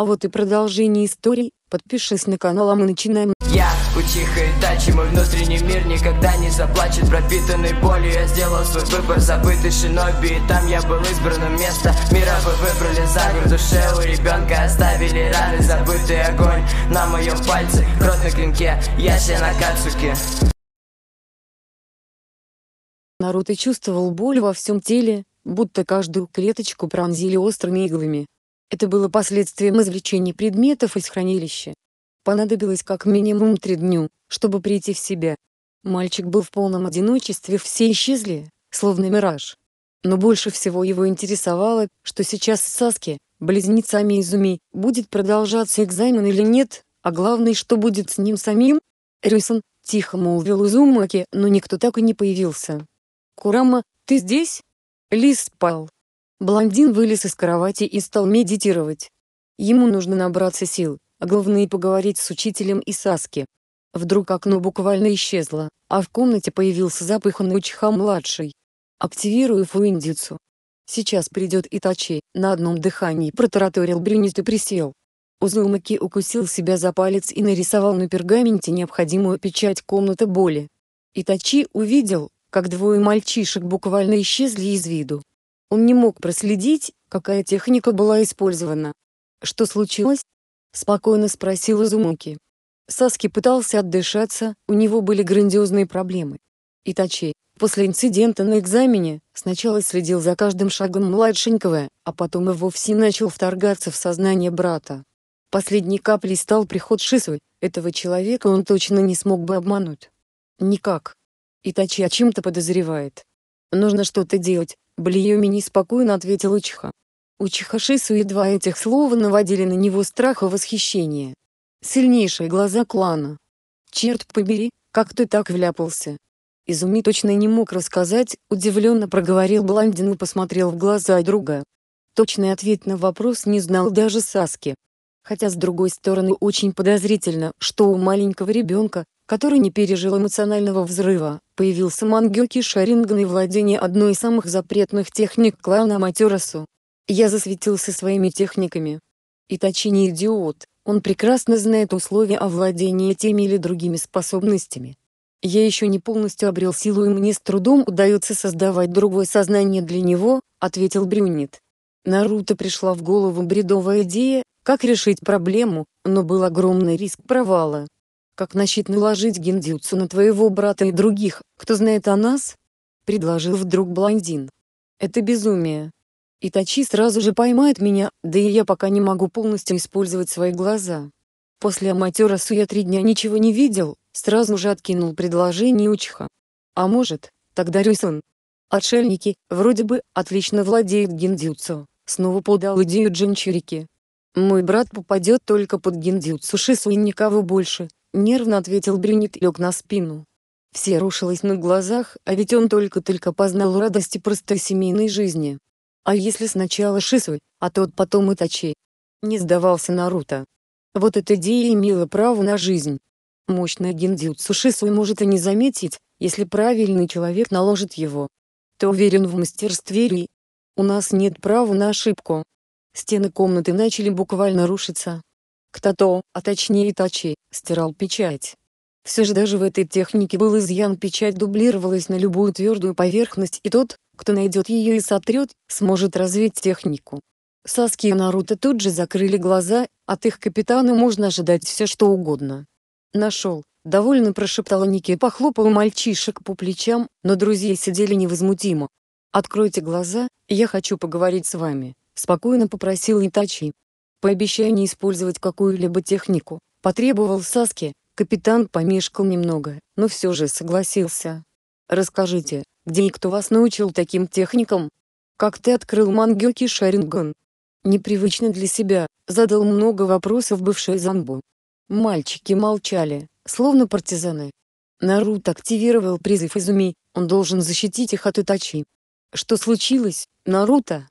А вот и продолжение истории, подпишись на канал, а мы начинаем. Я учиха и дачи, мой внутренний мир никогда не заплачет Пропитанный болью я сделал свой выбор, забытый шиноби И там я был избранным место, мира вы выбрали за гор Душе у ребенка оставили раны, забытый огонь На моем пальце, кровь на клинке, яся на кацуке Наруто чувствовал боль во всем теле, будто каждую клеточку пронзили острыми иглами. Это было последствием извлечения предметов из хранилища. Понадобилось как минимум три дню, чтобы прийти в себя. Мальчик был в полном одиночестве, все исчезли, словно мираж. Но больше всего его интересовало, что сейчас с Саски, близнецами Изуми, будет продолжаться экзамен или нет, а главное, что будет с ним самим. Рюсон, тихо молвил Изумаки, но никто так и не появился. «Курама, ты здесь?» Лис спал. Блондин вылез из кровати и стал медитировать. Ему нужно набраться сил, а главное поговорить с учителем и Саски. Вдруг окно буквально исчезло, а в комнате появился запыханный Учиха-младший. Активируя фуиндицу». «Сейчас придет Итачи», — на одном дыхании протараторил Брюнет и присел. Узумаки укусил себя за палец и нарисовал на пергаменте необходимую печать комнаты боли. Итачи увидел, как двое мальчишек буквально исчезли из виду. Он не мог проследить, какая техника была использована. «Что случилось?» — спокойно спросил Изумуки. Саски пытался отдышаться, у него были грандиозные проблемы. Итачи, после инцидента на экзамене, сначала следил за каждым шагом младшенького, а потом и вовсе начал вторгаться в сознание брата. Последней каплей стал приход Шисуи, этого человека он точно не смог бы обмануть. Никак. Итачи о чем-то подозревает. Нужно что-то делать, Блиюми неспокойно ответил Учиха. Учиха Шису и два этих слова наводили на него страх и восхищение. Сильнейшие глаза клана. Черт побери, как ты так вляпался. Изуми точно не мог рассказать, удивленно проговорил блондин и посмотрел в глаза друга. Точный ответ на вопрос не знал даже Саски. Хотя с другой стороны очень подозрительно, что у маленького ребенка, который не пережил эмоционального взрыва, появился мангёки Шаринган и владение одной из самых запретных техник клана Матерасу. Я засветился своими техниками. Итачи не идиот, он прекрасно знает условия овладения теми или другими способностями. Я еще не полностью обрел силу и мне с трудом удается создавать другое сознание для него, ответил Брюнет. Наруто пришла в голову бредовая идея, как решить проблему, но был огромный риск провала как насчет наложить гендюцу на твоего брата и других, кто знает о нас?» — предложил вдруг блондин. «Это безумие. Итачи сразу же поймает меня, да и я пока не могу полностью использовать свои глаза. После аматера Су я три дня ничего не видел, сразу же откинул предложение учха. А может, тогда Рюсон. Отшельники, вроде бы, отлично владеют гендюцу, снова подал идею Джинчурики. Мой брат попадет только под гендюцу Шису и никого больше, Нервно ответил Брюнет и лег на спину. Все рушилось на глазах, а ведь он только-только познал радости простой семейной жизни. А если сначала Шисуй, а тот потом и Итачи? Не сдавался Наруто. Вот эта идея имела право на жизнь. Мощный гендюцу Шисуй может и не заметить, если правильный человек наложит его. Ты уверен в мастерстве Ри? У нас нет права на ошибку. Стены комнаты начали буквально рушиться, кто-то, а точнее Тачи, стирал печать. Все же даже в этой технике был изъян печать дублировалась на любую твердую поверхность и тот, кто найдет ее и сотрет, сможет развить технику. Саски и Наруто тут же закрыли глаза, от их капитана можно ожидать все что угодно. «Нашел», — довольно прошептал Ники и похлопал мальчишек по плечам, но друзья сидели невозмутимо. «Откройте глаза, я хочу поговорить с вами», — спокойно попросил Итачи пообещай не использовать какую-либо технику», — потребовал Саски. Капитан помешкал немного, но все же согласился. «Расскажите, где и кто вас научил таким техникам? Как ты открыл мангёки Шаринган?» Непривычно для себя, задал много вопросов бывший Замбу. Мальчики молчали, словно партизаны. Нарут активировал призыв Изуми, он должен защитить их от Итачи. «Что случилось, Наруто?»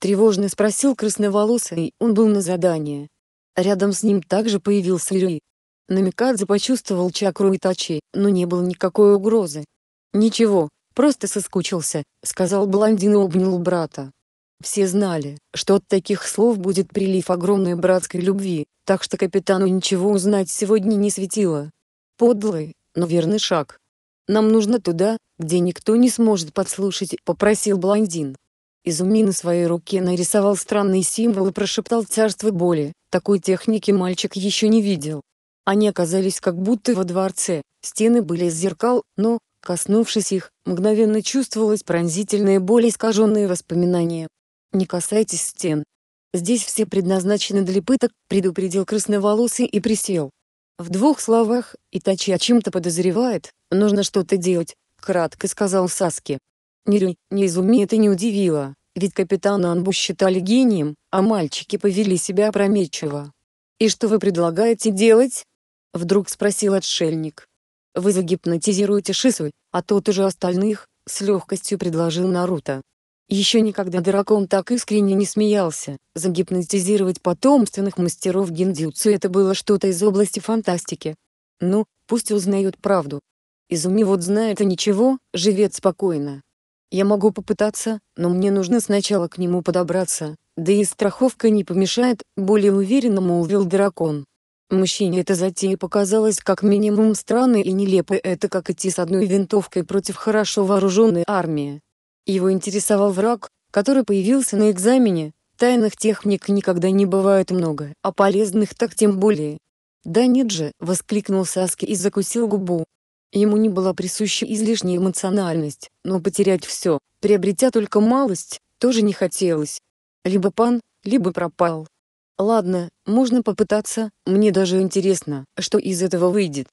Тревожно спросил красноволосый, он был на задании. Рядом с ним также появился Ири. Намикадзе почувствовал чакру и тачи, но не было никакой угрозы. «Ничего, просто соскучился», — сказал блондин и обнял брата. Все знали, что от таких слов будет прилив огромной братской любви, так что капитану ничего узнать сегодня не светило. Подлый, но верный шаг. «Нам нужно туда, где никто не сможет подслушать», — попросил блондин. Изуми на своей руке нарисовал странный символ и прошептал царство боли. Такой техники мальчик еще не видел. Они оказались как будто во дворце, стены были из зеркал, но, коснувшись их, мгновенно чувствовалась пронзительная боль и искаженные воспоминания. «Не касайтесь стен. Здесь все предназначены для пыток», — предупредил красноволосый и присел. В двух словах, Итачи о чем-то подозревает, нужно что-то делать, кратко сказал Саски. Нири, не изуми это не удивило. Ведь капитана Анбу считали гением, а мальчики повели себя опрометчиво. «И что вы предлагаете делать?» — вдруг спросил отшельник. «Вы загипнотизируете Шису, а тот уже остальных», — с легкостью предложил Наруто. Еще никогда Дракон так искренне не смеялся, загипнотизировать потомственных мастеров гиндзюцу это было что-то из области фантастики. Ну, пусть узнают правду. Изуми вот знает и ничего, живет спокойно. Я могу попытаться, но мне нужно сначала к нему подобраться, да и страховка не помешает, более уверенно молвил дракон. Мужчине эта затея показалась как минимум странной и нелепой, это как идти с одной винтовкой против хорошо вооруженной армии. Его интересовал враг, который появился на экзамене, тайных техник никогда не бывает много, а полезных так тем более. «Да нет же!» — воскликнул Саски и закусил губу, Ему не была присуща излишняя эмоциональность, но потерять все, приобретя только малость, тоже не хотелось. Либо пан, либо пропал. Ладно, можно попытаться, мне даже интересно, что из этого выйдет.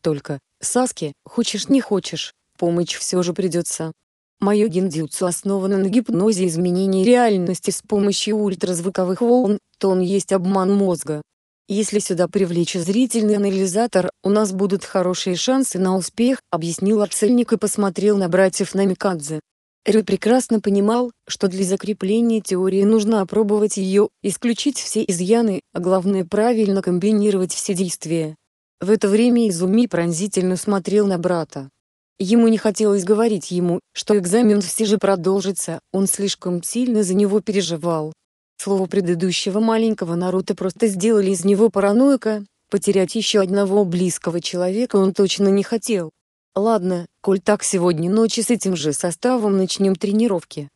Только, Саске, хочешь не хочешь, помощь все же придется. Мое гендюцу основано на гипнозе изменения реальности с помощью ультразвуковых волн, то он есть обман мозга, если сюда привлечь зрительный анализатор, у нас будут хорошие шансы на успех, объяснил отцельник и посмотрел на братьев Намикадзе. Рю прекрасно понимал, что для закрепления теории нужно опробовать ее, исключить все изъяны, а главное правильно комбинировать все действия. В это время Изуми пронзительно смотрел на брата. Ему не хотелось говорить ему, что экзамен все же продолжится, он слишком сильно за него переживал. Слово предыдущего маленького Наруто просто сделали из него параноика, потерять еще одного близкого человека он точно не хотел. Ладно, коль так сегодня ночи с этим же составом начнем тренировки.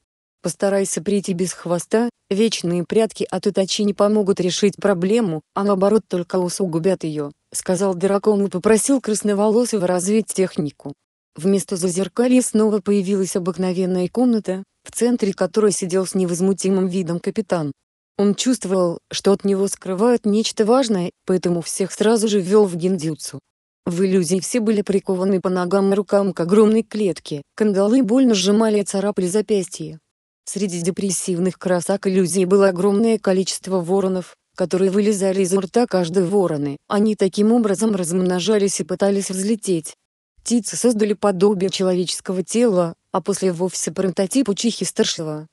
Постарайся прийти без хвоста, вечные прятки от Итачи не помогут решить проблему, а наоборот только усугубят ее, сказал Дракон и попросил красноволосого развить технику. Вместо зазеркалья снова появилась обыкновенная комната, в центре которой сидел с невозмутимым видом капитан. Он чувствовал, что от него скрывают нечто важное, поэтому всех сразу же ввел в гиндюцу. В иллюзии все были прикованы по ногам и рукам к огромной клетке, кандалы больно сжимали и царапали запястья. Среди депрессивных красок иллюзии было огромное количество воронов, которые вылезали из рта каждой вороны. Они таким образом размножались и пытались взлететь. Птицы создали подобие человеческого тела, а после вовсе прототип учихи старшего.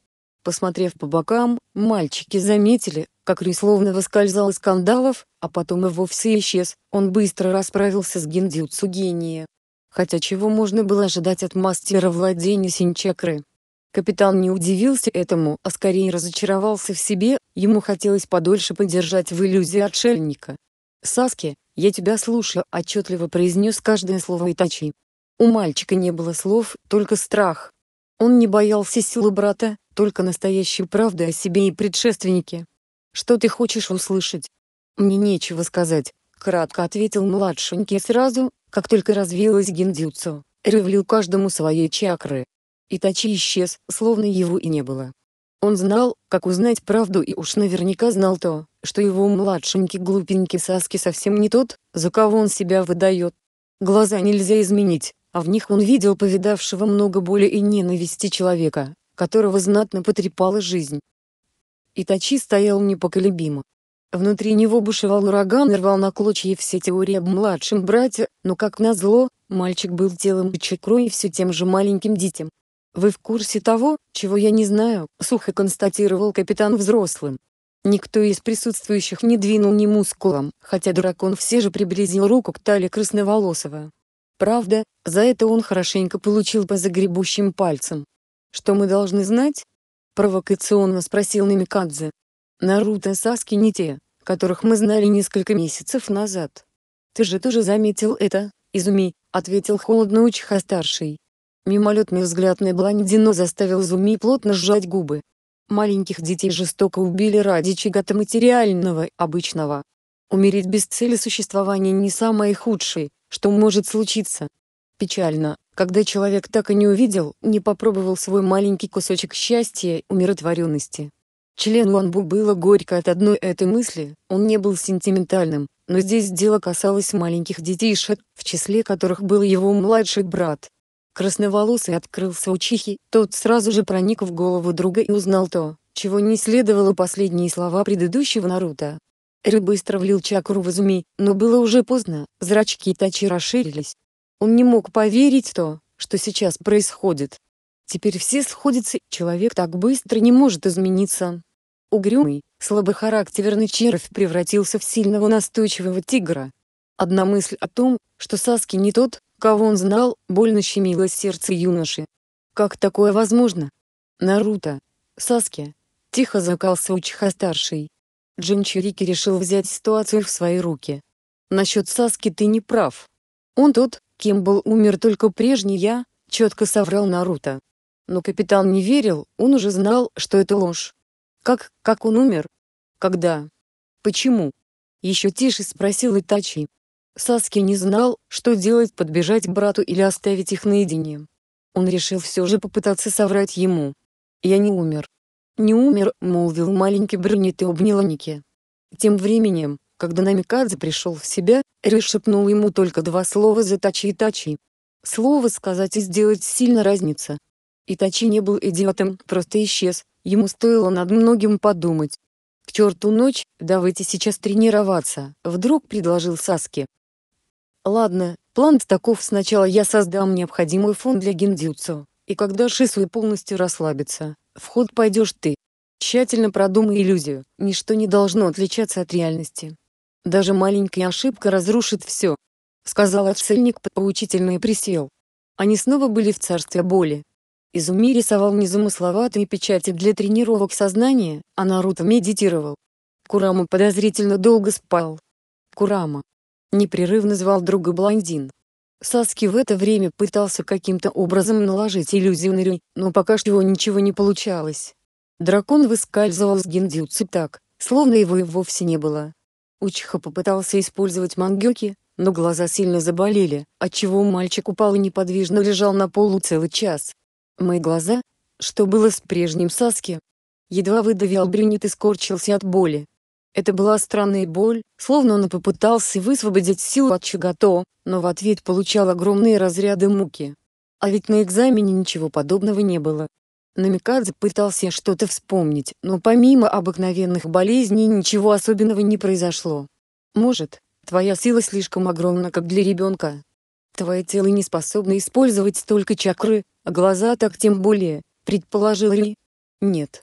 Посмотрев по бокам, мальчики заметили, как Рю словно выскользал из кандалов, а потом и вовсе исчез, он быстро расправился с гиндзюцу гения. Хотя чего можно было ожидать от мастера владения синчакры? Капитан не удивился этому, а скорее разочаровался в себе, ему хотелось подольше подержать в иллюзии отшельника. «Саски, я тебя слушаю», — отчетливо произнес каждое слово Итачи. У мальчика не было слов, только страх. Он не боялся силы брата, только настоящей правды о себе и предшественнике. «Что ты хочешь услышать?» «Мне нечего сказать», — кратко ответил младшенький сразу, как только развилась гендюцу, ревлил каждому своей чакры. Итачи исчез, словно его и не было. Он знал, как узнать правду и уж наверняка знал то, что его младшенький глупенький Саски совсем не тот, за кого он себя выдает. Глаза нельзя изменить, а в них он видел повидавшего много боли и ненависти человека, которого знатно потрепала жизнь. Итачи стоял непоколебимо. Внутри него бушевал ураган и рвал на клочья все теории об младшем брате, но как назло, мальчик был телом и чакрой и все тем же маленьким детям. «Вы в курсе того, чего я не знаю», — сухо констатировал капитан взрослым. Никто из присутствующих не двинул ни мускулом, хотя дракон все же приблизил руку к талии красноволосого. Правда, за это он хорошенько получил по загребущим пальцам. «Что мы должны знать?» — провокационно спросил Намикадзе. «Наруто и Саски не те, которых мы знали несколько месяцев назад. Ты же тоже заметил это, Изуми», — ответил холодно Учиха-старший. Мимолетный взгляд на блондину заставил Изуми плотно сжать губы. Маленьких детей жестоко убили ради чего-то материального, обычного. Умереть без цели существования не самое худшее, что может случиться. Печально, когда человек так и не увидел, не попробовал свой маленький кусочек счастья, умиротворенности. Член Уанбу было горько от одной этой мысли, он не был сентиментальным, но здесь дело касалось маленьких детей Шет, в числе которых был его младший брат. Красноволосый открылся у Чихи, тот сразу же проник в голову друга и узнал то, чего не следовало последние слова предыдущего Наруто. Рю быстро влил чакру в Изуми, но было уже поздно, зрачки Тачи расширились. Он не мог поверить в то, что сейчас происходит. Теперь все сходятся, человек так быстро не может измениться. Угрюмый, слабохарактерный червь превратился в сильного настойчивого тигра. Одна мысль о том, что Саски не тот, кого он знал, больно щемило сердце юноши. Как такое возможно? Наруто, Саске, тихо закался учиха старший Джинчурики решил взять ситуацию в свои руки. Насчет Саски ты не прав. Он тот, кем был умер только прежний я, четко соврал Наруто. Но капитан не верил, он уже знал, что это ложь. Как, как он умер? Когда? Почему? Еще тише спросил Итачи. Саски не знал, что делать подбежать брату или оставить их наедине. Он решил все же попытаться соврать ему. «Я не умер». «Не умер», — молвил маленький брюнет и обнял Ники. Тем временем, когда Намикадзе пришел в себя, Ри шепнул ему только два слова за Тачи и Тачи. Слово сказать и сделать сильно разница. Итачи не был идиотом, просто исчез, ему стоило над многим подумать. «К черту ночь, давайте сейчас тренироваться», — вдруг предложил Саски. Ладно, план таков. Сначала я создам необходимый фон для гиндзюцу, и когда Шисуи полностью расслабится, в ход пойдешь ты. Тщательно продумай иллюзию, ничто не должно отличаться от реальности. Даже маленькая ошибка разрушит все», — сказал отцельник, поучительно и присел. Они снова были в царстве боли. Изуми рисовал незамысловатые печати для тренировок сознания, а Наруто медитировал. Курама подозрительно долго спал. Курама, непрерывно звал друга блондин. Саски в это время пытался каким-то образом наложить иллюзию на Рю, но пока что ничего не получалось. Дракон выскальзывал с гендюцу так, словно его и вовсе не было. Учиха попытался использовать мангёки, но глаза сильно заболели, отчего мальчик упал и неподвижно лежал на полу целый час. Мои глаза, что было с прежним Саски. Едва выдавил брюнет и скорчился от боли, это была странная боль, словно он попытался высвободить силу от чагато, но в ответ получал огромные разряды муки. А ведь на экзамене ничего подобного не было. Намикадзе пытался что-то вспомнить, но помимо обыкновенных болезней ничего особенного не произошло. Может, твоя сила слишком огромна, как для ребенка. Твое тело не способно использовать столько чакры, а глаза так тем более, предположил Ри. Нет,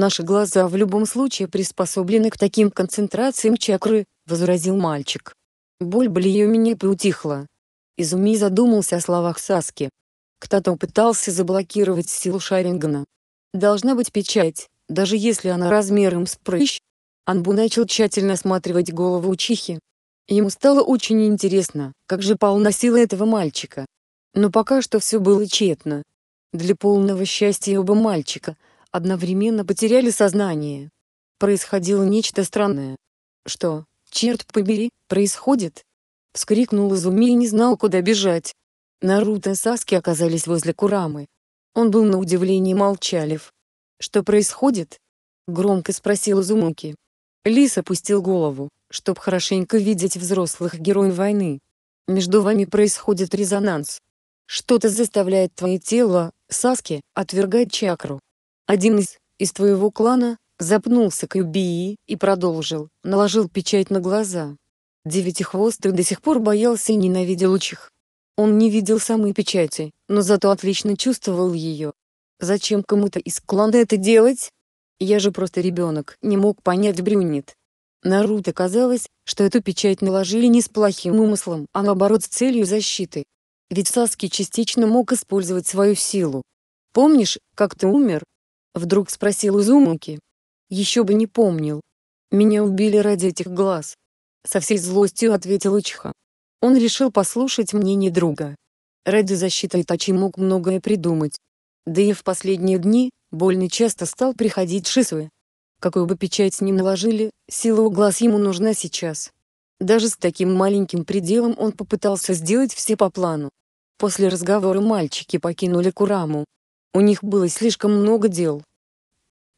Наши глаза в любом случае приспособлены к таким концентрациям чакры, возразил мальчик. Боль блею меня поутихла. Изуми задумался о словах Саски. Кто-то пытался заблокировать силу Шарингана. Должна быть печать, даже если она размером с прыщ. Анбу начал тщательно осматривать голову учихи. Ему стало очень интересно, как же полна сила этого мальчика. Но пока что все было тщетно. Для полного счастья оба мальчика – одновременно потеряли сознание. Происходило нечто странное. «Что, черт побери, происходит?» — вскрикнул Изуми и не знал, куда бежать. Наруто и Саски оказались возле Курамы. Он был на удивление молчалив. «Что происходит?» — громко спросил Изумуки. Лис опустил голову, чтоб хорошенько видеть взрослых героев войны. «Между вами происходит резонанс. Что-то заставляет твое тело, Саски, отвергать чакру. Один из, из твоего клана запнулся к Юбии и продолжил, наложил печать на глаза. Девятихвостый до сих пор боялся и ненавидел учих. Он не видел самой печати, но зато отлично чувствовал ее. Зачем кому-то из клана это делать? Я же просто ребенок, не мог понять Брюнет. Наруто казалось, что эту печать наложили не с плохим умыслом, а наоборот с целью защиты. Ведь Саски частично мог использовать свою силу. Помнишь, как ты умер, Вдруг спросил Изумуки. Еще бы не помнил. Меня убили ради этих глаз. Со всей злостью ответил Учха. Он решил послушать мнение друга. Ради защиты Итачи мог многое придумать. Да и в последние дни, больно часто стал приходить Шисуэ. Какую бы печать ни наложили, сила у глаз ему нужна сейчас. Даже с таким маленьким пределом он попытался сделать все по плану. После разговора мальчики покинули Кураму. У них было слишком много дел.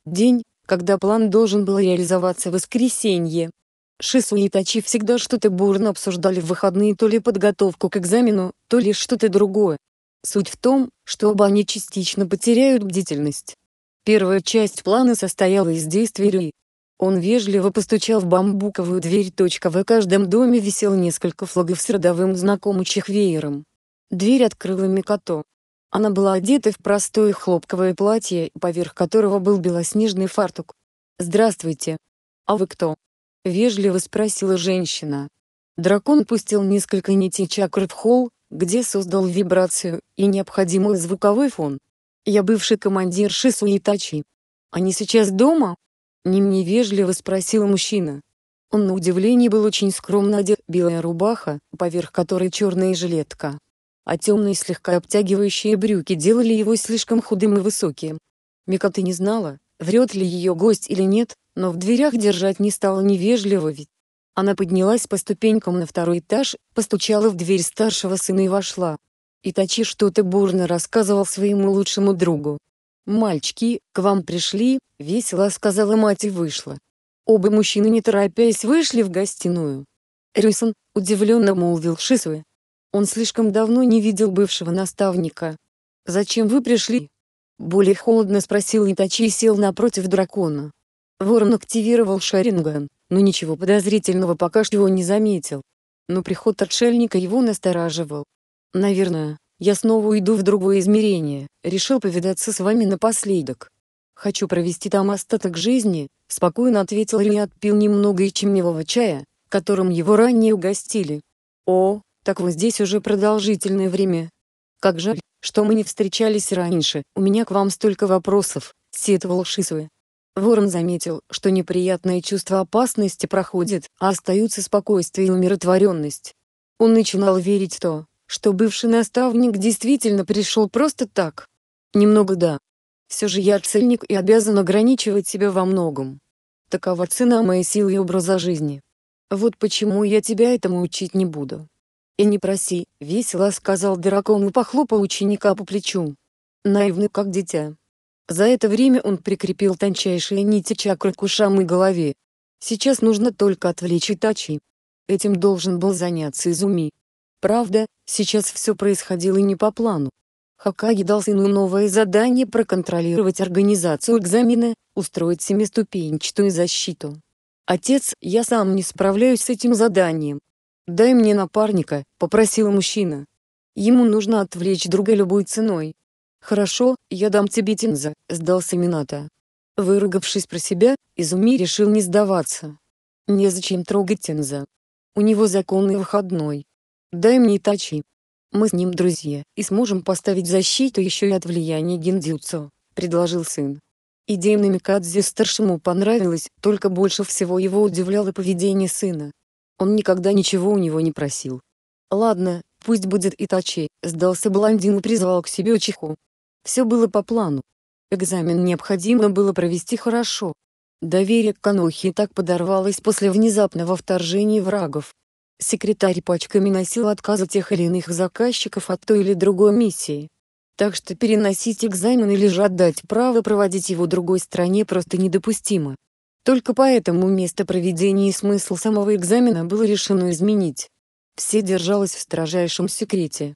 День, когда план должен был реализоваться в воскресенье. Шису и Тачи всегда что-то бурно обсуждали в выходные то ли подготовку к экзамену, то ли что-то другое. Суть в том, что оба они частично потеряют бдительность. Первая часть плана состояла из действий Рюи. Он вежливо постучал в бамбуковую дверь. В каждом доме висел несколько флагов с родовым знаком и веером. Дверь открыла Микото. Она была одета в простое хлопковое платье, поверх которого был белоснежный фартук. «Здравствуйте. А вы кто?» — вежливо спросила женщина. Дракон пустил несколько нитей чакр в холл, где создал вибрацию и необходимый звуковой фон. «Я бывший командир Шису и Тачи. Они сейчас дома?» — не мне вежливо спросил мужчина. Он на удивление был очень скромно одет, белая рубаха, поверх которой черная жилетка а темные слегка обтягивающие брюки делали его слишком худым и высоким. Микоты не знала, врет ли ее гость или нет, но в дверях держать не стала невежливо ведь. Она поднялась по ступенькам на второй этаж, постучала в дверь старшего сына и вошла. Итачи что-то бурно рассказывал своему лучшему другу. «Мальчики, к вам пришли», — весело сказала мать и вышла. Оба мужчины не торопясь вышли в гостиную. Рюсон, удивленно молвил Шисуэ, он слишком давно не видел бывшего наставника. «Зачем вы пришли?» Более холодно спросил Итачи и сел напротив дракона. Ворон активировал Шаринган, но ничего подозрительного пока что не заметил. Но приход отшельника его настораживал. «Наверное, я снова уйду в другое измерение, решил повидаться с вами напоследок. Хочу провести там остаток жизни», — спокойно ответил Ри и отпил немного ичемневого чая, которым его ранее угостили. «О, так вы здесь уже продолжительное время. Как жаль, что мы не встречались раньше. У меня к вам столько вопросов, сетовал Шисуэ. Ворон заметил, что неприятное чувство опасности проходит, а остаются спокойствие и умиротворенность. Он начинал верить в то, что бывший наставник действительно пришел просто так. Немного да. Все же я цельник и обязан ограничивать себя во многом. Такова цена моей силы и образа жизни. Вот почему я тебя этому учить не буду. «И не проси», — весело сказал дракон и похлопал ученика по плечу. Наивный как дитя. За это время он прикрепил тончайшие нити чакры к ушам и голове. Сейчас нужно только отвлечь Итачи. Этим должен был заняться Изуми. Правда, сейчас все происходило не по плану. Хакаги дал сыну новое задание проконтролировать организацию экзамена, устроить семиступенчатую защиту. «Отец, я сам не справляюсь с этим заданием», «Дай мне напарника», — попросил мужчина. Ему нужно отвлечь друга любой ценой. «Хорошо, я дам тебе Тинза», — сдался Мината. Выругавшись про себя, Изуми решил не сдаваться. «Незачем трогать Тинза. У него законный выходной. Дай мне Тачи. Мы с ним друзья и сможем поставить защиту еще и от влияния гендюцу», — предложил сын. Идея Намикадзе старшему понравилась, только больше всего его удивляло поведение сына. Он никогда ничего у него не просил. «Ладно, пусть будет Итачи», — сдался блондин и призвал к себе Учиху. Все было по плану. Экзамен необходимо было провести хорошо. Доверие к Канохе так подорвалось после внезапного вторжения врагов. Секретарь пачками носил отказы тех или иных заказчиков от той или другой миссии. Так что переносить экзамен или же отдать право проводить его другой стране просто недопустимо. Только поэтому место проведения и смысл самого экзамена было решено изменить. Все держалось в строжайшем секрете.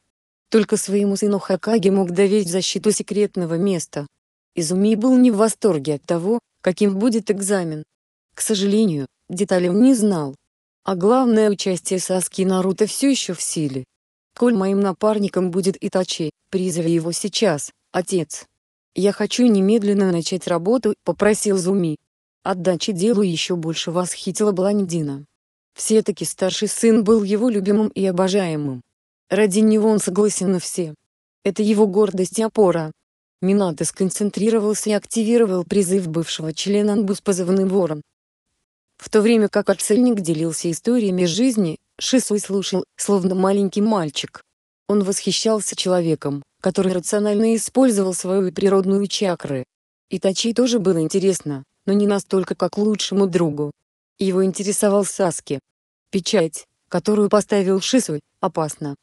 Только своему сыну Хакаги мог доверить защиту секретного места. Изуми был не в восторге от того, каким будет экзамен. К сожалению, деталей он не знал. А главное участие Саски и Наруто все еще в силе. Коль моим напарником будет Итачи, призови его сейчас, отец. Я хочу немедленно начать работу, попросил Зуми. Отдача делу еще больше восхитила блондина. Все-таки старший сын был его любимым и обожаемым. Ради него он согласен на все. Это его гордость и опора. Минато сконцентрировался и активировал призыв бывшего члена Анбу с позывным вором. В то время как отшельник делился историями жизни, Шисуй слушал, словно маленький мальчик. Он восхищался человеком, который рационально использовал свою природную чакры. И тачи тоже было интересно, но не настолько, как лучшему другу. Его интересовал Саски. Печать, которую поставил Шисуй, опасна.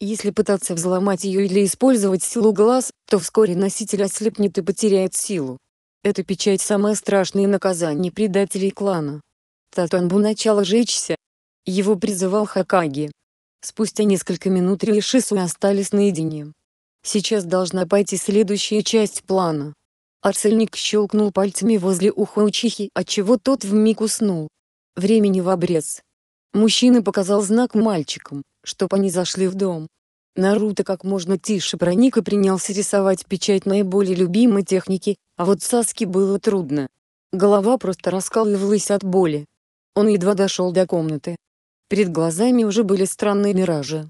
Если пытаться взломать ее или использовать силу глаз, то вскоре носитель ослепнет и потеряет силу. Эта печать – самое страшное наказание предателей клана. Татанбу начал жечься. Его призывал Хакаги. Спустя несколько минут Ришису остались наедине. Сейчас должна пойти следующая часть плана. Арсельник щелкнул пальцами возле уха учихи, отчего тот вмиг уснул. Времени в обрез. Мужчина показал знак мальчикам, чтоб они зашли в дом. Наруто как можно тише проник и принялся рисовать печать наиболее любимой техники, а вот Саске было трудно. Голова просто раскалывалась от боли. Он едва дошел до комнаты. Перед глазами уже были странные миражи.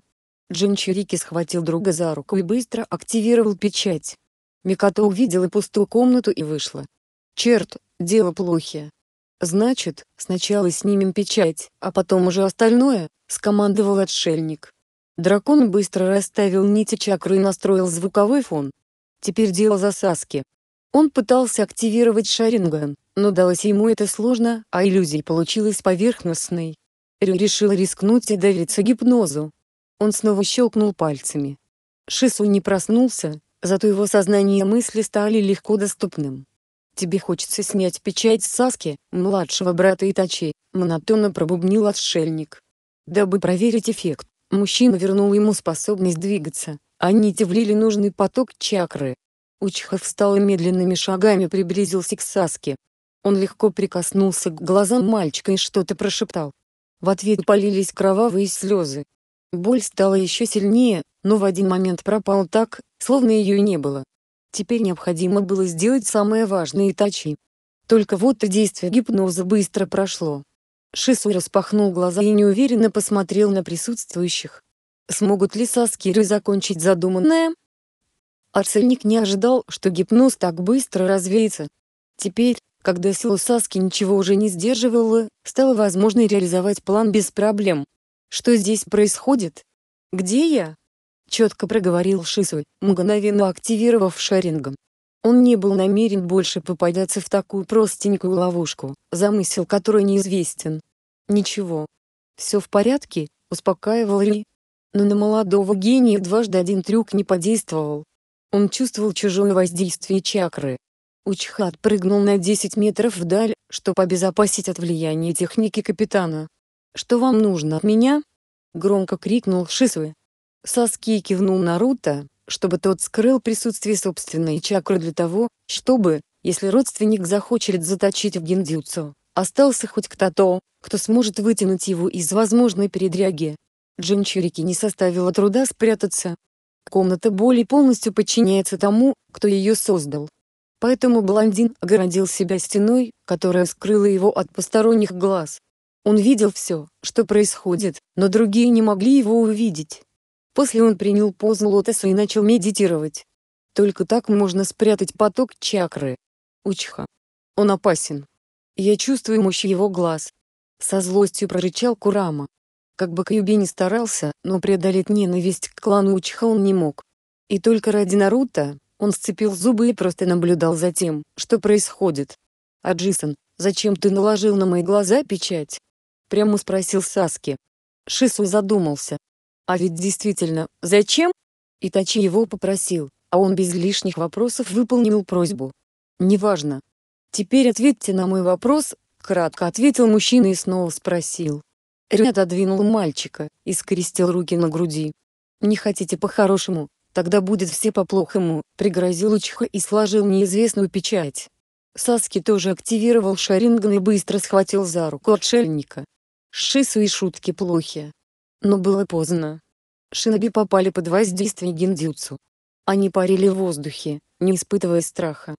Джинчирики схватил друга за руку и быстро активировал печать. Микото увидела пустую комнату и вышла. Черт, дело плохие. Значит, сначала снимем печать, а потом уже остальное, скомандовал отшельник. Дракон быстро расставил нити чакры и настроил звуковой фон. Теперь дело за засаски. Он пытался активировать Шаринган, но далось ему это сложно, а иллюзия получилась поверхностной. Рю решил рискнуть и довериться гипнозу. Он снова щелкнул пальцами. Шису не проснулся, Зато его сознание и мысли стали легко доступным. «Тебе хочется снять печать с Саски, младшего брата Итачи», — монотонно пробубнил отшельник. Дабы проверить эффект, мужчина вернул ему способность двигаться, а нити влили нужный поток чакры. Учха встал и медленными шагами приблизился к Саске. Он легко прикоснулся к глазам мальчика и что-то прошептал. В ответ полились кровавые слезы, Боль стала еще сильнее, но в один момент пропала так, словно ее и не было. Теперь необходимо было сделать самое важное и тачи. Только вот и действие гипноза быстро прошло. Шису распахнул глаза и неуверенно посмотрел на присутствующих. Смогут ли Саскиры закончить задуманное? Арсеник не ожидал, что гипноз так быстро развеется. Теперь, когда сила Саски ничего уже не сдерживала, стало возможно реализовать план без проблем. Что здесь происходит? Где я? Четко проговорил Шису, мгновенно активировав шарингом. Он не был намерен больше попадаться в такую простенькую ловушку, замысел которой неизвестен. Ничего. Все в порядке, успокаивал Ри. Но на молодого гения дважды один трюк не подействовал. Он чувствовал чужое воздействие чакры. Учхат прыгнул на 10 метров вдаль, чтобы обезопасить от влияния техники капитана. «Что вам нужно от меня?» — громко крикнул Шисуэ. Соски кивнул Наруто, чтобы тот скрыл присутствие собственной чакры для того, чтобы, если родственник захочет заточить в гендюцу, остался хоть кто-то, кто сможет вытянуть его из возможной передряги. Джинчурики не составило труда спрятаться. Комната боли полностью подчиняется тому, кто ее создал. Поэтому блондин огородил себя стеной, которая скрыла его от посторонних глаз. Он видел все, что происходит, но другие не могли его увидеть. После он принял позу лотоса и начал медитировать. Только так можно спрятать поток чакры. Учха. Он опасен. Я чувствую мощь его глаз. Со злостью прорычал Курама. Как бы Кьюби не старался, но преодолеть ненависть к клану Учха он не мог. И только ради Наруто, он сцепил зубы и просто наблюдал за тем, что происходит. «Аджисан, зачем ты наложил на мои глаза печать?» Прямо спросил Саски. Шису задумался. А ведь действительно, зачем? Итачи его попросил, а он без лишних вопросов выполнил просьбу. Неважно. Теперь ответьте на мой вопрос, кратко ответил мужчина и снова спросил. Рю отодвинул мальчика и скрестил руки на груди. «Не хотите по-хорошему, тогда будет все по-плохому», — пригрозил Учиха и сложил неизвестную печать. Саски тоже активировал Шаринган и быстро схватил за руку отшельника. Шису и шутки плохи. Но было поздно. Шиноби попали под воздействие гендюцу. Они парили в воздухе, не испытывая страха.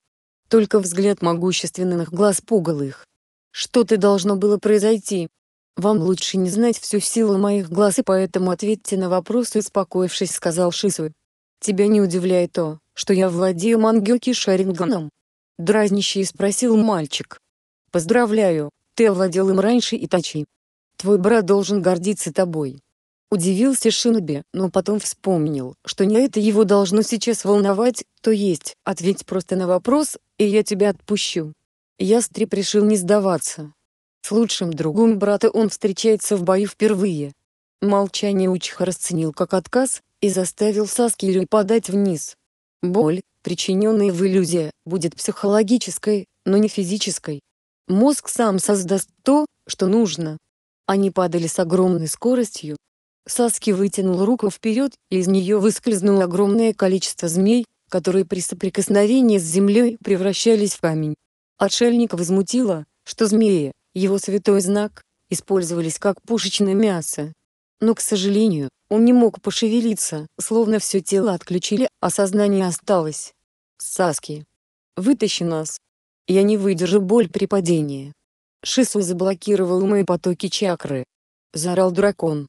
Только взгляд могущественных глаз пугал их. Что-то должно было произойти. Вам лучше не знать всю силу моих глаз и поэтому ответьте на вопрос успокоившись сказал Шису. Тебя не удивляет то, что я владею мангёки шаринганом? Дразнище спросил мальчик. Поздравляю, ты овладел им раньше и Итачи. Твой брат должен гордиться тобой. Удивился Шиноби, но потом вспомнил, что не это его должно сейчас волновать, то есть, ответь просто на вопрос, и я тебя отпущу. Ястреб решил не сдаваться. С лучшим другом брата он встречается в бою впервые. Молчание Учиха расценил как отказ и заставил Саскилю подать вниз. Боль, причиненная в иллюзии, будет психологической, но не физической. Мозг сам создаст то, что нужно, они падали с огромной скоростью. Саски вытянул руку вперед, и из нее выскользнуло огромное количество змей, которые при соприкосновении с землей превращались в камень. Отшельника возмутило, что змеи, его святой знак, использовались как пушечное мясо. Но, к сожалению, он не мог пошевелиться, словно все тело отключили, а сознание осталось. Саски. Вытащи нас. Я не выдержу боль при падении. Шису заблокировал мои потоки чакры. Заорал дракон.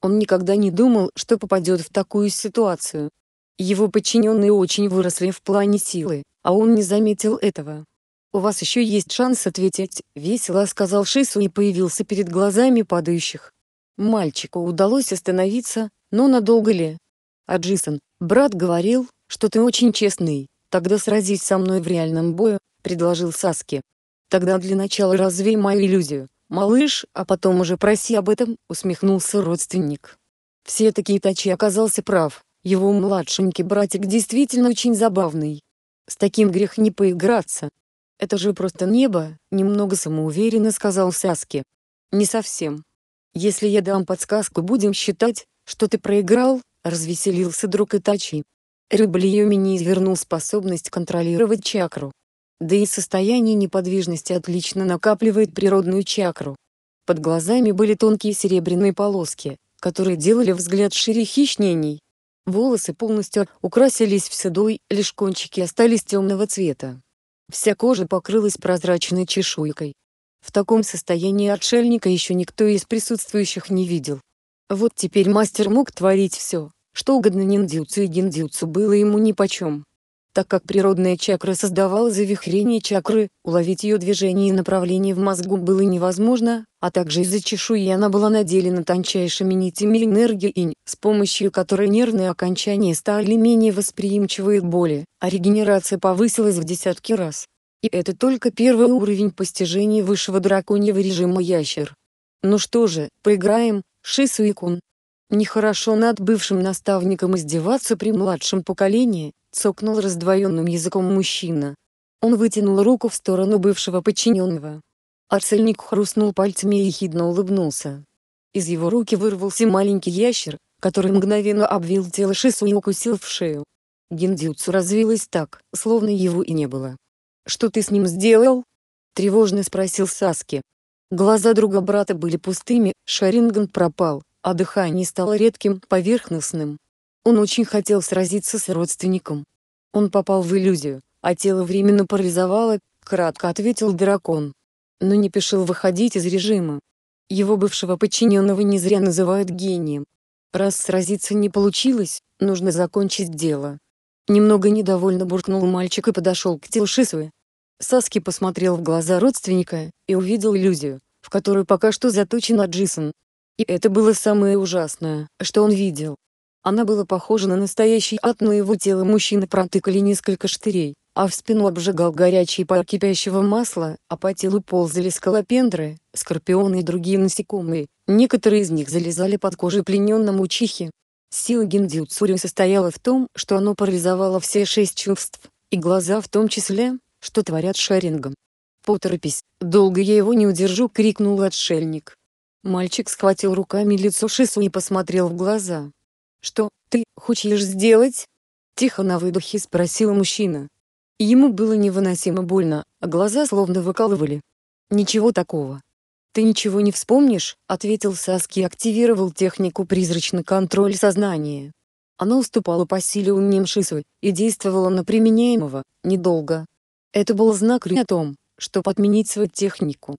Он никогда не думал, что попадет в такую ситуацию. Его подчиненные очень выросли в плане силы, а он не заметил этого. «У вас еще есть шанс ответить», — весело сказал Шису и появился перед глазами падающих. Мальчику удалось остановиться, но надолго ли? А Джисон, брат говорил, что ты очень честный, тогда сразись со мной в реальном бою, предложил Саске. Тогда для начала развей мою иллюзию, малыш, а потом уже проси об этом, усмехнулся родственник. Все такие тачи оказался прав, его младшенький братик действительно очень забавный. С таким грех не поиграться. Это же просто небо, немного самоуверенно сказал Саски. Не совсем. Если я дам подсказку, будем считать, что ты проиграл, развеселился друг Итачи. Рыбли Йомини извернул способность контролировать чакру, да и состояние неподвижности отлично накапливает природную чакру. Под глазами были тонкие серебряные полоски, которые делали взгляд шире хищнений. Волосы полностью украсились в седой, лишь кончики остались темного цвета. Вся кожа покрылась прозрачной чешуйкой. В таком состоянии отшельника еще никто из присутствующих не видел. Вот теперь мастер мог творить все, что угодно ниндзюцу и гиндзюцу было ему нипочем так как природная чакра создавала завихрение чакры, уловить ее движение и направление в мозгу было невозможно, а также из-за чешуи она была наделена тончайшими нитями энергии инь, с помощью которой нервные окончания стали менее восприимчивы к боли, а регенерация повысилась в десятки раз. И это только первый уровень постижения высшего драконьего режима ящер. Ну что же, поиграем, Шисуикун. Нехорошо над бывшим наставником издеваться при младшем поколении, цокнул раздвоенным языком мужчина. Он вытянул руку в сторону бывшего подчиненного. Арсельник хрустнул пальцами и ехидно улыбнулся. Из его руки вырвался маленький ящер, который мгновенно обвил тело Шису и укусил в шею. Гендюцу развилось так, словно его и не было. «Что ты с ним сделал?» — тревожно спросил Саски. Глаза друга брата были пустыми, Шаринган пропал, а дыхание стало редким, поверхностным. Он очень хотел сразиться с родственником. Он попал в иллюзию, а тело временно парализовало, кратко ответил дракон. Но не спешил выходить из режима. Его бывшего подчиненного не зря называют гением. Раз сразиться не получилось, нужно закончить дело. Немного недовольно буркнул мальчик и подошел к телу Шисуэ. Саски посмотрел в глаза родственника и увидел иллюзию, в которую пока что заточен Аджисон. И это было самое ужасное, что он видел. Она была похожа на настоящий ад, но его тело мужчины протыкали несколько штырей, а в спину обжигал горячий пар кипящего масла, а по телу ползали скалопендры, скорпионы и другие насекомые. Некоторые из них залезали под кожу плененному чихи. Сила гиндзюцури состояла в том, что оно парализовало все шесть чувств, и глаза в том числе, что творят шарингом. «Поторопись, долго я его не удержу!» — крикнул отшельник. Мальчик схватил руками лицо Шису и посмотрел в глаза. «Что ты хочешь сделать?» Тихо на выдохе спросил мужчина. Ему было невыносимо больно, а глаза словно выкалывали. «Ничего такого. Ты ничего не вспомнишь?» — ответил Саски и активировал технику «Призрачный контроль сознания». Она уступала по силе умнем Шису и действовала на применяемого, недолго. Это был знак о том, что подменить свою технику.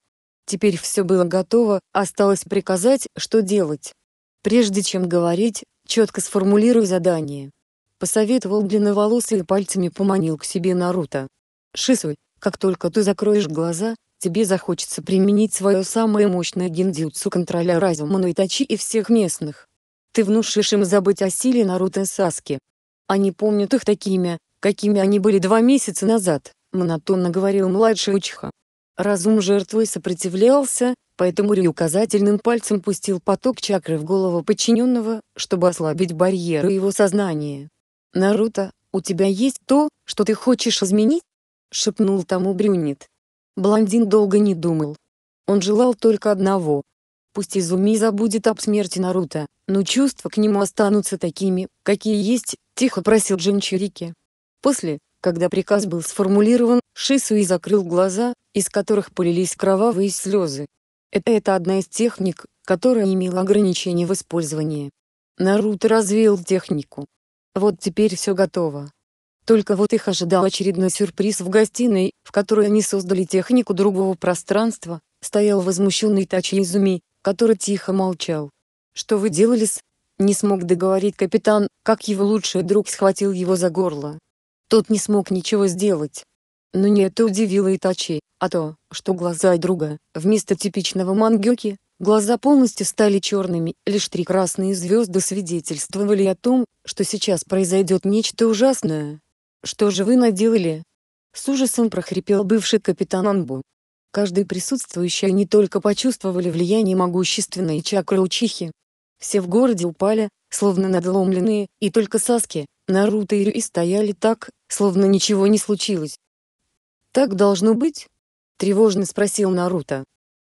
Теперь все было готово, осталось приказать, что делать. Прежде чем говорить, Четко сформулируй задание. Посоветовал длинноволосый и пальцами поманил к себе Наруто. Шисуй, как только ты закроешь глаза, тебе захочется применить свое самое мощное гиндзюцу контроля разума Нуитачи и всех местных. Ты внушишь им забыть о силе Наруто и Саски. Они помнят их такими, какими они были два месяца назад, монотонно говорил младший Учиха. Разум жертвы сопротивлялся, поэтому Рю указательным пальцем пустил поток чакры в голову подчиненного, чтобы ослабить барьеры его сознания. «Наруто, у тебя есть то, что ты хочешь изменить?» — шепнул тому Брюнет. Блондин долго не думал. Он желал только одного. Пусть Изуми забудет об смерти Наруто, но чувства к нему останутся такими, какие есть, тихо просил Джинчурики. После, когда приказ был сформулирован, Шисуи закрыл глаза, из которых полились кровавые слезы. Э, это одна из техник, которая имела ограничения в использовании. Наруто развил технику. Вот теперь все готово. Только вот их ожидал очередной сюрприз в гостиной, в которой они создали технику другого пространства, стоял возмущенный Тачи Изуми, который тихо молчал. «Что вы делали с...» Не смог договорить капитан, как его лучший друг схватил его за горло. Тот не смог ничего сделать. Но не это удивило Итачи, а то, что глаза друга, вместо типичного мангёки, глаза полностью стали черными, лишь три красные звезды свидетельствовали о том, что сейчас произойдет нечто ужасное. «Что же вы наделали?» С ужасом прохрипел бывший капитан Анбу. Каждый присутствующий не только почувствовали влияние могущественной чакры Учихи. Все в городе упали, словно надломленные, и только Саски, Наруто и Рюи стояли так, словно ничего не случилось. «Так должно быть?» — тревожно спросил Наруто.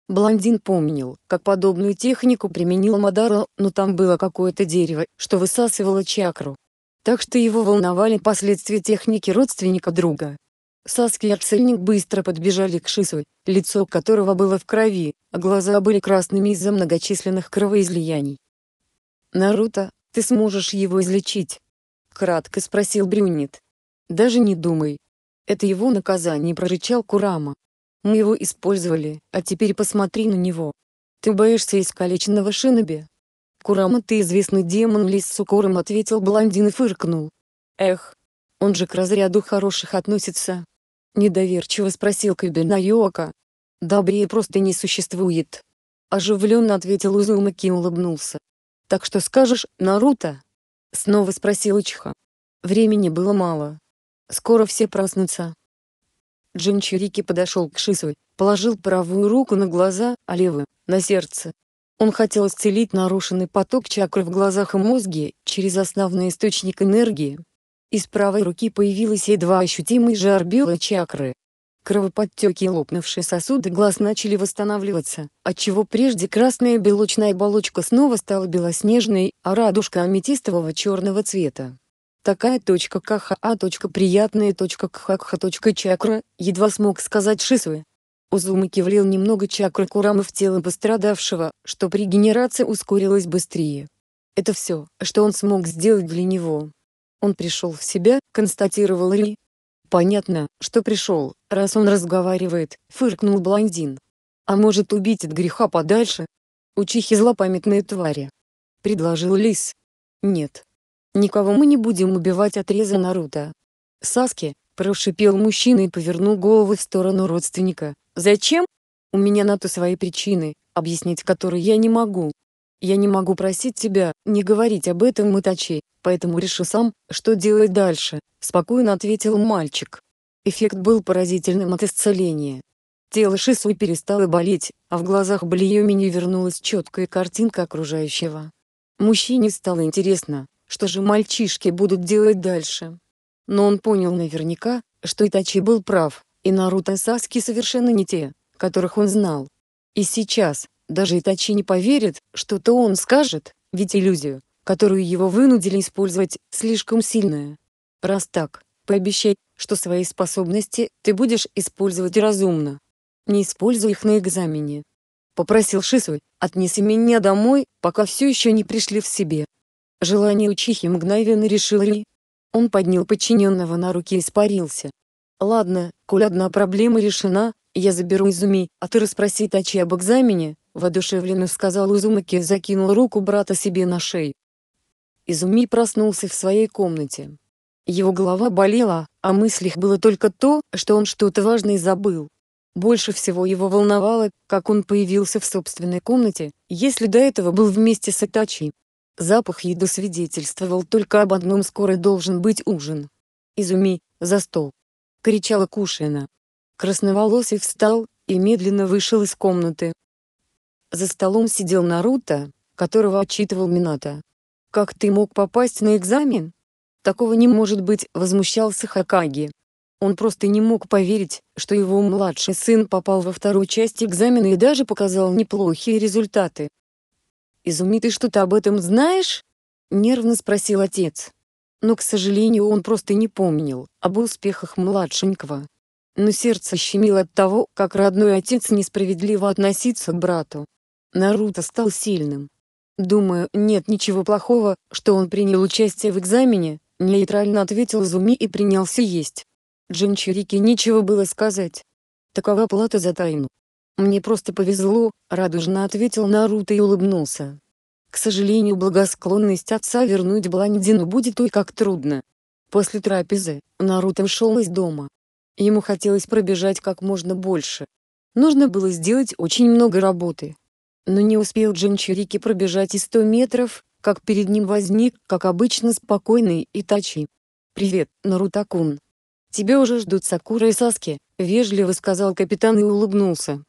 Блондин помнил, как подобную технику применил Мадара, но там было какое-то дерево, что высасывало чакру. Так что его волновали последствия техники родственника друга. Саски и Аксельник быстро подбежали к Шису, лицо которого было в крови, а глаза были красными из-за многочисленных кровоизлияний. «Наруто, ты сможешь его излечить?» — кратко спросил Брюнет. «Даже не думай, это его наказание прорычал Курама. Мы его использовали, а теперь посмотри на него. Ты боишься искалеченного шиноби? Курама ты известный демон лис с укором ответил блондин и фыркнул. Эх, он же к разряду хороших относится. Недоверчиво спросил Кайбена Йока. Добрее просто не существует. Оживленно ответил Узумаки и улыбнулся. Так что скажешь, Наруто? Снова спросил Ичха. Времени было мало, Скоро все проснутся. Джим Чирики подошел к Шисовой, положил правую руку на глаза, а левую — на сердце. Он хотел исцелить нарушенный поток чакры в глазах и мозге через основной источник энергии. Из правой руки появилась едва ощутимый жар белой чакры. Кровоподтеки и лопнувшие сосуды глаз начали восстанавливаться, отчего прежде красная белочная оболочка снова стала белоснежной, а радужка аметистового черного цвета. Такая точка а точка приятная, точка КХА, точка чакра, едва смог сказать Шисуэ. Узумаки влил немного чакры Курама в тело пострадавшего, что при генерации ускорилось быстрее. Это все, что он смог сделать для него. Он пришел в себя, констатировал Ри. Понятно, что пришел, раз он разговаривает, фыркнул блондин. А может убить от греха подальше? Учихи злопамятные твари. Предложил Лис. Нет, «Никого мы не будем убивать», — отрезал Наруто. «Саски», — прошипел мужчина и повернул голову в сторону родственника. «Зачем? У меня на то свои причины, объяснить которые я не могу. Я не могу просить тебя не говорить об этом Итачи, поэтому решу сам, что делать дальше», — спокойно ответил мальчик. Эффект был поразительным от исцеления. Тело Шису перестало болеть, а в глазах Блиюми не вернулась четкая картинка окружающего. Мужчине стало интересно, что же мальчишки будут делать дальше. Но он понял наверняка, что Итачи был прав, и Наруто и Саски совершенно не те, которых он знал. И сейчас, даже Итачи не поверит, что-то он скажет, ведь иллюзию, которую его вынудили использовать, слишком сильная. Раз так, пообещай, что свои способности ты будешь использовать разумно. Не используй их на экзамене. Попросил Шисуй, отнеси меня домой, пока все еще не пришли в себе, Желание учихи мгновенно решил Ри. Он поднял подчиненного на руки и испарился. «Ладно, коль одна проблема решена, я заберу Изуми, а ты расспроси Тачи об экзамене», — воодушевленно сказал Изумаки и закинул руку брата себе на шею. Изуми проснулся в своей комнате. Его голова болела, а мыслях было только то, что он что-то важное забыл. Больше всего его волновало, как он появился в собственной комнате, если до этого был вместе с Итачи. Запах еды свидетельствовал только об одном скоро должен быть ужин. «Изуми, за стол!» — кричала Кушина. Красноволосый встал и медленно вышел из комнаты. За столом сидел Наруто, которого отчитывал Минато. «Как ты мог попасть на экзамен?» «Такого не может быть», — возмущался Хакаги. Он просто не мог поверить, что его младший сын попал во вторую часть экзамена и даже показал неплохие результаты. «Изуми, ты что-то об этом знаешь?» — нервно спросил отец. Но, к сожалению, он просто не помнил об успехах младшенького. Но сердце щемило от того, как родной отец несправедливо относится к брату. Наруто стал сильным. «Думаю, нет ничего плохого, что он принял участие в экзамене», — нейтрально ответил Изуми и принялся есть. Джинчирике нечего было сказать. Такова плата за тайну. «Мне просто повезло», — радужно ответил Наруто и улыбнулся. К сожалению, благосклонность отца вернуть блондину будет ой как трудно. После трапезы, Наруто ушел из дома. Ему хотелось пробежать как можно больше. Нужно было сделать очень много работы. Но не успел Джинчурики пробежать и сто метров, как перед ним возник, как обычно, спокойный Итачи. «Привет, Наруто Кун. Тебя уже ждут Сакура и Саски», — вежливо сказал капитан и улыбнулся.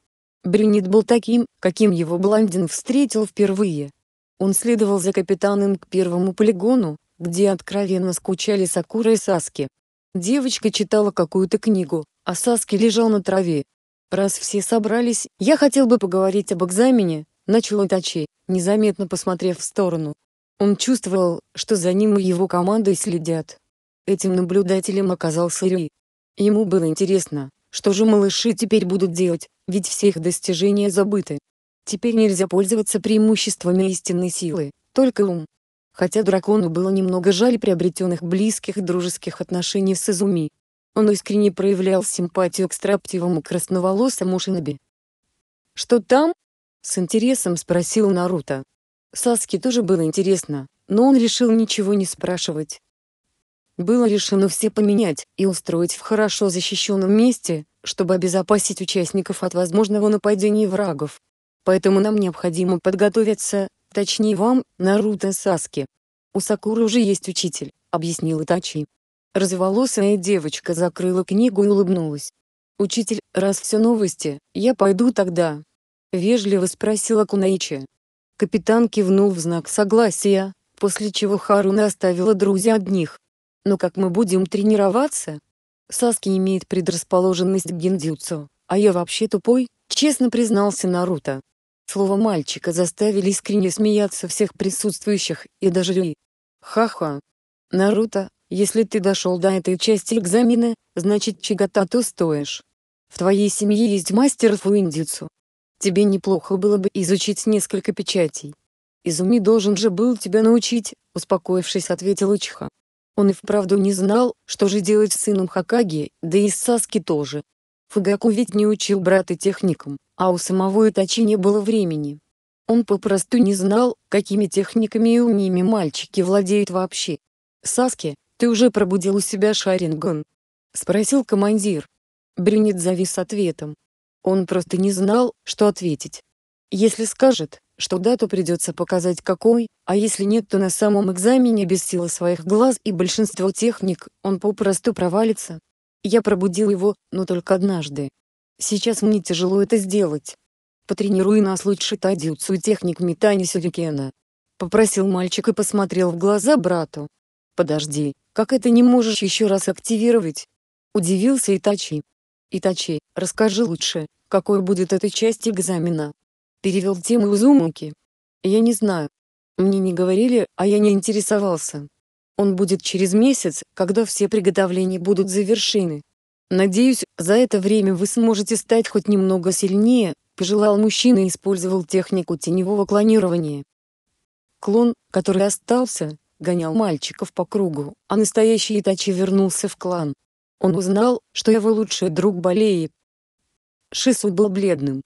Брюнет был таким, каким его блондин встретил впервые. Он следовал за капитаном к первому полигону, где откровенно скучали Сакура и Саски. Девочка читала какую-то книгу, а Саски лежал на траве. «Раз все собрались, я хотел бы поговорить об экзамене», — начал Итачи, незаметно посмотрев в сторону. Он чувствовал, что за ним и его командой следят. Этим наблюдателем оказался Ри. Ему было интересно, что же малыши теперь будут делать, ведь все их достижения забыты. Теперь нельзя пользоваться преимуществами истинной силы, только ум. Хотя дракону было немного жаль приобретенных близких дружеских отношений с Изуми. Он искренне проявлял симпатию к строптивому красноволосому Шиноби. «Что там?» — с интересом спросил Наруто. Саске тоже было интересно, но он решил ничего не спрашивать. Было решено все поменять и устроить в хорошо защищенном месте, чтобы обезопасить участников от возможного нападения врагов. Поэтому нам необходимо подготовиться, точнее вам, Наруто Саски. У Сакуры уже есть учитель, объяснил Итачи. Разволосая девочка закрыла книгу и улыбнулась. «Учитель, раз все новости, я пойду тогда?» Вежливо спросила Кунаичи. Капитан кивнул в знак согласия, после чего Харуна оставила друзья одних. «Но как мы будем тренироваться?» Саски имеет предрасположенность к гиндзюцу, а я вообще тупой, честно признался Наруто. Слово мальчика заставили искренне смеяться всех присутствующих, и даже Рюи. Ха-ха. Наруто, если ты дошел до этой части экзамена, значит чигата ты стоишь. В твоей семье есть мастер фуиндицу. Тебе неплохо было бы изучить несколько печатей. Изуми должен же был тебя научить, успокоившись ответил Учиха. Он и вправду не знал, что же делать с сыном Хакаги, да и с Саски тоже. Фугаку ведь не учил брата техникам, а у самого Итачи не было времени. Он попросту не знал, какими техниками и умиями мальчики владеют вообще. «Саски, ты уже пробудил у себя Шаринган?» — спросил командир. Брюнет завис ответом. Он просто не знал, что ответить. Если скажет, что да, то придется показать какой, а если нет, то на самом экзамене без силы своих глаз и большинства техник он попросту провалится. Я пробудил его, но только однажды. Сейчас мне тяжело это сделать. Потренируй нас лучше тадзюцу техник метания сюрикена. Попросил мальчик и посмотрел в глаза брату. Подожди, как это не можешь еще раз активировать? Удивился Итачи. Итачи, расскажи лучше, какой будет эта часть экзамена? перевел тему Узумуки. «Я не знаю. Мне не говорили, а я не интересовался. Он будет через месяц, когда все приготовления будут завершены. Надеюсь, за это время вы сможете стать хоть немного сильнее», — пожелал мужчина и использовал технику теневого клонирования. Клон, который остался, гонял мальчиков по кругу, а настоящий Итачи вернулся в клан. Он узнал, что его лучший друг болеет. Шису был бледным,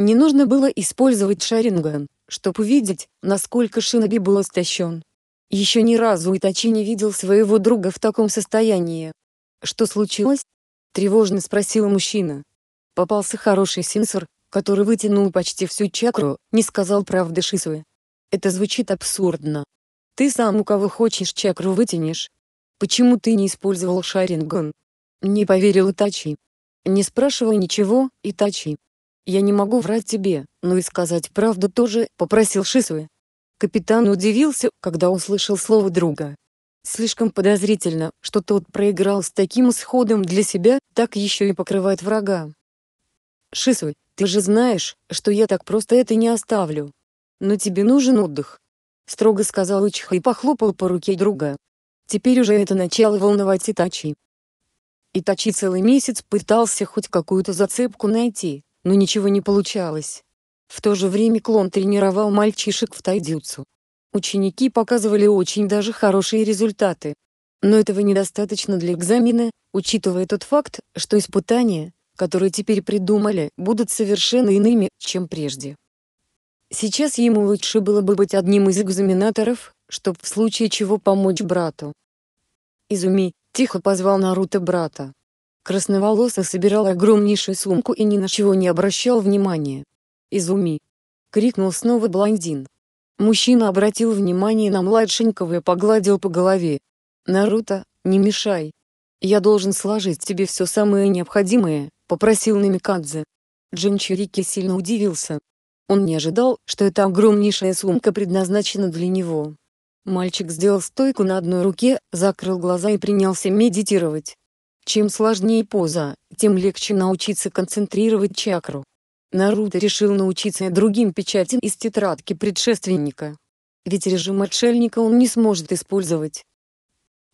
не нужно было использовать Шаринган, чтобы увидеть, насколько Шиноби был истощен. Еще ни разу Итачи не видел своего друга в таком состоянии. «Что случилось?» — тревожно спросил мужчина. Попался хороший сенсор, который вытянул почти всю чакру, не сказал правды Шисуэ. Это звучит абсурдно. Ты сам у кого хочешь чакру вытянешь. Почему ты не использовал Шаринган? Не поверил Итачи. Не спрашивай ничего, Итачи. Я не могу врать тебе, но и сказать правду тоже, попросил Шисуэ. Капитан удивился, когда услышал слово друга. Слишком подозрительно, что тот проиграл с таким исходом для себя, так еще и покрывает врага. Шисуэ, ты же знаешь, что я так просто это не оставлю. Но тебе нужен отдых. Строго сказал Ичха и похлопал по руке друга. Теперь уже это начало волновать Итачи. Итачи целый месяц пытался хоть какую-то зацепку найти, но ничего не получалось. В то же время клон тренировал мальчишек в тайдзюцу. Ученики показывали очень даже хорошие результаты. Но этого недостаточно для экзамена, учитывая тот факт, что испытания, которые теперь придумали, будут совершенно иными, чем прежде. Сейчас ему лучше было бы быть одним из экзаменаторов, чтобы в случае чего помочь брату. «Изуми!» — тихо позвал Наруто брата. Красноволосый собирал огромнейшую сумку и ни на чего не обращал внимания. «Изуми!» — крикнул снова блондин. Мужчина обратил внимание на младшенького и погладил по голове. «Наруто, не мешай. Я должен сложить тебе все самое необходимое», — попросил Намикадзе. Джинчирики сильно удивился. Он не ожидал, что эта огромнейшая сумка предназначена для него. Мальчик сделал стойку на одной руке, закрыл глаза и принялся медитировать. Чем сложнее поза, тем легче научиться концентрировать чакру. Наруто решил научиться другим печатям из тетрадки предшественника. Ведь режим отшельника он не сможет использовать.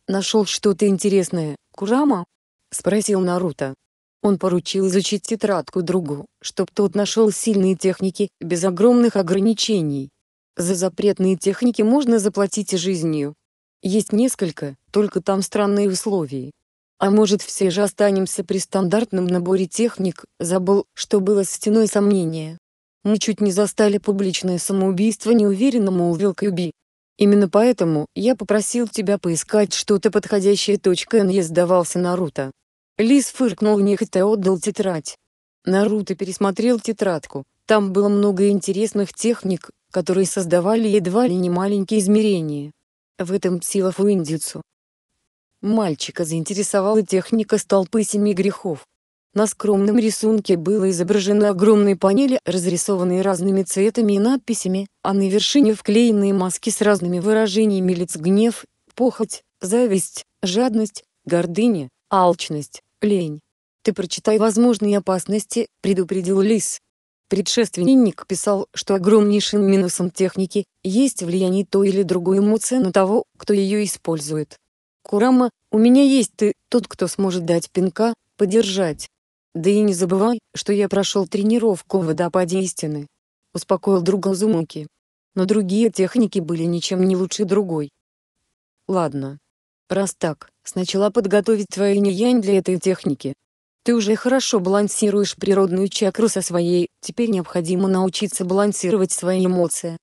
«Нашел что-то интересное, Курама?» — спросил Наруто. Он поручил изучить тетрадку другу, чтоб тот нашел сильные техники, без огромных ограничений. За запретные техники можно заплатить жизнью. Есть несколько, только там странные условия. А может, все же останемся при стандартном наборе техник, забыл, что было с стеной сомнения. Мы чуть не застали публичное самоубийство, неуверенно молвил Кьюби. Именно поэтому я попросил тебя поискать что-то подходящее. Точка Н. сдавался Наруто. Лис фыркнул нехотя отдал тетрадь. Наруто пересмотрел тетрадку. Там было много интересных техник, которые создавали едва ли не маленькие измерения. В этом сила фуиндицу. Мальчика заинтересовала техника столпы семи грехов. На скромном рисунке было изображено огромные панели, разрисованные разными цветами и надписями, а на вершине вклеенные маски с разными выражениями лиц гнев, похоть, зависть, жадность, гордыня, алчность, лень. «Ты прочитай возможные опасности», — предупредил Лис. Предшественник писал, что огромнейшим минусом техники есть влияние той или другой эмоции на того, кто ее использует. Курама, у меня есть ты, тот, кто сможет дать пинка, поддержать. Да и не забывай, что я прошел тренировку в водопаде истины. Успокоил друга Зумуки. Но другие техники были ничем не лучше другой. Ладно. Раз так, сначала подготовить твои ниянь для этой техники. Ты уже хорошо балансируешь природную чакру со своей, теперь необходимо научиться балансировать свои эмоции.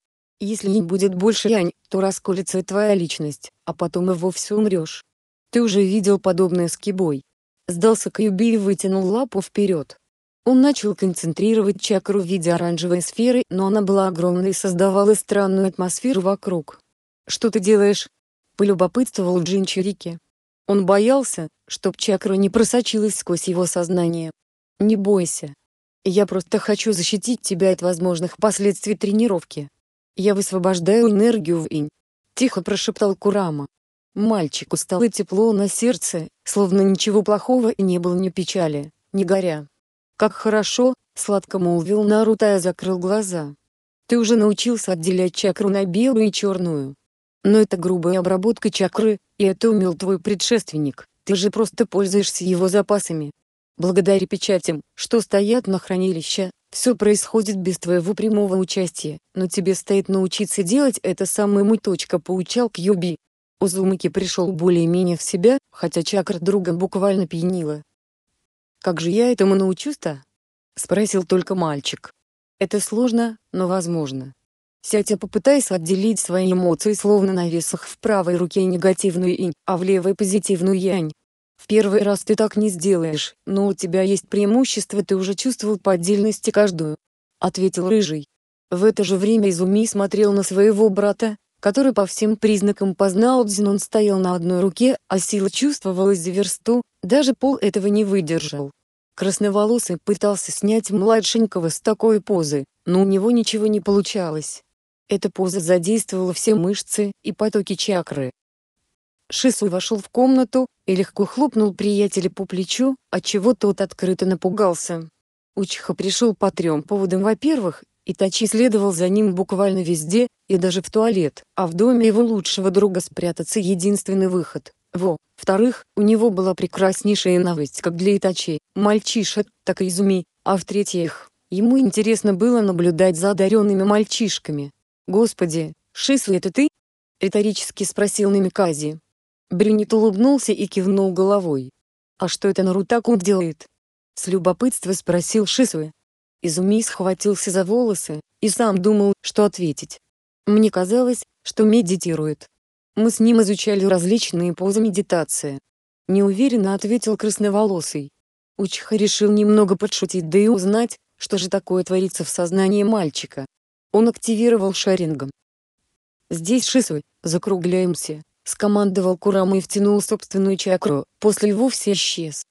Если не будет больше янь, то расколется твоя личность, а потом и вовсе умрешь. Ты уже видел подобное с Кибой. Сдался Кьюби и вытянул лапу вперед. Он начал концентрировать чакру в виде оранжевой сферы, но она была огромной и создавала странную атмосферу вокруг. «Что ты делаешь?» — полюбопытствовал Джин Чирике. Он боялся, чтоб чакра не просочилась сквозь его сознание. «Не бойся. Я просто хочу защитить тебя от возможных последствий тренировки. Я высвобождаю энергию в инь. Тихо прошептал Курама. Мальчику стало тепло на сердце, словно ничего плохого и не было ни печали, ни горя. «Как хорошо», — сладко молвил Наруто и а закрыл глаза. «Ты уже научился отделять чакру на белую и черную. Но это грубая обработка чакры, и это умел твой предшественник, ты же просто пользуешься его запасами. Благодаря печатям, что стоят на хранилище, все происходит без твоего прямого участия, но тебе стоит научиться делать это самому. Точка поучал Кьюби. Узумаки пришел более-менее в себя, хотя чакра друга буквально пьянила. «Как же я этому научусь-то?» — спросил только мальчик. «Это сложно, но возможно. Сядь и попытайся отделить свои эмоции словно на весах в правой руке негативную инь, а в левой позитивную янь. В первый раз ты так не сделаешь, но у тебя есть преимущество, ты уже чувствовал по отдельности каждую. Ответил Рыжий. В это же время Изуми смотрел на своего брата, который по всем признакам познал Дзинон стоял на одной руке, а сила чувствовалась за версту, даже пол этого не выдержал. Красноволосый пытался снять младшенького с такой позы, но у него ничего не получалось. Эта поза задействовала все мышцы и потоки чакры, Шису вошел в комнату и легко хлопнул приятеля по плечу, отчего тот открыто напугался. Учиха пришел по трем поводам. Во-первых, Итачи следовал за ним буквально везде, и даже в туалет, а в доме его лучшего друга спрятаться единственный выход. Во. вторых у него была прекраснейшая новость как для Итачи, мальчишек, так и Изуми, а в-третьих, ему интересно было наблюдать за одаренными мальчишками. «Господи, Шису это ты?» — риторически спросил Намикази. Брюнет улыбнулся и кивнул головой. «А что это Нарутакун делает?» С любопытства спросил Шисуэ. Изуми схватился за волосы, и сам думал, что ответить. Мне казалось, что медитирует. Мы с ним изучали различные позы медитации. Неуверенно ответил красноволосый. Учиха решил немного подшутить да и узнать, что же такое творится в сознании мальчика. Он активировал шарингом. Здесь Шисуэ, закругляемся, скомандовал Курам и втянул собственную чакру, после и вовсе исчез.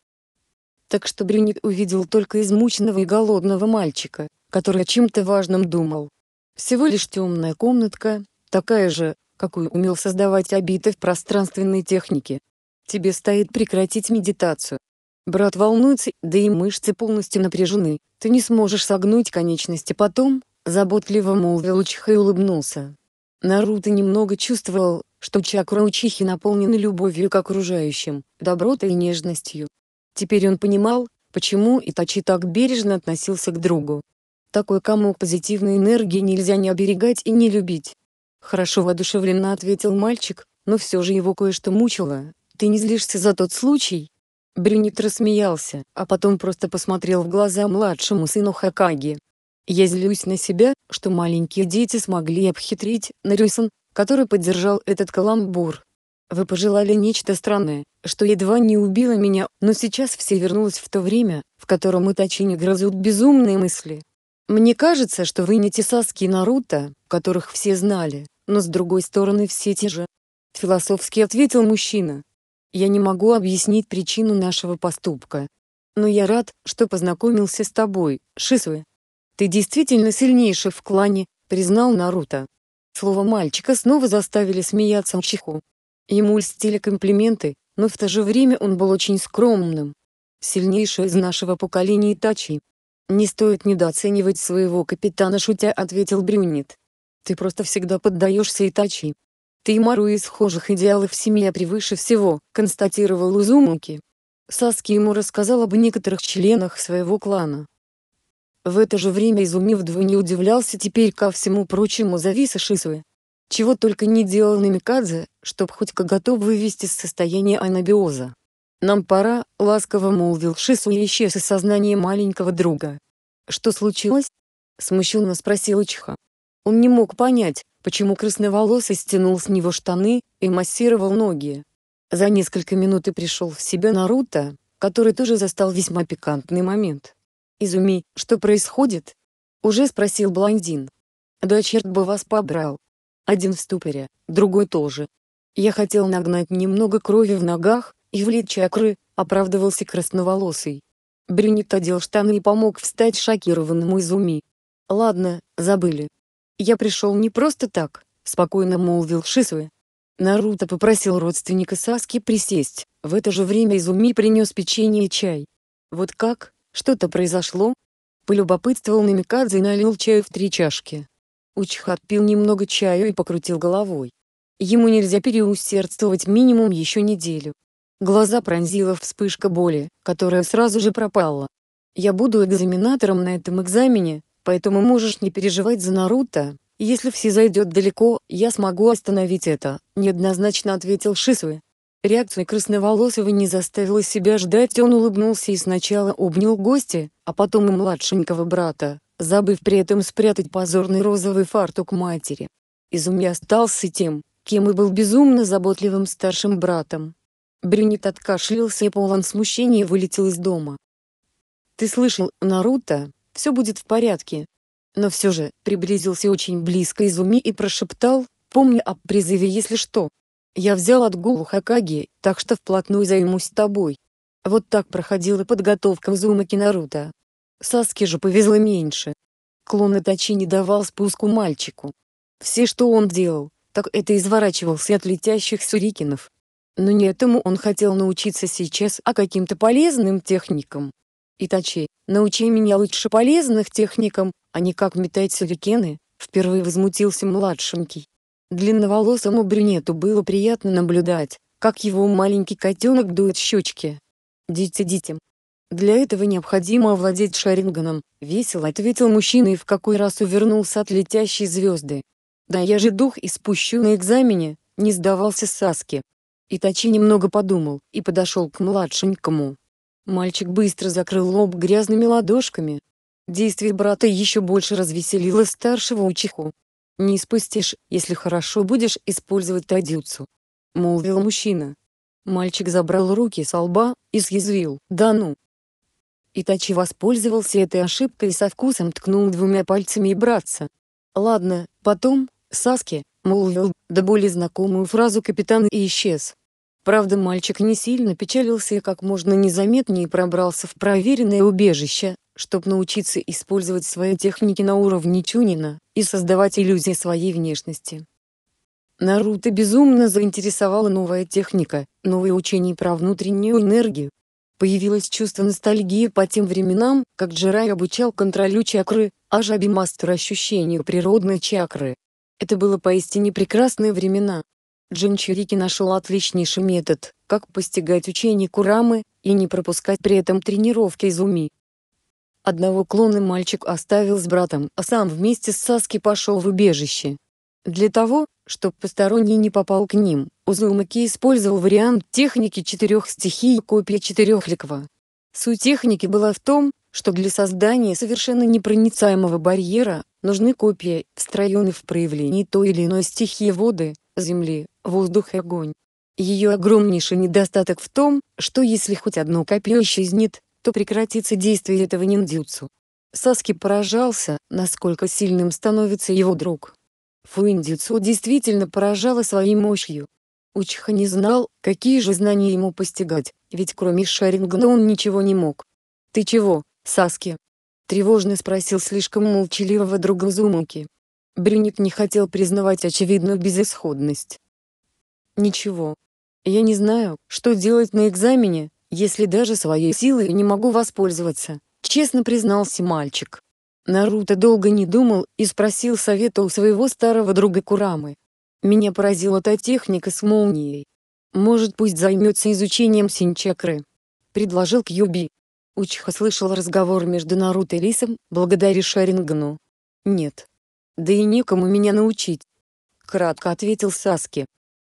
Так что Брюнет увидел только измученного и голодного мальчика, который о чем-то важном думал. Всего лишь темная комнатка, такая же, какую умел создавать обиты в пространственной технике. Тебе стоит прекратить медитацию. Брат волнуется, да и мышцы полностью напряжены, ты не сможешь согнуть конечности потом, заботливо молвил Чха и улыбнулся. Наруто немного чувствовал, что чакра учихи наполнена любовью к окружающим, добротой и нежностью. Теперь он понимал, почему Итачи так бережно относился к другу. Такой комок позитивной энергии нельзя не оберегать и не любить. Хорошо воодушевленно ответил мальчик, но все же его кое-что мучило. Ты не злишься за тот случай? Брюнет рассмеялся, а потом просто посмотрел в глаза младшему сыну Хакаги. «Я злюсь на себя, что маленькие дети смогли обхитрить Нарюсан, который поддержал этот каламбур. Вы пожелали нечто странное, что едва не убило меня, но сейчас все вернулось в то время, в котором Итачини грызут безумные мысли. Мне кажется, что вы не те и Наруто, которых все знали, но с другой стороны все те же. Философски ответил мужчина. Я не могу объяснить причину нашего поступка. Но я рад, что познакомился с тобой, Шисуэ. Ты действительно сильнейший в клане, признал Наруто, Слово мальчика снова заставили смеяться Чиху. Ему льстили комплименты, но в то же время он был очень скромным. Сильнейший из нашего поколения Тачи. «Не стоит недооценивать своего капитана», — шутя ответил Брюнет. «Ты просто всегда поддаешься Итачи. Ты и Мару из схожих идеалов семья превыше всего», — констатировал Узумаки. Саски ему рассказал об некоторых членах своего клана. В это же время Изуми вдвойне удивлялся теперь ко всему прочему завис Шисуэ. Чего только не делал Намикадзе, чтоб хоть как готов вывести из состояния анабиоза. «Нам пора», — ласково молвил Шисуэ и исчез из сознания маленького друга. «Что случилось?» — смущенно спросил Ичха. Он не мог понять, почему красноволосый стянул с него штаны и массировал ноги. За несколько минут и пришел в себя Наруто, который тоже застал весьма пикантный момент. «Изуми, что происходит?» — уже спросил блондин. «Да черт бы вас побрал!» Один в ступоре, другой тоже. Я хотел нагнать немного крови в ногах, и влить чакры, оправдывался красноволосый. Брюнет одел штаны и помог встать шокированному Изуми. «Ладно, забыли. Я пришел не просто так», — спокойно молвил Шисуэ. Наруто попросил родственника Саски присесть, в это же время Изуми принес печенье и чай. «Вот как?» Что-то произошло? Полюбопытствовал Намикадзе и налил чаю в три чашки. Учхат пил немного чаю и покрутил головой. Ему нельзя переусердствовать минимум еще неделю. Глаза пронзила вспышка боли, которая сразу же пропала. «Я буду экзаменатором на этом экзамене, поэтому можешь не переживать за Наруто. Если все зайдет далеко, я смогу остановить это», — неоднозначно ответил Шисуэ. Реакция красноволосого не заставила себя ждать, он улыбнулся и сначала обнял гостя, а потом и младшенького брата, забыв при этом спрятать позорный розовый фартук матери. Изумья остался тем, кем и был безумно заботливым старшим братом. Брюнет откашлялся и полон смущения вылетел из дома. «Ты слышал, Наруто, все будет в порядке». Но все же, приблизился очень близко Изуми и прошептал, «Помни о призыве, если что». Я взял отгул у Хакаги, так что вплотную займусь тобой. Вот так проходила подготовка Узумаки Наруто. Саске же повезло меньше. Клон Итачи не давал спуску мальчику. Все, что он делал, так это изворачивался от летящих сюрикинов. Но не этому он хотел научиться сейчас, а каким-то полезным техникам. Итачи, научи меня лучше полезных техникам, а не как метать сюрикены, впервые возмутился младшенький. Длинноволосому брюнету было приятно наблюдать, как его маленький котенок дует щечки. «Дите, дите». «Для этого необходимо овладеть шаринганом», — весело ответил мужчина и в какой раз увернулся от летящей звезды. «Да я же дух испущу на экзамене», — не сдавался Саски. Итачи немного подумал и подошел к младшенькому. Мальчик быстро закрыл лоб грязными ладошками. Действие брата еще больше развеселило старшего Учиху не испустишь, если хорошо будешь использовать тадюцу», — молвил мужчина. Мальчик забрал руки со лба и съязвил «Да ну!». Итачи воспользовался этой ошибкой и со вкусом ткнул двумя пальцами и братца. «Ладно, потом, Саски», — молвил до более знакомую фразу капитан и исчез. Правда мальчик не сильно печалился и как можно незаметнее пробрался в проверенное убежище, чтобы научиться использовать свои техники на уровне Чунина и создавать иллюзии своей внешности. Наруто безумно заинтересовала новая техника, новые учения про внутреннюю энергию. Появилось чувство ностальгии по тем временам, как Джирай обучал контролю чакры, а Жаби мастер ощущению природной чакры. Это было поистине прекрасные времена. Джин Чирики нашел отличнейший метод, как постигать учение Курамы, и не пропускать при этом тренировки изуми. Одного клона мальчик оставил с братом, а сам вместе с Саски пошел в убежище. Для того, чтобы посторонний не попал к ним, Узумаки использовал вариант техники четырех стихий копия четырехликова. Суть техники была в том, что для создания совершенно непроницаемого барьера нужны копии, встроенные в проявлении той или иной стихии воды, земли, воздуха и огонь. Ее огромнейший недостаток в том, что если хоть одно копье исчезнет, то прекратится действие этого ниндзюцу. Саски поражался, насколько сильным становится его друг. Фуиндзюцу действительно поражало своей мощью. Учиха не знал, какие же знания ему постигать, ведь кроме Шарингана он ничего не мог. «Ты чего, Саски?» — тревожно спросил слишком молчаливого друга Зумаки. Брюник не хотел признавать очевидную безысходность. «Ничего. Я не знаю, что делать на экзамене, если даже своей силой не могу воспользоваться», — честно признался мальчик. Наруто долго не думал и спросил совета у своего старого друга Курамы. «Меня поразила та техника с молнией. Может, пусть займется изучением синчакры?» — предложил Кьюби. Учиха слышал разговор между Наруто и Лисом, благодаря Шарингну. «Нет. Да и некому меня научить», — кратко ответил Саски.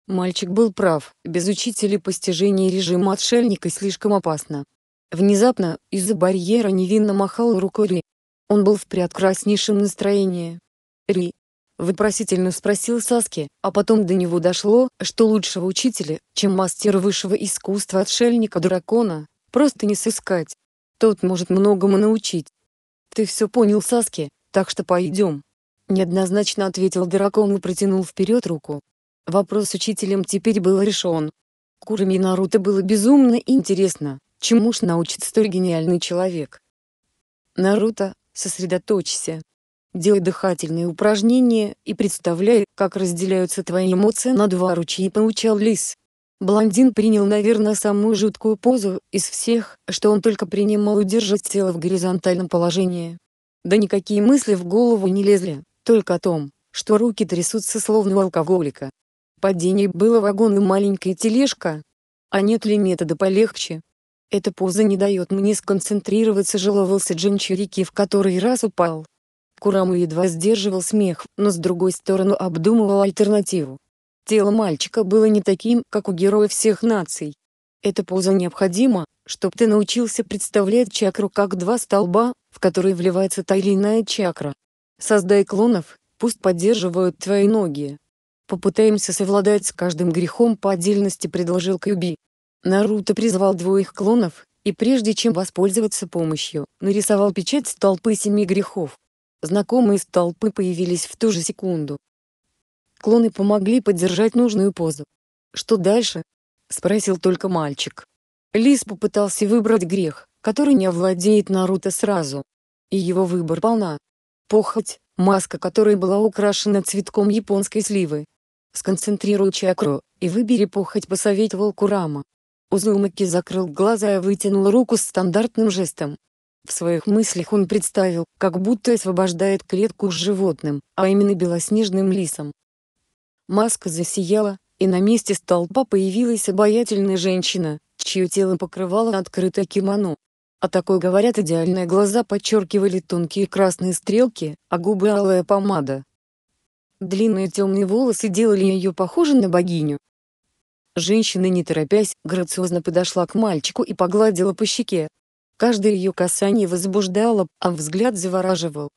Мальчик был прав, без учителей постижение режима отшельника слишком опасно. Внезапно, из-за барьера невинно махал рукой Ри. Он был в прекраснейшем настроении. «Ри!» — вопросительно спросил Саски, а потом до него дошло, что лучшего учителя, чем мастер высшего искусства отшельника-дракона, просто не сыскать. Тот может многому научить. «Ты все понял, Саски, так что пойдем!» Неоднозначно ответил дракон и протянул вперед руку. Вопрос с учителем теперь был решен. Курами Наруто было безумно интересно, чему ж научит столь гениальный человек. Наруто, сосредоточься. Делай дыхательные упражнения и представляй, как разделяются твои эмоции на два ручья, поучал лис. Блондин принял, наверное, самую жуткую позу из всех, что он только принимал удержать тело в горизонтальном положении. Да никакие мысли в голову не лезли, только о том, что руки трясутся словно у алкоголика, падении было вагон и маленькая тележка. А нет ли метода полегче? Эта поза не дает мне сконцентрироваться, жаловался Джин Чирики в который раз упал. Кураму едва сдерживал смех, но с другой стороны обдумывал альтернативу. Тело мальчика было не таким, как у героя всех наций. Эта поза необходима, чтобы ты научился представлять чакру как два столба, в которые вливается та или иная чакра. Создай клонов, пусть поддерживают твои ноги. Попытаемся совладать с каждым грехом по отдельности предложил Кьюби. Наруто призвал двоих клонов, и прежде чем воспользоваться помощью, нарисовал печать с толпы семи грехов. Знакомые с толпы появились в ту же секунду. Клоны помогли поддержать нужную позу. «Что дальше?» — спросил только мальчик. Лис попытался выбрать грех, который не овладеет Наруто сразу. И его выбор полна. Похоть, маска которой была украшена цветком японской сливы, Сконцентрируй чакру, и выбери похоть посоветовал Курама. Узумаки закрыл глаза и вытянул руку стандартным жестом. В своих мыслях он представил, как будто освобождает клетку с животным, а именно белоснежным лисом. Маска засияла, и на месте столпа появилась обаятельная женщина, чье тело покрывало открытое кимоно. а такой говорят идеальные глаза подчеркивали тонкие красные стрелки, а губы алая помада, Длинные темные волосы делали ее похожей на богиню. Женщина, не торопясь, грациозно подошла к мальчику и погладила по щеке. Каждое ее касание возбуждало, а взгляд завораживал.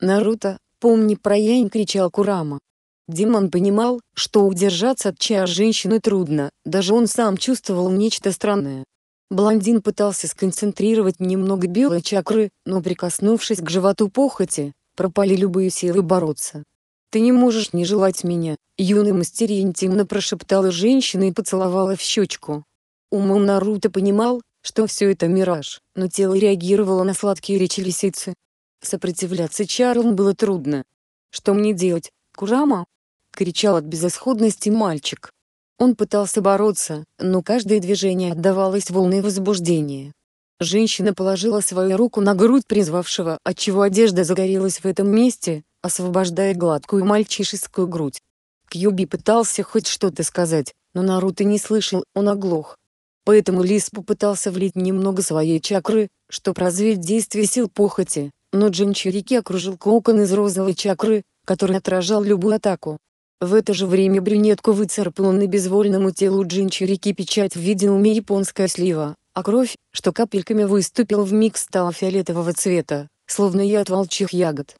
«Наруто, помни про Янь!» — кричал Курама. Димон понимал, что удержаться от чая женщины трудно, даже он сам чувствовал нечто странное. Блондин пытался сконцентрировать немного белой чакры, но прикоснувшись к животу похоти, пропали любые силы бороться. «Ты не можешь не желать меня», — юный мастере интимно прошептала женщина и поцеловала в щечку. Умом Наруто понимал, что все это мираж, но тело реагировало на сладкие речи лисицы. Сопротивляться чарам было трудно. «Что мне делать, Курама?» — кричал от безысходности мальчик. Он пытался бороться, но каждое движение отдавалось волной возбуждения. Женщина положила свою руку на грудь призвавшего, отчего одежда загорелась в этом месте, освобождая гладкую мальчишескую грудь. Кьюби пытался хоть что-то сказать, но Наруто не слышал, он оглох. Поэтому Лис попытался влить немного своей чакры, чтобы развить действие сил похоти, но Джинчурики окружил кокон из розовой чакры, который отражал любую атаку. В это же время брюнетку выцарапала на безвольному телу Джинчурики печать в виде уме японская слива, а кровь, что капельками выступила в миг стала фиолетового цвета, словно яд волчьих ягод.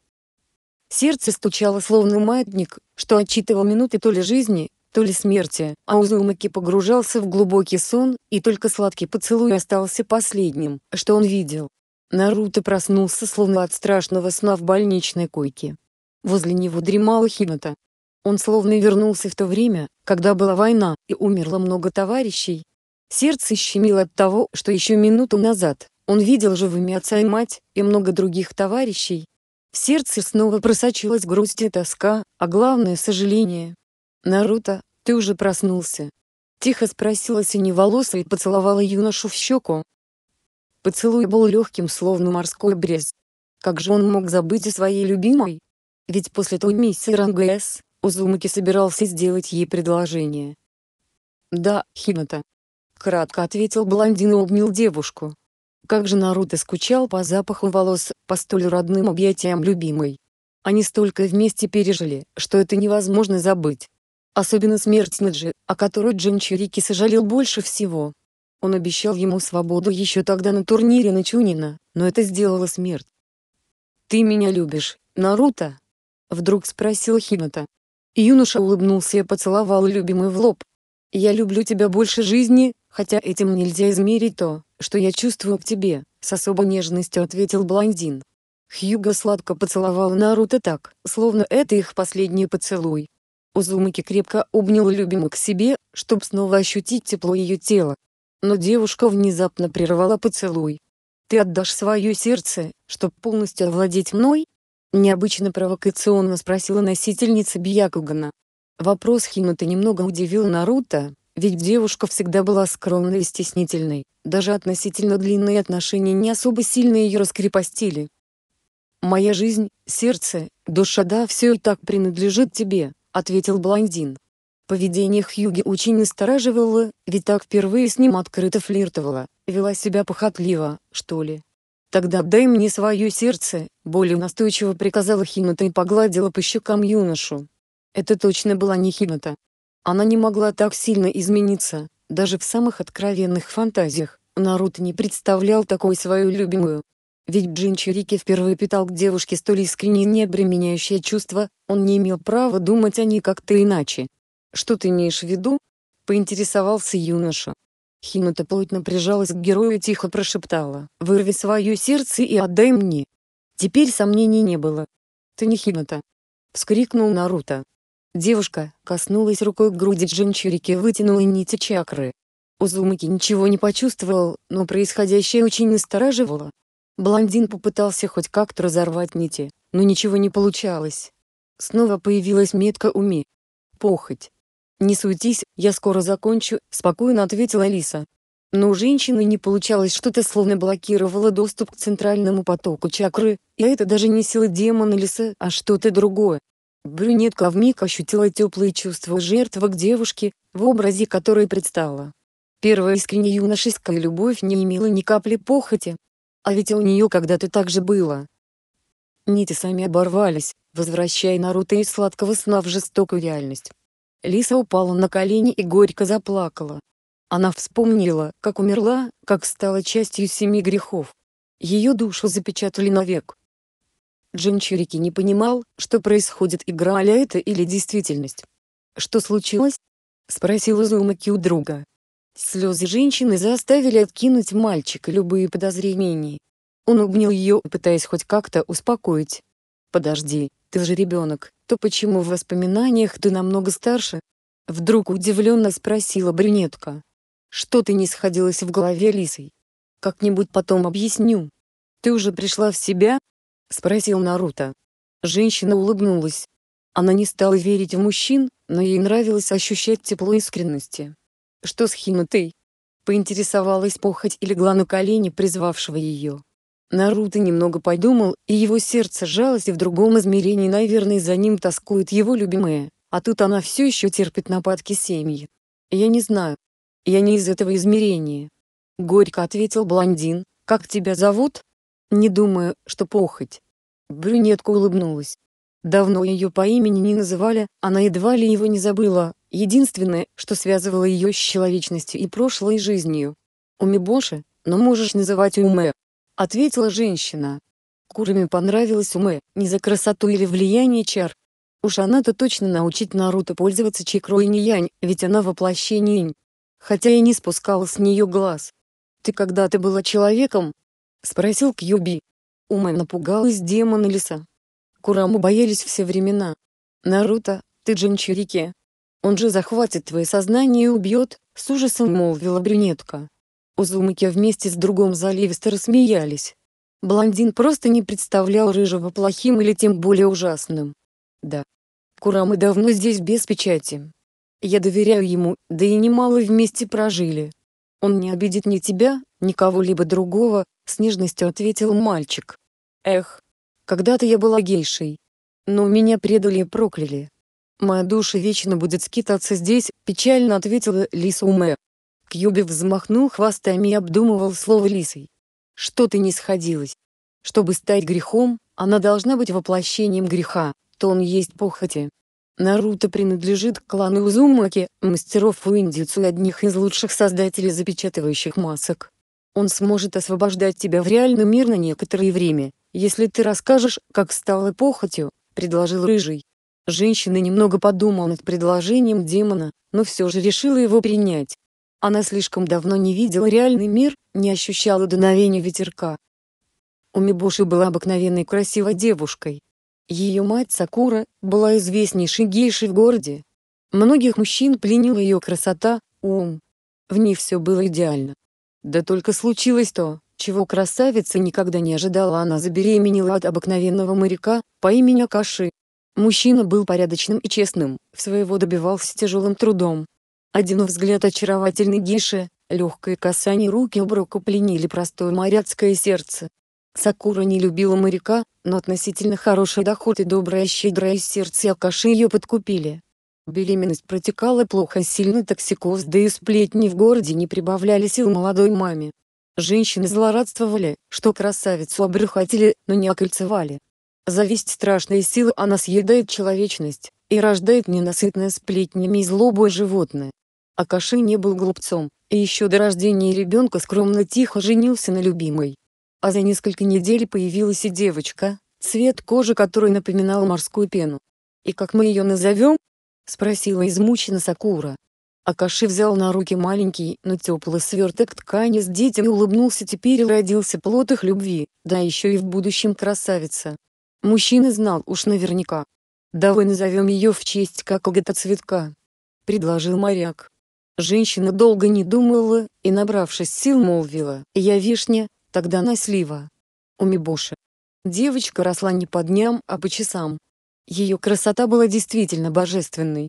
Сердце стучало словно маятник, что отчитывал минуты то ли жизни, то ли смерти, а Узумаки погружался в глубокий сон, и только сладкий поцелуй остался последним, что он видел. Наруто проснулся словно от страшного сна в больничной койке. Возле него дремала Хината. Он словно вернулся в то время, когда была война, и умерло много товарищей. Сердце щемило от того, что еще минуту назад он видел живыми отца и мать, и много других товарищей, в сердце снова просочилась грусть и тоска, а главное — сожаление. «Наруто, ты уже проснулся?» Тихо спросила Синеволосая и поцеловала юношу в щеку. Поцелуй был легким, словно морской брез. Как же он мог забыть о своей любимой? Ведь после той миссии Рангс, Узумаки собирался сделать ей предложение. «Да, Хината». Кратко ответил блондин и обнял девушку. Как же Наруто скучал по запаху волос, по столь родным объятиям любимой. Они столько вместе пережили, что это невозможно забыть. Особенно смерть Наджи, о которой Джин Чирики сожалел больше всего. Он обещал ему свободу еще тогда на турнире на Чунина, но это сделала смерть. «Ты меня любишь, Наруто?» Вдруг спросил Хината. Юноша улыбнулся и поцеловал любимый в лоб. «Я люблю тебя больше жизни, хотя этим нельзя измерить то, что я чувствую к тебе», — с особой нежностью ответил блондин. Хьюго сладко поцеловал Наруто так, словно это их последний поцелуй. Узумаки крепко обнял любимую к себе, чтобы снова ощутить тепло ее тела. Но девушка внезапно прервала поцелуй. «Ты отдашь свое сердце, чтобы полностью овладеть мной?» Необычно провокационно спросила носительница Бьякугана. Вопрос Хинута немного удивил Наруто, ведь девушка всегда была скромной и стеснительной, даже относительно длинные отношения не особо сильно ее раскрепостили. «Моя жизнь, сердце, душа да все и так принадлежит тебе», — ответил блондин. Поведение Хьюги очень настораживало, ведь так впервые с ним открыто флиртовала, вела себя похотливо, что ли. «Тогда дай мне свое сердце», — более настойчиво приказала Хината и погладила по щекам юношу. Это точно была не Хината, она не могла так сильно измениться, даже в самых откровенных фантазиях. Наруто не представлял такой свою любимую. Ведь Джинчурики впервые питал к девушке столь искренне не обременяющее чувство, он не имел права думать о ней как-то иначе. «Что ты имеешь в виду?» — поинтересовался юноша. Хината плотно прижалась к герою и тихо прошептала «Вырви свое сердце и отдай мне». Теперь сомнений не было. «Ты не Хината!» — вскрикнул Наруто. Девушка коснулась рукой груди Джинчурики и вытянула нити чакры. Узумаки ничего не почувствовал, но происходящее очень настораживало. Блондин попытался хоть как-то разорвать нити, но ничего не получалось. Снова появилась метка Уми. «Похоть». «Не суетись, я скоро закончу», — спокойно ответила Алиса. Но у женщины не получалось что-то словно блокировало доступ к центральному потоку чакры, и это даже не сила демона Лисы, а что-то другое. Брюнетка вмиг ощутила теплые чувства жертвы к девушке, в образе которой предстала. Первая искренняя юношеская любовь не имела ни капли похоти. А ведь у нее когда-то так же было. Нити сами оборвались, возвращая Наруто из сладкого сна в жестокую реальность. Лиса упала на колени и горько заплакала. Она вспомнила, как умерла, как стала частью семи грехов. Ее душу запечатали навек. Джинчурики не понимал, что происходит игра а это или действительность. «Что случилось?» — спросил Изумаки у друга. Слезы женщины заставили откинуть мальчика любые подозрения. Он обнял ее, пытаясь хоть как-то успокоить. «Подожди, ты же ребенок, то почему в воспоминаниях ты намного старше?» Вдруг удивленно спросила брюнетка. что ты не сходилось в голове лисой. Как-нибудь потом объясню. Ты уже пришла в себя, — спросил Наруто. Женщина улыбнулась. Она не стала верить в мужчин, но ей нравилось ощущать тепло искренности. «Что с Хинатой?» — поинтересовалась похоть и легла на колени призвавшего ее. Наруто немного подумал, и его сердце сжалось и в другом измерении, наверное, за ним тоскует его любимая, а тут она все еще терпит нападки семьи. «Я не знаю. Я не из этого измерения». Горько ответил блондин, «Как тебя зовут?» Не думаю, что похоть. Брюнетка улыбнулась. Давно ее по имени не называли, она едва ли его не забыла, единственное, что связывало ее с человечностью и прошлой жизнью. «Умебоши, но можешь называть Уме», — ответила женщина. Курами понравилась Уме, не за красоту или влияние чар. Уж она-то точно научит Наруто пользоваться чакрой Ниянь, ведь она воплощение Инь. Хотя и не спускала с нее глаз. «Ты когда-то была человеком?» — спросил Кьюби. Ума напугалась демона леса. Кураму боялись все времена. «Наруто, ты джинчурики. Он же захватит твое сознание и убьет», — с ужасом молвила брюнетка. Узумаки вместе с другом заливисто рассмеялись. Блондин просто не представлял Рыжего плохим или тем более ужасным. Да. Курамы давно здесь без печати. Я доверяю ему, да и немало вместе прожили. Он не обидит ни тебя, ни кого-либо другого, с нежностью ответил мальчик. Эх, когда-то я была гейшей. Но меня предали и прокляли. Моя душа вечно будет скитаться здесь, печально ответила Лиса Уме. Кьюби взмахнул хвостами и обдумывал слово Лисой. Что ты не сходилась? Чтобы стать грехом, она должна быть воплощением греха, то он есть похоти. Наруто принадлежит к клану Узумаки, мастеров Уиндицу и одних из лучших создателей запечатывающих масок. Он сможет освобождать тебя в реальный мир на некоторое время, если ты расскажешь, как стала похотью», — предложил Рыжий. Женщина немного подумала над предложением демона, но все же решила его принять. Она слишком давно не видела реальный мир, не ощущала дуновения ветерка. Умибоши была обыкновенной красивой девушкой. Ее мать Сакура была известнейшей гейшей в городе. Многих мужчин пленила ее красота, ум. В ней все было идеально. Да только случилось то, чего красавица никогда не ожидала, она забеременела от обыкновенного моряка, по имени Каши. Мужчина был порядочным и честным, своего добивался тяжелым трудом. Один взгляд очаровательной Гиши, легкое касание руки об руку пленили простое моряцкое сердце. Сакура не любила моряка, но относительно хороший доход и доброе щедрое сердце Акаши ее подкупили. Беременность протекала плохо, сильный токсикоз, да и сплетни в городе не прибавляли сил молодой маме. Женщины злорадствовали, что красавицу обрюхатили, но не окольцевали. Зависть страшной силы она съедает человечность, и рождает ненасытное сплетнями и злобой животное. Акаши не был глупцом, и еще до рождения ребенка скромно тихо женился на любимой. А за несколько недель появилась и девочка, цвет кожи которой напоминал морскую пену. И как мы ее назовем, — спросила измученно Сакура. Акаши взял на руки маленький, но теплый сверток ткани с детям и улыбнулся теперь родился плод их любви, да еще и в будущем красавица. Мужчина знал уж наверняка. «Давай назовем ее в честь какого-то цветка», — предложил моряк. Женщина долго не думала, и набравшись сил молвила, «Я вишня, тогда она слива». Умибоши. Девочка росла не по дням, а по часам. Ее красота была действительно божественной.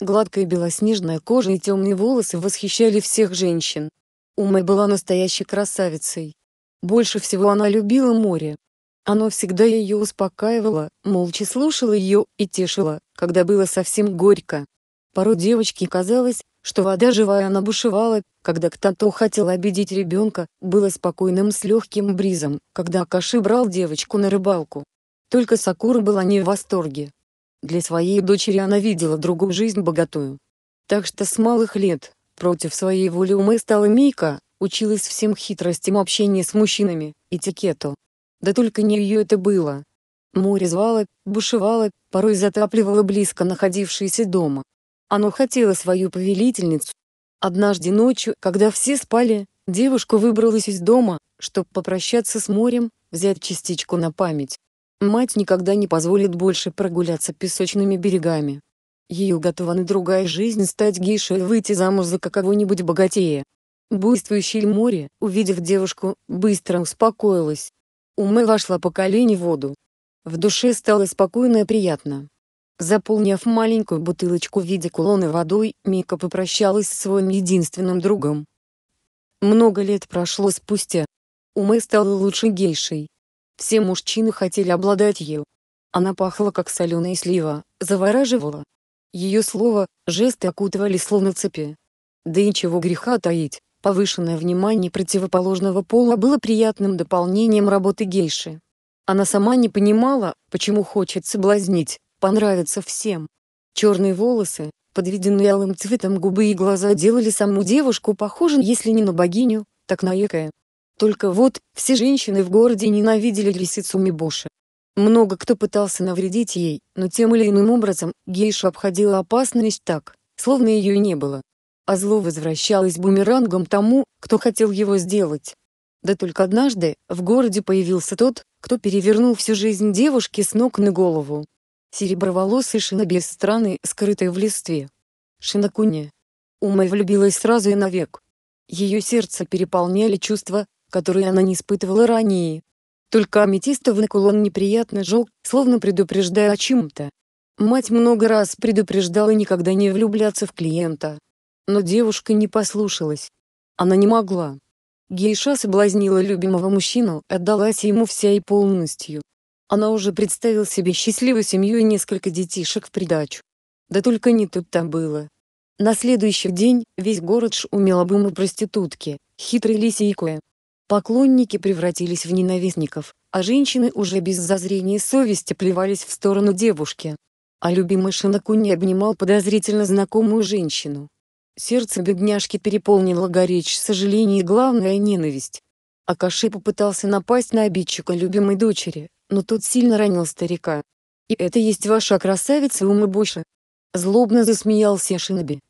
Гладкая белоснежная кожа и темные волосы восхищали всех женщин. Ума была настоящей красавицей. Больше всего она любила море. Оно всегда ее успокаивало, молча слушало ее и тешило, когда было совсем горько. Порой девочке казалось, что вода живая она бушевала, когда кто-то хотел обидеть ребенка, было спокойным с легким бризом, когда Акаши брал девочку на рыбалку, только Сакура была не в восторге. Для своей дочери она видела другую жизнь богатую. Так что с малых лет, против своей воли умы стала Мика, училась всем хитростям общения с мужчинами, этикету. Да только не ее это было. Море звало, бушевало, порой затапливало близко находившиеся дома. Оно хотело свою повелительницу. Однажды ночью, когда все спали, девушка выбралась из дома, чтобы попрощаться с морем, взять частичку на память. Мать никогда не позволит больше прогуляться песочными берегами. Ее готова на другая жизнь стать гейшей и выйти замуж за какого-нибудь богатея. Буйствующее море, увидев девушку, быстро успокоилось. Уме вошла по колени в воду. В душе стало спокойно и приятно. Заполнив маленькую бутылочку в виде кулона водой, Мика попрощалась со своим единственным другом. Много лет прошло спустя. Уме стала лучше гейшей. Все мужчины хотели обладать ею. Она пахла как соленая слива, завораживала. Ее слово, жесты окутывали словно цепи. Да и чего греха таить, повышенное внимание противоположного пола было приятным дополнением работы гейши. Она сама не понимала, почему хочет соблазнить, понравиться всем. Черные волосы, подведенные алым цветом губы и глаза делали саму девушку похожей, если не на богиню, так на Экая. Только вот, все женщины в городе ненавидели лисицу Мибоши. Много кто пытался навредить ей, но тем или иным образом, гейша обходила опасность так, словно ее и не было. А зло возвращалось бумерангом тому, кто хотел его сделать. Да только однажды, в городе появился тот, кто перевернул всю жизнь девушки с ног на голову. Сереброволосый шиноби из страны, скрытой в листве. Шинакуни. Ума влюбилась сразу и навек. Ее сердце переполняли чувства, которые она не испытывала ранее. Только аметистовый кулон неприятно жёг, словно предупреждая о чем-то. Мать много раз предупреждала никогда не влюбляться в клиента. Но девушка не послушалась. Она не могла. Гейша соблазнила любимого мужчину, отдалась ему вся и полностью. Она уже представила себе счастливую семью и несколько детишек в придачу. Да только не тут-то было. На следующий день весь город шумел об и проститутке, хитрой лисейкой. Поклонники превратились в ненавистников, а женщины уже без зазрения совести плевались в сторону девушки. А любимый Шинакуни обнимал подозрительно знакомую женщину. Сердце бедняжки переполнило горечь сожаление и главная ненависть. Акаши попытался напасть на обидчика любимой дочери, но тот сильно ранил старика. «И это есть ваша красавица Умы Боши!» Злобно засмеялся Шиноби.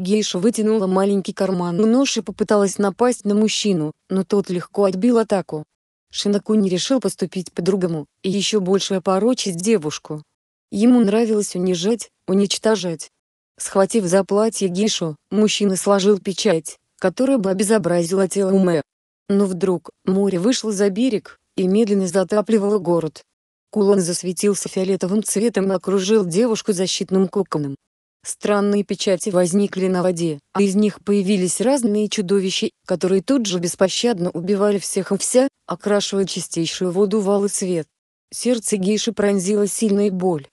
Гейша вытянула маленький карман нож и попыталась напасть на мужчину, но тот легко отбил атаку. Шинаку не решил поступить по-другому, и еще больше опорочить девушку. Ему нравилось унижать, уничтожать. Схватив за платье Гейшу, мужчина сложил печать, которая бы обезобразила тело Уме. Но вдруг, море вышло за берег, и медленно затапливало город. Кулон засветился фиолетовым цветом и окружил девушку защитным коконом. Странные печати возникли на воде, а из них появились разные чудовища, которые тут же беспощадно убивали всех и вся, окрашивая чистейшую воду в алый цвет. Сердце гейши пронзила сильная боль.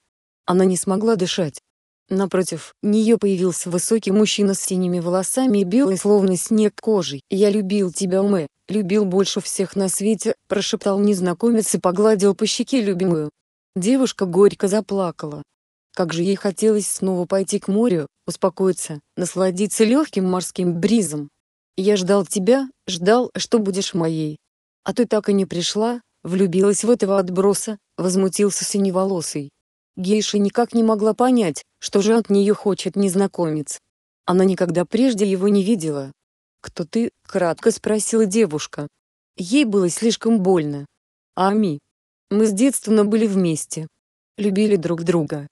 Она не смогла дышать. Напротив нее появился высокий мужчина с синими волосами и белой словно снег кожей. «Я любил тебя, Мэ, любил больше всех на свете», – прошептал незнакомец и погладил по щеке любимую. Девушка горько заплакала, как же ей хотелось снова пойти к морю, успокоиться, насладиться легким морским бризом. Я ждал тебя, ждал, что будешь моей. А ты так и не пришла, влюбилась в этого отброса, возмутился синеволосый. Гейша никак не могла понять, что же от нее хочет незнакомец. Она никогда прежде его не видела. «Кто ты?» — кратко спросила девушка. Ей было слишком больно. «Ами. Мы с детства были вместе. Любили друг друга.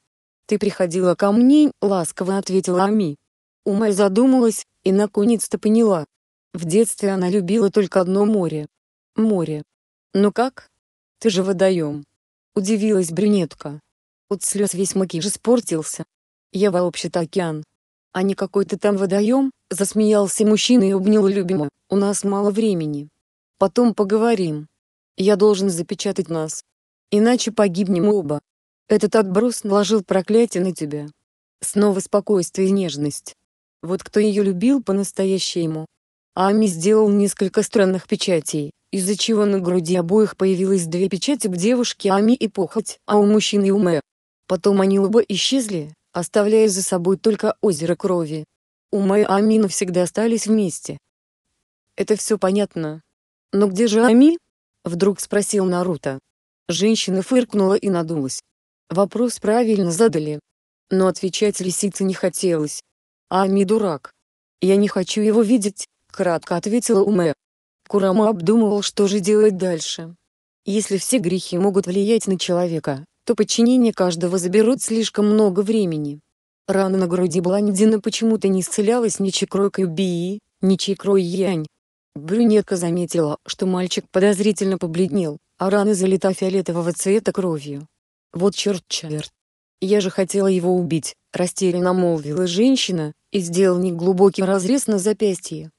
«Ты приходила ко мне», — ласково ответила Ами. Умай задумалась, и наконец-то поняла. В детстве она любила только одно море. Море. «Ну как? Ты же водоем!» — удивилась брюнетка. От слез весь макияж испортился. «Я вообще-то океан. А не какой-то там водоем», — засмеялся мужчина и обнял любимого. «У нас мало времени. Потом поговорим. Я должен запечатать нас. Иначе погибнем оба». Этот отброс наложил проклятие на тебя. Снова спокойствие и нежность. Вот кто ее любил по-настоящему. А ами сделал несколько странных печатей, из-за чего на груди обоих появилось две печати в девушке Ами и похоть, а у мужчины Уме. Потом они оба исчезли, оставляя за собой только озеро крови. Уме и Ами навсегда остались вместе. Это все понятно. Но где же Ами? Вдруг спросил Наруто. Женщина фыркнула и надулась. Вопрос правильно задали. Но отвечать лисице не хотелось. «Ами дурак. Я не хочу его видеть», — кратко ответила Уме. Курама обдумывал, что же делать дальше. Если все грехи могут влиять на человека, то подчинение каждого заберут слишком много времени. Рана на груди блондина почему-то не исцелялась ни чекройкой Бии, ни чекрой Янь. Брюнетка заметила, что мальчик подозрительно побледнел, а раны залита фиолетового цвета кровью. «Вот черт-черт! Я же хотела его убить!» – растерянно молвила женщина, и сделал неглубокий разрез на запястье.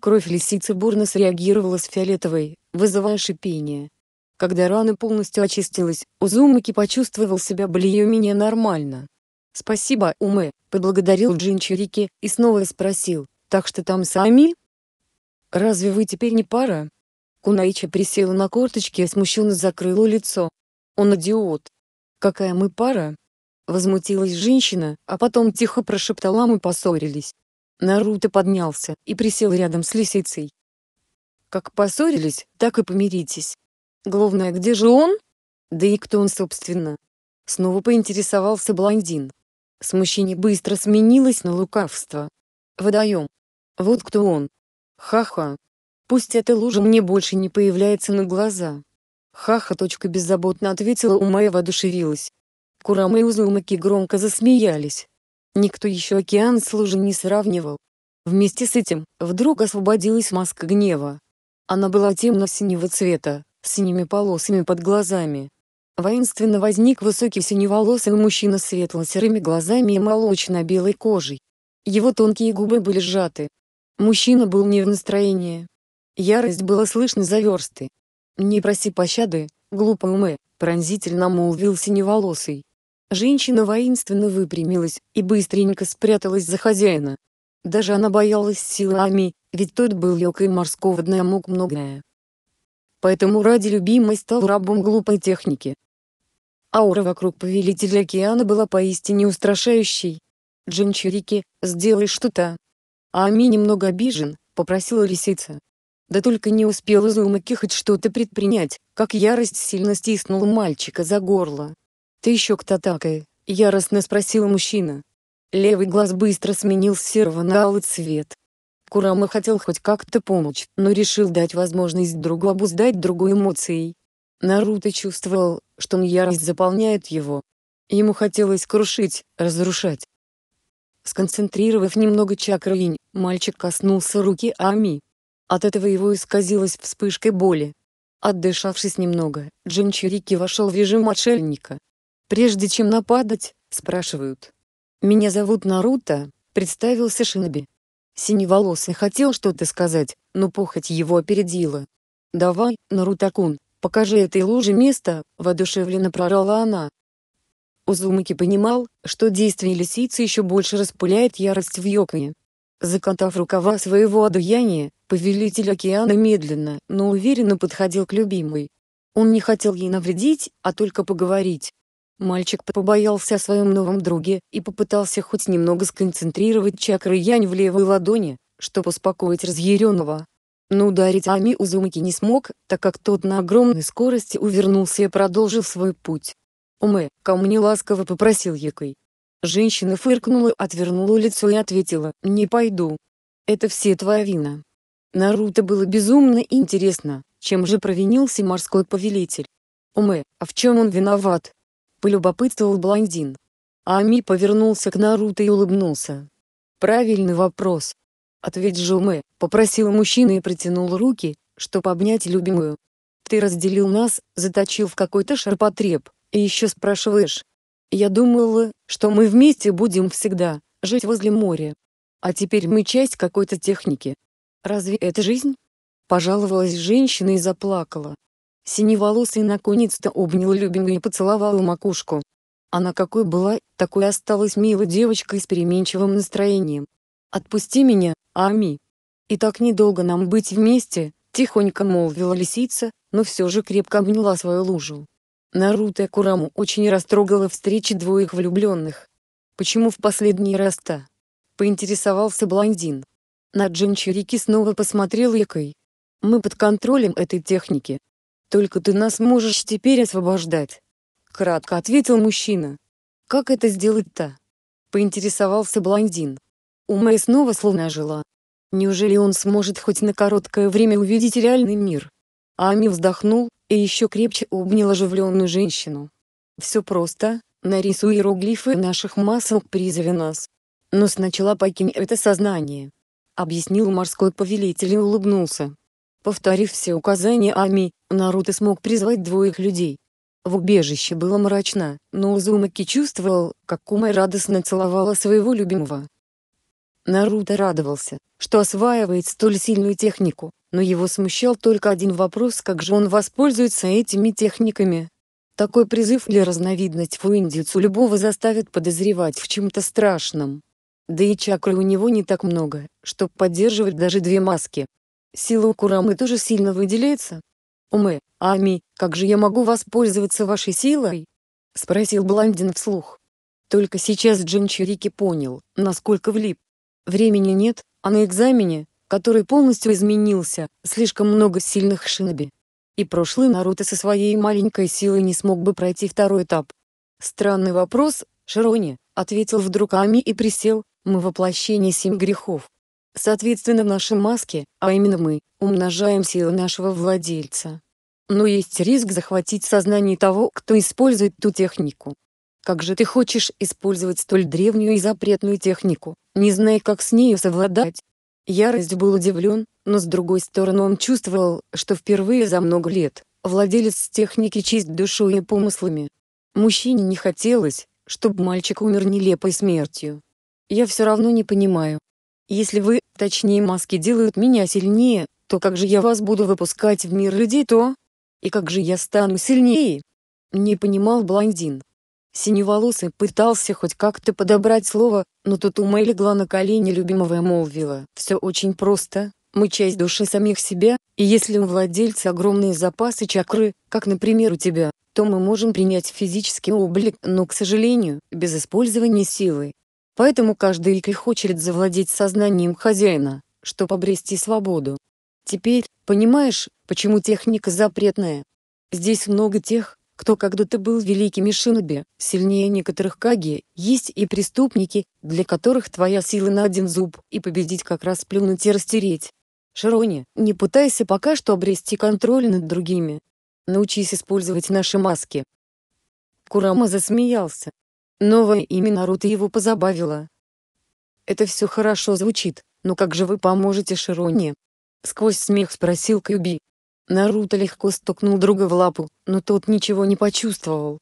Кровь лисицы бурно среагировала с фиолетовой, вызывая шипение. Когда рана полностью очистилась, Узумаки почувствовал себя более-менее нормально. «Спасибо, Уме», — поблагодарил Джинчурики, и снова спросил, «Так что там сами?» «Разве вы теперь не пара?» Кунаича присела на корточки и смущенно закрыла лицо. «Он идиот», какая мы пара!» Возмутилась женщина, а потом тихо прошептала «Мы поссорились». Наруто поднялся и присел рядом с лисицей. «Как поссорились, так и помиритесь. Главное, где же он? Да и кто он, собственно?» Снова поинтересовался блондин. Смущение быстро сменилось на лукавство. «Водоем. Вот кто он. Ха-ха. Пусть эта лужа мне больше не появляется на глаза. Ха-ха. беззаботно ответила Ума и воодушевилась. Курама и Узумаки громко засмеялись. Никто еще океан с лужей не сравнивал. Вместе с этим, вдруг освободилась маска гнева. Она была темно-синего цвета, с синими полосами под глазами. Воинственно возник высокий синеволосый мужчина с светло-серыми глазами и молочно-белой кожей. Его тонкие губы были сжаты. Мужчина был не в настроении. Ярость была слышна за версты. «Не проси пощады, глупая мы», — пронзительно молвил синеволосый. Женщина воинственно выпрямилась и быстренько спряталась за хозяина. Даже она боялась силами, ведь тот был лёкой морского дна и мог многое. Поэтому ради любимой стал рабом глупой техники. Аура вокруг повелителя океана была поистине устрашающей. «Джинчурики, сделай что-то!» Ами немного обижен, попросила лисица. Да только не успел Изумаки хоть что-то предпринять, как ярость сильно стиснула мальчика за горло. «Ты еще кто такая?» — яростно спросил мужчина. Левый глаз быстро сменил серого на алый цвет. Курама хотел хоть как-то помочь, но решил дать возможность другу обуздать другой эмоцией. Наруто чувствовал, что ярость заполняет его. Ему хотелось крушить, разрушать. Сконцентрировав немного чакры инь, мальчик коснулся руки Ами. От этого его исказилось вспышкой боли. Отдышавшись немного, Джин Чирики вошел в режим отшельника. «Прежде чем нападать, спрашивают. Меня зовут Наруто», — представился Шиноби. Синеволосый хотел что-то сказать, но похоть его опередила. «Давай, Наруто-кун, покажи этой луже место», — воодушевленно прорала она. Узумаки понимал, что действие лисицы еще больше распыляет ярость в Йоконе. Закатав рукава своего одуяния, Повелитель океана медленно, но уверенно подходил к любимой. Он не хотел ей навредить, а только поговорить. Мальчик побоялся о своем новом друге и попытался хоть немного сконцентрировать чакры Янь в левой ладони, чтобы успокоить разъяренного. Но ударить Ами Узумаки не смог, так как тот на огромной скорости увернулся и продолжил свой путь. «Уме, ко мне ласково попросил Якой». Женщина фыркнула, отвернула лицо и ответила «Не пойду». «Это все твоя вина». Наруто было безумно интересно, чем же провинился морской повелитель. Уме, а в чем он виноват? Полюбопытствовал блондин. А ами повернулся к Наруто и улыбнулся. Правильный вопрос. Ответь же Уме, попросил мужчина и протянул руки, чтобы обнять любимую. Ты разделил нас, заточил в какой-то шарпотреб, и еще спрашиваешь. Я думала, что мы вместе будем всегда, жить возле моря. А теперь мы часть какой-то техники, Разве это жизнь? Пожаловалась женщина и заплакала. Синеволосый наконец-то обнял любимую и поцеловал макушку. Она какой была, такой осталась милой девочкой с переменчивым настроением. «Отпусти меня, Ами!» «И так недолго нам быть вместе», — тихонько молвила лисица, но все же крепко обняла свою лужу. Наруто и Кураму очень растрогала встреча двоих влюбленных. «Почему в последний раз-то?» — поинтересовался блондин. На джинчурики снова посмотрел Якой. «Мы под контролем этой техники. Только ты нас можешь теперь освобождать». Кратко ответил мужчина. «Как это сделать-то?» Поинтересовался блондин. У Мэй снова словно жила. Неужели он сможет хоть на короткое время увидеть реальный мир? А ами вздохнул и еще крепче обнял оживленную женщину. «Все просто, нарисуй иероглифы наших масок, призови нас. Но сначала покинь это сознание» объяснил морской повелитель и улыбнулся. Повторив все указания Ами, Наруто смог призвать двоих людей. В убежище было мрачно, но Узумаки чувствовал, как Кума радостно целовала своего любимого. Наруто радовался, что осваивает столь сильную технику, но его смущал только один вопрос как же он воспользуется этими техниками. Такой призыв или разновидность фуиндицу любого заставит подозревать в чем-то страшном. Да и чакры у него не так много, чтобы поддерживать даже две маски. Сила у Курамы тоже сильно выделяется. Уме, Ами, как же я могу воспользоваться вашей силой? Спросил блондин вслух. Только сейчас Джин Чирики понял, насколько влип. Времени нет, а на экзамене, который полностью изменился, слишком много сильных шиноби. И прошлый Наруто со своей маленькой силой не смог бы пройти второй этап. Странный вопрос, Широни, ответил вдруг Ами и присел, мы воплощение семь грехов. Соответственно наши маски, а именно мы, умножаем силу нашего владельца. Но есть риск захватить сознание того, кто использует ту технику. Как же ты хочешь использовать столь древнюю и запретную технику, не зная, как с нею совладать? Ярость был удивлен, но с другой стороны он чувствовал, что впервые за много лет владелец техники чист душой и помыслами. Мужчине не хотелось, чтобы мальчик умер нелепой смертью я все равно не понимаю. Если вы, точнее маски делают меня сильнее, то как же я вас буду выпускать в мир людей то? И как же я стану сильнее? Не понимал блондин. Синеволосый пытался хоть как-то подобрать слово, но тут Ума легла на колени любимого и молвила. «Все очень просто, мы часть души самих себя, и если у владельца огромные запасы чакры, как, например, у тебя, то мы можем принять физический облик, но, к сожалению, без использования силы. Поэтому каждый Илькой хочет завладеть сознанием хозяина, чтобы обрести свободу. Теперь, понимаешь, почему техника запретная? Здесь много тех, кто когда-то был великими шиноби, сильнее некоторых каги, есть и преступники, для которых твоя сила на один зуб, и победить как раз плюнуть и растереть. Широни, не пытайся пока что обрести контроль над другими. Научись использовать наши маски. Курама засмеялся. Новое имя Наруто его позабавило. «Это все хорошо звучит, но как же вы поможете Широне?» Сквозь смех спросил Кьюби. Наруто легко стукнул друга в лапу, но тот ничего не почувствовал.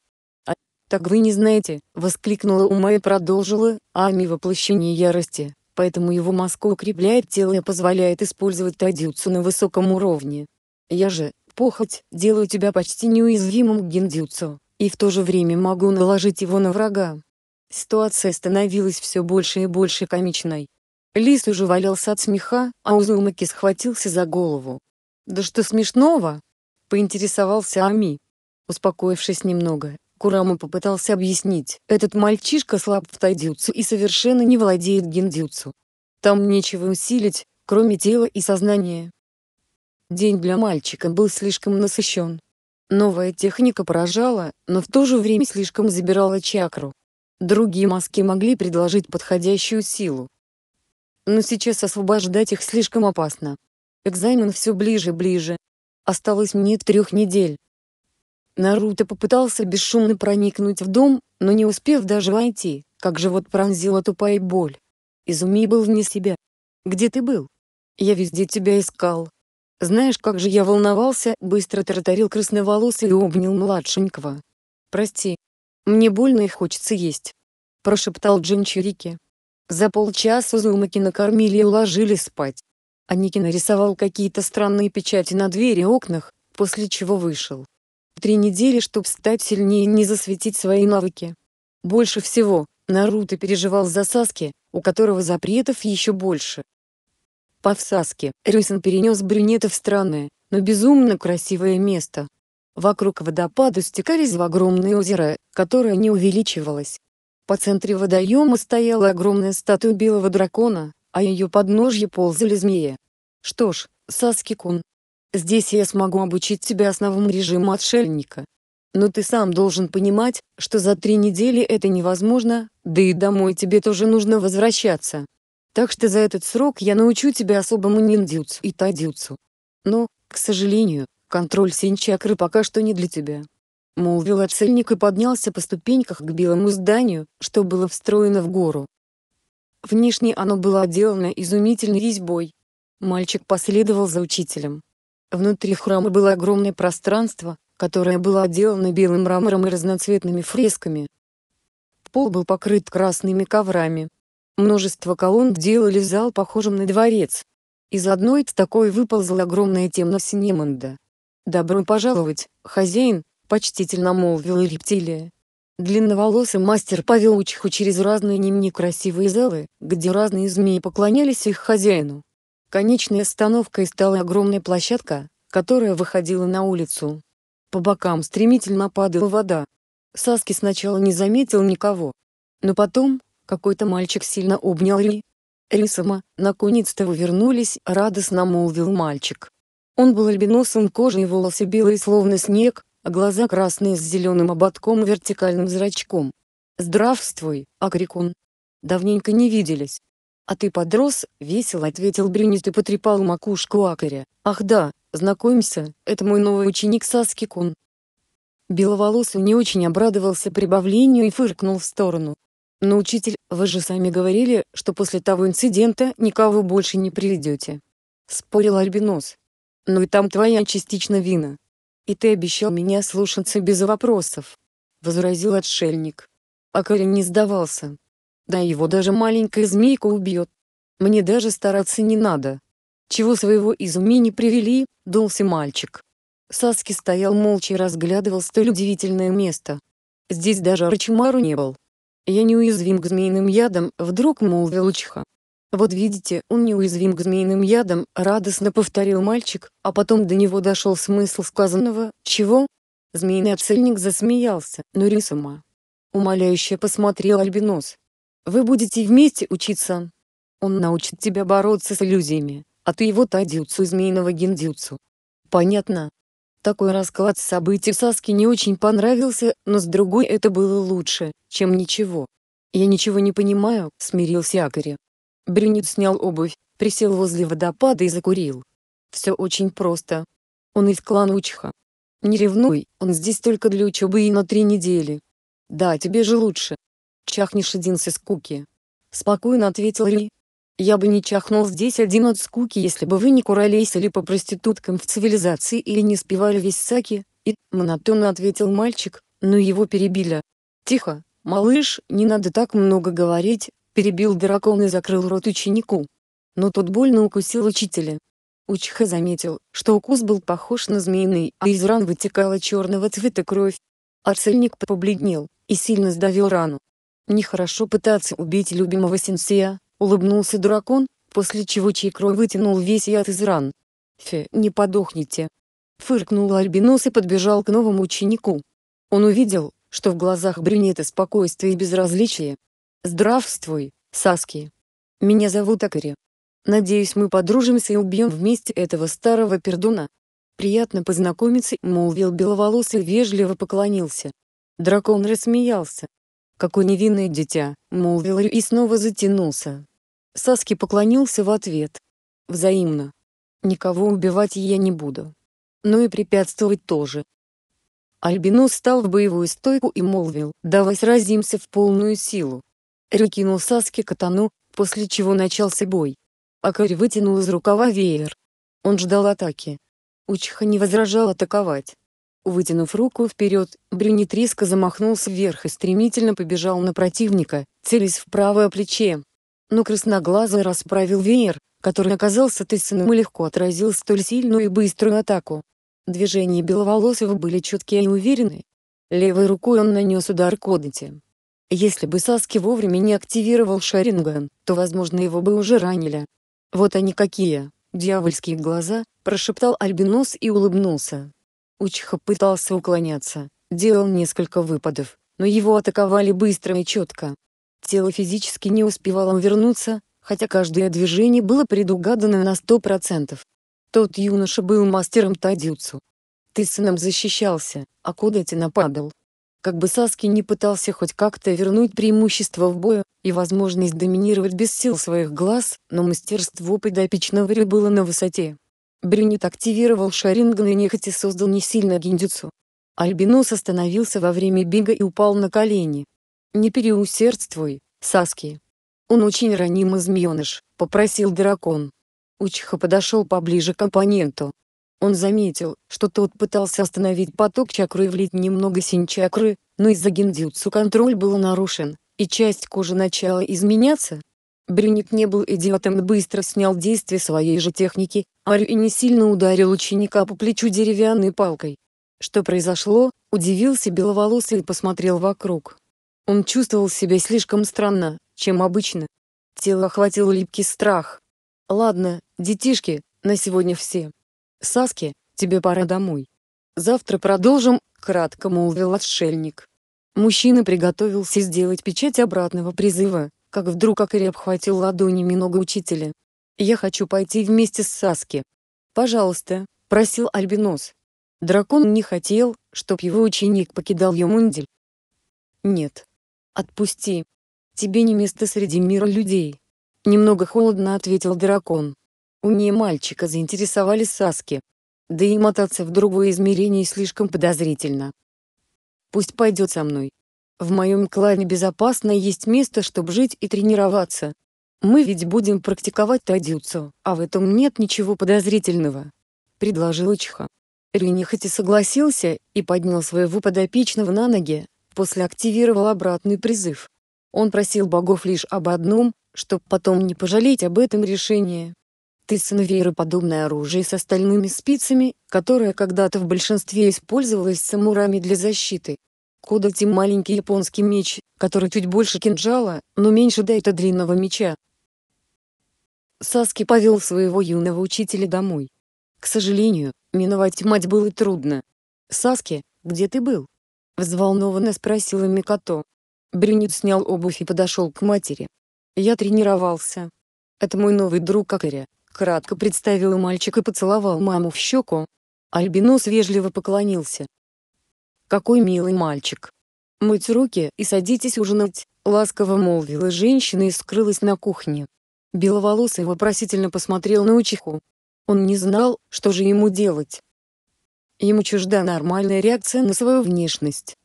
«А, так вы не знаете», — воскликнула Ума и продолжила, «Ами воплощение ярости, поэтому его мозг укрепляет тело и позволяет использовать тадюцу на высоком уровне. Я же, похоть, делаю тебя почти неуязвимым к гендюцу, и в то же время могу наложить его на врага. Ситуация становилась все больше и больше комичной. Лис уже валялся от смеха, а Узумаки схватился за голову. «Да что смешного?» — поинтересовался Ами. Успокоившись немного, Курама попытался объяснить, этот мальчишка слаб в тайдюцу и совершенно не владеет гиндюцу. Там нечего усилить, кроме тела и сознания. День для мальчика был слишком насыщен. Новая техника поражала, но в то же время слишком забирала чакру. Другие маски могли предложить подходящую силу. Но сейчас освобождать их слишком опасно. Экзамен все ближе и ближе. Осталось мне трех недель. Наруто попытался бесшумно проникнуть в дом, но не успев даже войти, как живот пронзила тупая боль. Изуми был вне себя. «Где ты был? Я везде тебя искал». Знаешь, как же я волновался, быстро тараторил красноволосый и обнял младшенького. Прости. Мне больно и хочется есть. Прошептал Джинчурики. За полчаса Зумаки накормили и уложили спать. А Аники нарисовал какие-то странные печати на двери и окнах, после чего вышел. Три недели, чтобы стать сильнее и не засветить свои навыки. Больше всего, Наруто переживал за Саски, у которого запретов еще больше. По всаске Рюсин перенес брюнета в странное, но безумно красивое место. Вокруг водопада стекались в огромное озеро, которое не увеличивалось. По центре водоема стояла огромная статуя белого дракона, а ее подножье ползали змеи. Что ж, Саски-кун, здесь я смогу обучить тебя основам режима отшельника. Но ты сам должен понимать, что за три недели это невозможно, да и домой тебе тоже нужно возвращаться. Так что за этот срок я научу тебя особому ниндзюцу и тадзюцу. Но, к сожалению, контроль синчакры пока что не для тебя. Молвил отцельник и поднялся по ступеньках к белому зданию, что было встроено в гору. Внешне оно было отделано изумительной резьбой. Мальчик последовал за учителем. Внутри храма было огромное пространство, которое было отделано белым мрамором и разноцветными фресками. Пол был покрыт красными коврами, Множество колонн делали зал похожим на дворец. Из одной такой выползла огромная темна Синемонда. «Добро пожаловать, хозяин», — почтительно молвила рептилия. Длинноволосый мастер повел учиху через разные не менее красивые залы, где разные змеи поклонялись их хозяину. Конечной остановкой стала огромная площадка, которая выходила на улицу. По бокам стремительно падала вода. Саски сначала не заметил никого. Но потом, какой-то мальчик сильно обнял Ри. «Рисама, наконец-то вы вернулись», — радостно молвил мальчик. Он был альбиносом кожи и волосы белые словно снег, а глаза красные с зеленым ободком и вертикальным зрачком. «Здравствуй, Акрикун. Давненько не виделись». «А ты подрос», — весело ответил Брюнет и потрепал макушку Акаря. «Ах да, знакомься, это мой новый ученик Саскикун». Беловолосый не очень обрадовался прибавлению и фыркнул в сторону. «Но, учитель, вы же сами говорили, что после того инцидента никого больше не приведете», — спорил Альбинос. «Ну и там твоя частично вина. И ты обещал меня слушаться без вопросов», — возразил отшельник. А Карин не сдавался. «Да его даже маленькая змейка убьет. Мне даже стараться не надо». «Чего своего изуми не привели?» — дулся мальчик. Саски стоял молча и разглядывал столь удивительное место. Здесь даже Рачимару не был. «Я неуязвим к змеиным ядам», — вдруг молвил Чха. «Вот видите, он неуязвим к змеиным ядам», — радостно повторил мальчик, а потом до него дошел смысл сказанного «Чего?» Змеиный отцельник засмеялся, но Рисума умоляюще посмотрел Альбинос. «Вы будете вместе учиться. Он научит тебя бороться с иллюзиями, а ты его тадюцу змеиного гендюцу». «Понятно», такой расклад событий Саске не очень понравился, но с другой это было лучше, чем ничего. «Я ничего не понимаю», — смирился Акари. Брюнет снял обувь, присел возле водопада и закурил. «Все очень просто. Он из клана Учха. Не ревнуй, он здесь только для учебы и на три недели. Да, тебе же лучше. Чахнешь один со скуки». Спокойно ответил Ри, я бы не чахнул здесь один от скуки, если бы вы не курались куролесили по проституткам в цивилизации или не спивали весь саки, и, монотонно ответил мальчик, но его перебили. Тихо, малыш, не надо так много говорить, перебил дракон и закрыл рот ученику. Но тот больно укусил учителя. Учиха заметил, что укус был похож на змеиный, а из ран вытекала черного цвета кровь. Арсельник побледнел и сильно сдавил рану. Нехорошо пытаться убить любимого сенсея, Улыбнулся дракон, после чего Чикро вытянул весь яд из ран. «Фе, не подохните!» Фыркнул Альбинос и подбежал к новому ученику. Он увидел, что в глазах брюнета спокойствие и безразличие. «Здравствуй, Саски. Меня зовут Акари. Надеюсь, мы подружимся и убьем вместе этого старого пердуна». «Приятно познакомиться», — молвил беловолосый и вежливо поклонился. Дракон рассмеялся. «Какое невинное дитя», — молвил Рю и снова затянулся. Саски поклонился в ответ. Взаимно. Никого убивать я не буду. Но ну и препятствовать тоже. Альбинус стал в боевую стойку и молвил, давай сразимся в полную силу. Рю кинул Саски катану, после чего начался бой. Акари вытянул из рукава веер. Он ждал атаки. Учиха не возражал атаковать. Вытянув руку вперед, Брюнет резко замахнулся вверх и стремительно побежал на противника, целясь в правое плече но красноглазый расправил веер, который оказался тесным и легко отразил столь сильную и быструю атаку. Движения беловолосого были четкие и уверены. Левой рукой он нанес удар Кодати. Если бы Саски вовремя не активировал Шаринган, то, возможно, его бы уже ранили. «Вот они какие, дьявольские глаза», – прошептал Альбинос и улыбнулся. Учиха пытался уклоняться, делал несколько выпадов, но его атаковали быстро и четко, Тело физически не успевало вернуться, хотя каждое движение было предугадано на сто процентов. Тот юноша был мастером тадюцу. Ты сыном защищался, а куда Кодати нападал. Как бы Саски не пытался хоть как-то вернуть преимущество в бою и возможность доминировать без сил своих глаз, но мастерство подопечного Рю было на высоте. Брюнет активировал шаринган и нехотя создал не сильно гиндюцу. Альбинос остановился во время бега и упал на колени. «Не переусердствуй, Саски. Он очень ранимый змееныш», — попросил дракон. Учиха подошел поближе к оппоненту. Он заметил, что тот пытался остановить поток чакры и влить немного синь но из-за гендюцу контроль был нарушен, и часть кожи начала изменяться. Брюник не был идиотом и быстро снял действие своей же техники, и а не сильно ударил ученика по плечу деревянной палкой. Что произошло, удивился беловолосый и посмотрел вокруг. Он чувствовал себя слишком странно, чем обычно. Тело охватил липкий страх. «Ладно, детишки, на сегодня все. Саски, тебе пора домой. Завтра продолжим», — кратко молвил отшельник. Мужчина приготовился сделать печать обратного призыва, как вдруг Акари обхватил ладонями ногу учителя. «Я хочу пойти вместе с Саски. Пожалуйста», — просил Альбинос. Дракон не хотел, чтоб его ученик покидал Юмундель. «Нет, «Отпусти. Тебе не место среди мира людей». Немного холодно ответил дракон. У нее мальчика заинтересовали Саски. Да и мотаться в другое измерение слишком подозрительно. Пусть пойдет со мной. В моем клане безопасно есть место, чтобы жить и тренироваться. Мы ведь будем практиковать тайдзюцу, а в этом нет ничего подозрительного. Предложил чха. Рюни хоть и согласился, и поднял своего подопечного на ноги, после активировал обратный призыв. Он просил богов лишь об одном, чтоб потом не пожалеть об этом решении. Ты Тессенвейра подобное оружие с остальными спицами, которое когда-то в большинстве использовалось самурами для защиты. Кодати маленький японский меч, который чуть больше кинжала, но меньше да дайта длинного меча. Саски повел своего юного учителя домой. К сожалению, миновать мать было трудно. «Саски, где ты был?» Взволнованно спросила Микото. Брюнет снял обувь и подошел к матери. «Я тренировался. Это мой новый друг Акаря», — кратко представил мальчик и поцеловал маму в щеку. Альбинос вежливо поклонился. «Какой милый мальчик! Мыть руки и садитесь ужинать», — ласково молвила женщина и скрылась на кухне. Беловолосый вопросительно посмотрел на учиху. Он не знал, что же ему делать. Ему чужда нормальная реакция на свою внешность.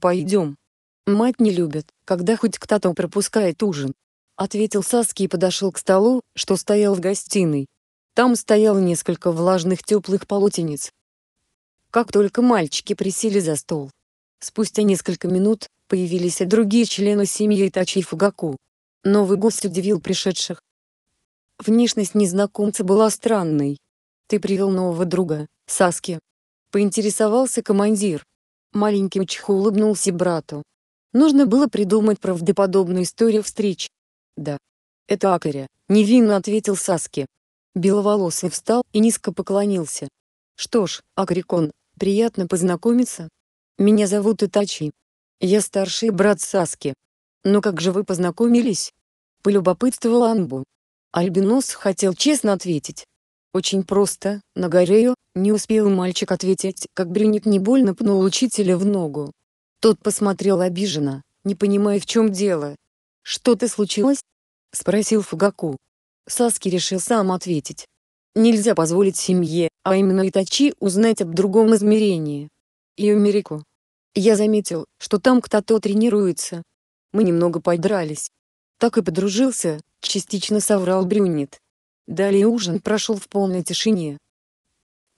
«Пойдем». «Мать не любит, когда хоть кто-то пропускает ужин», — ответил Саски и подошел к столу, что стоял в гостиной. Там стояло несколько влажных теплых полотенец. Как только мальчики присели за стол. Спустя несколько минут, появились и другие члены семьи Итачи и Фугаку. Новый гость удивил пришедших. Внешность незнакомца была странной. «Ты привел нового друга, Саски», поинтересовался командир. Маленький Мачеху улыбнулся брату. Нужно было придумать правдоподобную историю встреч. Да. Это Акаря, невинно ответил Саски. Беловолосый встал и низко поклонился. Что ж, Акарикон, приятно познакомиться. Меня зовут Итачи. Я старший брат Саски. Но как же вы познакомились? Полюбопытствовал Анбу. Альбинос хотел честно ответить, очень просто, на Горею, не успел мальчик ответить, как Брюник не больно пнул учителя в ногу. Тот посмотрел обиженно, не понимая в чем дело. «Что-то случилось?» — спросил Фугаку. Саски решил сам ответить. Нельзя позволить семье, а именно Итачи, узнать об другом измерении. И Умерику. Я заметил, что там кто-то тренируется. Мы немного подрались. Так и подружился, частично соврал Брюнет. Далее ужин прошел в полной тишине.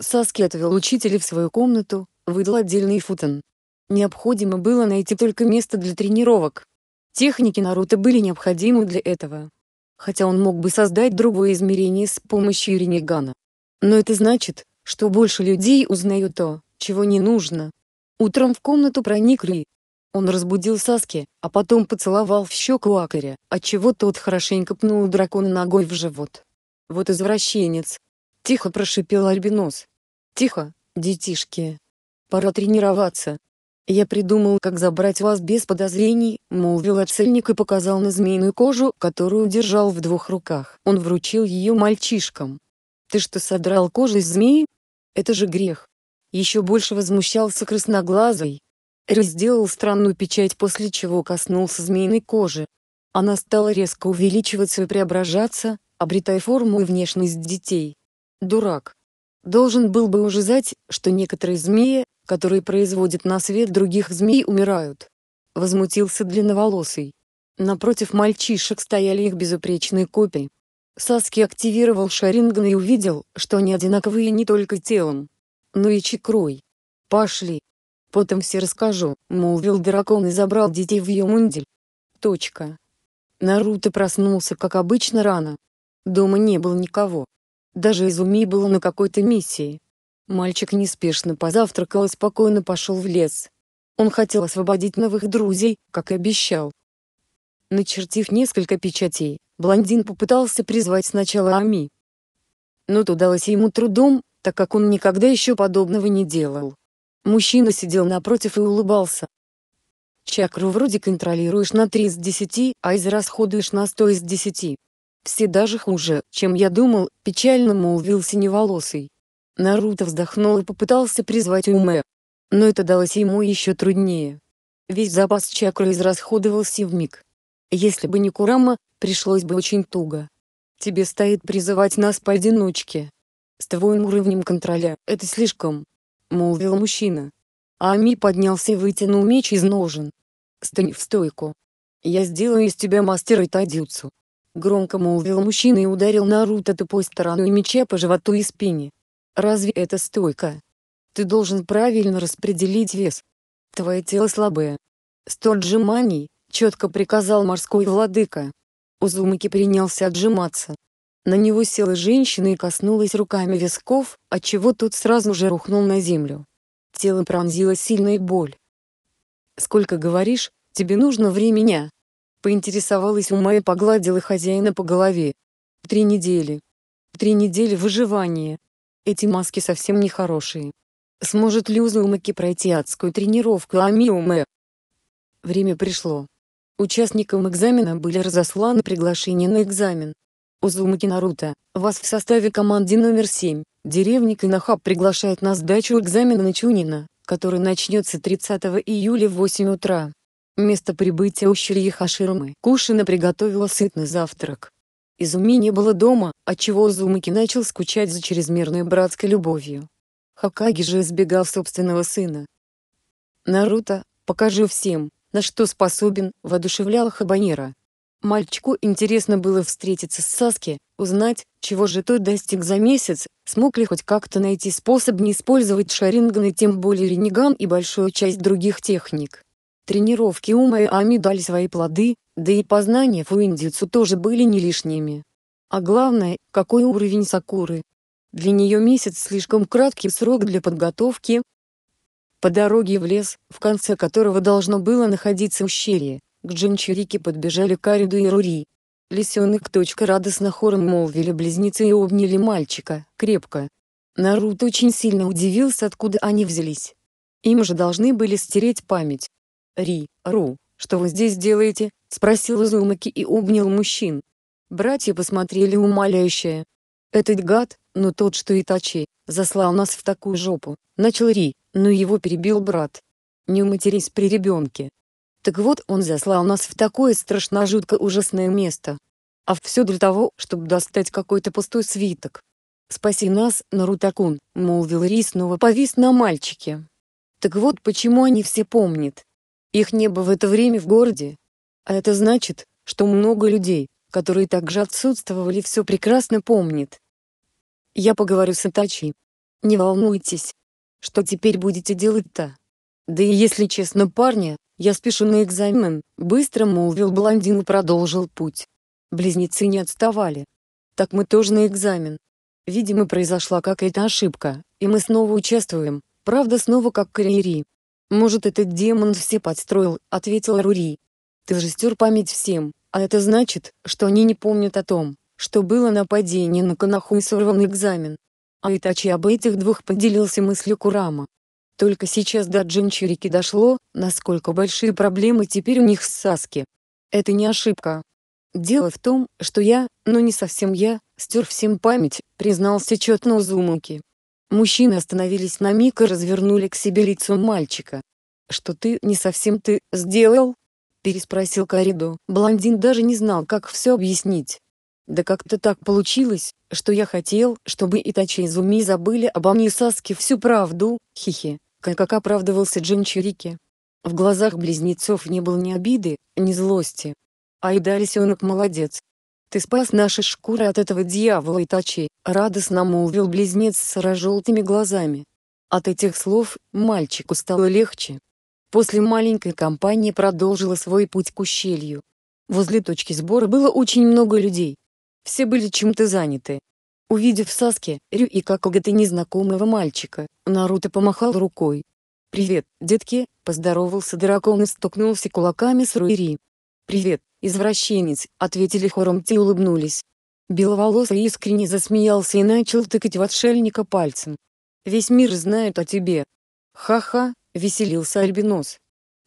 Саски отвел учителя в свою комнату, выдал отдельный футон. Необходимо было найти только место для тренировок. Техники Наруто были необходимы для этого. Хотя он мог бы создать другое измерение с помощью Ренегана. Но это значит, что больше людей узнают то, чего не нужно. Утром в комнату проник Ри. Он разбудил Саски, а потом поцеловал в щеку Акаря, отчего тот хорошенько пнул дракона ногой в живот. Вот извращенец. Тихо прошипел Альбинос. Тихо, детишки. Пора тренироваться. Я придумал, как забрать вас без подозрений, молвил отцельник и показал на змеиную кожу, которую держал в двух руках. Он вручил ее мальчишкам. Ты что содрал кожу из змеи? Это же грех. Еще больше возмущался красноглазый. Рис сделал странную печать, после чего коснулся змеиной кожи. Она стала резко увеличиваться и преображаться, обретая форму и внешность детей. Дурак. Должен был бы уже знать, что некоторые змеи, которые производят на свет других змей, умирают. Возмутился длинноволосый. Напротив мальчишек стояли их безупречные копии. Саски активировал Шаринган и увидел, что они одинаковые не только телом, но и чекрой. «Пошли. Потом все расскажу», — молвил дракон и забрал детей в Йомундель. Точка. Наруто проснулся как обычно рано, Дома не было никого. Даже Изуми было на какой-то миссии. Мальчик неспешно позавтракал и спокойно пошел в лес. Он хотел освободить новых друзей, как и обещал. Начертив несколько печатей, блондин попытался призвать сначала Ами. Но это удалось ему трудом, так как он никогда еще подобного не делал. Мужчина сидел напротив и улыбался. Чакру вроде контролируешь на 3 из 10, а израсходуешь на 100 из 10. Все даже хуже, чем я думал, печально молвил синеволосый. Наруто вздохнул и попытался призвать Уме. Но это далось ему еще труднее. Весь запас чакры израсходовался в миг. Если бы не Курама, пришлось бы очень туго. Тебе стоит призывать нас поодиночке. С твоим уровнем контроля это слишком, молвил мужчина. А ами поднялся и вытянул меч из ножен. Стань в стойку. Я сделаю из тебя мастера Тадюцу. Громко молвил мужчина и ударил Наруто тупой стороной меча по животу и спине. Разве это стойко? Ты должен правильно распределить вес. Твое тело слабое. Сто отжиманий, четко приказал морской владыка. Узумаки принялся отжиматься. На него села женщина и коснулась руками висков, отчего тот сразу же рухнул на землю. Тело пронзило сильная боль. «Сколько говоришь, тебе нужно времени?» Поинтересовалась ума и погладила хозяина по голове. Три недели. Три недели выживания. Эти маски совсем не хорошие. Сможет ли Узумаки пройти адскую тренировку Амиуме? Время пришло. Участникам экзамена были разосланы приглашения на экзамен. Узумаки Наруто, вас в составе команды номер 7, деревня Канахаб приглашает на сдачу экзамена на Чунина, который начнется 30 июля в 8 утра. Место прибытия ущелья Хаширмы. Кушина приготовила сытный завтрак. Изуми не было дома, отчего Зумаки начал скучать за чрезмерной братской любовью. Хакаги же избегал собственного сына. «Наруто, покажи всем, на что способен», — воодушевлял Хабанера. Мальчику интересно было встретиться с Саски, узнать, чего же тот достиг за месяц, смог ли хоть как-то найти способ не использовать шаринган тем более ренеган и большую часть других техник. Тренировки ума и Ами дали свои плоды, да и познания фуиндицу тоже были не лишними. А главное, какой уровень Сакуры. Для нее месяц слишком краткий срок для подготовки. По дороге в лес, в конце которого должно было находиться ущелье, к Джинчурике подбежали Кариду и Рури. Лисенок. Радостно хором молвили близнецы и обняли мальчика, крепко. Нарут очень сильно удивился откуда они взялись. Им же должны были стереть память, Ри, Ру, что вы здесь делаете?» — спросил Изумаки и обнял мужчин. Братья посмотрели умоляюще. «Этот гад, ну тот, что Итачи, заслал нас в такую жопу», — начал Ри, но его перебил брат. «Не матерись при ребенке». «Так вот, он заслал нас в такое страшно-жутко ужасное место. А все для того, чтобы достать какой-то пустой свиток». «Спаси нас, Нарутакун», — молвил Ри снова повис на мальчике. «Так вот почему они все помнят, их не было в это время в городе. А это значит, что много людей, которые также отсутствовали, все прекрасно помнят. Я поговорю с Итачи. Не волнуйтесь. Что теперь будете делать-то? Да и если честно, парня, я спешу на экзамен, быстро молвил блондин и продолжил путь. Близнецы не отставали. Так мы тоже на экзамен. Видимо, произошла какая-то ошибка, и мы снова участвуем, правда снова как карьери. «Может, этот демон все подстроил», — ответил Рури. «Ты же стер память всем, а это значит, что они не помнят о том, что было нападение на Канаху и сорванный экзамен». А Итачи об этих двух поделился мыслью Курама. Только сейчас до Джинчирики дошло, насколько большие проблемы теперь у них с Саски. Это не ошибка. Дело в том, что я, но не совсем я, стер всем память, признался четно Узумаки. Мужчины остановились на миг и развернули к себе лицо мальчика. «Что ты, не совсем ты, сделал?» — переспросил Каридо. Блондин даже не знал, как все объяснить. «Да как-то так получилось, что я хотел, чтобы Итачи и Зуми забыли обо мне Саске всю правду, хихи», — как оправдывался Джинчурики. В глазах близнецов не было ни обиды, ни злости. Айда Лисенок молодец, ты спас наши шкуры от этого дьявола и Итачи, радостно молвил близнец с рожелтыми глазами. От этих слов, мальчику стало легче. После маленькой компании продолжила свой путь к ущелью. Возле точки сбора было очень много людей. Все были чем-то заняты. Увидев саске Рю и какого-то незнакомого мальчика, Наруто помахал рукой. «Привет, детки!» – поздоровался дракон и стукнулся кулаками с Руири. «Привет, «Извращенец», — ответили хором те и улыбнулись. Беловолосый искренне засмеялся и начал тыкать в отшельника пальцем. «Весь мир знает о тебе». «Ха-ха», — веселился Альбинос.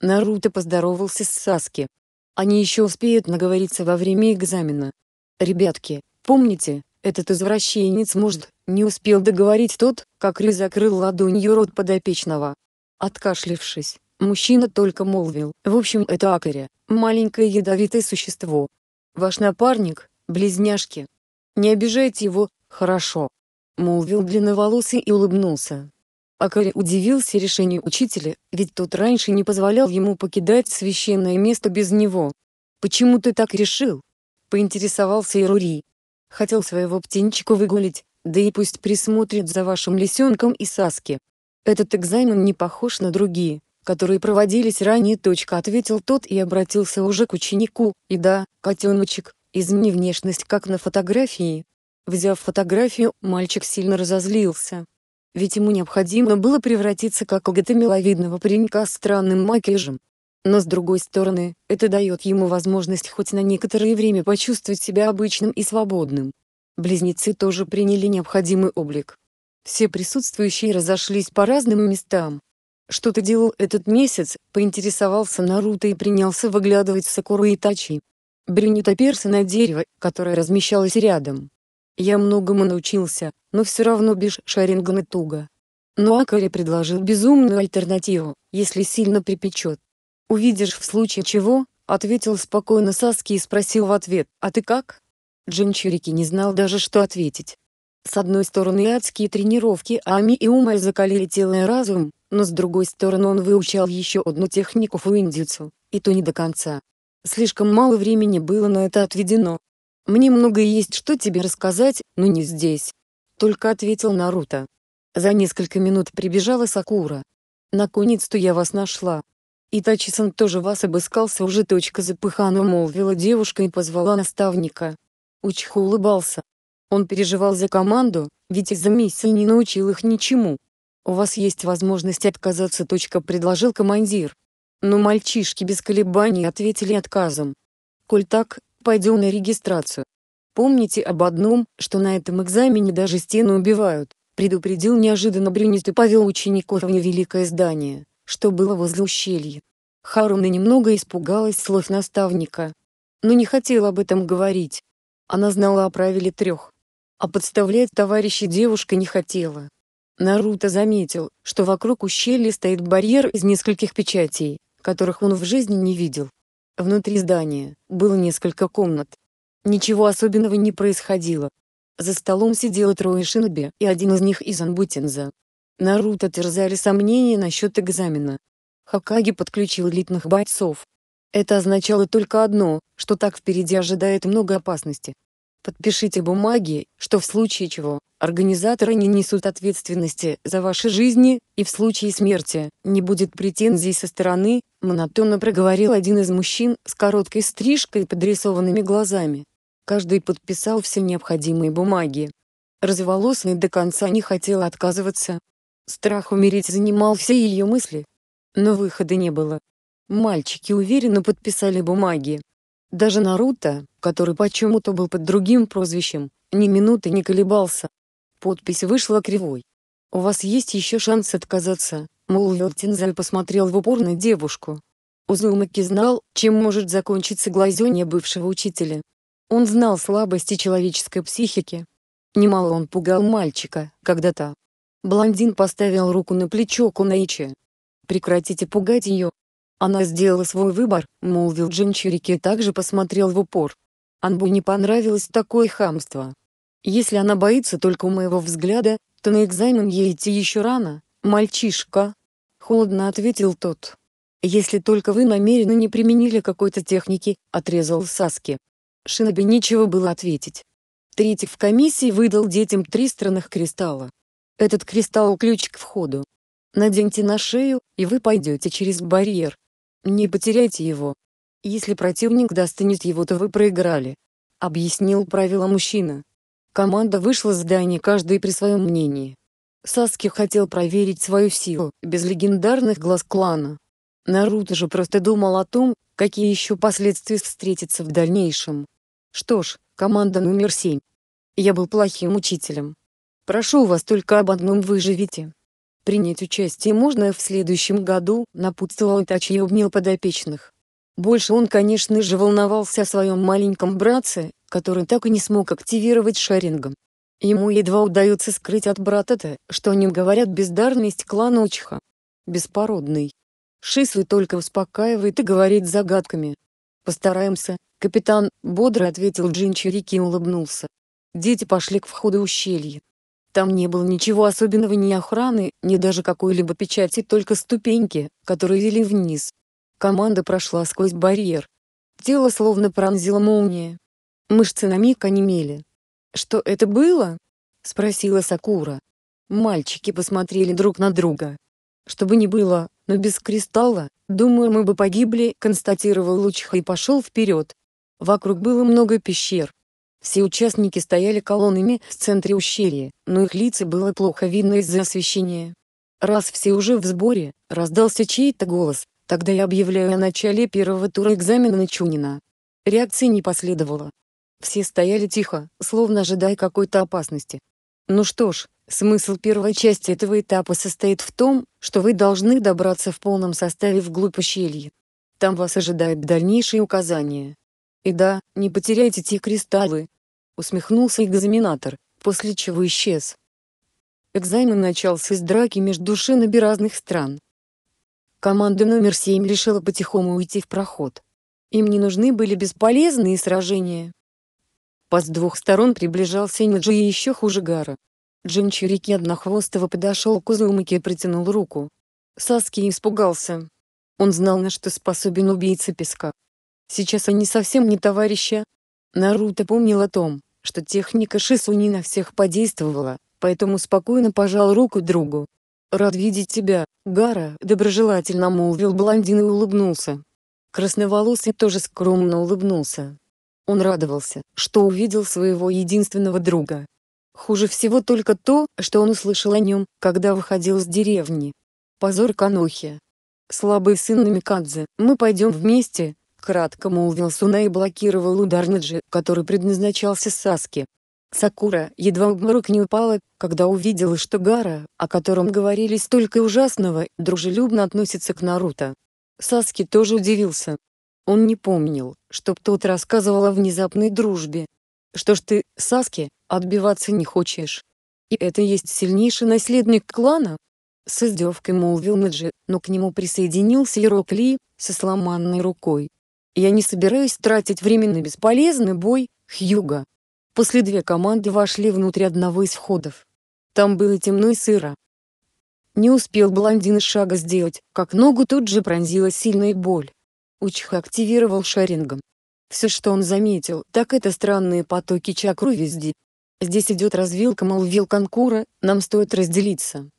Наруто поздоровался с Саски. Они еще успеют наговориться во время экзамена. «Ребятки, помните, этот извращенец может...» Не успел договорить тот, как Ри закрыл ладонью рот подопечного. Откашлившись, Мужчина только молвил. В общем, это Акаря, маленькое ядовитое существо. Ваш напарник, близняшки. Не обижайте его, хорошо. Молвил длинноволосый и улыбнулся. Акари удивился решению учителя, ведь тот раньше не позволял ему покидать священное место без него. «Почему ты так решил?» — поинтересовался Ирури. «Хотел своего птенчика выгулить, да и пусть присмотрит за вашим лисенком и Саски. Этот экзамен не похож на другие которые проводились ранее. Точка ответил тот и обратился уже к ученику. И да, котеночек, измени внешность как на фотографии. Взяв фотографию, мальчик сильно разозлился. Ведь ему необходимо было превратиться как у миловидного паренька с странным макияжем. Но с другой стороны, это дает ему возможность хоть на некоторое время почувствовать себя обычным и свободным. Близнецы тоже приняли необходимый облик. Все присутствующие разошлись по разным местам. Что ты делал этот месяц? поинтересовался Наруто и принялся выглядывать Сакуру Итачи. Брюни топерся на дерево, которое размещалось рядом. Я многому научился, но все равно без Шарингана туго. Ну но Акари предложил безумную альтернативу, если сильно припечет. «Увидишь в случае чего», — ответил спокойно Саски и спросил в ответ, «А ты как?» Джинчурики не знал даже что ответить. С одной стороны адские тренировки Ами и Умай закалили тело и разум, но с другой стороны он выучал еще одну технику фуиндицу, и то не до конца. Слишком мало времени было на это отведено. «Мне много есть что тебе рассказать, но не здесь», — только ответил Наруто. За несколько минут прибежала Сакура. «Наконец-то я вас нашла». «Итачи-сан тоже вас обыскался уже точка запыхану», — молвила девушка и позвала наставника. Учиха улыбался, он переживал за команду, ведь из-за миссии не научил их ничему. «У вас есть возможность отказаться», — предложил командир. Но мальчишки без колебаний ответили отказом. «Коль так, пойдем на регистрацию. Помните об одном, что на этом экзамене даже стены убивают», — предупредил неожиданно Брюнет и повел учеников в невеликое здание, что было возле ущелья. Харуна немного испугалась слов наставника, но не хотела об этом говорить. Она знала о правиле трех а подставлять товарища девушка не хотела. Наруто заметил, что вокруг ущелья стоит барьер из нескольких печатей, которых он в жизни не видел. Внутри здания было несколько комнат. Ничего особенного не происходило. За столом сидело трое шиноби и один из них из Анбутинза. Наруто терзали сомнения насчет экзамена. Хакаги подключил элитных бойцов. Это означало только одно, что так впереди ожидает много опасности. Подпишите бумаги, что в случае чего, организаторы не несут ответственности за ваши жизни, и в случае смерти, не будет претензий со стороны, монотонно проговорил один из мужчин с короткой стрижкой и подрисованными глазами. Каждый подписал все необходимые бумаги. Разволосый до конца не хотел отказываться. Страх умереть занимал все ее мысли. Но выхода не было. Мальчики уверенно подписали бумаги. Даже Наруто, который почему-то был под другим прозвищем, ни минуты не колебался. Подпись вышла кривой. «У вас есть еще шанс отказаться», — молвил Тинзаль посмотрел в упор на девушку. Узумаки знал, чем может закончиться глазенье бывшего учителя. Он знал слабости человеческой психики. Немало он пугал мальчика, когда-то. Блондин поставил руку на плечо Кунаичи. «Прекратите пугать ее». Она сделала свой выбор, молвил Джинчурики и также посмотрел в упор. Анбу не понравилось такое хамство. Если она боится только моего взгляда, то на экзамен ей идти еще рано, мальчишка. Холодно ответил тот. Если только вы намеренно не применили какой-то техники, отрезал Саски. Шиноби нечего было ответить. Третий в комиссии выдал детям три странных кристалла. Этот кристалл – ключ к входу. Наденьте на шею, и вы пойдете через барьер. Не потеряйте его. Если противник достанет его, то вы проиграли. Объяснил правила мужчина. Команда вышла с здания каждый при своем мнении. Саски хотел проверить свою силу, без легендарных глаз клана. Наруто же просто думал о том, какие еще последствия встретятся в дальнейшем. Что ж, команда номер семь. Я был плохим учителем. Прошу вас только об одном выживите. Принять участие можно в следующем году, напутствовал Итачи и обнял подопечных. Больше он, конечно же, волновался о своем маленьком братце, который так и не смог активировать шарингом. Ему едва удается скрыть от брата-то, что о нем говорят бездарность клана Учха. Беспородный. Шису только успокаивает и говорит загадками. «Постараемся, капитан», — бодро ответил Джинчирики и улыбнулся. Дети пошли к входу ущелья. Там не было ничего особенного ни охраны, ни даже какой-либо печати, только ступеньки, которые вели вниз. Команда прошла сквозь барьер. Тело словно пронзила молния. Мышцы на миг онемели. «Что это было?» — спросила Сакура. Мальчики посмотрели друг на друга. «Что бы ни было, но без кристалла, думаю, мы бы погибли», — констатировал Лучха и пошел вперед. Вокруг было много пещер. Все участники стояли колоннами в центре ущелья, но их лица было плохо видно из-за освещения. Раз все уже в сборе, раздался чей-то голос. Тогда я объявляю о начале первого тура экзамена Чунина. Реакции не последовало. Все стояли тихо, словно ожидая какой-то опасности. Ну что ж, смысл первой части этого этапа состоит в том, что вы должны добраться в полном составе вглубь ущелья. Там вас ожидают дальнейшие указания. И да, не потеряйте те кристаллы. Усмехнулся экзаменатор, после чего исчез. Экзамен начался с драки между шинами разных стран команда номер 7 решила потихому уйти в проход. Им не нужны были бесполезные сражения. По с двух сторон приближался Ниджи и еще хуже Гара. Джин Чурики однохвостово подошел к Узумаке и притянул руку. Саски испугался. Он знал, на что способен убийца песка. Сейчас они совсем не товарища. Наруто помнил о том, что техника Шисуни на всех подействовала, поэтому спокойно пожал руку другу. «Рад видеть тебя, Гара», — доброжелательно молвил блондин и улыбнулся. Красноволосый тоже скромно улыбнулся. Он радовался, что увидел своего единственного друга. Хуже всего только то, что он услышал о нем, когда выходил из деревни. Позор Канохи. «Слабый сын Намикадзе, мы пойдем вместе», — кратко молвил Суна и блокировал удар Наджи, который предназначался Саске. Сакура едва обморок не упала, когда увидела, что Гара, о котором говорили столько ужасного, дружелюбно относится к Наруто. Саски тоже удивился. Он не помнил, чтоб тот рассказывал о внезапной дружбе. «Что ж ты, Саски, отбиваться не хочешь? И это есть сильнейший наследник клана?» С издевкой молвил Наджи, но к нему присоединился Ирок Ли, со сломанной рукой. «Я не собираюсь тратить время на бесполезный бой, Хьюга», После две команды вошли внутрь одного из входов. Там было темно и сыро. Не успел блондин шага сделать, как ногу тут же пронзила сильная боль. Учиха активировал шарингом. Все, что он заметил, так это странные потоки чакру везде. Здесь идет развилка, мол, вилканкура, нам стоит разделиться.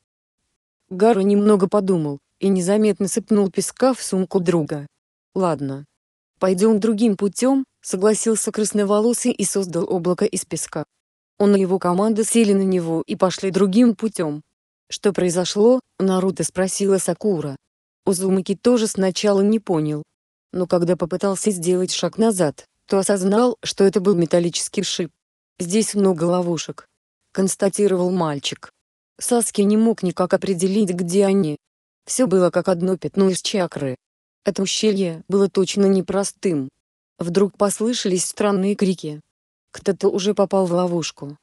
Гару немного подумал и незаметно сыпнул песка в сумку друга. Ладно, «Пойдем другим путем», — согласился красноволосый и создал облако из песка. Он и его команда сели на него и пошли другим путем. «Что произошло?» — Наруто спросила Сакура. Узумаки тоже сначала не понял. Но когда попытался сделать шаг назад, то осознал, что это был металлический шип. «Здесь много ловушек», — констатировал мальчик. Саски не мог никак определить, где они. Все было как одно пятно из чакры. Это ущелье было точно непростым. Вдруг послышались странные крики. Кто-то уже попал в ловушку.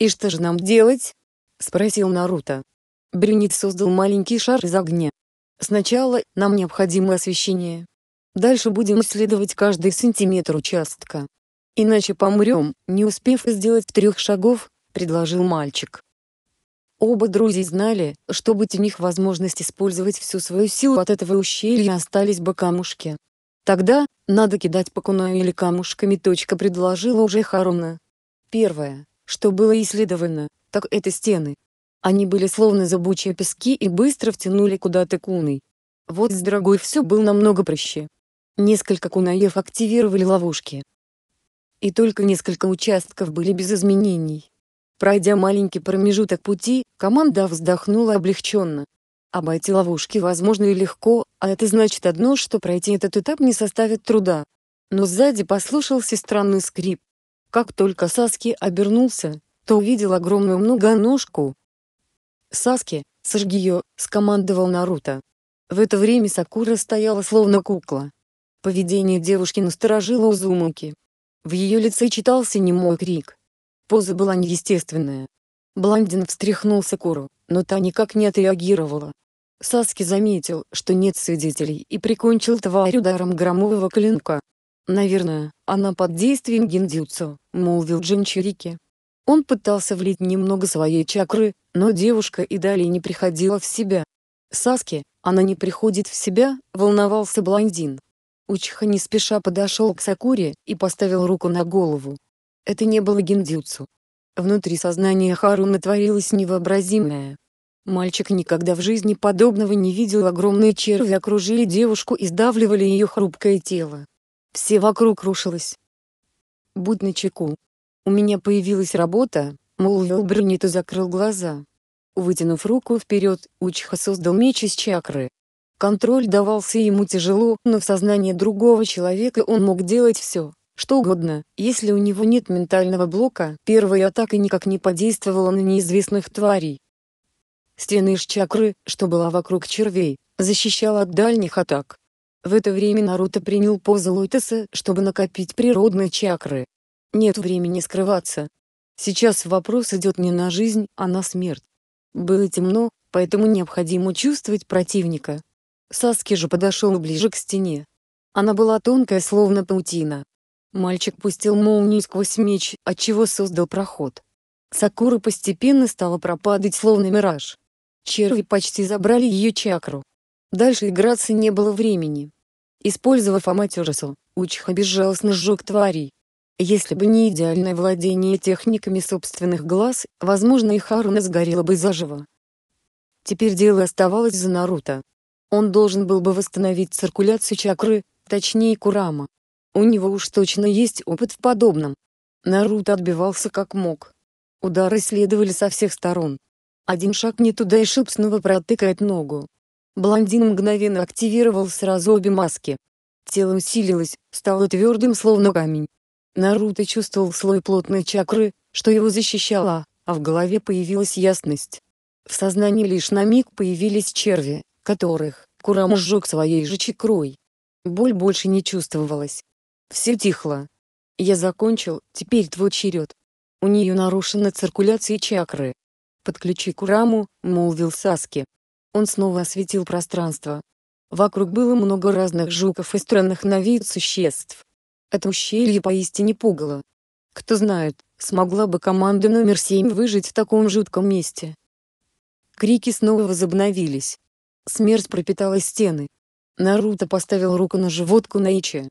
«И что же нам делать?» — спросил Наруто. Брюнет создал маленький шар из огня. «Сначала нам необходимо освещение. Дальше будем исследовать каждый сантиметр участка. Иначе помрем», — не успев сделать трех шагов, предложил мальчик. Оба друзей знали, что быть у них возможность использовать всю свою силу от этого ущелья остались бы камушки. Тогда, надо кидать покуною или камушками. Точка предложила уже Харуна. Первое, что было исследовано, так это стены. Они были словно зубучие пески и быстро втянули куда-то куной. Вот с дорогой все было намного проще. Несколько кунаев активировали ловушки. И только несколько участков были без изменений. Пройдя маленький промежуток пути, команда вздохнула облегченно. Обойти ловушки возможно и легко, а это значит одно, что пройти этот этап не составит труда. Но сзади послушался странный скрип. Как только Саски обернулся, то увидел огромную многоножку. «Саски, сожги ее!» — скомандовал Наруто. В это время Сакура стояла словно кукла. Поведение девушки насторожило Узумаки. В ее лице читался немой крик. Поза была неестественная. Блондин встряхнул Сакуру, но та никак не отреагировала. Саски заметил, что нет свидетелей и прикончил тварь ударом громового клинка. «Наверное, она под действием гендюцу, молвил Джинчирики. Он пытался влить немного своей чакры, но девушка и далее не приходила в себя. «Саски, она не приходит в себя», — волновался блондин. Учиха не спеша подошел к Сакуре и поставил руку на голову. Это не было гиндзюцу. Внутри сознания Харуна творилось невообразимое. Мальчик никогда в жизни подобного не видел. Огромные черви окружили девушку и сдавливали ее хрупкое тело. Все вокруг рушилось. «Будь начеку. У меня появилась работа», — молвил Брюнет и закрыл глаза. Вытянув руку вперед, Учха создал меч из чакры. Контроль давался ему тяжело, но в сознании другого человека он мог делать все что угодно. Если у него нет ментального блока, первая атака никак не подействовала на неизвестных тварей. Стены из чакры, что была вокруг червей, защищала от дальних атак. В это время Наруто принял позу лотоса, чтобы накопить природные чакры. Нет времени скрываться. Сейчас вопрос идет не на жизнь, а на смерть. Было темно, поэтому необходимо чувствовать противника. Саски же подошел ближе к стене. Она была тонкая, словно паутина. Мальчик пустил молнию сквозь меч, отчего создал проход. Сакура постепенно стала пропадать словно мираж. Черви почти забрали ее чакру. Дальше играться не было времени. Использовав аматерсу, Учиха безжалостно сжег тварей. Если бы не идеальное владение техниками собственных глаз, возможно и Харуна сгорела бы заживо. Теперь дело оставалось за Наруто. Он должен был бы восстановить циркуляцию чакры, точнее Курама. У него уж точно есть опыт в подобном. Наруто отбивался как мог. Удары следовали со всех сторон. Один шаг не туда и шип снова протыкает ногу. Блондин мгновенно активировал сразу обе маски. Тело усилилось, стало твердым словно камень. Наруто чувствовал слой плотной чакры, что его защищала, а в голове появилась ясность. В сознании лишь на миг появились черви, которых Курама сжег своей же чакрой. Боль больше не чувствовалась. Все тихло. Я закончил, теперь твой черед. У нее нарушена циркуляция чакры. Подключи к ураму, молвил Саски. Он снова осветил пространство. Вокруг было много разных жуков и странных на вид существ. Это ущелье поистине пугало. Кто знает, смогла бы команда номер семь выжить в таком жутком месте. Крики снова возобновились. Смерть пропитала стены. Наруто поставил руку на живот Кунаичи.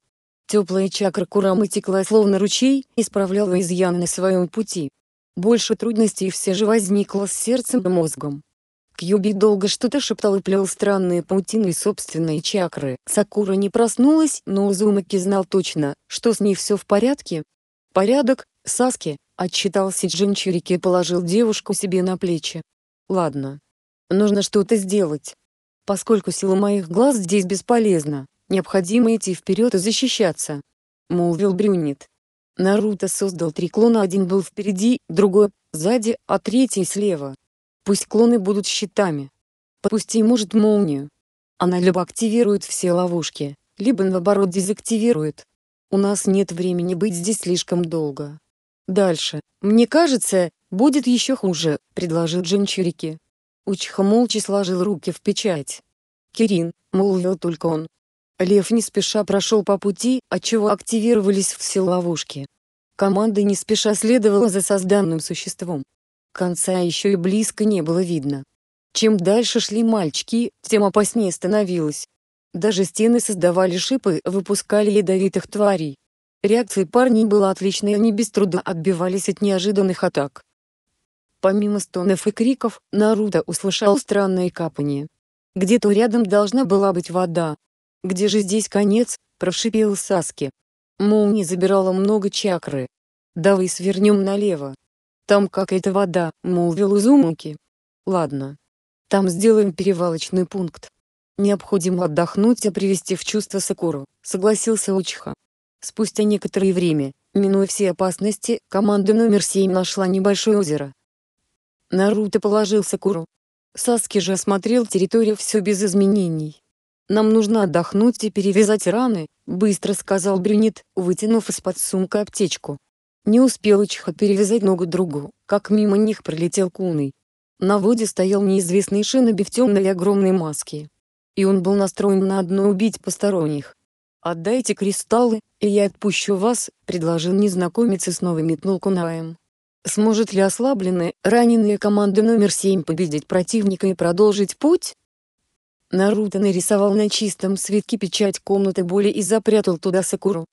Теплая чакра Курамы текла словно ручей, исправляла изъяны на своем пути. Больше трудностей все же возникло с сердцем и мозгом. Кьюби долго что-то шептал и плел странные паутины собственные чакры. Сакура не проснулась, но Узумаки знал точно, что с ней все в порядке. «Порядок, Саски», — отчитался Джинчурики и положил девушку себе на плечи. «Ладно. Нужно что-то сделать. Поскольку сила моих глаз здесь бесполезна, Необходимо идти вперед и защищаться. Молвил Брюнет. Наруто создал три клона, один был впереди, другой — сзади, а третий — слева. Пусть клоны будут щитами. Пусти может молнию. Она либо активирует все ловушки, либо наоборот дезактивирует. У нас нет времени быть здесь слишком долго. Дальше, мне кажется, будет еще хуже, предложил Джинчурики. Учха молча сложил руки в печать. Кирин, молвил только он, Лев не спеша прошел по пути, отчего активировались все ловушки. Команда не спеша следовала за созданным существом. Конца еще и близко не было видно. Чем дальше шли мальчики, тем опаснее становилось. Даже стены создавали шипы, выпускали ядовитых тварей. Реакция парней была отличной, они без труда отбивались от неожиданных атак. Помимо стонов и криков, Наруто услышал странное капание. Где-то рядом должна была быть вода, «Где же здесь конец?» – прошипел Саски. Молния забирала много чакры. «Давай свернем налево. Там какая-то вода», – молвил Узумаки. «Ладно. Там сделаем перевалочный пункт. Необходимо отдохнуть и а привести в чувство Сакуру», – согласился Учиха. Спустя некоторое время, минуя все опасности, команда номер 7 нашла небольшое озеро. Наруто положил Сакуру. Саски же осмотрел территорию все без изменений. «Нам нужно отдохнуть и перевязать раны», — быстро сказал брюнет, вытянув из-под сумка аптечку. Не успел Ичха перевязать ногу другу, как мимо них пролетел куный. На воде стоял неизвестный шиноби в темной огромной маске. И он был настроен на одно убить посторонних. «Отдайте кристаллы, и я отпущу вас», — предложил незнакомец и снова метнул кунаем. Сможет ли ослабленная, раненая команда номер 7 победить противника и продолжить путь? Наруто нарисовал на чистом свитке печать комнаты боли и запрятал туда Сакуру.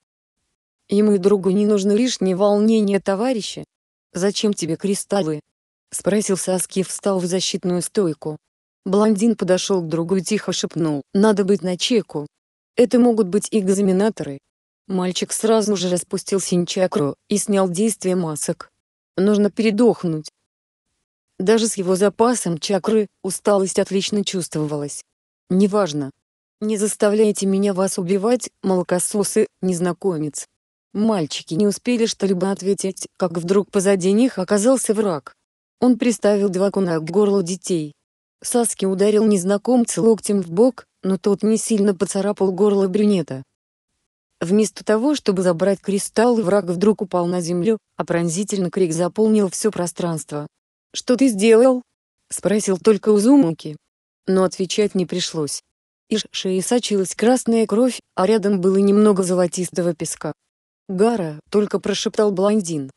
Ему и другу не нужны лишние волнения товарищи. «Зачем тебе кристаллы?» — спросил Саски и встал в защитную стойку. Блондин подошел к другу и тихо шепнул, «Надо быть на чеку. Это могут быть экзаменаторы». Мальчик сразу же распустил синчакру и снял действие масок. «Нужно передохнуть». Даже с его запасом чакры, усталость отлично чувствовалась. Неважно. Не заставляйте меня вас убивать, молокососы, незнакомец. Мальчики не успели что-либо ответить, как вдруг позади них оказался враг. Он приставил два куна к горлу детей. Саски ударил незнакомца локтем в бок, но тот не сильно поцарапал горло брюнета. Вместо того, чтобы забрать кристалл, враг вдруг упал на землю, а пронзительный крик заполнил все пространство. «Что ты сделал?» — спросил только Узумуки но отвечать не пришлось. Из шеи сочилась красная кровь, а рядом было немного золотистого песка. «Гара», — только прошептал блондин.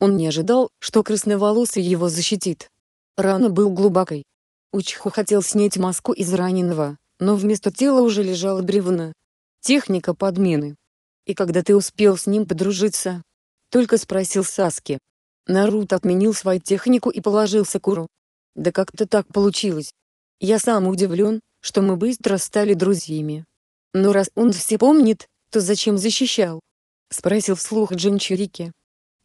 Он не ожидал, что красноволосый его защитит. Рана был глубокой. Учху хотел снять маску из раненого, но вместо тела уже лежало бревно. Техника подмены. И когда ты успел с ним подружиться? Только спросил Саски. Наруто отменил свою технику и положился Куру. Да как-то так получилось. Я сам удивлен, что мы быстро стали друзьями. Но раз он все помнит, то зачем защищал? Спросил вслух Джин Чирики.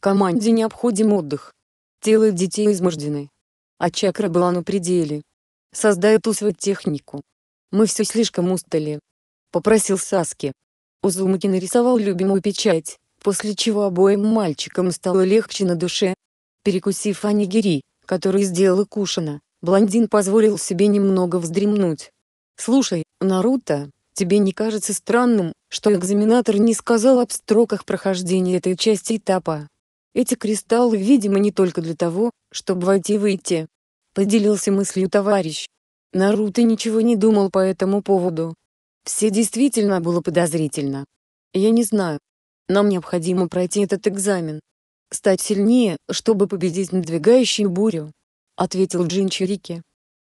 Команде необходим отдых. Тело детей измождены. А чакра была на пределе. Создай эту свою технику. Мы все слишком устали. Попросил Саски. Узумаки нарисовал любимую печать, после чего обоим мальчикам стало легче на душе. Перекусив анигири, который сделала Кушина, Блондин позволил себе немного вздремнуть. «Слушай, Наруто, тебе не кажется странным, что экзаменатор не сказал об строках прохождения этой части этапа? Эти кристаллы, видимо, не только для того, чтобы войти и выйти», — поделился мыслью товарищ. Наруто ничего не думал по этому поводу. Все действительно было подозрительно. Я не знаю. Нам необходимо пройти этот экзамен. Стать сильнее, чтобы победить надвигающую бурю ответил Джин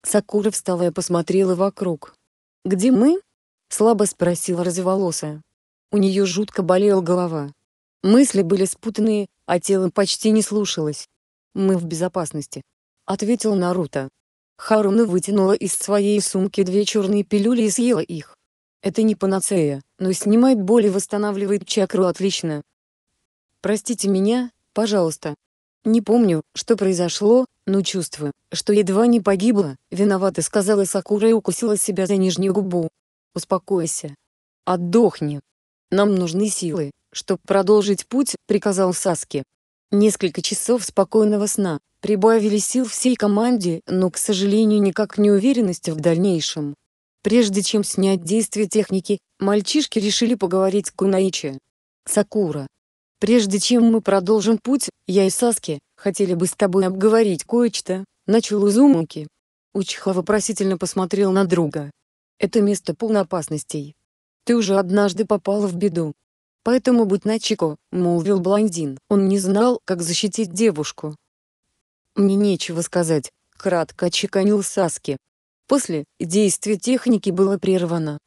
Сакура встала и посмотрела вокруг. «Где мы?» — слабо спросила разволосая. У нее жутко болела голова. Мысли были спутанные, а тело почти не слушалось. «Мы в безопасности», — ответил Наруто. Харуна вытянула из своей сумки две черные пилюли и съела их. Это не панацея, но снимает боль и восстанавливает чакру отлично. «Простите меня, пожалуйста», не помню, что произошло, но чувствую, что едва не погибла, виновата сказала Сакура и укусила себя за нижнюю губу. Успокойся. Отдохни. Нам нужны силы, чтобы продолжить путь, приказал Саске. Несколько часов спокойного сна, прибавили сил всей команде, но, к сожалению, никак не уверенности в дальнейшем. Прежде чем снять действие техники, мальчишки решили поговорить с Кунаичи. «Сакура, Прежде чем мы продолжим путь, я и Саски хотели бы с тобой обговорить кое-что, начал Узумуки. Учиха вопросительно посмотрел на друга. Это место полно опасностей. Ты уже однажды попала в беду. Поэтому будь начеку, молвил блондин. Он не знал, как защитить девушку. Мне нечего сказать, кратко чеканил Саски. После действия техники было прервано.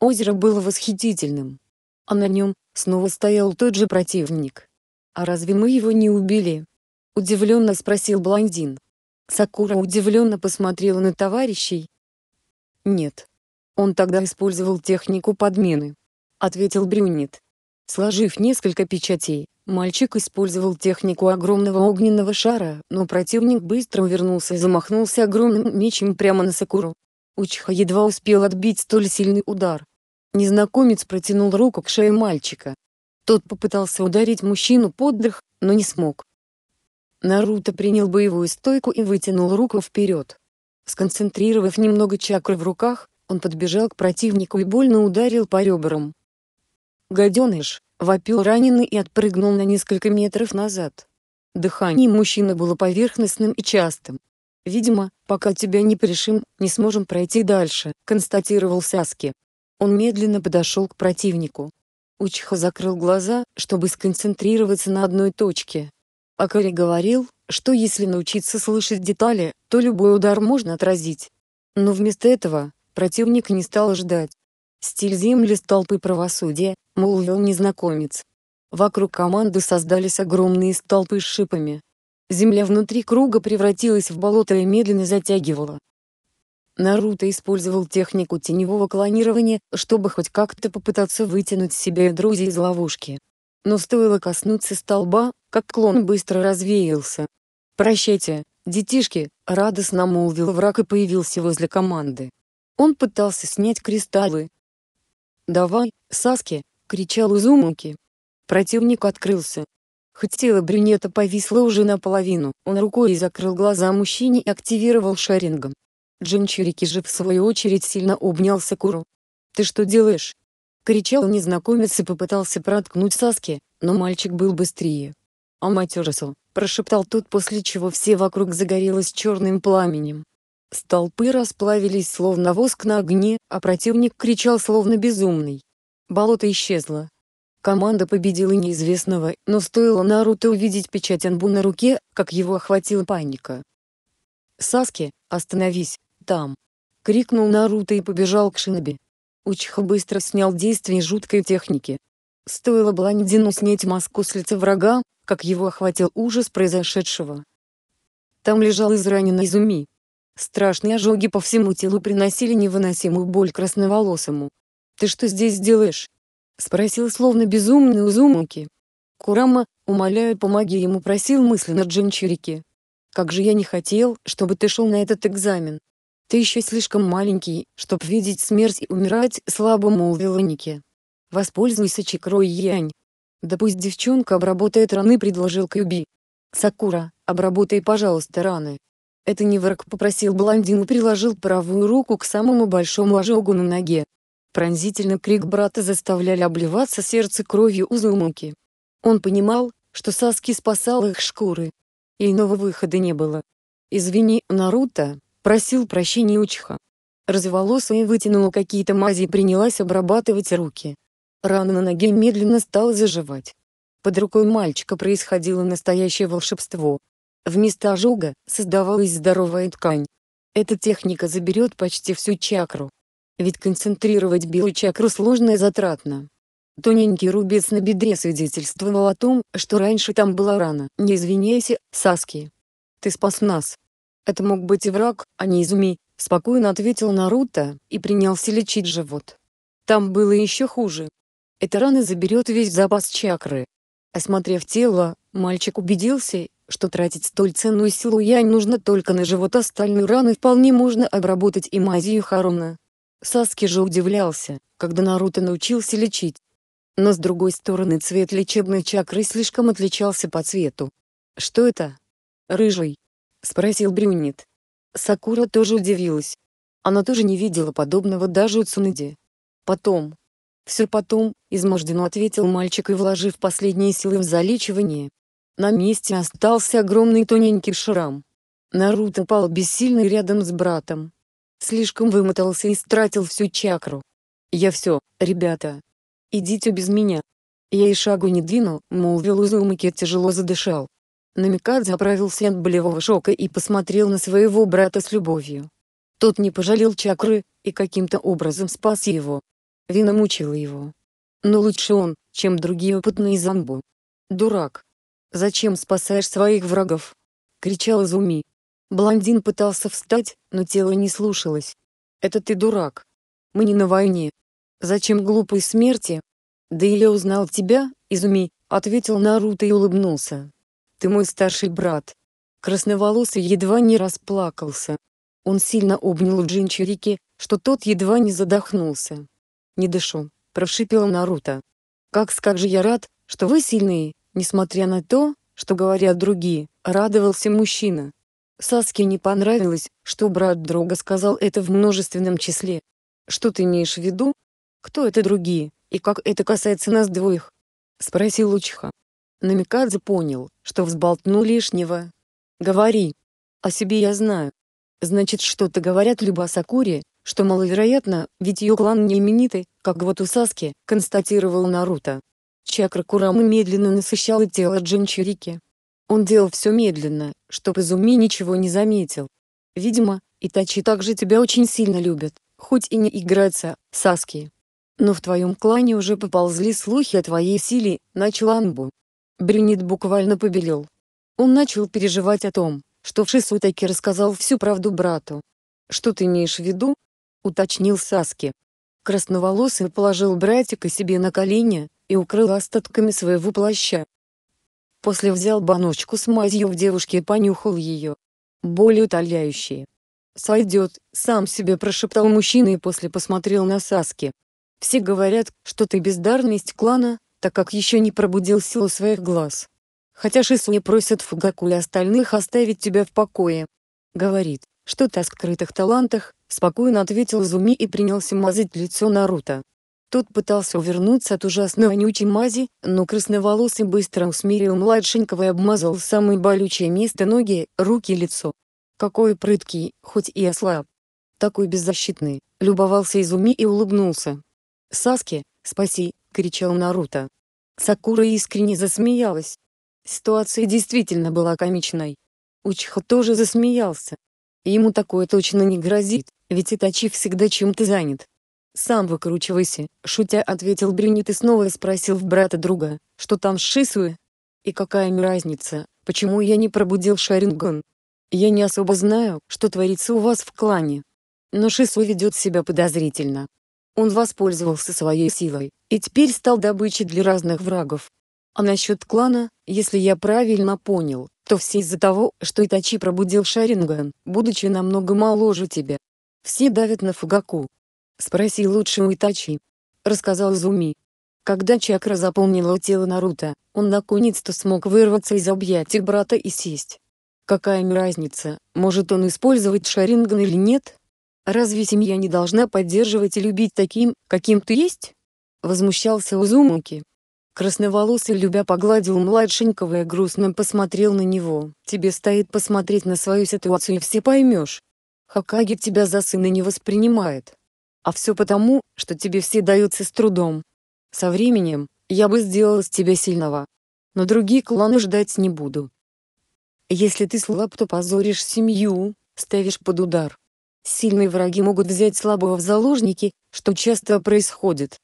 Озеро было восхитительным. А на нем Снова стоял тот же противник. «А разве мы его не убили?» Удивленно спросил блондин. Сакура удивленно посмотрела на товарищей. «Нет. Он тогда использовал технику подмены», — ответил Брюнет. Сложив несколько печатей, мальчик использовал технику огромного огненного шара, но противник быстро вернулся, и замахнулся огромным мечем прямо на Сакуру. Учха едва успел отбить столь сильный удар. Незнакомец протянул руку к шее мальчика. Тот попытался ударить мужчину под дых, но не смог. Наруто принял боевую стойку и вытянул руку вперед. Сконцентрировав немного чакры в руках, он подбежал к противнику и больно ударил по ребрам. «Гаденыш!» — вопил раненый и отпрыгнул на несколько метров назад. Дыхание мужчины было поверхностным и частым. «Видимо, пока тебя не пришим, не сможем пройти дальше», — констатировал Саски. Он медленно подошел к противнику. Учиха закрыл глаза, чтобы сконцентрироваться на одной точке. Акари говорил, что если научиться слышать детали, то любой удар можно отразить. Но вместо этого, противник не стал ждать. «Стиль земли столпы правосудия», — молвил незнакомец. Вокруг команды создались огромные столпы с шипами. Земля внутри круга превратилась в болото и медленно затягивала. Наруто использовал технику теневого клонирования, чтобы хоть как-то попытаться вытянуть себя и друзей из ловушки. Но стоило коснуться столба, как клон быстро развеялся. «Прощайте, детишки!» — радостно молвил враг и появился возле команды. Он пытался снять кристаллы. «Давай, Саски!» — кричал Узумаки. Противник открылся. Хоть тело брюнета повисло уже наполовину, он рукой закрыл глаза мужчине и активировал шарингом. Джинчирики же в свою очередь сильно обнял Сакуру. «Ты что делаешь?» Кричал незнакомец и попытался проткнуть Саски, но мальчик был быстрее. «Аматерасу!» — прошептал тот после чего все вокруг загорелось черным пламенем. Столпы расплавились словно воск на огне, а противник кричал словно безумный. Болото исчезло. Команда победила неизвестного, но стоило Наруто увидеть печать Анбу на руке, как его охватила паника. «Саски, остановись!» там!» — крикнул Наруто и побежал к Шиноби. Учиха быстро снял действие жуткой техники. Стоило блондину снять маску с лица врага, как его охватил ужас произошедшего. Там лежал израненный Изуми. Страшные ожоги по всему телу приносили невыносимую боль красноволосому. «Ты что здесь делаешь?» — спросил словно безумный Узумуки. Курама, умоляю, помоги ему, просил мысленно Джинчирики. «Как же я не хотел, чтобы ты шел на этот экзамен!» «Ты еще слишком маленький, чтоб видеть смерть и умирать», — слабо молвила Ники. «Воспользуйся чекрой Янь». «Да пусть девчонка обработает раны», — предложил Кьюби. «Сакура, обработай, пожалуйста, раны». Это не враг попросил блондин и приложил правую руку к самому большому ожогу на ноге. Пронзительный крик брата заставляли обливаться сердце кровью узумуки. Он понимал, что Саски спасал их шкуры. иного выхода не было. «Извини, Наруто», просил прощения Учиха. Разволосая вытянула какие-то мази и принялась обрабатывать руки. Рана на ноге медленно стала заживать. Под рукой мальчика происходило настоящее волшебство. Вместо ожога создавалась здоровая ткань. Эта техника заберет почти всю чакру. Ведь концентрировать белую чакру сложно и затратно. Тоненький рубец на бедре свидетельствовал о том, что раньше там была рана. «Не извиняйся, Саски. Ты спас нас». «Это мог быть и враг, а не Изуми», — спокойно ответил Наруто и принялся лечить живот. Там было еще хуже. Эта рана заберет весь запас чакры. Осмотрев тело, мальчик убедился, что тратить столь ценную силу янь нужно только на живот остальные раны вполне можно обработать и мазью Харуна. Саски же удивлялся, когда Наруто научился лечить. Но с другой стороны цвет лечебной чакры слишком отличался по цвету. Что это? Рыжий спросил Брюнет. Сакура тоже удивилась. Она тоже не видела подобного даже у Цунади. Потом. Все потом, изможденно ответил мальчик и вложив последние силы в залечивание. На месте остался огромный тоненький шрам. Наруто пал бессильный рядом с братом. Слишком вымотался и стратил всю чакру. «Я все, ребята. Идите без меня». Я и шагу не двинул, молвил Узумаки тяжело задышал. Намикадзе оправился от болевого шока и посмотрел на своего брата с любовью. Тот не пожалел чакры, и каким-то образом спас его. Вина мучила его. Но лучше он, чем другие опытные зомбу. «Дурак! Зачем спасаешь своих врагов?» — кричал Изуми. Блондин пытался встать, но тело не слушалось. «Это ты дурак. Мы не на войне. Зачем глупой смерти?» «Да я узнал тебя, Изуми», — ответил Наруто и улыбнулся. Ты мой старший брат. Красноволосый едва не расплакался. Он сильно обнял Джин что тот едва не задохнулся. «Не дышу», — прошипел Наруто. «Как скажи я рад, что вы сильные, несмотря на то, что говорят другие», — радовался мужчина. Саске не понравилось, что брат друга сказал это в множественном числе. «Что ты имеешь в виду? Кто это другие, и как это касается нас двоих?» — спросил Учиха. Намикадзе понял, что взболтнул лишнего. «Говори. О себе я знаю. Значит, что-то говорят либо о Сакуре, что маловероятно, ведь ее клан не именитый, как вот у Саски», — констатировал Наруто. Чакра Курамы медленно насыщала тело Джинчурики. Он делал все медленно, чтобы Изуми ничего не заметил. «Видимо, Итачи также тебя очень сильно любят, хоть и не играется, Саски. Но в твоем клане уже поползли слухи о твоей силе», — начал Анбу. Брюнет буквально побелел. Он начал переживать о том, что Вшису таки рассказал всю правду брату. «Что ты имеешь в виду?» — уточнил Саски. Красноволосый положил братика себе на колени и укрыл остатками своего плаща. После взял баночку с мазью в девушке и понюхал ее. Боль утоляющие. «Сойдет», — сам себе прошептал мужчина и после посмотрел на Саски. «Все говорят, что ты бездарность клана, так как еще не пробудил силу своих глаз. Хотя Шисуне просит Фугаку и остальных оставить тебя в покое. Говорит, что-то о скрытых талантах, спокойно ответил Зуми и принялся мазать лицо Наруто. Тот пытался увернуться от ужасной вонючей мази, но красноволосый быстро усмирил младшенького и обмазал самые болючее место ноги, руки и лицо. Какой прыткий, хоть и ослаб. Такой беззащитный, любовался Изуми и улыбнулся. «Саски, спаси, кричал Наруто. Сакура искренне засмеялась. Ситуация действительно была комичной. Учиха тоже засмеялся. Ему такое точно не грозит, ведь Итачи всегда чем-то занят. «Сам выкручивайся», — шутя ответил Бринит и снова спросил в брата друга, что там с Шисуэ. «И какая им разница, почему я не пробудил Шаринган? Я не особо знаю, что творится у вас в клане. Но Шисуэ ведет себя подозрительно. Он воспользовался своей силой и теперь стал добычей для разных врагов. А насчет клана, если я правильно понял, то все из-за того, что Итачи пробудил Шаринган, будучи намного моложе тебя. Все давят на Фугаку. Спроси лучше у Итачи. Рассказал Зуми. Когда чакра заполнила тело Наруто, он наконец-то смог вырваться из объятий брата и сесть. Какая им разница, может он использовать Шаринган или нет, Разве семья не должна поддерживать и любить таким, каким ты есть? Возмущался Узумуки. Красноволосый любя погладил младшенького и грустно посмотрел на него. Тебе стоит посмотреть на свою ситуацию и все поймешь. Хакаги тебя за сына не воспринимает. А все потому, что тебе все даются с трудом. Со временем, я бы сделал из тебя сильного. Но другие кланы ждать не буду. Если ты слаб, то позоришь семью, ставишь под удар. Сильные враги могут взять слабого в заложники, что часто происходит.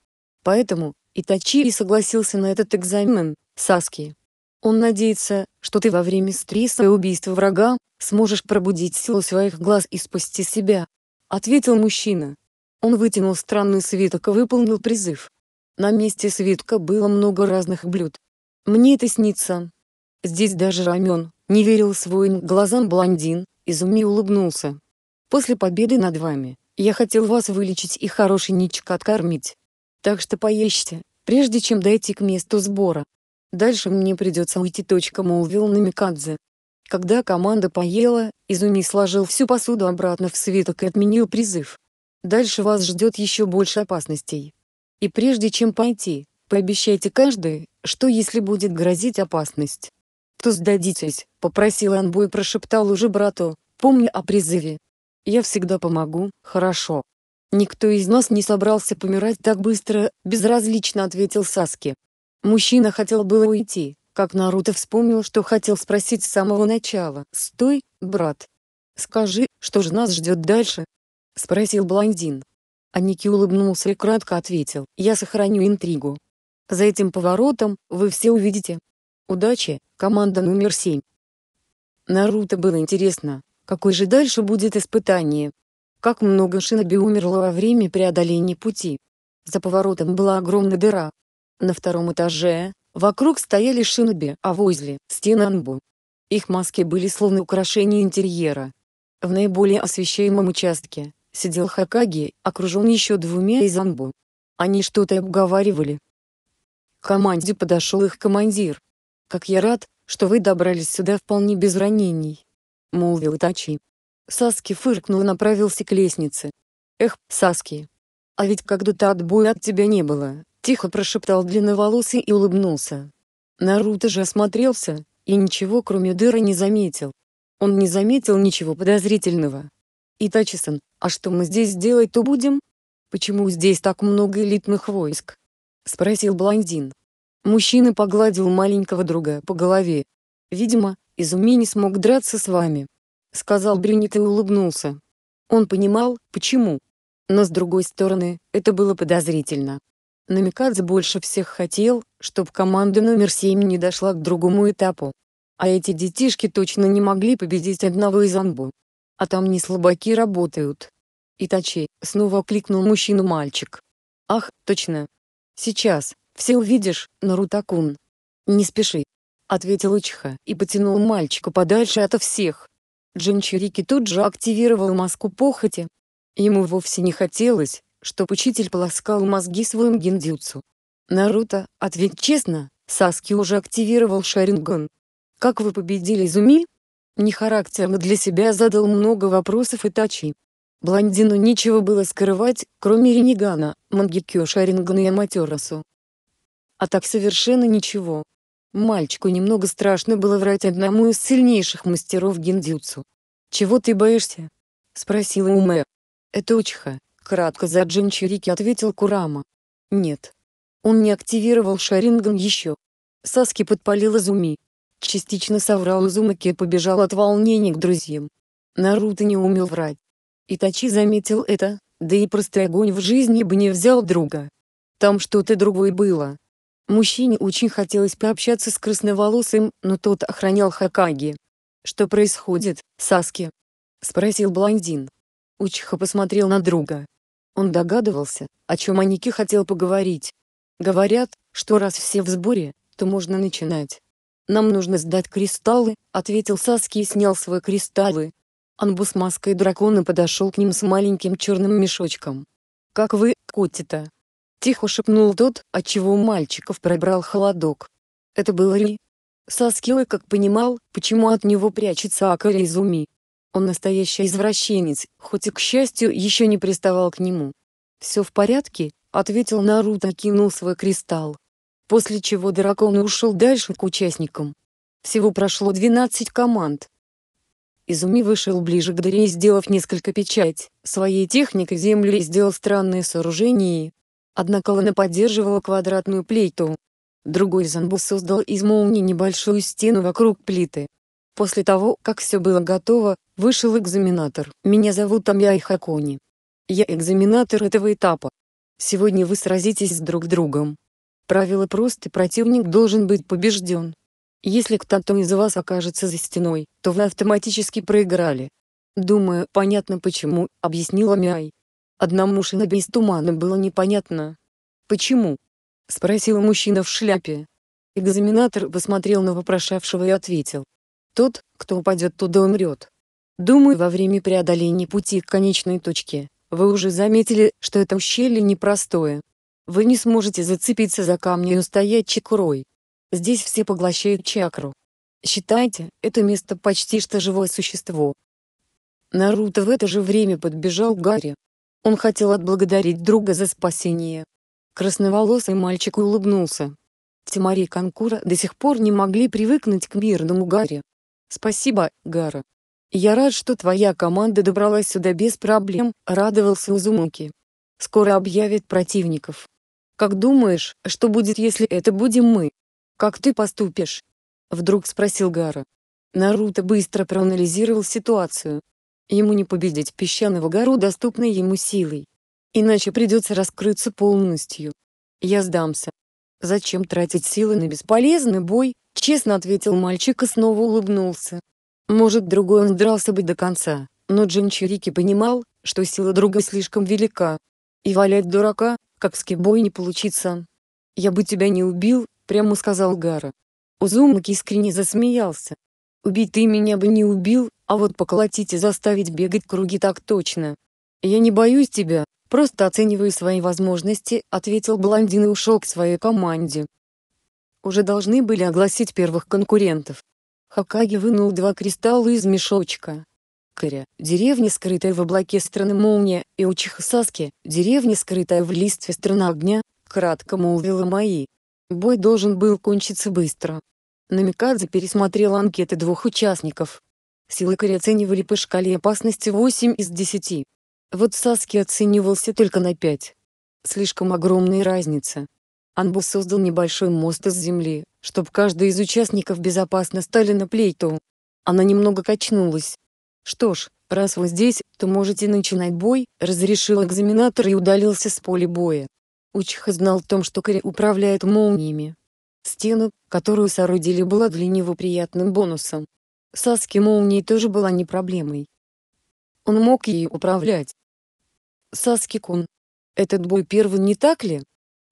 Поэтому, и согласился на этот экзамен, Саски. Он надеется, что ты во время стресса и убийства врага, сможешь пробудить силу своих глаз и спасти себя. Ответил мужчина. Он вытянул странный свиток и выполнил призыв. На месте свитка было много разных блюд. Мне это снится. Здесь даже рамен, не верил своим глазам блондин, изумни улыбнулся. После победы над вами, я хотел вас вылечить и хорошенечко откормить. Так что поешьте, прежде чем дойти к месту сбора. Дальше мне придется уйти. Точка молвил Намикадзе. Когда команда поела, Изуми сложил всю посуду обратно в свиток и отменил призыв. Дальше вас ждет еще больше опасностей. И прежде чем пойти, пообещайте каждый, что если будет грозить опасность, то сдадитесь, попросил Анбу и прошептал уже брату, помни о призыве, я всегда помогу, хорошо. Никто из нас не собрался помирать так быстро, безразлично ответил Саски. Мужчина хотел было уйти, как Наруто вспомнил, что хотел спросить с самого начала. «Стой, брат. Скажи, что же нас ждет дальше?» — спросил блондин. Аники улыбнулся и кратко ответил, «Я сохраню интригу. За этим поворотом вы все увидите. Удачи, команда номер семь». Наруто было интересно, Какое же дальше будет испытание? Как много шиноби умерло во время преодоления пути. За поворотом была огромная дыра. На втором этаже, вокруг стояли шиноби, а возле – стены анбу. Их маски были словно украшения интерьера. В наиболее освещаемом участке сидел Хакаги, окружен еще двумя из анбу. Они что-то обговаривали. К команде подошел их командир. «Как я рад, что вы добрались сюда вполне без ранений. Молвил Тачи. Саски фыркнул и направился к лестнице. «Эх, Саски! А ведь когда-то отбоя от тебя не было!» Тихо прошептал длинноволосый и улыбнулся. Наруто же осмотрелся, и ничего кроме дыры не заметил. Он не заметил ничего подозрительного. «Итачи-сан, а что мы здесь делать-то будем? Почему здесь так много элитных войск?» — спросил блондин. Мужчина погладил маленького друга по голове. Видимо, из не смог драться с вами. Сказал Брюник и улыбнулся. Он понимал, почему. Но с другой стороны, это было подозрительно. Намикадзе больше всех хотел, чтобы команда номер 7 не дошла к другому этапу. А эти детишки точно не могли победить одного из амбу. А там не слабаки работают. Итачи, снова окликнул мужчину мальчик. Ах, точно. Сейчас, все увидишь, Нарутакун. Не спеши, ответил Учха и потянул мальчика подальше ото всех. Джинчирики тут же активировал маску похоти. Ему вовсе не хотелось, чтоб учитель полоскал мозги своим гендюцу. «Наруто, ответь честно, Саски уже активировал Шаринган. Как вы победили Зуми?» Нехарактерно для себя задал много вопросов Итачи. Блондину нечего было скрывать, кроме Ренегана, Мангикё Шарингана и Аматерасу. А так совершенно ничего. Мальчику немного страшно было врать одному из сильнейших мастеров гиндзюцу. «Чего ты боишься?» — спросила Уме. «Это Учиха», — кратко за Джинчирики ответил Курама. «Нет». Он не активировал Шаринган еще. Саски подпалил Изуми. Частично соврал Изумаки и побежал от волнения к друзьям. Наруто не умел врать. Итачи заметил это, да и простой огонь в жизни бы не взял друга. Там что-то другое было. Мужчине очень хотелось пообщаться с красноволосым, но тот охранял Хакаги. «Что происходит, Саски?» — спросил блондин. Учиха посмотрел на друга. Он догадывался, о чем Аники хотел поговорить. «Говорят, что раз все в сборе, то можно начинать». «Нам нужно сдать кристаллы», — ответил Саски и снял свои кристаллы. Анбус маской дракона подошел к ним с маленьким черным мешочком. «Как вы, котята?» Тихо шепнул тот, отчего мальчиков пробрал холодок. Это был Ри. Саскио как понимал, почему от него прячется Акари Изуми. Он настоящий извращенец, хоть и, к счастью, еще не приставал к нему. «Все в порядке», — ответил Наруто и кинул свой кристалл. После чего дракон ушел дальше к участникам. Всего прошло 12 команд. Изуми вышел ближе к дыре и сделав несколько печать, своей техникой земли сделал странные сооружения. Однако Лана поддерживала квадратную плиту. Другой Занбу создал из молнии небольшую стену вокруг плиты. После того, как все было готово, вышел экзаменатор. Меня зовут Амьяй Хакони. Я экзаменатор этого этапа. Сегодня вы сразитесь с друг другом. Правило просто противник должен быть побежден. Если кто-то из вас окажется за стеной, то вы автоматически проиграли. Думаю, понятно почему, объяснила Мяй. Одному шиноби из тумана было непонятно. «Почему?» — спросил мужчина в шляпе. Экзаменатор посмотрел на вопрошавшего и ответил. «Тот, кто упадет туда умрет. Думаю, во время преодоления пути к конечной точке, вы уже заметили, что это ущелье непростое. Вы не сможете зацепиться за камни и устоять чакрой. Здесь все поглощают чакру. Считайте, это место почти что живое существо». Наруто в это же время подбежал к Гарри, он хотел отблагодарить друга за спасение. Красноволосый мальчик улыбнулся. Тимари и Конкура до сих пор не могли привыкнуть к мирному Гарри. «Спасибо, Гара. Я рад, что твоя команда добралась сюда без проблем», — радовался Узумуки. «Скоро объявят противников. Как думаешь, что будет, если это будем мы? Как ты поступишь?» Вдруг спросил Гара. Наруто быстро проанализировал ситуацию, Ему не победить песчаного гору, доступной ему силой. Иначе придется раскрыться полностью. Я сдамся. Зачем тратить силы на бесполезный бой, честно ответил мальчик и снова улыбнулся. Может, другой он дрался бы до конца, но Джин Чирики понимал, что сила друга слишком велика. И валять дурака, как с кибой не получится. «Я бы тебя не убил», — прямо сказал Гара. Узумаки искренне засмеялся. Убить ты меня бы не убил, а вот поколотить и заставить бегать круги так точно. Я не боюсь тебя, просто оцениваю свои возможности, ответил блондин и ушел к своей команде. Уже должны были огласить первых конкурентов. Хакаги вынул два кристалла из мешочка. Кыря, деревня, скрытая в облаке страны молния, и Учихасаски, деревня, скрытая в листве страна огня, кратко молвила мои. Бой должен был кончиться быстро, Намикадзе пересмотрел анкеты двух участников. Силы Силыкари оценивали по шкале опасности 8 из 10. Вот Саски оценивался только на 5. Слишком огромная разница. Анбу создал небольшой мост из земли, чтобы каждый из участников безопасно стали на плейту. Она немного качнулась. «Что ж, раз вы здесь, то можете начинать бой», — разрешил экзаменатор и удалился с поля боя. Учиха знал о том, что Кори управляет молниями, Стену, которую соорудили, была для него приятным бонусом. Саски молнии тоже была не проблемой. Он мог ей управлять. Саски-кун, этот бой первый не так ли?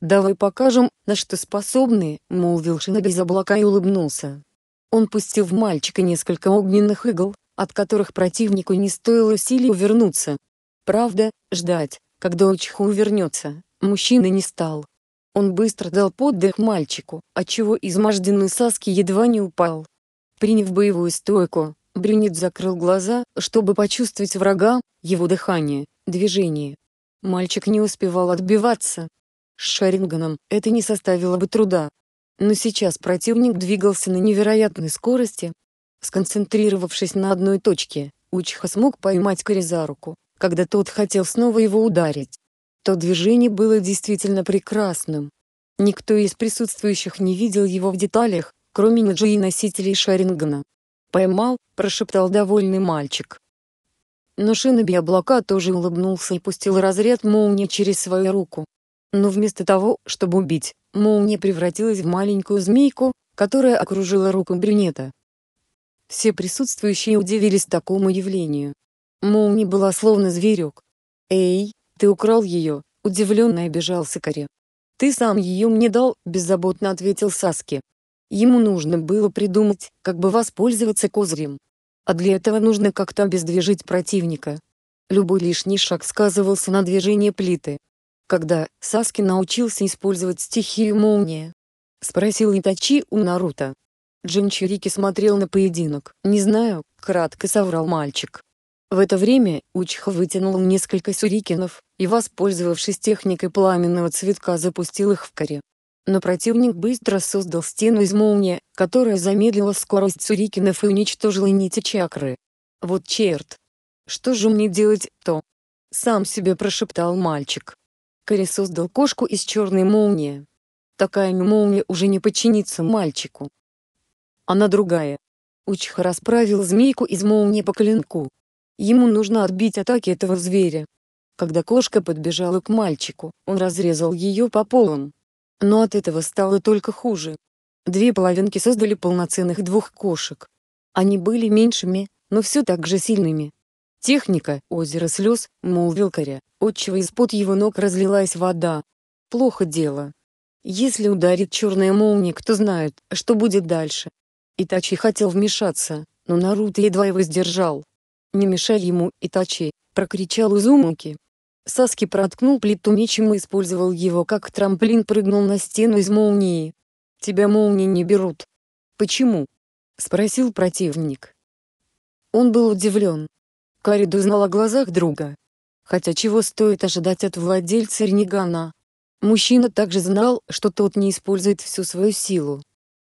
Давай покажем, на что способны, молвил Шиноби из облака и улыбнулся. Он пустил в мальчика несколько огненных игл, от которых противнику не стоило усилий увернуться. Правда, ждать, когда Учиху вернется, мужчина не стал. Он быстро дал поддых мальчику, отчего изможденный Саски едва не упал. Приняв боевую стойку, брюнет закрыл глаза, чтобы почувствовать врага, его дыхание, движение. Мальчик не успевал отбиваться. С шаринганом это не составило бы труда. Но сейчас противник двигался на невероятной скорости. Сконцентрировавшись на одной точке, Учха смог поймать Кори за руку, когда тот хотел снова его ударить. То движение было действительно прекрасным. Никто из присутствующих не видел его в деталях, кроме Ниджи и носителей Шарингана. «Поймал», — прошептал довольный мальчик. Но Шиноби облака тоже улыбнулся и пустил разряд молнии через свою руку. Но вместо того, чтобы убить, молния превратилась в маленькую змейку, которая окружила руку брюнета. Все присутствующие удивились такому явлению. Молния была словно зверек. «Эй!» Ты украл ее, удивленно обижался Кари. Ты сам ее мне дал, беззаботно ответил Саски. Ему нужно было придумать, как бы воспользоваться козырем. А для этого нужно как-то обездвижить противника. Любой лишний шаг сказывался на движении плиты. Когда Саски научился использовать стихию молния? Спросил Итачи у Наруто. Джинчирики смотрел на поединок. «Не знаю», — кратко соврал мальчик. В это время Учха вытянул несколько сюрикенов, и, воспользовавшись техникой пламенного цветка, запустил их в коре. Но противник быстро создал стену из молнии, которая замедлила скорость Сурикинов и уничтожила нити чакры. «Вот черт! Что же мне делать-то?» — сам себе прошептал мальчик. Кори создал кошку из черной молнии. Такая молния уже не подчинится мальчику. Она другая. Учха расправил змейку из молнии по коленку. Ему нужно отбить атаки этого зверя, когда кошка подбежала к мальчику, он разрезал ее пополам. Но от этого стало только хуже. Две половинки создали полноценных двух кошек. Они были меньшими, но все так же сильными. Техника «Озеро слез», мол, Коря, отчего из-под его ног разлилась вода. Плохо дело. Если ударит черная молния, кто знает, что будет дальше. Итачи хотел вмешаться, но Наруто едва его сдержал. «Не мешай ему, Итачи!» — прокричал Узумаки, Саски проткнул плиту мечем и использовал его как трамплин прыгнул на стену из молнии. «Тебя молнии не берут». «Почему?» — спросил противник. Он был удивлен. Карид узнал о глазах друга. Хотя чего стоит ожидать от владельца Ренегана? Мужчина также знал, что тот не использует всю свою силу.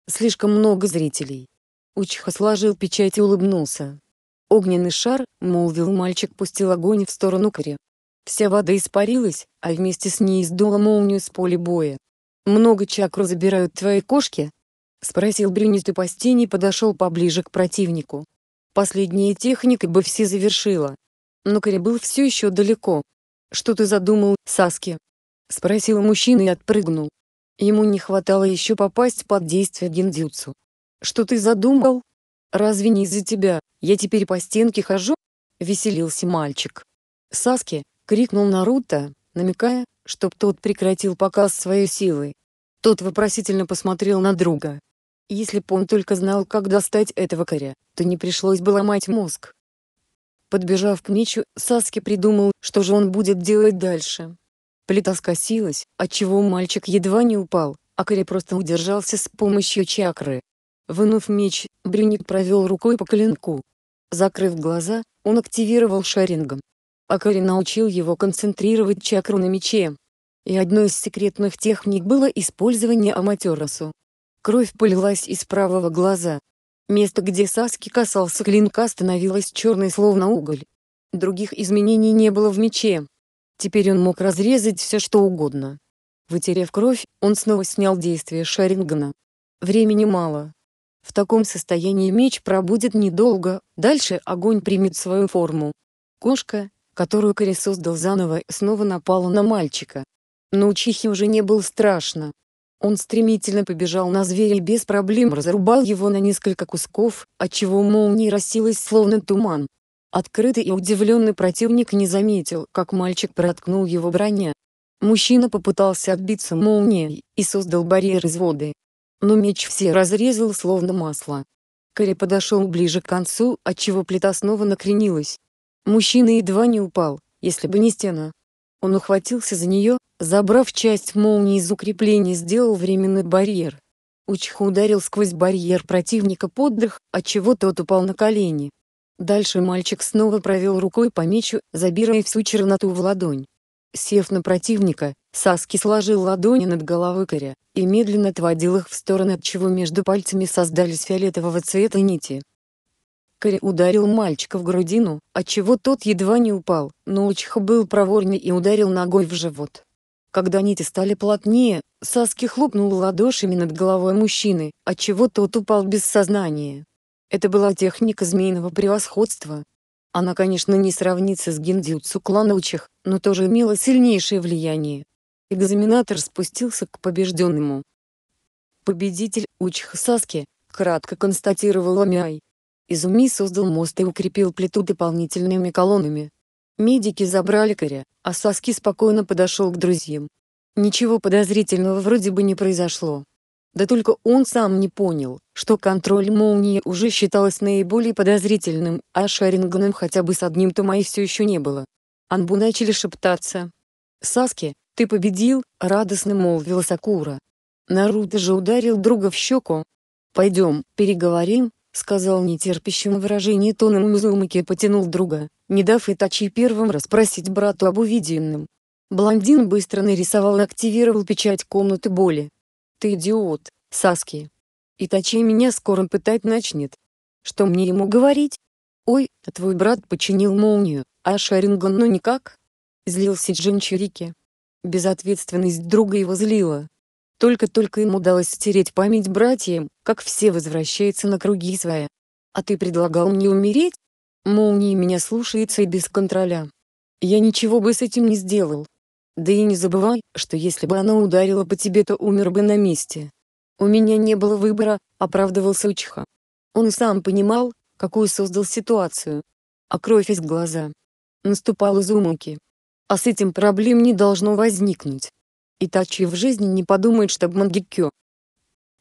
Слишком много зрителей. Учха сложил печать и улыбнулся. «Огненный шар», — молвил мальчик, пустил огонь в сторону Кари. Вся вода испарилась, а вместе с ней издула молнию с поля боя. «Много чакру забирают твои кошки?» — спросил Брюнет и по стене и подошел поближе к противнику. Последняя техника бы все завершила. Но Кори был все еще далеко. «Что ты задумал, Саски?» — спросил мужчина и отпрыгнул. Ему не хватало еще попасть под действие гиндзюцу. «Что ты задумал? Разве не из-за тебя я теперь по стенке хожу?» — веселился мальчик. Саски, крикнул Наруто, намекая, чтоб тот прекратил показ своей силы. Тот вопросительно посмотрел на друга. Если бы он только знал, как достать этого коря, то не пришлось бы ломать мозг. Подбежав к мечу, Саски придумал, что же он будет делать дальше. Плита скосилась, отчего мальчик едва не упал, а Кори просто удержался с помощью чакры. Вынув меч, Брюник провел рукой по клинку. Закрыв глаза, он активировал шарингом, Акари научил его концентрировать чакру на мече. И одной из секретных техник было использование Аматерасу. Кровь полилась из правого глаза. Место, где Саски касался клинка, становилось черной словно уголь. Других изменений не было в мече. Теперь он мог разрезать все что угодно. Вытерев кровь, он снова снял действие Шарингана. Времени мало. В таком состоянии меч пробудет недолго, дальше огонь примет свою форму. Кошка, которую Кори создал заново, снова напала на мальчика. Но Чихи уже не было страшно. Он стремительно побежал на зверя и без проблем разрубал его на несколько кусков, отчего молния рассилась словно туман. Открытый и удивленный противник не заметил, как мальчик проткнул его броня. Мужчина попытался отбиться молнией и создал барьер из воды. Но меч все разрезал словно масло. Кори подошел ближе к концу, отчего плита снова накренилась. Мужчина едва не упал, если бы не стена. Он ухватился за нее, забрав часть молнии из укрепления, сделал временный барьер. Учиха ударил сквозь барьер противника под дых, отчего тот упал на колени. Дальше мальчик снова провел рукой по мечу, забирая всю черноту в ладонь. Сев на противника, Саски сложил ладони над головой коря и медленно отводил их в стороны, отчего между пальцами создались фиолетового цвета нити. Кори ударил мальчика в грудину, отчего тот едва не упал, но Учха был проворный и ударил ногой в живот. Когда нити стали плотнее, Саски хлопнул ладошами над головой мужчины, отчего тот упал без сознания. Это была техника змеиного превосходства. Она, конечно, не сравнится с гиндзюцу клана Учих, но тоже имела сильнейшее влияние. Экзаменатор спустился к побежденному. Победитель Учих Саски, кратко констатировала Мяй. Изуми создал мост и укрепил плиту дополнительными колоннами. Медики забрали коря, а Саски спокойно подошел к друзьям. Ничего подозрительного вроде бы не произошло. Да только он сам не понял, что контроль молнии уже считалось наиболее подозрительным, а Шаринганом хотя бы с одним-то все еще не было. Анбу начали шептаться. «Саски, ты победил!» — радостно молвила Сакура. Наруто же ударил друга в щеку. «Пойдем, переговорим», сказал нетерпящим выражение тоном и потянул друга, не дав Итачи первым расспросить брату об увиденном. Блондин быстро нарисовал и активировал печать комнаты боли. «Ты идиот, Саски. Итачи меня скоро пытать начнет. Что мне ему говорить? Ой, а твой брат починил молнию, а Шаринган ну никак?» Злился Джинчурики. Безответственность друга его злила. Только-только им удалось стереть память братьям, как все возвращаются на круги своя. «А ты предлагал мне умереть?» Молния меня слушается и без контроля. Я ничего бы с этим не сделал. Да и не забывай, что если бы она ударила по тебе, то умер бы на месте. У меня не было выбора, оправдывался Учиха. Он сам понимал, какую создал ситуацию. А кровь из глаза. Наступал из умолки. А с этим проблем не должно возникнуть. И Тачи в жизни не подумает, что Мангикё.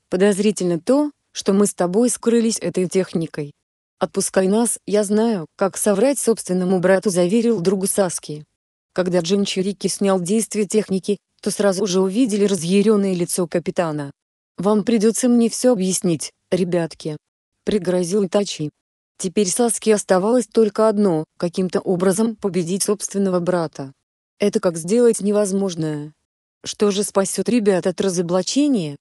Подозрительно то, что мы с тобой скрылись этой техникой. Отпускай нас, я знаю, как соврать собственному брату, заверил другу Саски. Когда Джин Чирики снял действие техники, то сразу же увидели разъяренное лицо капитана. «Вам придется мне все объяснить, ребятки», — пригрозил Тачи. Теперь Саске оставалось только одно — каким-то образом победить собственного брата. Это как сделать невозможное. Что же спасет ребят от разоблачения?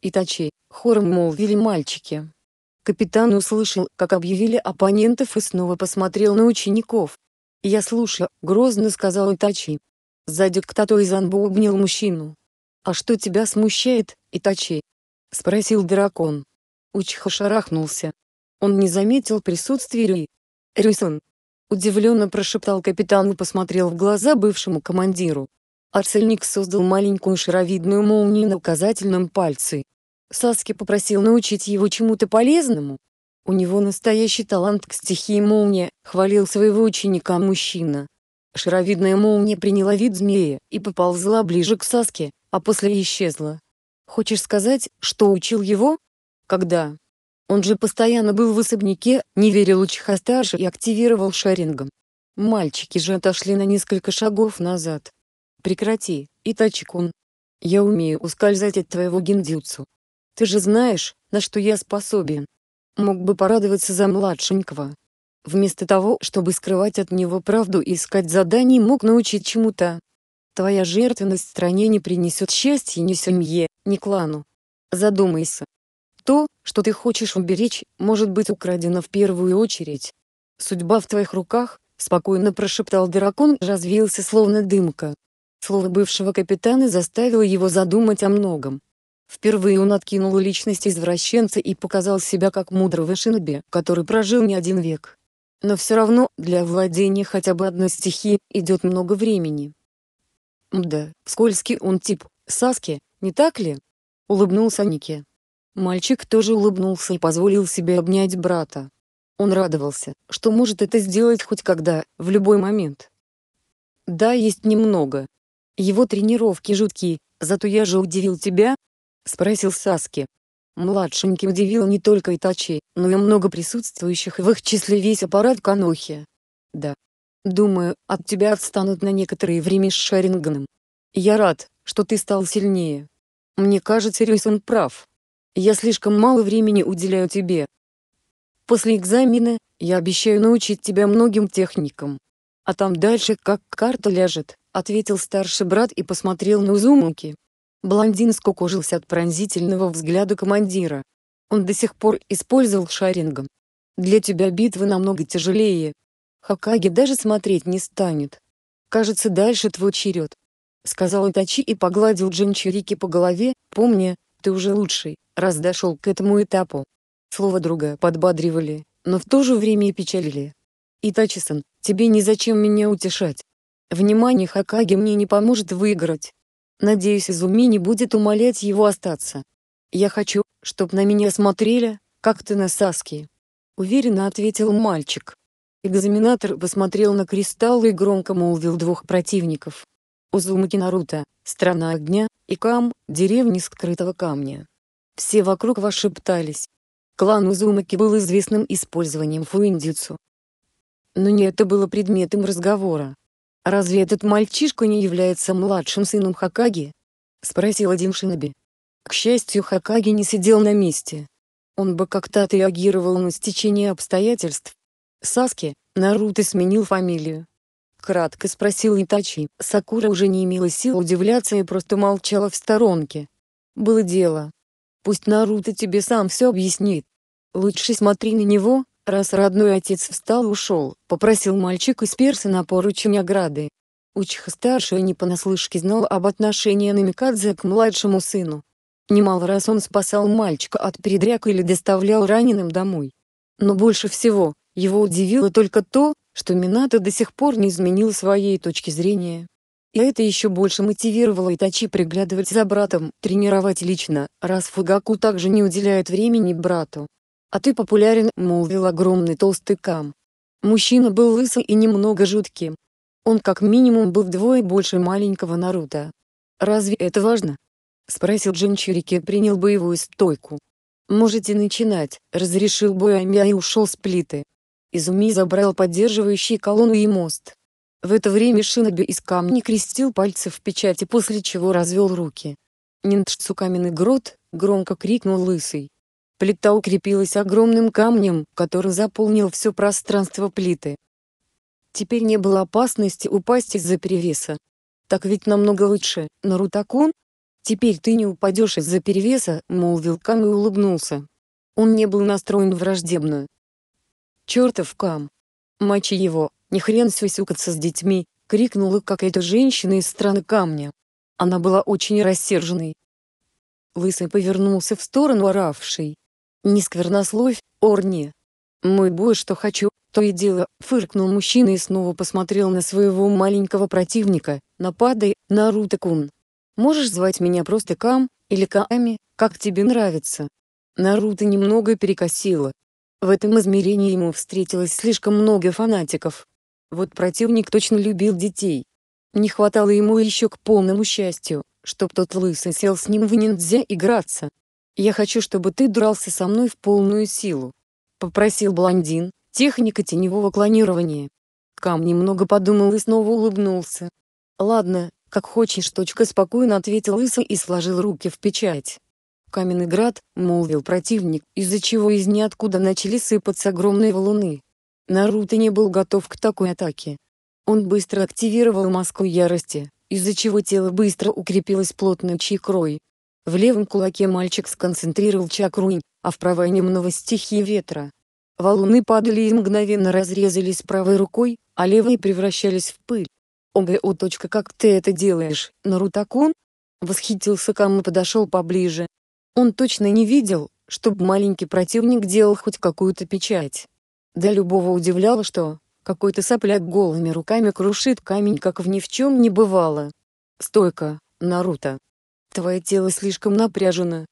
Итачи, хором молвили мальчики. Капитан услышал, как объявили оппонентов и снова посмотрел на учеников. «Я слушаю», — грозно сказал Итачи. Сзади кто-то из Анбу обнял мужчину. «А что тебя смущает, Итачи?» — спросил дракон. Учха шарахнулся. Он не заметил присутствия Ри. «Рюсон!» — удивленно прошептал капитан и посмотрел в глаза бывшему командиру. Арсельник создал маленькую шаровидную молнию на указательном пальце. Саски попросил научить его чему-то полезному. У него настоящий талант к стихии молния, хвалил своего ученика мужчина. Шаровидная молния приняла вид змея и поползла ближе к Саске, а после исчезла. Хочешь сказать, что учил его? Когда? Он же постоянно был в особняке, не верил Учхасташе и активировал шарингом. Мальчики же отошли на несколько шагов назад. Прекрати, Итачикун. Я умею ускользать от твоего гендюцу. Ты же знаешь, на что я способен. Мог бы порадоваться за младшенького. Вместо того, чтобы скрывать от него правду и искать заданий, мог научить чему-то. Твоя жертвенность стране не принесет счастья ни семье, ни клану. Задумайся. То, что ты хочешь уберечь, может быть украдено в первую очередь. Судьба в твоих руках, спокойно прошептал дракон, развился словно дымка. Слово бывшего капитана заставило его задумать о многом. Впервые он откинул личность извращенца и показал себя как мудрого шиноби, который прожил не один век. Но все равно, для владения хотя бы одной стихии, идет много времени. «Мда, скользкий он тип, Саски, не так ли?» — улыбнулся Нике. Мальчик тоже улыбнулся и позволил себе обнять брата. Он радовался, что может это сделать хоть когда, в любой момент. «Да, есть немного, его тренировки жуткие, зато я же удивил тебя?» — спросил Саски. Младшенький удивил не только Итачи, но и много присутствующих в их числе весь аппарат Канохи. «Да. Думаю, от тебя отстанут на некоторое время с Шаринганом. Я рад, что ты стал сильнее. Мне кажется, Рюйсон прав. Я слишком мало времени уделяю тебе. После экзамена, я обещаю научить тебя многим техникам. А там дальше как карта ляжет. — ответил старший брат и посмотрел на Узумуки. Блондин скукожился от пронзительного взгляда командира. Он до сих пор использовал шарингом. «Для тебя битвы намного тяжелее. Хакаги даже смотреть не станет. Кажется, дальше твой черед», — сказал Итачи и погладил Джинчурики по голове, «помни, ты уже лучший, раз дошел к этому этапу». Слово друга подбадривали, но в то же время и печалили. «Итачи-сан, тебе незачем меня утешать. Внимание Хакаги мне не поможет выиграть. Надеюсь, Изуми не будет умолять его остаться. Я хочу, чтоб на меня смотрели, как ты на Саске. Уверенно ответил мальчик. Экзаменатор посмотрел на кристаллы и громко молвил двух противников. Узумаки Наруто, страна огня, и Кам, деревня скрытого камня. Все вокруг вас шептались. Клан Узумаки был известным использованием фуиндюцу. Но не это было предметом разговора. «Разве этот мальчишка не является младшим сыном Хакаги?» — спросил один Шиноби. К счастью, Хакаги не сидел на месте. Он бы как-то отреагировал на стечение обстоятельств. Саски, Наруто сменил фамилию. Кратко спросил Итачи, Сакура уже не имела сил удивляться и просто молчала в сторонке. «Было дело. Пусть Наруто тебе сам все объяснит. Лучше смотри на него, Раз родной отец встал и ушел, попросил мальчик из перса на поручень ограды. Учиха-старший не понаслышке знал об отношении Намикадзе к младшему сыну. Немало раз он спасал мальчика от передряг или доставлял раненым домой. Но больше всего, его удивило только то, что Минато до сих пор не изменил своей точки зрения. И это еще больше мотивировало Итачи приглядывать за братом, тренировать лично, раз Фугаку также не уделяет времени брату. «А ты популярен», — молвил огромный толстый кам. Мужчина был лысый и немного жутким. Он как минимум был вдвое больше маленького Наруто. «Разве это важно?» — спросил Джинчурики, принял боевую стойку. «Можете начинать», — разрешил Буэмия и ушел с плиты. Изуми забрал поддерживающий колонну и мост. В это время Шиноби из камня крестил пальцы в печати, после чего развел руки. «Ниндшцу каменный грот!» — громко крикнул Лысый. Плита укрепилась огромным камнем, который заполнил все пространство плиты. Теперь не было опасности упасть из-за перевеса. Так ведь намного лучше, Нарутакун? Теперь ты не упадешь из-за перевеса, молвил Кам и улыбнулся. Он не был настроен враждебно. Чертов Кам! Мочи его, не хрен сюсюкаться с детьми, крикнула какая-то женщина из страны камня. Она была очень рассерженной. Лысый повернулся в сторону оравшей. Не сквернословь, Орни. Мой бой, что хочу, то и дело, фыркнул мужчина и снова посмотрел на своего маленького противника, нападай, Наруто-кун. Можешь звать меня просто Кам, или Каами, как тебе нравится. Наруто немного перекосило. В этом измерении ему встретилось слишком много фанатиков. Вот противник точно любил детей. Не хватало ему еще к полному счастью, чтоб тот лысый сел с ним в ниндзя играться, «Я хочу, чтобы ты дрался со мной в полную силу», — попросил блондин, техника теневого клонирования. Кам немного подумал и снова улыбнулся. «Ладно, как хочешь», — точка спокойно ответил Иса и сложил руки в печать. «Каменный град», — молвил противник, из-за чего из ниоткуда начали сыпаться огромные валуны. Наруто не был готов к такой атаке. Он быстро активировал маску ярости, из-за чего тело быстро укрепилось плотной чикрой, в левом кулаке мальчик сконцентрировал чакру а в правой немного стихии ветра. Валуны падали и мгновенно разрезались правой рукой, а левой превращались в пыль. «Ого, точка, как ты это делаешь, Нарутакун?» Восхитился Кам и подошел поближе. Он точно не видел, чтобы маленький противник делал хоть какую-то печать. Да любого удивляло, что какой-то сопляк голыми руками крушит камень, как в ни в чем не бывало. «Стойка, Наруто!» Твое тело слишком напряжено.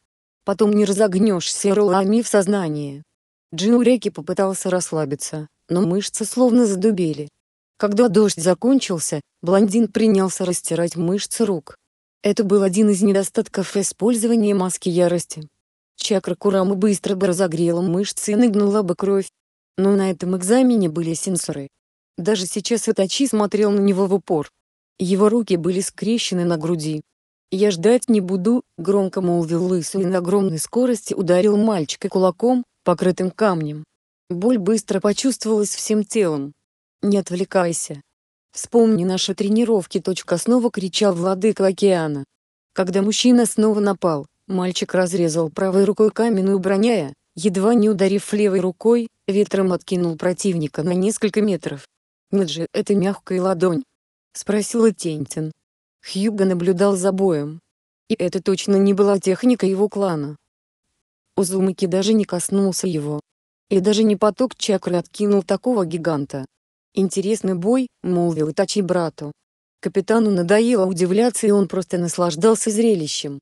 Потом не разогнешься рулами в сознании. Реки попытался расслабиться, но мышцы словно задубели. Когда дождь закончился, блондин принялся растирать мышцы рук. Это был один из недостатков использования маски ярости. Чакра Курамы быстро бы разогрела мышцы и нагнула бы кровь. Но на этом экзамене были сенсоры. Даже сейчас Итачи смотрел на него в упор. Его руки были скрещены на груди. «Я ждать не буду», — громко молвил лысый и на огромной скорости ударил мальчика кулаком, покрытым камнем. Боль быстро почувствовалась всем телом. «Не отвлекайся. Вспомни наши тренировки. снова кричал владыка океана. Когда мужчина снова напал, мальчик разрезал правой рукой каменную броняя, едва не ударив левой рукой, ветром откинул противника на несколько метров. «Нет же, это мягкая ладонь?» — спросила Тентин. Хьюго наблюдал за боем. И это точно не была техника его клана. Узумаки даже не коснулся его. И даже не поток чакры откинул такого гиганта. «Интересный бой», — молвил Итачи брату. Капитану надоело удивляться и он просто наслаждался зрелищем.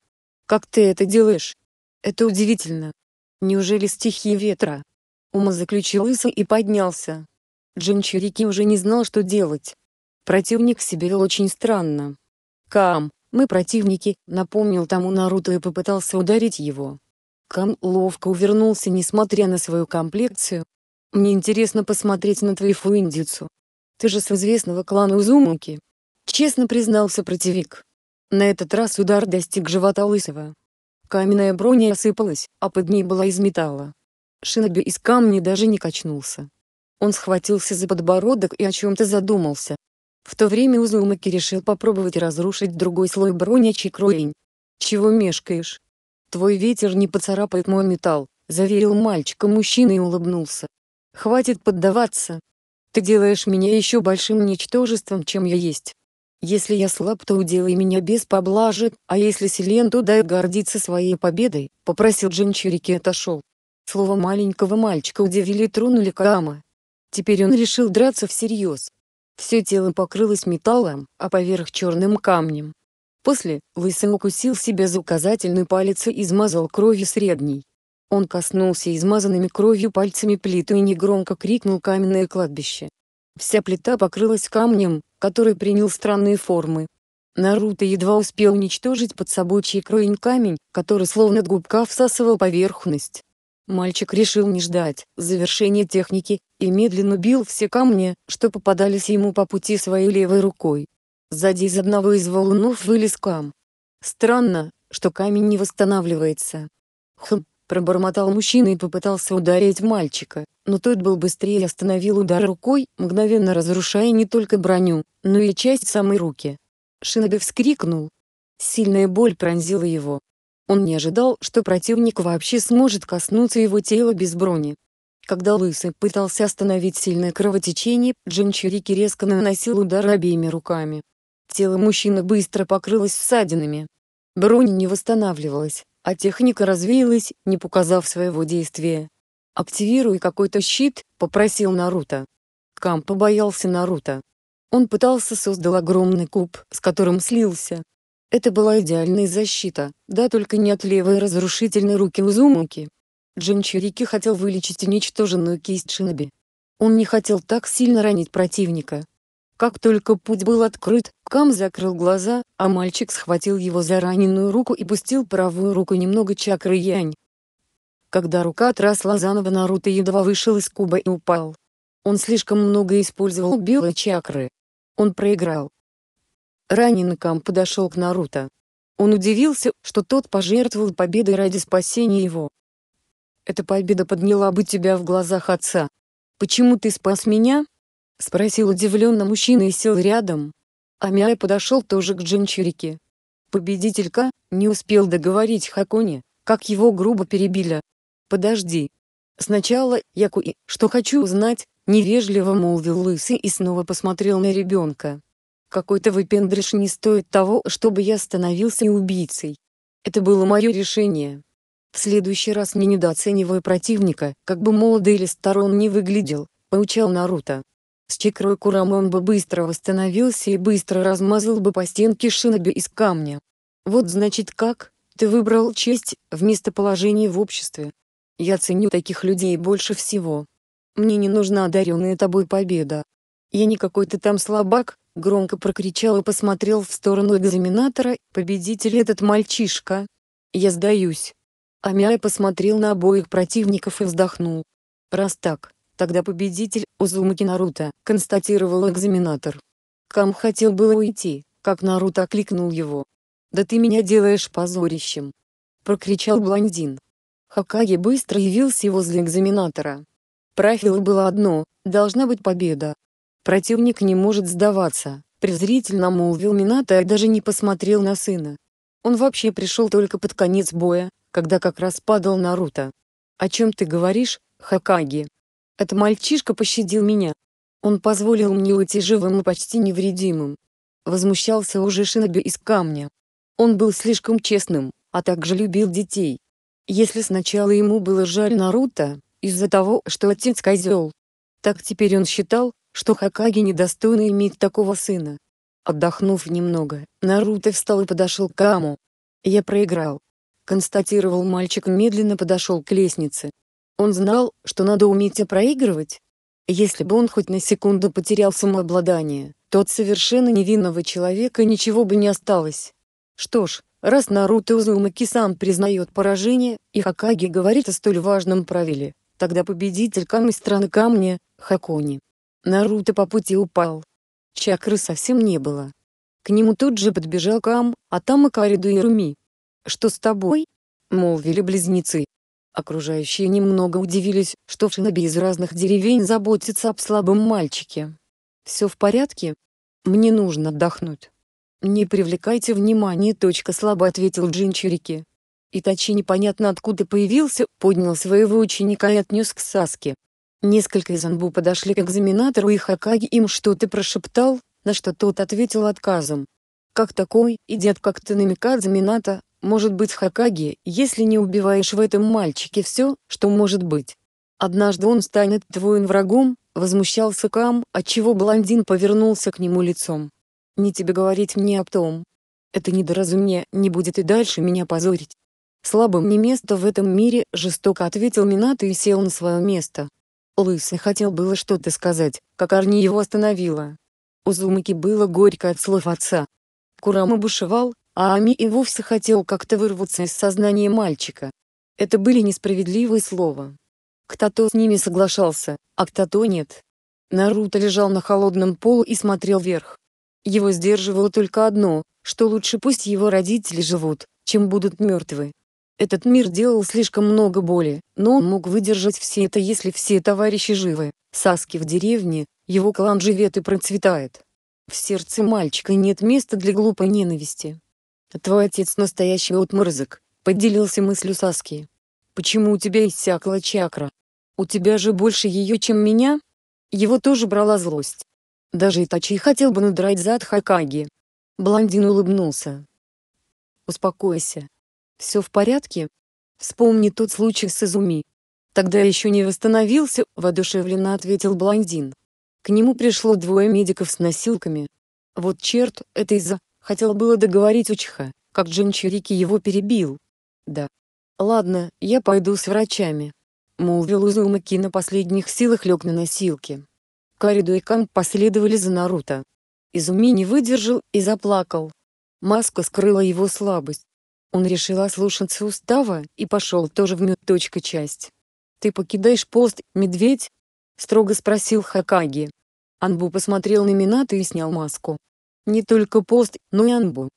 «Как ты это делаешь? Это удивительно. Неужели стихи ветра?» Ума заключил Иса и поднялся. Джинчурики уже не знал, что делать. Противник себя вел очень странно. «Кам, мы противники», — напомнил тому Наруто и попытался ударить его. Кам ловко увернулся, несмотря на свою комплекцию. «Мне интересно посмотреть на твою фуиндицу. Ты же с известного клана Узумуки», — честно признался противник. На этот раз удар достиг живота Лысого. Каменная броня осыпалась, а под ней была из металла. Шиноби из камня даже не качнулся. Он схватился за подбородок и о чем-то задумался, в то время Узумаки решил попробовать разрушить другой слой брони Чикроинь. «Чего мешкаешь? Твой ветер не поцарапает мой металл», — заверил мальчика мужчина и улыбнулся. «Хватит поддаваться. Ты делаешь меня еще большим ничтожеством, чем я есть. Если я слаб, то уделай меня без поблажек, а если силен, то дай гордиться своей победой», — попросил Джинчурики и отошел. Слово маленького мальчика удивили и тронули Каама. Теперь он решил драться всерьез. Все тело покрылось металлом, а поверх черным камнем. После Лысый укусил себя за указательный палец и измазал кровью средний. Он коснулся измазанными кровью пальцами плиту и негромко крикнул «Каменное кладбище». Вся плита покрылась камнем, который принял странные формы. Наруто едва успел уничтожить под собой чьи камень, который словно от губка всасывал поверхность. Мальчик решил не ждать завершения техники, и медленно бил все камни, что попадались ему по пути своей левой рукой. Сзади из одного из валунов вылез кам. Странно, что камень не восстанавливается. Хм, пробормотал мужчина и попытался ударить мальчика, но тот был быстрее и остановил удар рукой, мгновенно разрушая не только броню, но и часть самой руки. Шиноби вскрикнул. Сильная боль пронзила его, он не ожидал, что противник вообще сможет коснуться его тела без брони. Когда Лысый пытался остановить сильное кровотечение, Джинчурики резко наносил удар обеими руками. Тело мужчины быстро покрылось всадинами. Броня не восстанавливалась, а техника развеялась, не показав своего действия. «Активируй какой-то щит», — попросил Наруто. Кам побоялся Наруто. Он пытался создал огромный куб, с которым слился, это была идеальная защита, да только не от левой разрушительной руки Узумуки. Джинчурики хотел вылечить уничтоженную кисть Шиноби. Он не хотел так сильно ранить противника. Как только путь был открыт, Кам закрыл глаза, а мальчик схватил его за раненую руку и пустил правую руку немного чакры Янь. Когда рука отросла заново, Наруто едва вышел из куба и упал. Он слишком много использовал белой чакры. Он проиграл. Раненкам подошел к Наруто. Он удивился, что тот пожертвовал победой ради спасения его. «Эта победа подняла бы тебя в глазах отца. Почему ты спас меня?» — спросил удивленно мужчина и сел рядом. Амяя подошел тоже к Джинчурике. Победителька не успел договорить Хаконе, как его грубо перебили. «Подожди. Сначала, Якуи, что хочу узнать», — невежливо молвил Лысый и снова посмотрел на ребенка. Какой-то выпендриш не стоит того, чтобы я становился убийцей. Это было мое решение. В следующий раз не недооценивай противника, как бы молодо или стар он не выглядел, поучал Наруто. С чакрой Курама он бы быстро восстановился и быстро размазал бы по стенке шиноби из камня. Вот значит как, ты выбрал честь, вместо положения в обществе. Я ценю таких людей больше всего. Мне не нужна одаренная тобой победа. Я не какой-то там слабак, Громко прокричал и посмотрел в сторону экзаменатора, победитель этот мальчишка. Я сдаюсь. Амяя посмотрел на обоих противников и вздохнул. Раз так, тогда победитель, Узумаки Наруто, констатировал экзаменатор. Кам хотел было уйти, как Наруто окликнул его. «Да ты меня делаешь позорищем!» Прокричал блондин. Хакаги быстро явился возле экзаменатора. Правило было одно, должна быть победа, Противник не может сдаваться, презрительно молвил Минато и даже не посмотрел на сына. Он вообще пришел только под конец боя, когда как раз падал Наруто. «О чем ты говоришь, Хакаги?» Этот мальчишка пощадил меня. Он позволил мне уйти живым и почти невредимым». Возмущался уже Шиноби из камня. Он был слишком честным, а также любил детей. Если сначала ему было жаль Наруто, из-за того, что отец козел, так теперь он считал, что Хакаги недостойно иметь такого сына. Отдохнув немного, Наруто встал и подошел к Каму. «Я проиграл», — констатировал мальчик медленно подошел к лестнице. Он знал, что надо уметь проигрывать. Если бы он хоть на секунду потерял самообладание, то от совершенно невинного человека ничего бы не осталось. Что ж, раз Наруто Узумаки сам признает поражение, и Хакаги говорит о столь важном правиле, тогда победитель камни страны камня, Хакони, Наруто по пути упал. Чакры совсем не было. К нему тут же подбежал Кам, а там и Кариду и Руми. «Что с тобой?» — молвили близнецы. Окружающие немного удивились, что в шиноби из разных деревень заботится об слабом мальчике. «Все в порядке? Мне нужно отдохнуть». «Не привлекайте внимания», — слабо ответил Джинчурики. Итачи непонятно откуда появился, поднял своего ученика и отнес к Саске. Несколько из анбу подошли к экзаменатору и Хакаги им что-то прошептал, на что тот ответил отказом. Как такой, идет как ты намекадзе Мината, может быть Хакаги, если не убиваешь в этом мальчике все, что может быть. Однажды он станет твоим врагом, возмущался Кам, отчего блондин повернулся к нему лицом. Не тебе говорить мне об том. Это недоразумение не будет и дальше меня позорить. Слабым не место в этом мире, жестоко ответил Минато и сел на свое место. Лысый хотел было что-то сказать, как Арни его остановила. У Зумаки было горько от слов отца. Курама бушевал, а Ами и вовсе хотел как-то вырваться из сознания мальчика. Это были несправедливые слова. Кто-то с ними соглашался, а кто-то нет. Наруто лежал на холодном полу и смотрел вверх. Его сдерживало только одно, что лучше пусть его родители живут, чем будут мертвы. Этот мир делал слишком много боли, но он мог выдержать все это если все товарищи живы, Саски в деревне, его клан живет и процветает. В сердце мальчика нет места для глупой ненависти. «Твой отец настоящий отморозок», — поделился мыслью Саски. «Почему у тебя иссякла чакра? У тебя же больше ее, чем меня?» Его тоже брала злость. Даже Итачи хотел бы надрать зад Хакаги. Блондин улыбнулся. «Успокойся, все в порядке? Вспомни тот случай с Изуми. Тогда еще не восстановился, воодушевленно ответил блондин. К нему пришло двое медиков с носилками. Вот черт, это из-за... Хотел было договорить Учиха, как Джин Чирики его перебил. Да. Ладно, я пойду с врачами. Молвил Узумаки на последних силах лег на носилки. Кариду и Кан последовали за Наруто. Изуми не выдержал и заплакал. Маска скрыла его слабость. Он решил ослушаться устава и пошел тоже в медточка часть. «Ты покидаешь пост, медведь?» — строго спросил Хакаги. Анбу посмотрел на Минато и снял маску. «Не только пост, но и Анбу.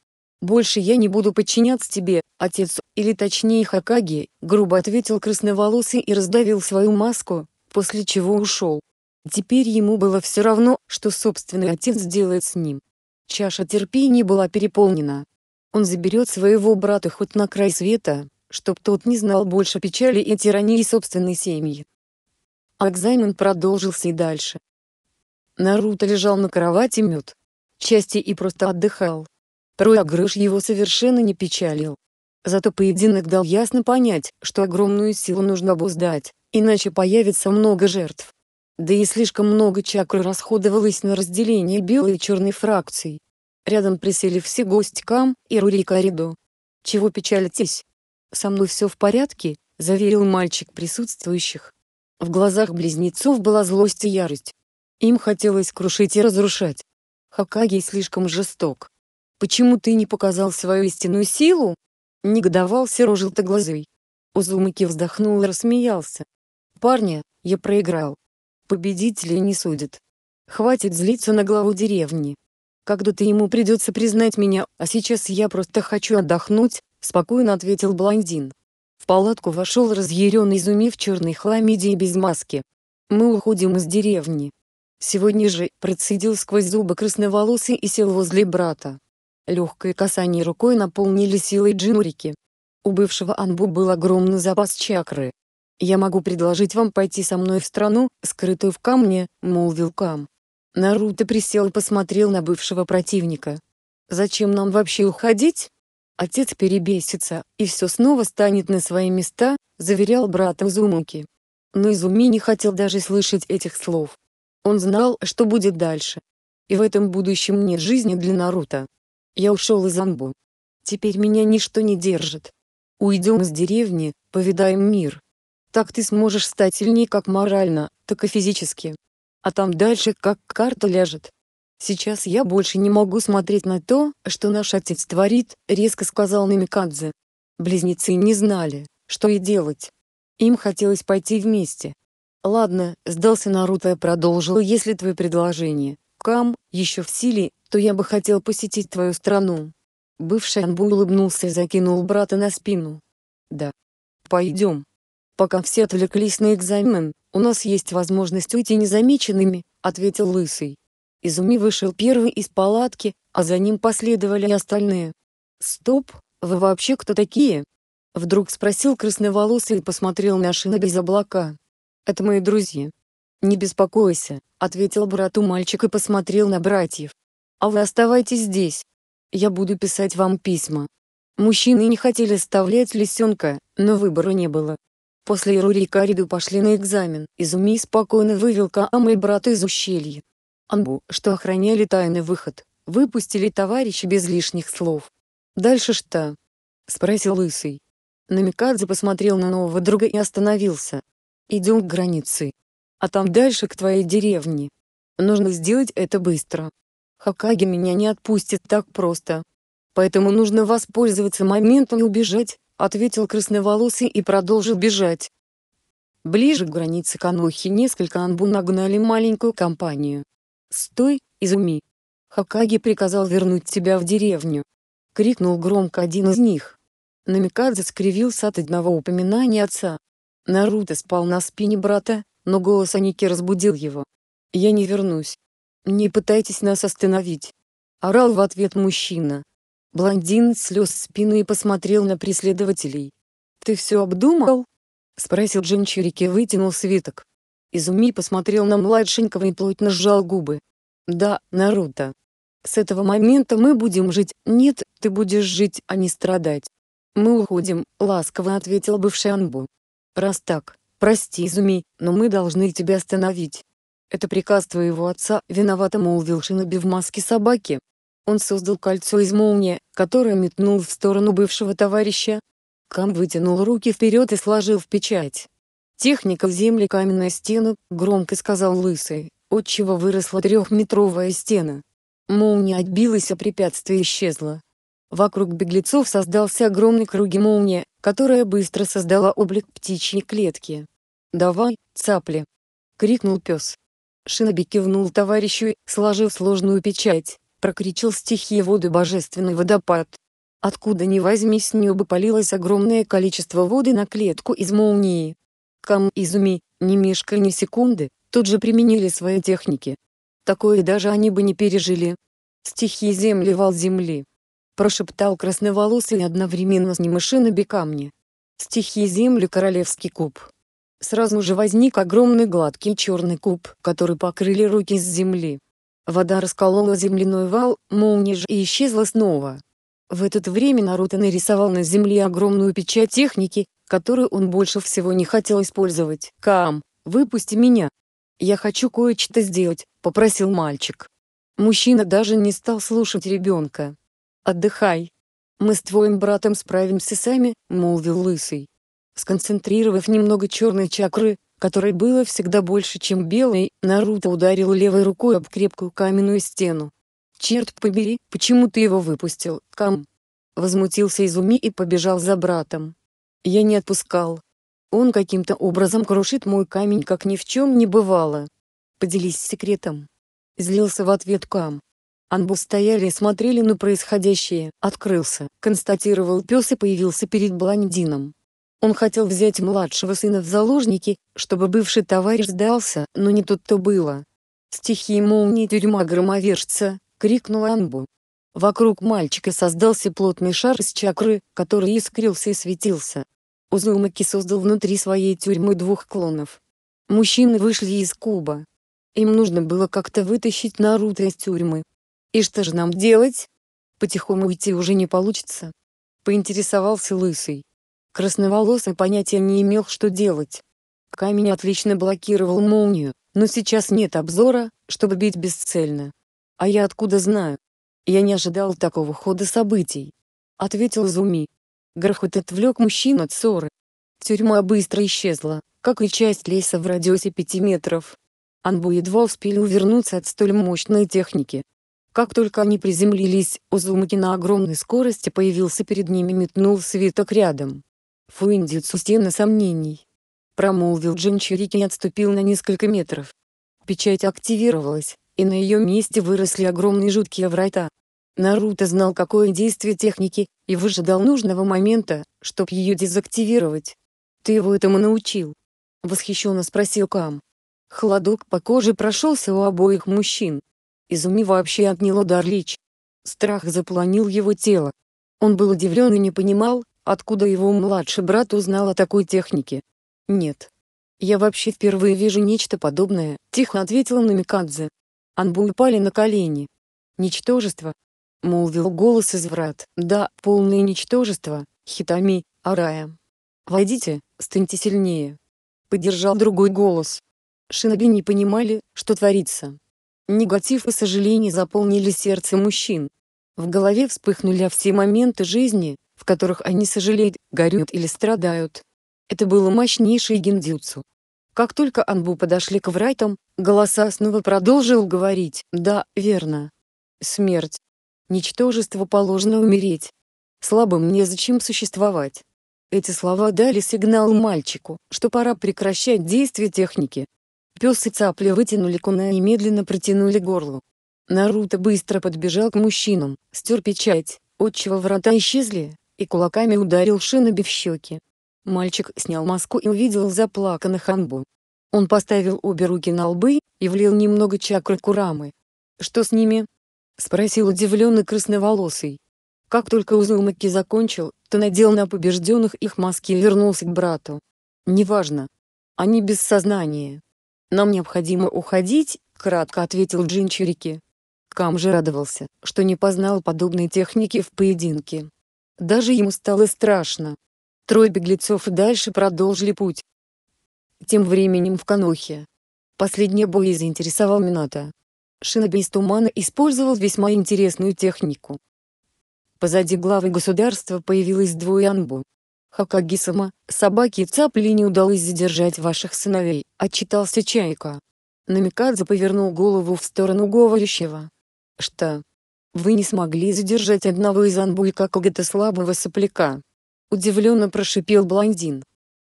Больше я не буду подчиняться тебе, отец, или точнее Хакаги», — грубо ответил красноволосый и раздавил свою маску, после чего ушел. Теперь ему было все равно, что собственный отец сделает с ним. Чаша терпения была переполнена. Он заберет своего брата хоть на край света, чтоб тот не знал больше печали и тирании собственной семьи. А продолжился и дальше. Наруто лежал на кровати мед. Части и просто отдыхал. Проигрыш его совершенно не печалил. Зато поединок дал ясно понять, что огромную силу нужно обуздать, иначе появится много жертв. Да и слишком много чакры расходовалось на разделение белой и черной фракций, Рядом присели все гости Кам и Рурика Ридо. «Чего печалитесь? Со мной все в порядке», — заверил мальчик присутствующих. В глазах близнецов была злость и ярость. Им хотелось крушить и разрушать. Хакаги слишком жесток. «Почему ты не показал свою истинную силу?» — негодовался рожелтоглазый. Узумаки вздохнул и рассмеялся. «Парня, я проиграл. Победителей не судят. Хватит злиться на главу деревни когда-то ему придется признать меня, а сейчас я просто хочу отдохнуть», — спокойно ответил блондин. В палатку вошел разъяренный изумив в черной хламиде без маски. «Мы уходим из деревни». Сегодня же процедил сквозь зубы красноволосый и сел возле брата. Легкое касание рукой наполнили силой джинурики. У бывшего Анбу был огромный запас чакры. «Я могу предложить вам пойти со мной в страну, скрытую в камне», — молвил Кам. Наруто присел и посмотрел на бывшего противника. «Зачем нам вообще уходить?» «Отец перебесится, и все снова станет на свои места», — заверял брат Изумуки. Но Изуми не хотел даже слышать этих слов. Он знал, что будет дальше. И в этом будущем нет жизни для Наруто. Я ушел из Амбу. Теперь меня ничто не держит. Уйдем из деревни, повидаем мир. Так ты сможешь стать сильнее как морально, так и физически а там дальше как карта ляжет. Сейчас я больше не могу смотреть на то, что наш отец творит, резко сказал Намикадзе. Близнецы не знали, что и делать. Им хотелось пойти вместе. Ладно, сдался Наруто и продолжил, если твое предложение, Кам, еще в силе, то я бы хотел посетить твою страну. Бывший Анбу улыбнулся и закинул брата на спину. Да. Пойдем. Пока все отвлеклись на экзамен, у нас есть возможность уйти незамеченными, ответил Лысый. Изуми вышел первый из палатки, а за ним последовали и остальные. «Стоп, вы вообще кто такие?» Вдруг спросил красноволосый и посмотрел на шины без облака. «Это мои друзья». «Не беспокойся», — ответил брату мальчик и посмотрел на братьев. «А вы оставайтесь здесь. Я буду писать вам письма». Мужчины не хотели оставлять лисенка, но выбора не было. После Рури и Кариду пошли на экзамен. Изуми спокойно вывел Каама и брата из ущелья. Анбу, что охраняли тайный выход, выпустили товарища без лишних слов. «Дальше что?» — спросил Лысый. Намикадзе посмотрел на нового друга и остановился. «Идем к границе. А там дальше к твоей деревне. Нужно сделать это быстро. Хакаги меня не отпустит так просто. Поэтому нужно воспользоваться моментом и убежать, ответил красноволосый и продолжил бежать. Ближе к границе Канохи несколько анбу нагнали маленькую компанию. «Стой, Изуми!» Хакаги приказал вернуть тебя в деревню. Крикнул громко один из них. Намикадзе скривился от одного упоминания отца. Наруто спал на спине брата, но голос Аники разбудил его. «Я не вернусь. Не пытайтесь нас остановить!» Орал в ответ мужчина. Блондин слез спину и посмотрел на преследователей. «Ты все обдумал?» — спросил Джинчурик и вытянул свиток. Изуми посмотрел на младшенького и плотно сжал губы. «Да, Наруто. С этого момента мы будем жить, нет, ты будешь жить, а не страдать. Мы уходим», — ласково ответил бывший Анбу. «Раз так, прости, Изуми, но мы должны тебя остановить». «Это приказ твоего отца», — виновато молвил Шиноби в маске собаки. Он создал кольцо из молнии, которое метнул в сторону бывшего товарища. Кам вытянул руки вперед и сложил в печать. «Техника в земле каменная стена», — громко сказал Лысый, отчего выросла трехметровая стена. Молния отбилась, а препятствие исчезло. Вокруг беглецов создался огромный круг молнии, которая быстро создала облик птичьей клетки. «Давай, цапли!» — крикнул пес. Шиноби кивнул товарищу, сложив сложную печать прокричал стихи воды божественный водопад. Откуда ни возьмись, неба полилось огромное количество воды на клетку из молнии. Кам изуми, ни мишка, ни секунды, тут же применили свои техники. Такое даже они бы не пережили. Стихи земли вал земли. Прошептал красноволосый одновременно с ним и шиноби камни. Стихи земли королевский куб. Сразу же возник огромный гладкий черный куб, который покрыли руки с земли. Вода расколола земляной вал, молния же исчезла снова. В это время Наруто нарисовал на земле огромную печать техники, которую он больше всего не хотел использовать. «Кам, выпусти меня!» «Я хочу кое-что сделать», — попросил мальчик. Мужчина даже не стал слушать ребенка. «Отдыхай. Мы с твоим братом справимся сами», — молвил Лысый. Сконцентрировав немного черной чакры, которой было всегда больше, чем белой, Наруто ударил левой рукой об крепкую каменную стену. «Черт побери, почему ты его выпустил, Кам?» Возмутился Изуми и побежал за братом. «Я не отпускал. Он каким-то образом крушит мой камень, как ни в чем не бывало. Поделись секретом». Злился в ответ Кам. Анбу стояли и смотрели на происходящее. Открылся, констатировал пес и появился перед блондином. Он хотел взять младшего сына в заложники, чтобы бывший товарищ сдался, но не тут-то было. «Стихи молнии тюрьма громовержца!» — крикнула Анбу. Вокруг мальчика создался плотный шар из чакры, который искрился и светился. Узумаки создал внутри своей тюрьмы двух клонов. Мужчины вышли из куба. Им нужно было как-то вытащить Наруто из тюрьмы. «И что же нам делать?» «Потихому уйти уже не получится», — поинтересовался Лысый. Красноволосый понятия не имел, что делать. Камень отлично блокировал молнию, но сейчас нет обзора, чтобы бить бесцельно. А я откуда знаю? Я не ожидал такого хода событий. Ответил Зуми. Грохот отвлек мужчин от ссоры. Тюрьма быстро исчезла, как и часть леса в радиусе пяти метров. Анбу едва успели увернуться от столь мощной техники. Как только они приземлились, Узумаки на огромной скорости появился перед ними метнул свиток рядом. Фуиндицу стена сомнений. Промолвил Джин и отступил на несколько метров. Печать активировалась, и на ее месте выросли огромные жуткие врата. Наруто знал какое действие техники, и выжидал нужного момента, чтобы ее дезактивировать. «Ты его этому научил?» — восхищенно спросил Кам. Холодок по коже прошелся у обоих мужчин. Изуми вообще отняло дар лич. Страх запланил его тело. Он был удивлен и не понимал, Откуда его младший брат узнал о такой технике? Нет. Я вообще впервые вижу нечто подобное, тихо ответила Намикадзе. Анбу упали на колени. Ничтожество. Молвил голос из врат. Да, полное ничтожество, Хитами, Арая. Войдите, станьте сильнее. Поддержал другой голос. Шиноби не понимали, что творится. Негатив и сожаление заполнили сердце мужчин. В голове вспыхнули все моменты жизни, в которых они сожалеют, горюют или страдают. Это было мощнейшее гиндзюцу. Как только Анбу подошли к врайтам, голоса снова продолжил говорить «Да, верно. Смерть. Ничтожество положено умереть. Слабым незачем существовать». Эти слова дали сигнал мальчику, что пора прекращать действие техники. Пес и цапля вытянули куна и медленно протянули горло. Наруто быстро подбежал к мужчинам, стер печать, отчего врата исчезли, и кулаками ударил Шиноби в щеки. Мальчик снял маску и увидел заплаканных Анбу. Он поставил обе руки на лбы и влил немного чакры Курамы. «Что с ними?» — спросил удивленный красноволосый. Как только Узумаки закончил, то надел на побежденных их маски и вернулся к брату. «Неважно. Они без сознания. Нам необходимо уходить», — кратко ответил Джинчурики. Кам же радовался, что не познал подобной техники в поединке. Даже ему стало страшно. Трое беглецов и дальше продолжили путь. Тем временем в Канохе. Последний бой заинтересовал Мината. Шиноби из тумана использовал весьма интересную технику. Позади главы государства появилось двое анбу. Хакагисама, собаки и цапли не удалось задержать ваших сыновей, отчитался Чайка. Намикадзе повернул голову в сторону говорящего. Что? Вы не смогли задержать одного из анбуй какого-то слабого сопляка. Удивленно прошипел блондин.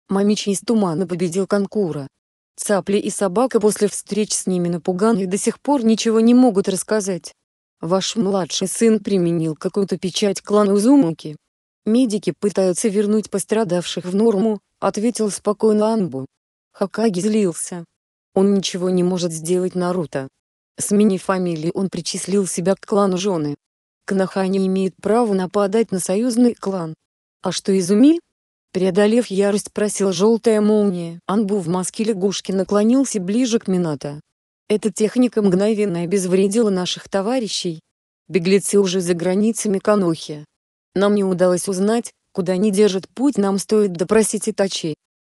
Мамичи из тумана победил конкура. Цапли и собака после встреч с ними напуганы до сих пор ничего не могут рассказать. Ваш младший сын применил какую-то печать клану Узумаки. Медики пытаются вернуть пострадавших в норму, ответил спокойно Анбу. Хакаги злился. Он ничего не может сделать Наруто. Сменив фамилии он причислил себя к клану жены. Кнаха не имеет права нападать на союзный клан. А что изуми? Преодолев ярость просил желтая молния. Анбу в маске лягушки наклонился ближе к Минато. Эта техника мгновенно обезвредила наших товарищей. Беглецы уже за границами Канохи. Нам не удалось узнать, куда они держат путь, нам стоит допросить Итачи.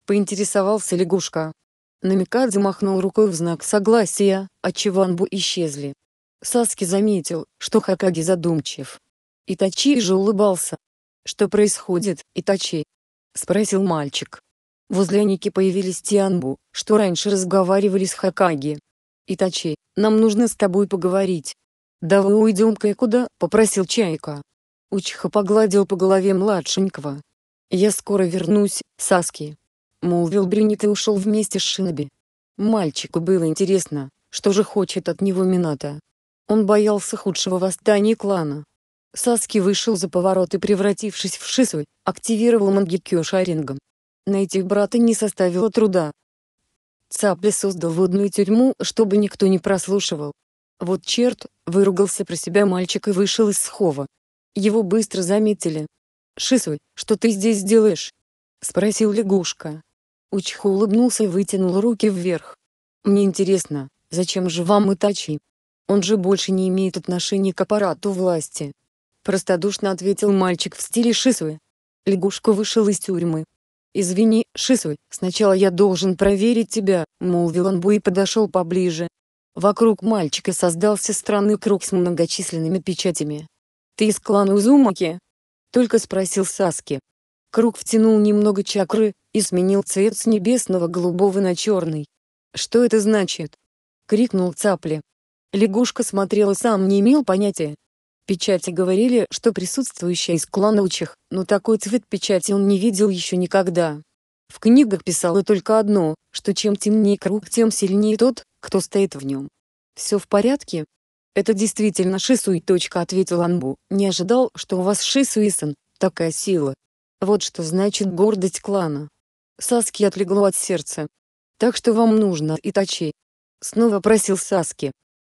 Поинтересовался лягушка. Намикадзе замахнул рукой в знак согласия, отчего Анбу исчезли. Саски заметил, что Хакаги задумчив. Итачи же улыбался. «Что происходит, Итачи?» — спросил мальчик. Возле Аники появились Тианбу, что раньше разговаривали с Хакаги. «Итачи, нам нужно с тобой поговорить». «Давай куда?» — попросил Чайка. Учиха погладил по голове младшенького. «Я скоро вернусь, Саски» молвил Брюнет и ушел вместе с Шиноби. Мальчику было интересно, что же хочет от него Мината. Он боялся худшего восстания клана. Саски вышел за поворот и, превратившись в Шису, активировал Мангикё Шарингом. Найти брата не составило труда. Цапли создал водную тюрьму, чтобы никто не прослушивал. Вот черт, выругался про себя мальчик и вышел из схова. Его быстро заметили. «Шисуй, что ты здесь делаешь?» — спросил лягушка. Учиха улыбнулся и вытянул руки вверх. «Мне интересно, зачем же вам Итачи? Он же больше не имеет отношения к аппарату власти». Простодушно ответил мальчик в стиле Шисуэ. Лягушка вышел из тюрьмы. «Извини, Шисуэ, сначала я должен проверить тебя», — молвил он Бу и подошел поближе. Вокруг мальчика создался странный круг с многочисленными печатями. «Ты из клана Узумаки?» — только спросил Саски. Круг втянул немного чакры и сменил цвет с небесного голубого на черный. «Что это значит?» — крикнул Цапли. Лягушка смотрела сам не имел понятия. Печати говорили, что присутствующая из клана Учих, но такой цвет печати он не видел еще никогда. В книгах писало только одно, что чем темнее круг, тем сильнее тот, кто стоит в нем. «Все в порядке?» «Это действительно Шисуй», — ответил Анбу. «Не ожидал, что у вас Шисуисан, такая сила, вот что значит гордость клана. Саски отлегло от сердца. Так что вам нужно Итачи. Снова просил Саски.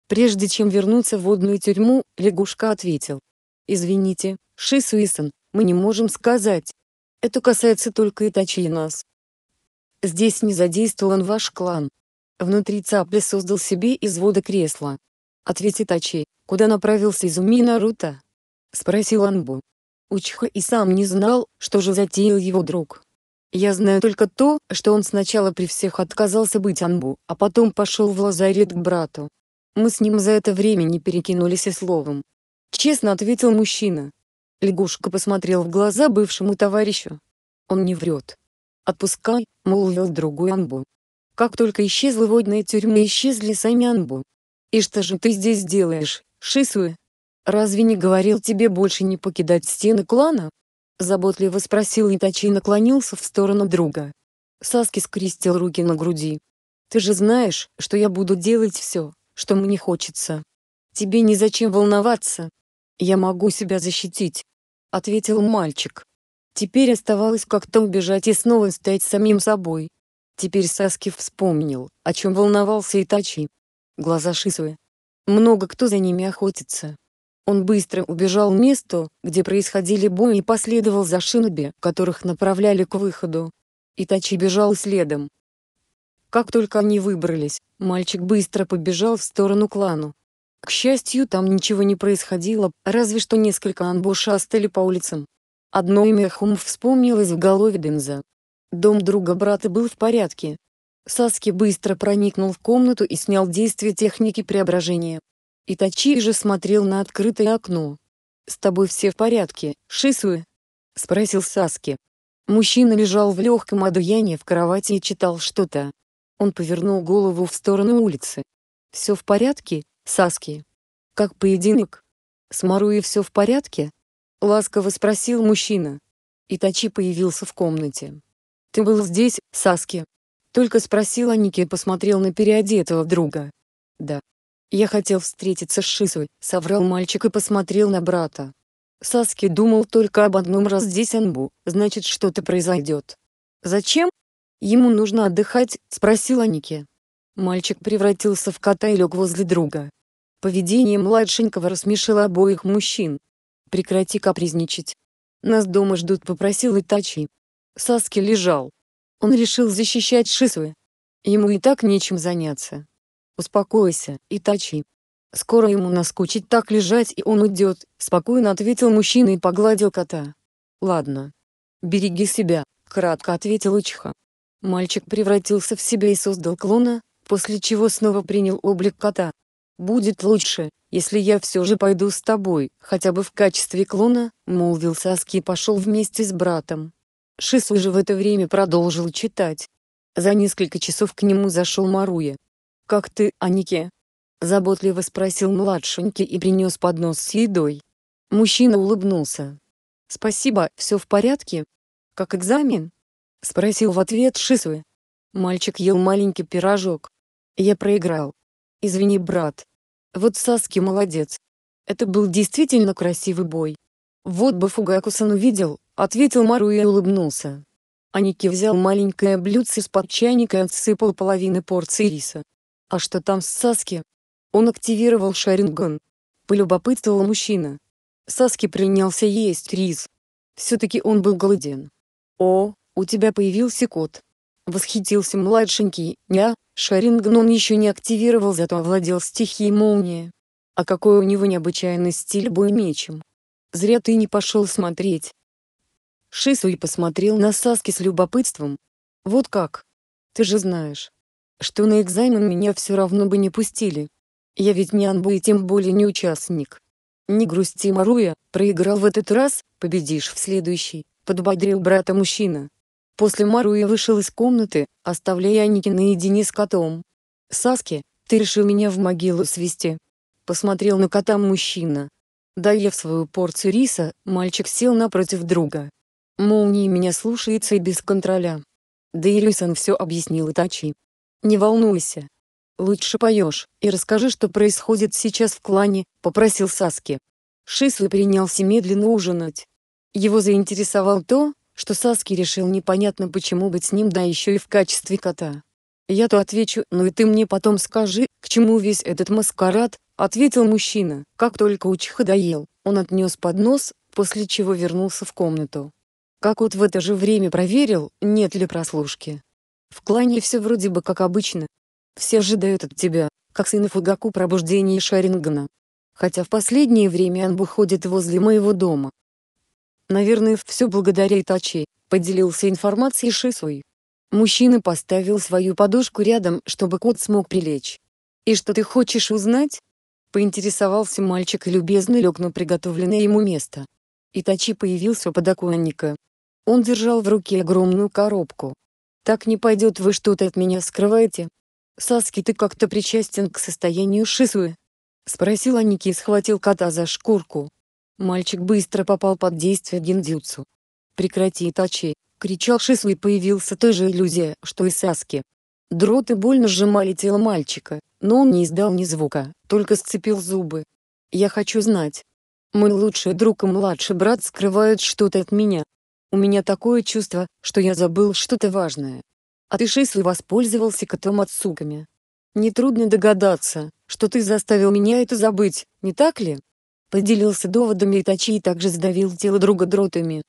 Прежде чем вернуться в водную тюрьму, лягушка ответил. Извините, Шисуисан, мы не можем сказать. Это касается только Итачи и нас. Здесь не задействован ваш клан. Внутри цапли создал себе из вода кресла. Ответь Итачи, куда направился Изуми Наруто? Спросил Анбу. Учиха и сам не знал, что же затеял его друг. Я знаю только то, что он сначала при всех отказался быть Анбу, а потом пошел в лазарет к брату. Мы с ним за это время не перекинулись и словом. Честно ответил мужчина. Лягушка посмотрел в глаза бывшему товарищу. Он не врет. Отпускай, молвил другой Анбу. Как только исчезла водная тюрьма, исчезли сами Анбу. И что же ты здесь делаешь, Шисуэ? «Разве не говорил тебе больше не покидать стены клана?» Заботливо спросил Итачи и наклонился в сторону друга. Саски скрестил руки на груди. «Ты же знаешь, что я буду делать все, что мне хочется. Тебе незачем волноваться. Я могу себя защитить», — ответил мальчик. Теперь оставалось как-то убежать и снова стать самим собой. Теперь Саски вспомнил, о чем волновался Итачи. Глаза Шисуэ. Много кто за ними охотится. Он быстро убежал к месту, где происходили бои и последовал за шиноби, которых направляли к выходу. Итачи бежал следом. Как только они выбрались, мальчик быстро побежал в сторону клану. К счастью, там ничего не происходило, разве что несколько анбуша шастали по улицам. Одно имя Хум вспомнилось в голове Денза. Дом друга брата был в порядке. Саски быстро проникнул в комнату и снял действие техники преображения. Итачи же смотрел на открытое окно. «С тобой все в порядке, Шисуэ?» — спросил Саски. Мужчина лежал в легком одуянии в кровати и читал что-то. Он повернул голову в сторону улицы. «Все в порядке, Саски?» «Как поединок?» «С Маруи все в порядке?» — ласково спросил мужчина. Итачи появился в комнате. «Ты был здесь, Саски?» Только спросил Аники и посмотрел на переодетого друга. «Да, «Я хотел встретиться с Шисой», — соврал мальчик и посмотрел на брата. Саски думал только об одном раз здесь Анбу, значит что-то произойдет. «Зачем?» «Ему нужно отдыхать», — спросила Ники. Мальчик превратился в кота и лег возле друга. Поведение младшенького рассмешило обоих мужчин. «Прекрати капризничать. Нас дома ждут», — попросил Итачи. Саски лежал. Он решил защищать Шисуэ. Ему и так нечем заняться. Успокойся, Итачи. Скоро ему наскучит так лежать и он уйдет, спокойно ответил мужчина и погладил кота. Ладно. Береги себя, кратко ответил Ичиха. Мальчик превратился в себя и создал клона, после чего снова принял облик кота. «Будет лучше, если я все же пойду с тобой, хотя бы в качестве клона», — молвил Саски и пошел вместе с братом. Шису же в это время продолжил читать. За несколько часов к нему зашел Маруя как ты, Анике?» Заботливо спросил младшенький и принес поднос с едой. Мужчина улыбнулся. «Спасибо, все в порядке? Как экзамен?» Спросил в ответ Шисуэ. Мальчик ел маленький пирожок. «Я проиграл. Извини, брат. Вот Саски молодец. Это был действительно красивый бой. Вот бы Фугакусан увидел, ответил Мару и улыбнулся. Аники взял маленькое блюдце из под чайника и отсыпал половины порции риса. А что там с Саски? Он активировал Шаринган. Полюбопытствовал мужчина. Саски принялся есть рис. Все-таки он был голоден. О, у тебя появился кот. Восхитился младшенький, я, Шаринган он еще не активировал, зато овладел стихией молнии. А какой у него необычайный стиль бой мечем. Зря ты не пошел смотреть. Шисуи посмотрел на Саски с любопытством. Вот как? Ты же знаешь, что на экзамен меня все равно бы не пустили. Я ведь не анбу и тем более не участник. Не грусти, Маруя, проиграл в этот раз, победишь в следующий, подбодрил брата мужчина. После Маруя вышел из комнаты, оставляя Аники наедине с котом. «Саски, ты решил меня в могилу свести?» Посмотрел на кота мужчина. Доев свою порцию риса, мальчик сел напротив друга. молнии меня слушается и без контроля. Да и Рисан все объяснил Итачи. «Не волнуйся. Лучше поешь, и расскажи, что происходит сейчас в клане», — попросил Саски. Шисы принялся медленно ужинать. Его заинтересовал то, что Саски решил непонятно почему быть с ним да еще и в качестве кота. «Я-то отвечу, ну и ты мне потом скажи, к чему весь этот маскарад», — ответил мужчина. Как только Учиха доел, он отнес поднос, после чего вернулся в комнату. Как вот в это же время проверил, нет ли прослушки. В клане все вроде бы как обычно. Все ожидают от тебя, как сына Фугаку пробуждения Шарингана. Хотя в последнее время Анбу ходит возле моего дома. Наверное, все благодаря Итачи, поделился информацией Шисуй. Мужчина поставил свою подушку рядом, чтобы кот смог прилечь. «И что ты хочешь узнать?» Поинтересовался мальчик и любезно лег на приготовленное ему место. Итачи появился у подоконника. Он держал в руке огромную коробку. Так не пойдет, вы что-то от меня скрываете. Саски, ты как-то причастен к состоянию Шисуэ? Спросил Аники и схватил кота за шкурку. Мальчик быстро попал под действие гиндзюцу. «Прекрати, тачи, кричал Шису и появился та же иллюзия, что и Саски. Дроты больно сжимали тело мальчика, но он не издал ни звука, только сцепил зубы. «Я хочу знать. Мой лучший друг и младший брат скрывают что-то от меня. У меня такое чувство, что я забыл что-то важное. А ты шислы воспользовался котом от суками. Нетрудно догадаться, что ты заставил меня это забыть, не так ли? Поделился доводами Итачи и также сдавил тело друга дротами.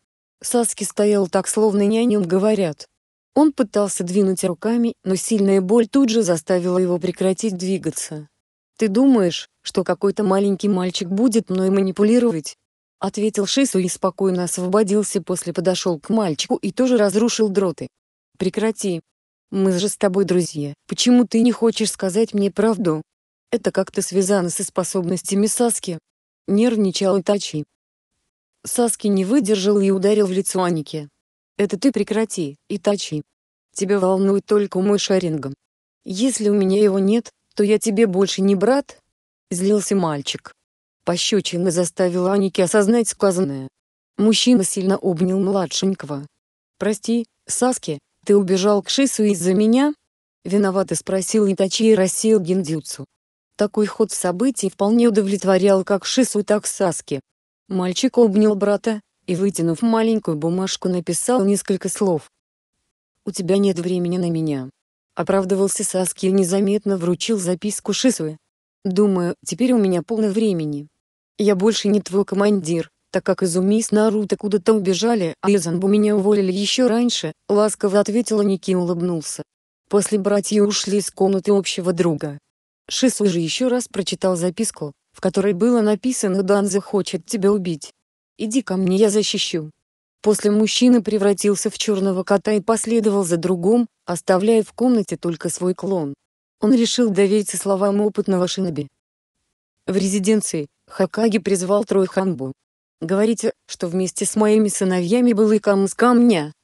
Саски стоял так, словно не о нем говорят. Он пытался двинуть руками, но сильная боль тут же заставила его прекратить двигаться. «Ты думаешь, что какой-то маленький мальчик будет мной манипулировать?» ответил Шису и спокойно освободился после подошел к мальчику и тоже разрушил дроты. «Прекрати. Мы же с тобой друзья. Почему ты не хочешь сказать мне правду? Это как-то связано со способностями Саски». Нервничал Итачи. Саски не выдержал и ударил в лицо Анике. «Это ты прекрати, Итачи. Тебя волнует только мой шарингом. Если у меня его нет, то я тебе больше не брат?» Злился мальчик. Пощечина заставила Аники осознать сказанное. Мужчина сильно обнял младшенького. «Прости, Саски, ты убежал к Шису из-за меня?» Виновато спросил Итачи и рассеял гиндзюцу. Такой ход событий вполне удовлетворял как Шису, так Саски. Мальчик обнял брата, и вытянув маленькую бумажку написал несколько слов. «У тебя нет времени на меня». Оправдывался Саски и незаметно вручил записку Шису. «Думаю, теперь у меня полно времени». Я больше не твой командир, так как Изуми с Наруто куда-то убежали, а Изанбу меня уволили еще раньше, ласково ответила Ники и улыбнулся. После братья ушли из комнаты общего друга. Шису же еще раз прочитал записку, в которой было написано «Данза хочет тебя убить. Иди ко мне, я защищу». После мужчина превратился в черного кота и последовал за другом, оставляя в комнате только свой клон. Он решил довериться словам опытного шиноби. В резиденции Хакаги призвал Тройханбу. «Говорите, что вместе с моими сыновьями был и камс камня?»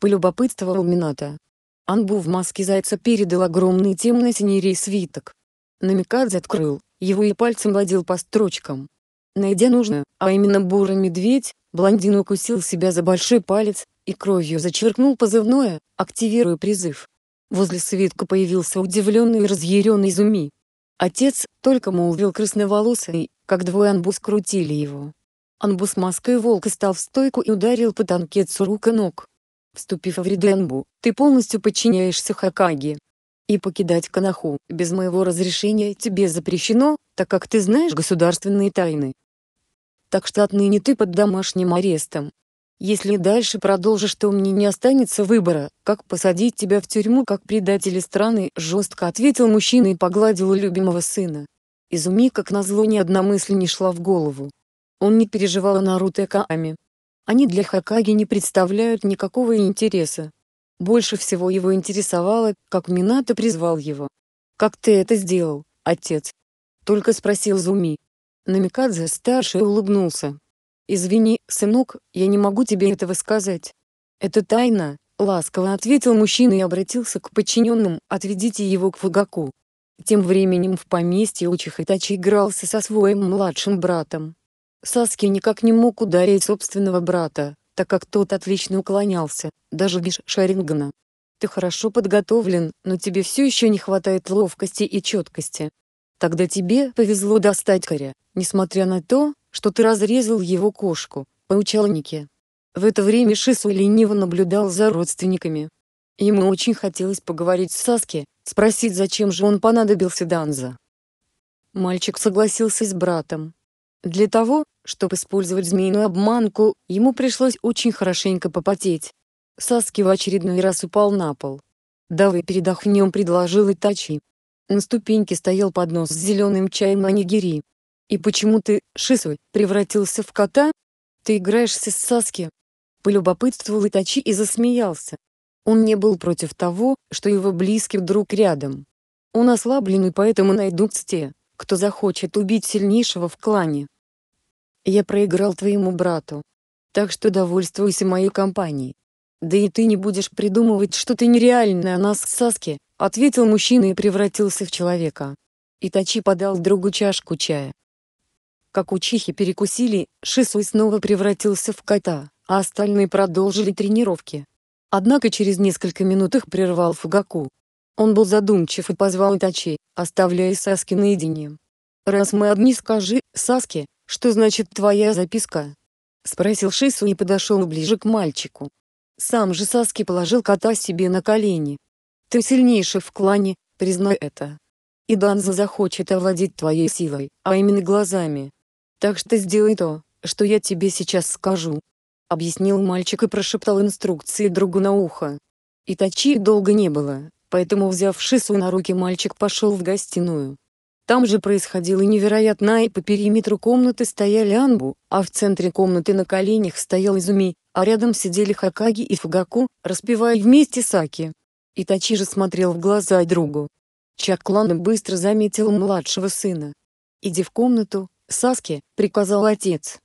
Полюбопытствовал Минато. Анбу в маске зайца передал огромный темно-синий свиток. Намикадзе открыл его и пальцем водил по строчкам. Найдя нужную, а именно бурый медведь, блондин укусил себя за большой палец и кровью зачеркнул позывное, активируя призыв. Возле свитка появился удивленный и разъяренный Зуми. Отец только молвил красноволосый, как двое Анбус скрутили его. Анбус с маской волка стал в стойку и ударил по танкетсу рук и ног. Вступив в ряды анбу, ты полностью подчиняешься Хакаги. И покидать Канаху, без моего разрешения тебе запрещено, так как ты знаешь государственные тайны. Так что отныне ты под домашним арестом. Если дальше продолжишь, то мне не останется выбора, как посадить тебя в тюрьму как предателя страны, жестко ответил мужчина и погладил любимого сына. Изуми, как назло, ни одна мысль не шла в голову. Он не переживал о Наруто и Каами. Они для Хакаги не представляют никакого интереса. Больше всего его интересовало, как Минато призвал его. «Как ты это сделал, отец?» Только спросил Зуми. Намикадзе старший улыбнулся. «Извини, сынок, я не могу тебе этого сказать. Это тайна», — ласково ответил мужчина и обратился к подчиненным, «отведите его к Фугаку». Тем временем в поместье Учихитачи игрался со своим младшим братом. Саски никак не мог ударить собственного брата, так как тот отлично уклонялся, даже без шарингана. «Ты хорошо подготовлен, но тебе все еще не хватает ловкости и четкости. Тогда тебе повезло достать коря, несмотря на то, что ты разрезал его кошку», — поучал Ники. В это время Шису лениво наблюдал за родственниками. Ему очень хотелось поговорить с Саски, спросить, зачем же он понадобился Данза. Мальчик согласился с братом. Для того, чтобы использовать змеиную обманку, ему пришлось очень хорошенько попотеть. Саски в очередной раз упал на пол. «Давай передохнем», — предложил Итачи. На ступеньке стоял поднос с зеленым чаем анигири. И почему ты, Шисуй, превратился в кота? Ты играешься с Саски?» Полюбопытствовал Итачи и засмеялся. Он не был против того, что его близкий друг рядом. Он ослаблен и поэтому найдутся те, кто захочет убить сильнейшего в клане. Я проиграл твоему брату. Так что довольствуйся моей компанией. Да и ты не будешь придумывать что-то нереальное о нас с Саски, ответил мужчина и превратился в человека. Итачи подал другу чашку чая как учихи перекусили, Шисуй снова превратился в кота, а остальные продолжили тренировки. Однако через несколько минут их прервал Фугаку. Он был задумчив и позвал Итачи, оставляя Саски наедине. «Раз мы одни скажи, Саски, что значит твоя записка?» Спросил Шису и подошел ближе к мальчику. Сам же Саски положил кота себе на колени. «Ты сильнейший в клане, признай это. И Данза захочет овладеть твоей силой, а именно глазами, «Так что сделай то, что я тебе сейчас скажу», — объяснил мальчик и прошептал инструкции другу на ухо. Итачи долго не было, поэтому взяв Шису на руки мальчик пошел в гостиную. Там же происходило невероятное, и по периметру комнаты стояли Анбу, а в центре комнаты на коленях стоял Изуми, а рядом сидели Хакаги и Фугаку, распевая вместе саки. Итачи же смотрел в глаза другу. Чаклана быстро заметил младшего сына. «Иди в комнату, Саски, приказал отец.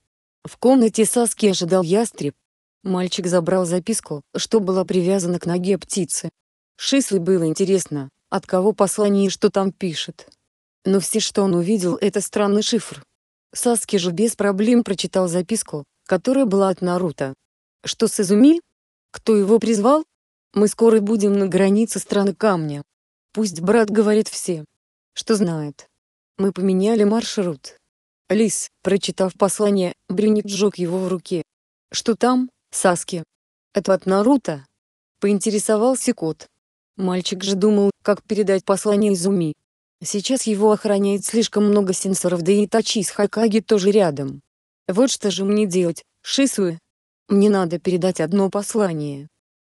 В комнате Саски ожидал ястреб. Мальчик забрал записку, что была привязана к ноге птицы. Шису было интересно, от кого послание и что там пишет. Но все, что он увидел, это странный шифр. Саски же без проблем прочитал записку, которая была от Наруто. «Что с Изуми? Кто его призвал? Мы скоро будем на границе страны камня. Пусть брат говорит все, что знает. Мы поменяли маршрут. Лис, прочитав послание, Брюник сжег его в руке. «Что там, Саски?» «Это от Наруто?» Поинтересовался кот. Мальчик же думал, как передать послание Изуми. Сейчас его охраняет слишком много сенсоров, да и Тачи с Хакаги тоже рядом. Вот что же мне делать, Шисуэ? Мне надо передать одно послание.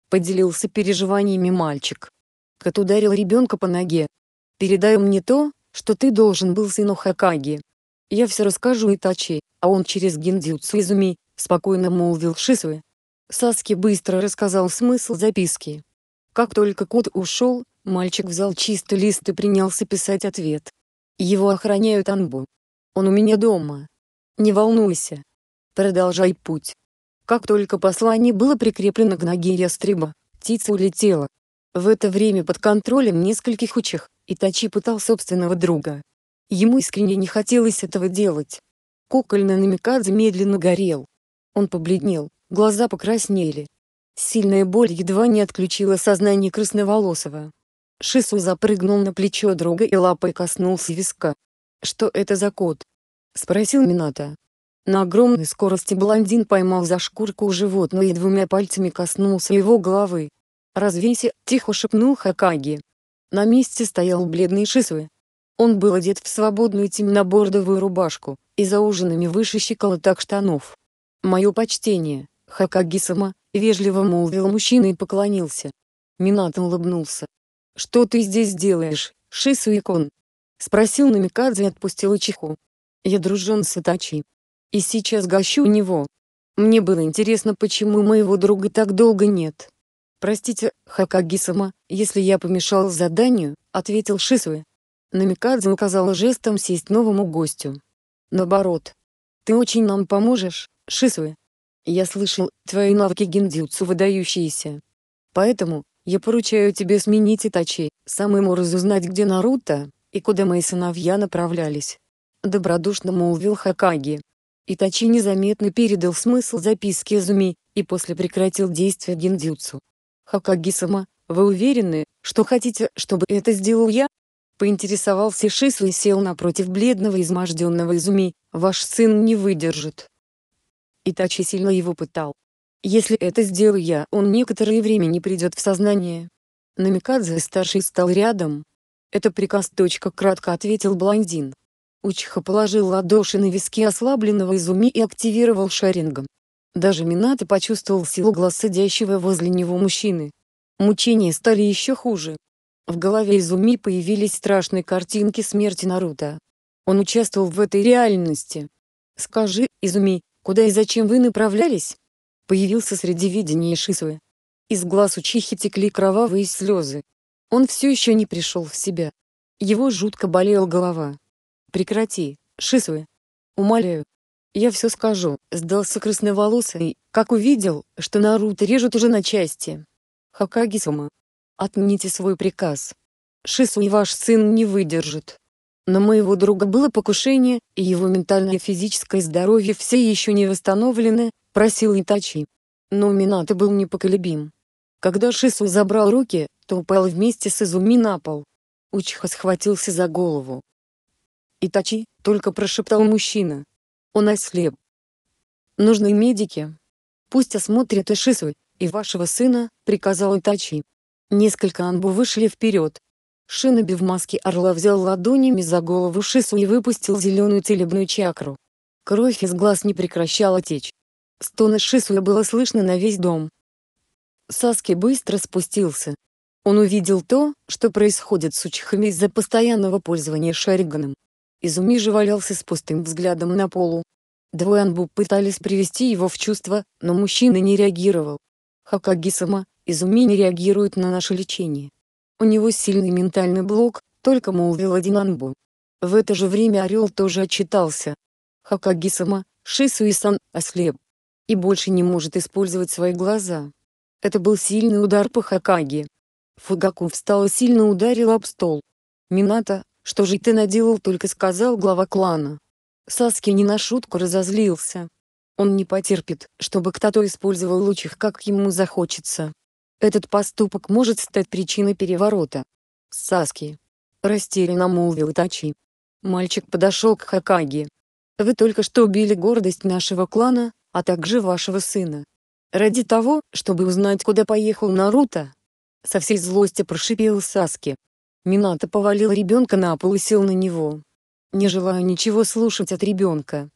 Поделился переживаниями мальчик. Кот ударил ребенка по ноге. Передай мне то, что ты должен был сыну Хакаги. Я все расскажу Итачи, а он через гиндзюцу Изуми, спокойно молвил Шисуэ. Саски быстро рассказал смысл записки. Как только кот ушел, мальчик взял чистый лист и принялся писать ответ. Его охраняют Анбу. Он у меня дома. Не волнуйся. Продолжай путь. Как только послание было прикреплено к ноге ястреба, птица улетела. В это время под контролем нескольких учих, Итачи пытал собственного друга. Ему искренне не хотелось этого делать. Кукольный намикадзе медленно горел. Он побледнел, глаза покраснели. Сильная боль едва не отключила сознание Красноволосова. Шису запрыгнул на плечо друга и лапой коснулся виска. «Что это за кот?» — спросил Мината. На огромной скорости блондин поймал за шкурку животного и двумя пальцами коснулся его головы. «Развейся!» — тихо шепнул Хакаги. На месте стоял бледный Шисуэ. Он был одет в свободную темнобордовую рубашку и зауженными выше щиколоток штанов. «Мое почтение, Хакагисама», — вежливо молвил мужчина и поклонился. Минато улыбнулся. «Что ты здесь делаешь, Шисуикон?» — спросил Намикадзе и отпустил Ичиху. «Я дружен с Итачи. И сейчас гощу у него. Мне было интересно, почему моего друга так долго нет». «Простите, Хакагисама, если я помешал заданию», — ответил Шисуэ. Намикадзе указала жестом сесть новому гостю. Наоборот. «Ты очень нам поможешь, Шисуэ. Я слышал, твои навыки гиндзюцу выдающиеся. Поэтому, я поручаю тебе сменить Итачи, самому разузнать, где Наруто, и куда мои сыновья направлялись». Добродушно молвил Хакаги. Итачи незаметно передал смысл записки Зуми, и после прекратил действие гиндзюцу. «Хакаги-сама, вы уверены, что хотите, чтобы это сделал я?» Поинтересовался Шис и сел напротив бледного изможденного Изуми, «Ваш сын не выдержит». Итачи сильно его пытал. «Если это сделаю я, он некоторое время не придет в сознание». Намикадзе-старший стал рядом. «Это приказ. Точка, кратко ответил блондин. Учиха положил ладоши на виски ослабленного Изуми и активировал шарингом. Даже Минато почувствовал силу глаз сидящего возле него мужчины. Мучения стали еще хуже. В голове Изуми появились страшные картинки смерти Наруто. Он участвовал в этой реальности. «Скажи, Изуми, куда и зачем вы направлялись?» Появился среди видения Шисуэ. Из глаз у Чихи текли кровавые слезы. Он все еще не пришел в себя. Его жутко болела голова. «Прекрати, Шисуэ. Умоляю, я все скажу, сдался красноволосый, как увидел, что Наруто режут уже на части. Хакагисума. Отмените свой приказ. Шису и ваш сын не выдержит. На моего друга было покушение, и его ментальное и физическое здоровье все еще не восстановлены, просил Итачи. Но Минато был непоколебим. Когда Шису забрал руки, то упал вместе с Изуми на пол. Учиха схватился за голову. «Итачи», — только прошептал мужчина. Он ослеп. «Нужны медики. Пусть осмотрят и Шису, и вашего сына», — приказал Итачи. Несколько анбу вышли вперед. Шиноби в маске орла взял ладонями за голову Шису и выпустил зеленую целебную чакру. Кровь из глаз не прекращала течь. Стоны Шисуя было слышно на весь дом. Саски быстро спустился. Он увидел то, что происходит с Учхами из-за постоянного пользования шариганом. Изуми же валялся с пустым взглядом на полу. Двое анбу пытались привести его в чувство, но мужчина не реагировал. Хакагисама, изумение реагирует на наше лечение. У него сильный ментальный блок, только молвил один Анбу. В это же время орел тоже отчитался. Хакагисама, Шисуисан, ослеп. И больше не может использовать свои глаза. Это был сильный удар по Хакаге. Фугаку встал и сильно ударил об стол. «Мината, что же ты наделал?» только сказал глава клана. Саски не на шутку разозлился. Он не потерпит, чтобы кто-то использовал луч их как ему захочется. Этот поступок может стать причиной переворота. Саски. Растерянно молвил Тачи. Мальчик подошел к Хакаги. Вы только что убили гордость нашего клана, а также вашего сына. Ради того, чтобы узнать, куда поехал Наруто. Со всей злости прошипел Саски. Минато повалил ребенка на пол и сел на него. Не желаю ничего слушать от ребенка.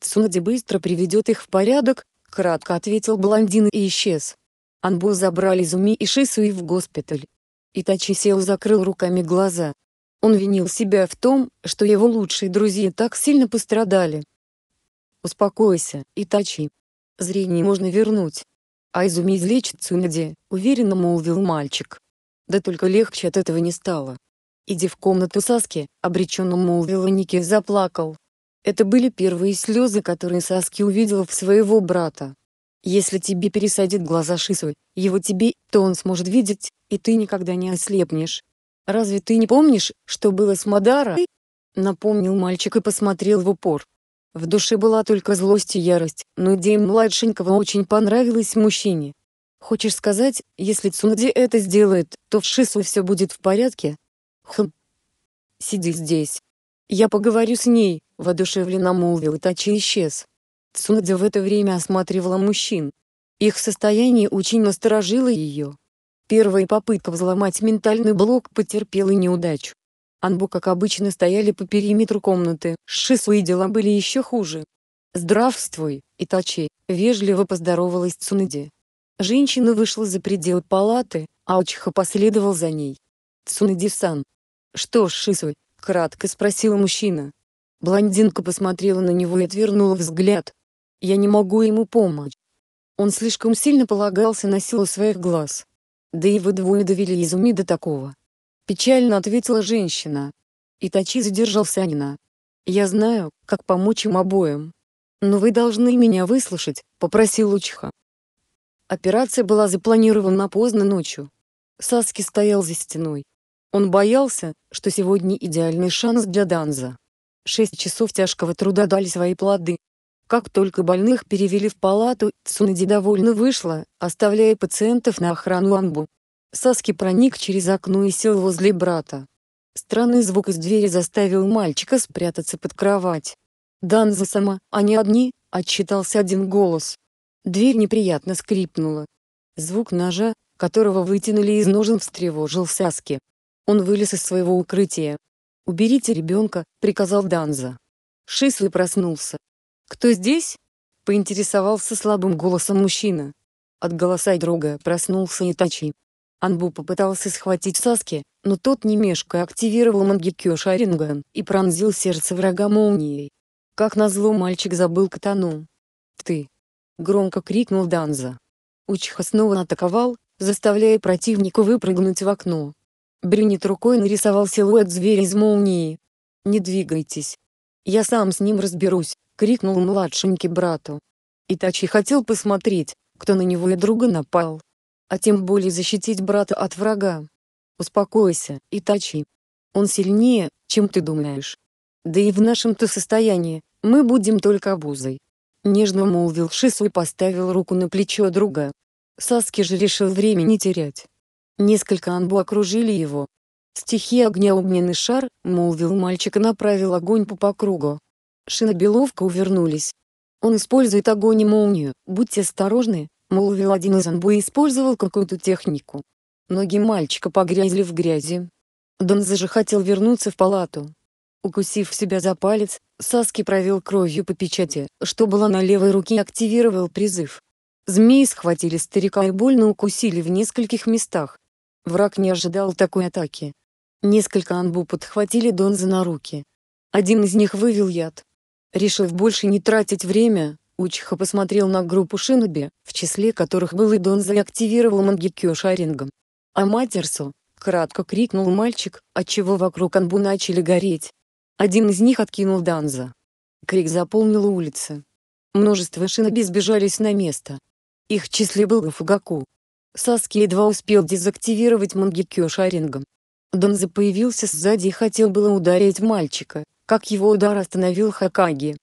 Цунади быстро приведет их в порядок, кратко ответил блондин и исчез. Анбу забрали Зуми и Шисуи в госпиталь. Итачи сел закрыл руками глаза. Он винил себя в том, что его лучшие друзья так сильно пострадали. «Успокойся, Итачи. Зрение можно вернуть. А Изуми излечит Цунаде», — уверенно молвил мальчик. Да только легче от этого не стало. «Иди в комнату Саски», — обреченно молвил Ники и заплакал. Это были первые слезы, которые Саски увидела в своего брата. Если тебе пересадит глаза Шису, его тебе, то он сможет видеть, и ты никогда не ослепнешь. Разве ты не помнишь, что было с Мадарой? Напомнил мальчик и посмотрел в упор. В душе была только злость и ярость, но идея младшенького очень понравилась мужчине. Хочешь сказать, если Цунди это сделает, то в Шису все будет в порядке? Хм. Сиди здесь. Я поговорю с ней, воодушевленно молвил и Итачи исчез. Цунадзе в это время осматривала мужчин. Их состояние очень насторожило ее. Первая попытка взломать ментальный блок потерпела неудачу. Анбу, как обычно, стояли по периметру комнаты, Шисуи дела были еще хуже. «Здравствуй, Итачи», — вежливо поздоровалась Цунаде. Женщина вышла за пределы палаты, а Очиха последовал за ней. «Цунаде-сан». «Что ж, Шису?» — кратко спросил мужчина. Блондинка посмотрела на него и отвернула взгляд, я не могу ему помочь. Он слишком сильно полагался на силу своих глаз. Да и вы двое довели Изуми до такого. Печально ответила женщина. Итачи задержал Санина. Я знаю, как помочь им обоим. Но вы должны меня выслушать, попросил Учиха. Операция была запланирована поздно ночью. Саски стоял за стеной. Он боялся, что сегодня идеальный шанс для Данза. Шесть часов тяжкого труда дали свои плоды. Как только больных перевели в палату, Цунади довольно вышла, оставляя пациентов на охрану Амбу. Саски проник через окно и сел возле брата. Странный звук из двери заставил мальчика спрятаться под кровать. «Данза сама, они а одни», — отчитался один голос. Дверь неприятно скрипнула. Звук ножа, которого вытянули из ножен, встревожил Саски. Он вылез из своего укрытия. «Уберите ребенка», — приказал Данза. Шисы проснулся, «Кто здесь?» — поинтересовался слабым голосом мужчина. От голоса и друга проснулся Итачи. Анбу попытался схватить Саски, но тот немешко активировал Мангекё Шаринган и пронзил сердце врага молнией. Как назло мальчик забыл катану. «Ты!» — громко крикнул Данза. Учиха снова атаковал, заставляя противника выпрыгнуть в окно. Брюнет рукой нарисовал силуэт зверя из молнии. «Не двигайтесь. Я сам с ним разберусь». — крикнул младшенький брату. Итачи хотел посмотреть, кто на него и друга напал. А тем более защитить брата от врага. Успокойся, Итачи. Он сильнее, чем ты думаешь. Да и в нашем-то состоянии, мы будем только обузой. Нежно молвил Шису и поставил руку на плечо друга. Саски же решил время не терять. Несколько анбу окружили его. Стихи огня огненный шар, молвил мальчик и направил огонь по покругу. Шиноби ловко увернулись. Он использует огонь и молнию, будьте осторожны, молвил один из анбу и использовал какую-то технику. Ноги мальчика погрязли в грязи. же хотел вернуться в палату. Укусив себя за палец, Саски провел кровью по печати, что была на левой руке и активировал призыв. Змеи схватили старика и больно укусили в нескольких местах. Враг не ожидал такой атаки. Несколько анбу подхватили Донза на руки. Один из них вывел яд, Решив больше не тратить время, Учиха посмотрел на группу шиноби, в числе которых был и Донзо и активировал Мангикё шарингом. «Аматерсу!» — кратко крикнул мальчик, отчего вокруг анбу начали гореть. Один из них откинул Данза. Крик заполнил улицы. Множество шиноби сбежались на место. Их числе был и Фугаку. Саски едва успел дезактивировать Мангикё шарингом. Донзо появился сзади и хотел было ударить мальчика, как его удар остановил Хакаги.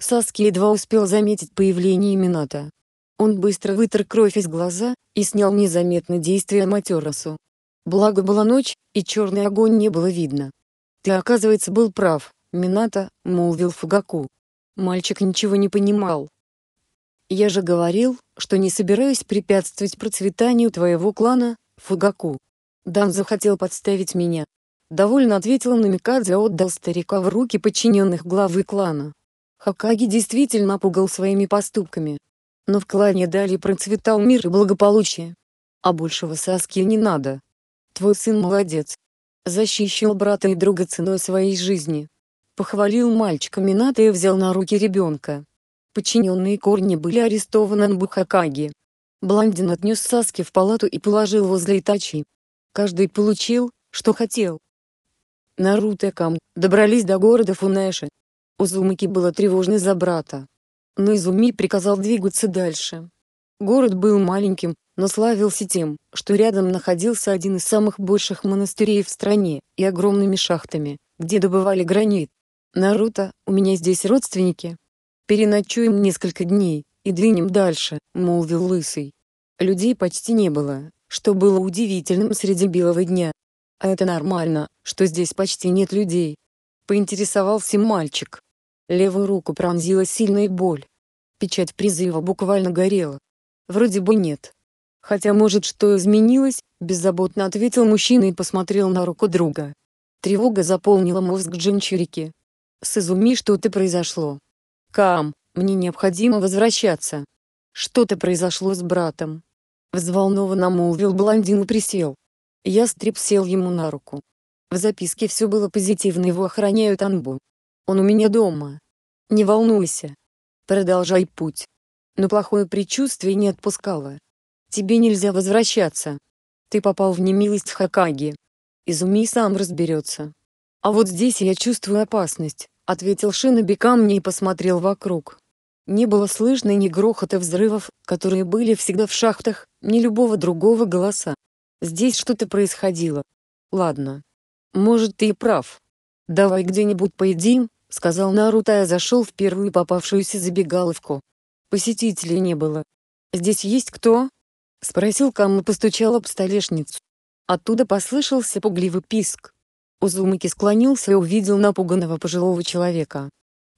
Саски едва успел заметить появление Мината. Он быстро вытер кровь из глаза и снял незаметно действие Матерасу. Благо была ночь, и черный огонь не было видно. «Ты, оказывается, был прав, Мината», — молвил Фугаку. Мальчик ничего не понимал. «Я же говорил, что не собираюсь препятствовать процветанию твоего клана, Фугаку. Дан захотел подставить меня, довольно ответил Намикадзе отдал старика в руки подчиненных главы клана. Хакаги действительно пугал своими поступками. Но в клане Дали процветал мир и благополучие. А большего Саски не надо. Твой сын молодец. Защищал брата и друга ценой своей жизни. Похвалил мальчика Мината и взял на руки ребенка. Подчиненные корни были арестованы Нбухакаги. Блондин отнес Саски в палату и положил возле Итачи. Каждый получил, что хотел. Нарутеком добрались до города Фунэши. Узумаки было тревожно за брата. Но Изуми приказал двигаться дальше. Город был маленьким, но славился тем, что рядом находился один из самых больших монастырей в стране и огромными шахтами, где добывали гранит. «Наруто, у меня здесь родственники. Переночуем несколько дней и двинем дальше», — молвил Лысый. Людей почти не было, что было удивительным среди белого дня. А это нормально, что здесь почти нет людей. Поинтересовался мальчик. Левую руку пронзила сильная боль. Печать призыва буквально горела. Вроде бы нет. Хотя может что изменилось, беззаботно ответил мужчина и посмотрел на руку друга. Тревога заполнила мозг Джинчурики. С Изуми что-то произошло. Кам, мне необходимо возвращаться. Что-то произошло с братом. Взволнованно молвил блондин и присел. Ястреб сел ему на руку. В записке все было позитивно, его охраняют Анбу. Он у меня дома. Не волнуйся. Продолжай путь. Но плохое предчувствие не отпускало. Тебе нельзя возвращаться. Ты попал в немилость Хакаги. Изуми сам разберется. А вот здесь я чувствую опасность, ответил Шиноби камни и посмотрел вокруг. Не было слышно ни грохота взрывов, которые были всегда в шахтах, ни любого другого голоса. Здесь что-то происходило. Ладно. «Может, ты и прав. Давай где-нибудь поедим», — сказал Наруто и зашел в первую попавшуюся забегаловку. Посетителей не было. «Здесь есть кто?» — спросил Кам и постучал об столешницу. Оттуда послышался пугливый писк. Узумаки склонился и увидел напуганного пожилого человека.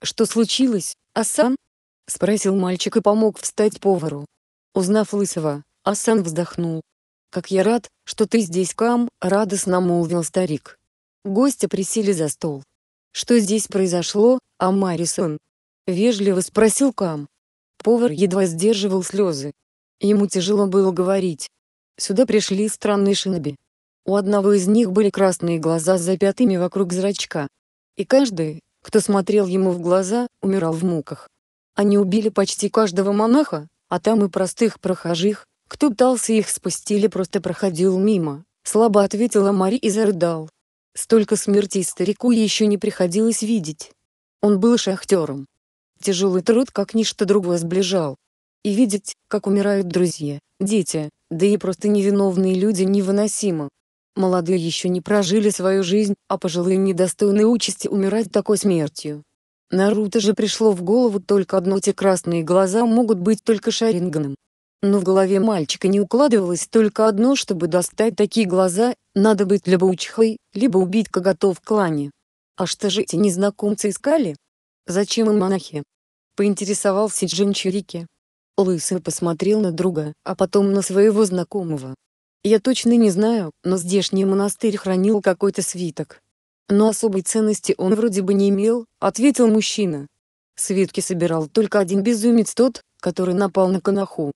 «Что случилось, Асан?» — спросил мальчик и помог встать повару. Узнав Лысого, Асан вздохнул. «Как я рад, что ты здесь, Кам!» — радостно молвил старик. Гостя присели за стол. «Что здесь произошло, а Марисон?» — вежливо спросил Кам. Повар едва сдерживал слезы. Ему тяжело было говорить. Сюда пришли странные шиноби. У одного из них были красные глаза с запятыми вокруг зрачка. И каждый, кто смотрел ему в глаза, умирал в муках. Они убили почти каждого монаха, а там и простых прохожих, кто пытался их спасти или просто проходил мимо, слабо ответила Мари и зарыдал. Столько смертей старику еще не приходилось видеть. Он был шахтером. Тяжелый труд как ничто другое сближал. И видеть, как умирают друзья, дети, да и просто невиновные люди невыносимо. Молодые еще не прожили свою жизнь, а пожилые недостойны участи умирать такой смертью. Наруто же пришло в голову только одно те красные глаза могут быть только Шаринганом. Но в голове мальчика не укладывалось только одно, чтобы достать такие глаза, надо быть либо учхой, либо убить коготов в клане. А что же эти незнакомцы искали? Зачем им монахи? Поинтересовался Джим Чирике. Лысый посмотрел на друга, а потом на своего знакомого. Я точно не знаю, но здешний монастырь хранил какой-то свиток. Но особой ценности он вроде бы не имел, ответил мужчина. Свитки собирал только один безумец тот, который напал на канаху.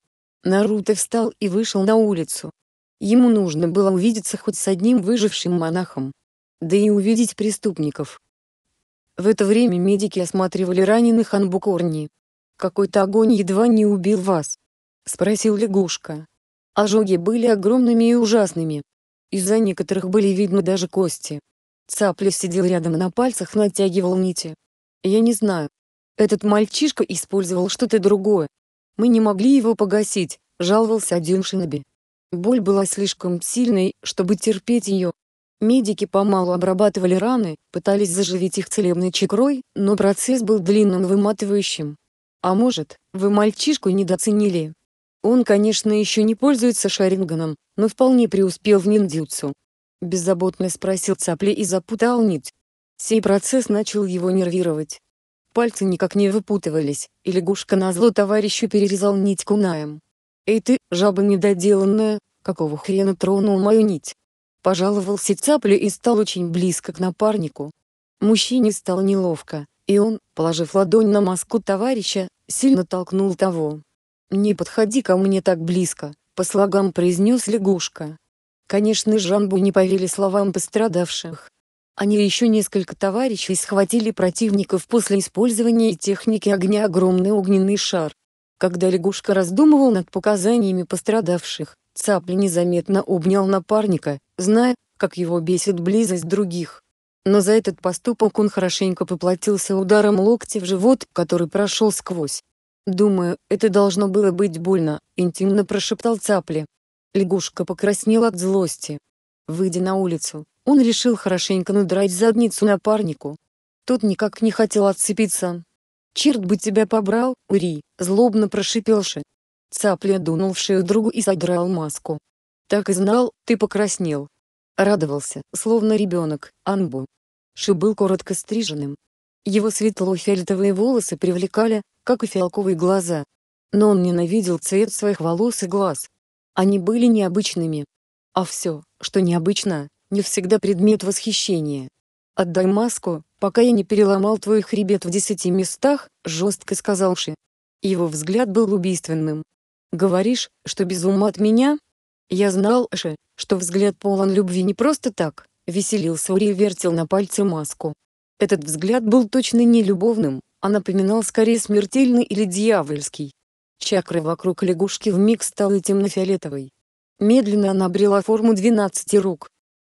Наруто встал и вышел на улицу. Ему нужно было увидеться хоть с одним выжившим монахом. Да и увидеть преступников. В это время медики осматривали раненых Анбукорни. «Какой-то огонь едва не убил вас», — спросил лягушка. Ожоги были огромными и ужасными. Из-за некоторых были видны даже кости. Цапля сидел рядом на пальцах натягивал нити. «Я не знаю. Этот мальчишка использовал что-то другое. Мы не могли его погасить, жаловался один шиноби. Боль была слишком сильной, чтобы терпеть ее. Медики помалу обрабатывали раны, пытались заживить их целебной чекрой, но процесс был длинным и выматывающим. А может, вы мальчишку недооценили? Он, конечно, еще не пользуется шаринганом, но вполне преуспел в ниндзюцу. Беззаботно спросил Цапли и запутал нить. Сей процесс начал его нервировать. Пальцы никак не выпутывались, и лягушка назло товарищу перерезал нить кунаем. «Эй ты, жаба недоделанная, какого хрена тронул мою нить?» Пожаловался Цаплю и стал очень близко к напарнику. Мужчине стало неловко, и он, положив ладонь на маску товарища, сильно толкнул того. «Не подходи ко мне так близко», — по слогам произнес лягушка. Конечно, Жамбу не поверили словам пострадавших. Они еще несколько товарищей схватили противников после использования техники огня огромный огненный шар. Когда лягушка раздумывал над показаниями пострадавших, Цапли незаметно обнял напарника, зная, как его бесит близость других. Но за этот поступок он хорошенько поплатился ударом локти в живот, который прошел сквозь. «Думаю, это должно было быть больно», — интимно прошептал Цапли. Лягушка покраснел от злости. Выйдя на улицу, он решил хорошенько надрать задницу напарнику. Тот никак не хотел отцепиться. «Черт бы тебя побрал, Ури!» — злобно прошипел Ши. Цапля дунул в шею другу и содрал маску. «Так и знал, ты покраснел!» Радовался, словно ребенок, Анбу. Ши был коротко стриженным. Его светло-фиолетовые волосы привлекали, как и фиалковые глаза. Но он ненавидел цвет своих волос и глаз. Они были необычными. А все, что необычно, не всегда предмет восхищения. «Отдай маску, пока я не переломал твой хребет в десяти местах», — жестко сказал Ши. Его взгляд был убийственным. «Говоришь, что без ума от меня?» Я знал, Ши, что взгляд полон любви не просто так, — веселился Ури и вертел на пальце маску. Этот взгляд был точно не любовным, а напоминал скорее смертельный или дьявольский. Чакра вокруг лягушки вмиг стала темно-фиолетовой. Медленно она обрела форму двенадцати рук.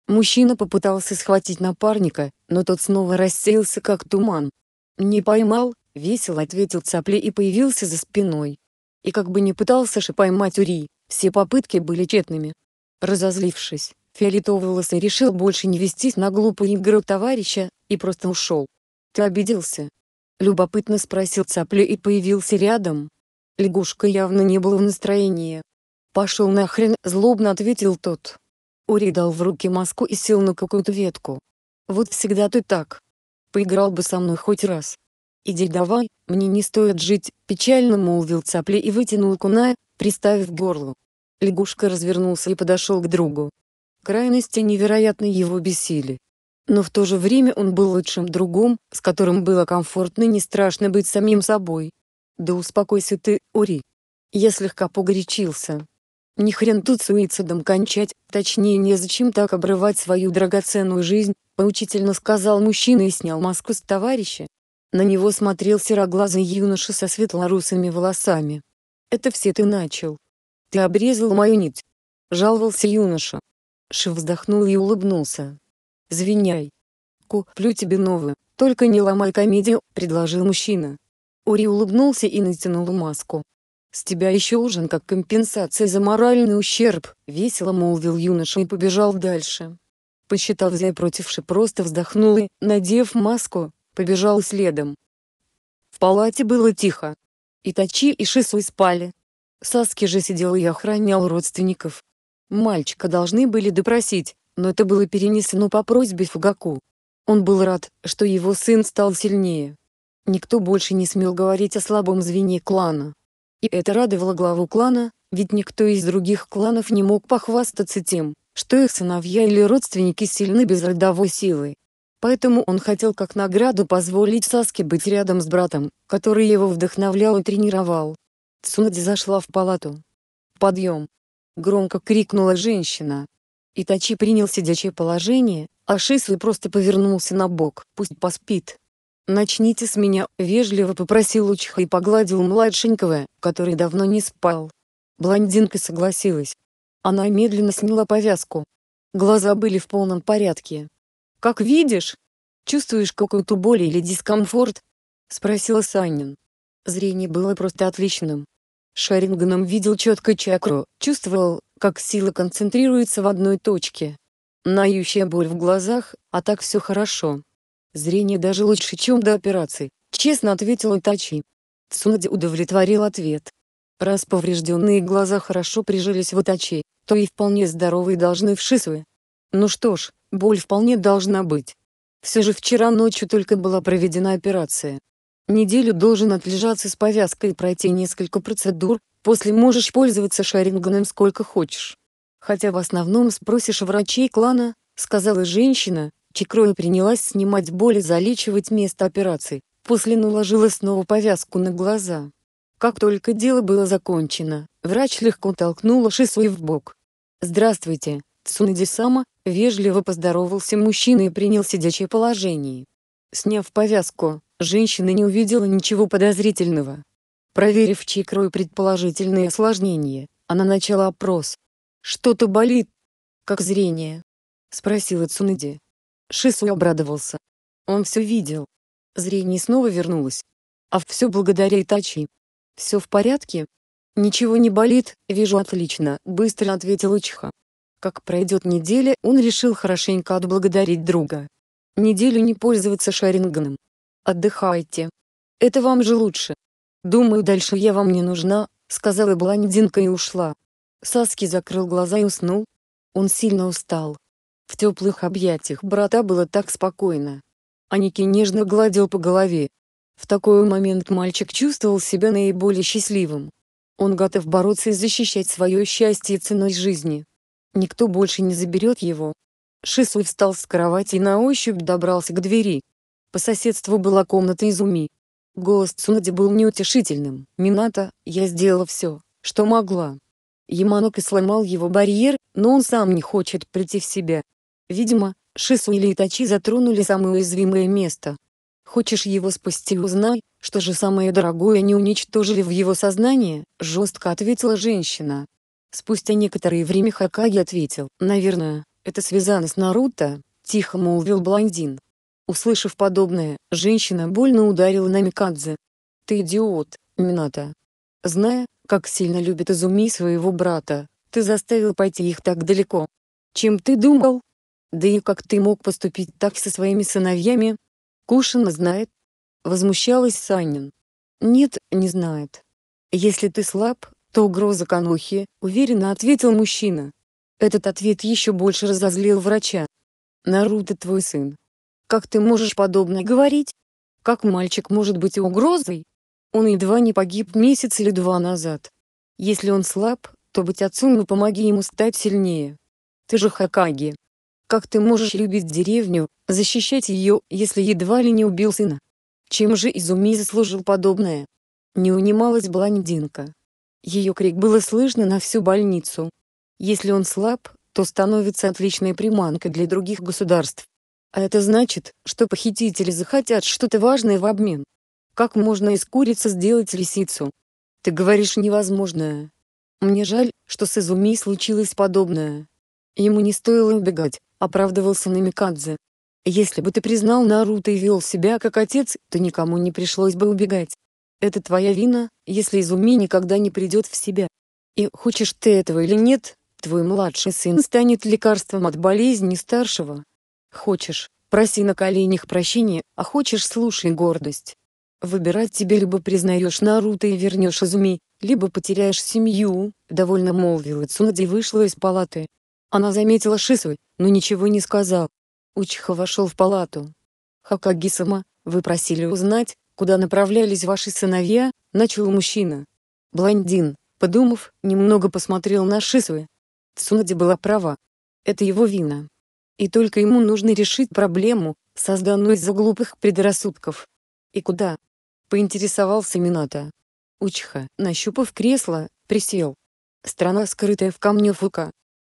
Мужчина попытался схватить напарника, но тот снова рассеялся как туман. «Не поймал», — весело ответил Цапли и появился за спиной. И как бы не пытался же поймать Ури, все попытки были тщетными. Разозлившись, Фиолетоволосый решил больше не вестись на глупую игру товарища, и просто ушел. «Ты обиделся?» Любопытно спросил Цапли и появился рядом. Лягушка явно не была в настроении. «Пошел нахрен!» — злобно ответил тот. Ури дал в руки маску и сел на какую-то ветку. «Вот всегда ты так. Поиграл бы со мной хоть раз». «Иди давай, мне не стоит жить», — печально молвил цапли и вытянул куная, приставив горло. Лягушка развернулся и подошел к другу. Крайности невероятно его бесили. Но в то же время он был лучшим другом, с которым было комфортно и не страшно быть самим собой. «Да успокойся ты, Ури. Я слегка погорячился. Не хрен тут суицидом кончать, точнее незачем так обрывать свою драгоценную жизнь, поучительно сказал мужчина и снял маску с товарища. На него смотрел сероглазый юноша со светлорусыми волосами. «Это все ты начал. Ты обрезал мою нить», — жаловался юноша. Ши вздохнул и улыбнулся. «Звеняй. Куплю тебе новую, только не ломай комедию», — предложил мужчина. Ури улыбнулся и натянул маску. «С тебя еще ужин как компенсация за моральный ущерб», — весело молвил юноша и побежал дальше. Посчитав противши, просто вздохнул и, надев маску, побежал следом. В палате было тихо. И Тачи и Шисуй спали. Саски же сидел и охранял родственников. Мальчика должны были допросить, но это было перенесено по просьбе Фугаку. Он был рад, что его сын стал сильнее. Никто больше не смел говорить о слабом звене клана. И это радовало главу клана, ведь никто из других кланов не мог похвастаться тем, что их сыновья или родственники сильны без родовой силы. Поэтому он хотел как награду позволить Саске быть рядом с братом, который его вдохновлял и тренировал. Цунади зашла в палату. «Подъем!» — громко крикнула женщина. Итачи принял сидячее положение, а Шисли просто повернулся на бок, пусть поспит. «Начните с меня», — вежливо попросил Учха и погладил младшенького, который давно не спал. Блондинка согласилась. Она медленно сняла повязку. Глаза были в полном порядке. «Как видишь? Чувствуешь какую-то боль или дискомфорт?» — спросила Санин. Зрение было просто отличным. Шаринганом видел четко чакру, чувствовал, как сила концентрируется в одной точке. Нающая боль в глазах, а так все хорошо. Зрение даже лучше, чем до операции, честно ответил Итачи. Цунади удовлетворил ответ. Раз поврежденные глаза хорошо прижились в Итачи, то и вполне здоровые должны в Шисуе. Ну что ж, боль вполне должна быть. Все же вчера ночью только была проведена операция. Неделю должен отлежаться с повязкой и пройти несколько процедур, после можешь пользоваться шаринганом сколько хочешь. Хотя в основном спросишь врачей клана, сказала женщина, Чикронь принялась снимать боль и залечивать место операции, после наложила снова повязку на глаза. Как только дело было закончено, врач легко толкнула Шисуи в бок. «Здравствуйте, Цунади-сама», — вежливо поздоровался мужчина и принял сидячее положение. Сняв повязку, женщина не увидела ничего подозрительного. Проверив чикрой предположительные осложнения, она начала опрос. «Что-то болит?» «Как зрение?» — спросила Цунади. Шису обрадовался. Он все видел. Зрение снова вернулось. А все благодаря Итачи. Все в порядке? Ничего не болит, вижу отлично, быстро ответил Ичиха. Как пройдет неделя, он решил хорошенько отблагодарить друга. Неделю не пользоваться шаринганом. Отдыхайте. Это вам же лучше. Думаю, дальше я вам не нужна, сказала блондинка и ушла. Саски закрыл глаза и уснул. Он сильно устал. В теплых объятиях брата было так спокойно. Аники нежно гладил по голове. В такой момент мальчик чувствовал себя наиболее счастливым. Он готов бороться и защищать свое счастье ценой жизни. Никто больше не заберет его. Шисуй встал с кровати и на ощупь добрался к двери. По соседству была комната Изуми. Голос Цунади был неутешительным. Мината, я сделала все, что могла». Яманока сломал его барьер, но он сам не хочет прийти в себя. Видимо, Шису или Итачи затронули самое уязвимое место. Хочешь его спасти узнай, что же самое дорогое они уничтожили в его сознании, жестко ответила женщина. Спустя некоторое время Хакаги ответил, наверное, это связано с Наруто, тихо молвил блондин. Услышав подобное, женщина больно ударила на Микадзе. «Ты идиот, Мината. Зная, как сильно любит Изуми своего брата, ты заставил пойти их так далеко. Чем ты думал?» Да и как ты мог поступить так со своими сыновьями? Кушина знает? Возмущалась Санин. Нет, не знает. Если ты слаб, то угроза конухи, уверенно ответил мужчина. Этот ответ еще больше разозлил врача. Наруто твой сын. Как ты можешь подобное говорить? Как мальчик может быть угрозой? Он едва не погиб месяц или два назад. Если он слаб, то быть отцом Но ну помоги ему стать сильнее. Ты же Хакаги. Как ты можешь любить деревню, защищать ее, если едва ли не убил сына? Чем же Изуми заслужил подобное? Не унималась блондинка. Ее крик было слышно на всю больницу. Если он слаб, то становится отличной приманкой для других государств. А это значит, что похитители захотят что-то важное в обмен. Как можно из курицы сделать лисицу? Ты говоришь невозможное. Мне жаль, что с Изуми случилось подобное. Ему не стоило убегать, оправдывался Намикадзе. Если бы ты признал Наруто и вел себя как отец, то никому не пришлось бы убегать. Это твоя вина, если Изуми никогда не придет в себя. И хочешь ты этого или нет, твой младший сын станет лекарством от болезни старшего. Хочешь, проси на коленях прощения, а хочешь слушай гордость. Выбирать тебе либо признаешь Наруто и вернешь Изуми, либо потеряешь семью, довольно молвил Цунади и вышла из палаты. Она заметила Шису, но ничего не сказал. Учиха вошел в палату. «Хакагисама, вы просили узнать, куда направлялись ваши сыновья?» — начал мужчина. Блондин, подумав, немного посмотрел на Шисуэ. Цунади была права. Это его вина. И только ему нужно решить проблему, созданную из-за глупых предрассудков. «И куда?» — поинтересовался Мината. Учиха, нащупав кресло, присел. Страна, скрытая в камне Фука,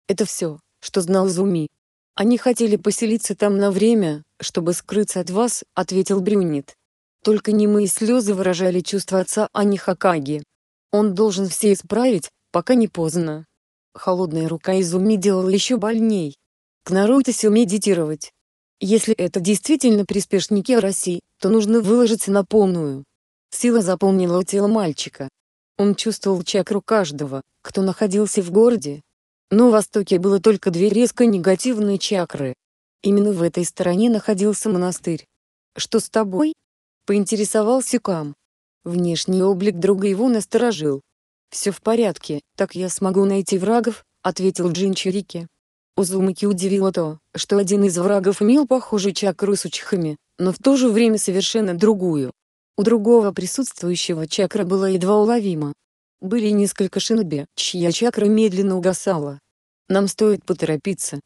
это все, что знал Зуми. Они хотели поселиться там на время, чтобы скрыться от вас, ответил Брюнет. Только не мы и слезы выражали чувства отца, а не Хакаги. Он должен все исправить, пока не поздно. Холодная рука Изуми делала еще больней. К Наруто медитировать. Если это действительно приспешники России, то нужно выложиться на полную. Сила заполнила тело мальчика. Он чувствовал чакру каждого, кто находился в городе, но в Востоке было только две резко негативные чакры. Именно в этой стороне находился монастырь. «Что с тобой?» — поинтересовался Кам. Внешний облик друга его насторожил. «Все в порядке, так я смогу найти врагов», — ответил Джин Чирике. Узумаки удивило то, что один из врагов имел похожую чакру с учхами, но в то же время совершенно другую. У другого присутствующего чакра была едва уловима, были несколько шиноби, чья чакра медленно угасала. Нам стоит поторопиться.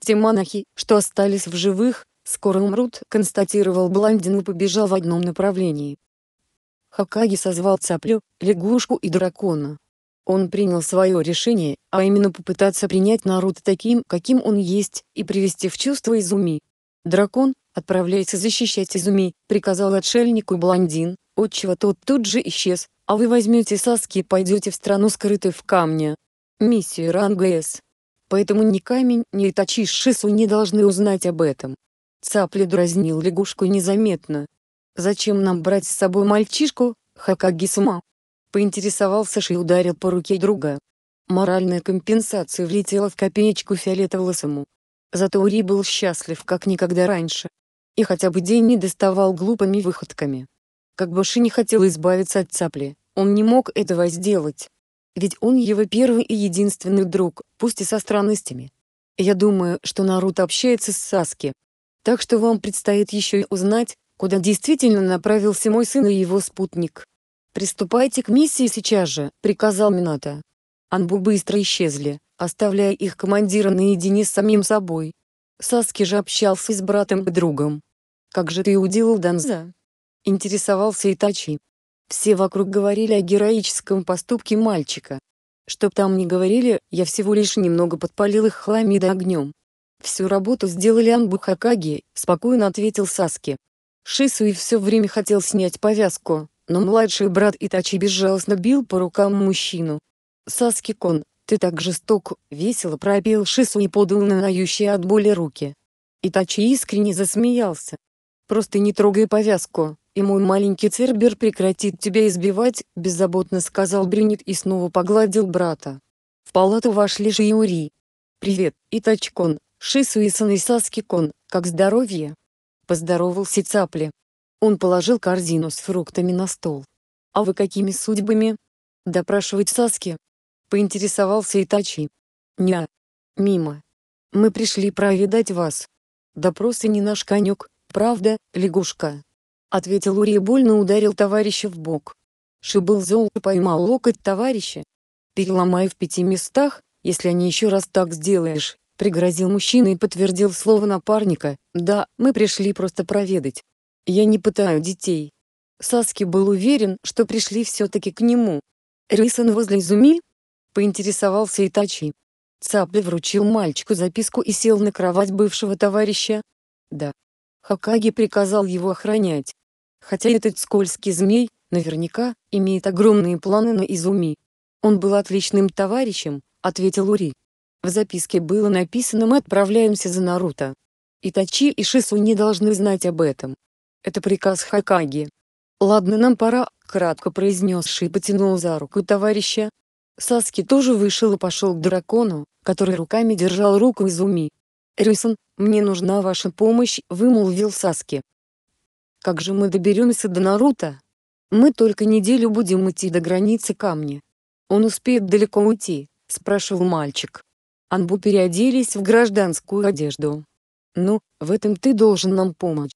Те монахи, что остались в живых, скоро умрут, констатировал блондин и побежал в одном направлении. Хакаги созвал цаплю, лягушку и дракона. Он принял свое решение, а именно попытаться принять Наруто таким, каким он есть, и привести в чувство Изуми. «Дракон, отправляйся защищать Изуми», — приказал отшельнику блондин, отчего тот тут же исчез, а вы возьмете Саски и пойдете в страну, скрытую в камне. Миссия ранга С. Поэтому ни Камень, ни Итачи Шису не должны узнать об этом. Цапля дразнил лягушку незаметно. «Зачем нам брать с собой мальчишку, Хакагисума?» Поинтересовался Ши и ударил по руке друга. Моральная компенсация влетела в копеечку фиолетово-лысому. Зато Ури был счастлив как никогда раньше. И хотя бы день не доставал глупыми выходками. Как бы Ши не хотел избавиться от цапли, он не мог этого сделать. Ведь он его первый и единственный друг, пусть и со странностями. Я думаю, что Наруто общается с Саски. Так что вам предстоит еще и узнать, куда действительно направился мой сын и его спутник. «Приступайте к миссии сейчас же», — приказал Минато. Анбу быстро исчезли, оставляя их командира наедине с самим собой. Саски же общался с братом и другом. «Как же ты уделал Данза?» Интересовался Итачи. Все вокруг говорили о героическом поступке мальчика. Чтоб там не говорили, я всего лишь немного подпалил их хламида огнем. «Всю работу сделали Анбу Хакаги», — спокойно ответил Саски. Шисуи все время хотел снять повязку, но младший брат Итачи безжалостно бил по рукам мужчину. «Саски-кон, ты так жесток», — весело пропел Шисуи и подал на ноющие от боли руки. Итачи искренне засмеялся. «Просто не трогай повязку, и мой маленький Цербер прекратит тебя избивать», — беззаботно сказал Брюнет и снова погладил брата. В палату вошли Жиури. «Привет, Итачкон, Шисуисан и Саскикон, как здоровье?» Поздоровался Цапли. Он положил корзину с фруктами на стол. «А вы какими судьбами?» «Допрашивать Саски?» Поинтересовался Итачи. «Ня. Мимо. Мы пришли проведать вас. Допросы не наш конек, правда, лягушка?» ответил Ури и больно ударил товарища в бок. Ши зол и поймал локоть товарища. «Переломай в пяти местах, если они еще раз так сделаешь», — пригрозил мужчина и подтвердил слово напарника, «Да, мы пришли просто проведать. Я не пытаю детей». Саски был уверен, что пришли все-таки к нему. «Рисан возле Изуми?» — поинтересовался Итачи. Цапли вручил мальчику записку и сел на кровать бывшего товарища. «Да». Хакаги приказал его охранять. Хотя этот скользкий змей, наверняка, имеет огромные планы на Изуми. Он был отличным товарищем, ответил Ури. В записке было написано «Мы отправляемся за Наруто». Итачи и Шису не должны знать об этом. Это приказ Хакаги. «Ладно, нам пора», — кратко произнес Ши и потянул за руку товарища. Саски тоже вышел и пошел к дракону, который руками держал руку Изуми. «Рюсан, мне нужна ваша помощь», — вымолвил Саски. Как же мы доберемся до Наруто? Мы только неделю будем идти до границы камня. Он успеет далеко уйти, спрашивал мальчик. Анбу переоделись в гражданскую одежду. Ну, в этом ты должен нам помочь.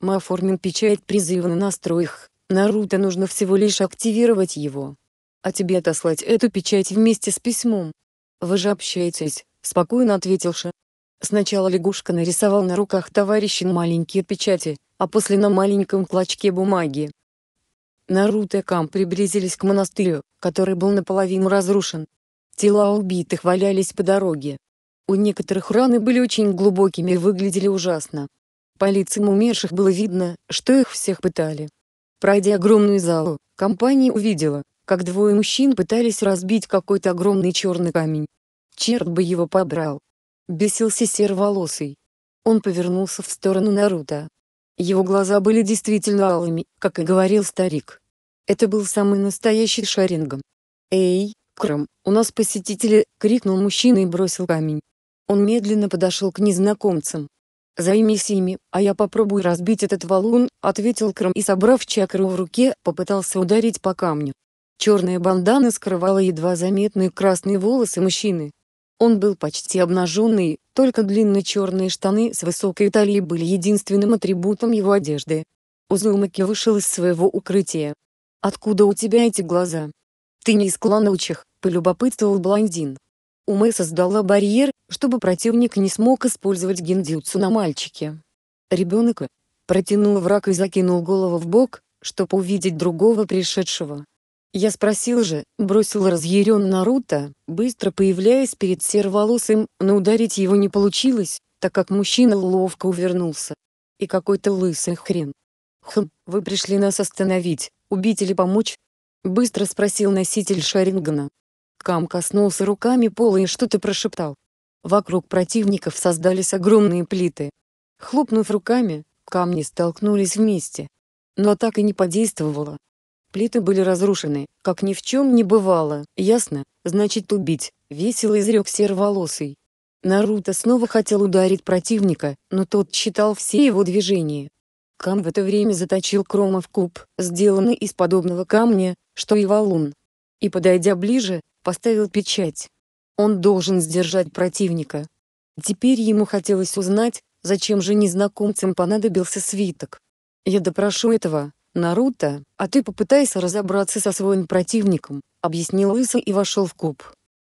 Мы оформим печать призыва на настроях. Наруто нужно всего лишь активировать его. А тебе отослать эту печать вместе с письмом. Вы же общаетесь, спокойно ответил Ша. Сначала лягушка нарисовал на руках товарища маленькие печати, а после на маленьком клочке бумаги. Наруто и Кам приблизились к монастырю, который был наполовину разрушен. Тела убитых валялись по дороге. У некоторых раны были очень глубокими и выглядели ужасно. По лицам умерших было видно, что их всех пытали. Пройдя огромную залу, компания увидела, как двое мужчин пытались разбить какой-то огромный черный камень. Черт бы его побрал. Бесился серволосый. Он повернулся в сторону Наруто. Его глаза были действительно алыми, как и говорил старик. Это был самый настоящий шарингом. «Эй, Крым, у нас посетители!» — крикнул мужчина и бросил камень. Он медленно подошел к незнакомцам. «Займись ими, а я попробую разбить этот валун», — ответил Крым и, собрав чакру в руке, попытался ударить по камню. Черная бандана скрывала едва заметные красные волосы мужчины. Он был почти обнаженный, только длинные черные штаны с высокой талией были единственным атрибутом его одежды. Узумаки вышел из своего укрытия. «Откуда у тебя эти глаза?» «Ты не из клана Учих», — полюбопытствовал блондин. Уме создала барьер, чтобы противник не смог использовать гиндюцу на мальчике. Ребенок протянул враг и закинул голову в бок, чтобы увидеть другого пришедшего. Я спросил же, бросил разъярен Наруто, быстро появляясь перед серволосым, но ударить его не получилось, так как мужчина ловко увернулся. И какой-то лысый хрен. «Хм, вы пришли нас остановить, убить или помочь?» Быстро спросил носитель Шарингана. Кам коснулся руками пола и что-то прошептал. Вокруг противников создались огромные плиты. Хлопнув руками, камни столкнулись вместе. Но так и не подействовало. Плиты были разрушены, как ни в чем не бывало. Ясно, значит убить, весело изрек серволосый. Наруто снова хотел ударить противника, но тот считал все его движения. Кам в это время заточил Крома в куб, сделанный из подобного камня, что и валун. И подойдя ближе, поставил печать. Он должен сдержать противника. Теперь ему хотелось узнать, зачем же незнакомцам понадобился свиток. «Я допрошу этого», «Наруто, а ты попытайся разобраться со своим противником», — объяснил Лысый и вошел в куб.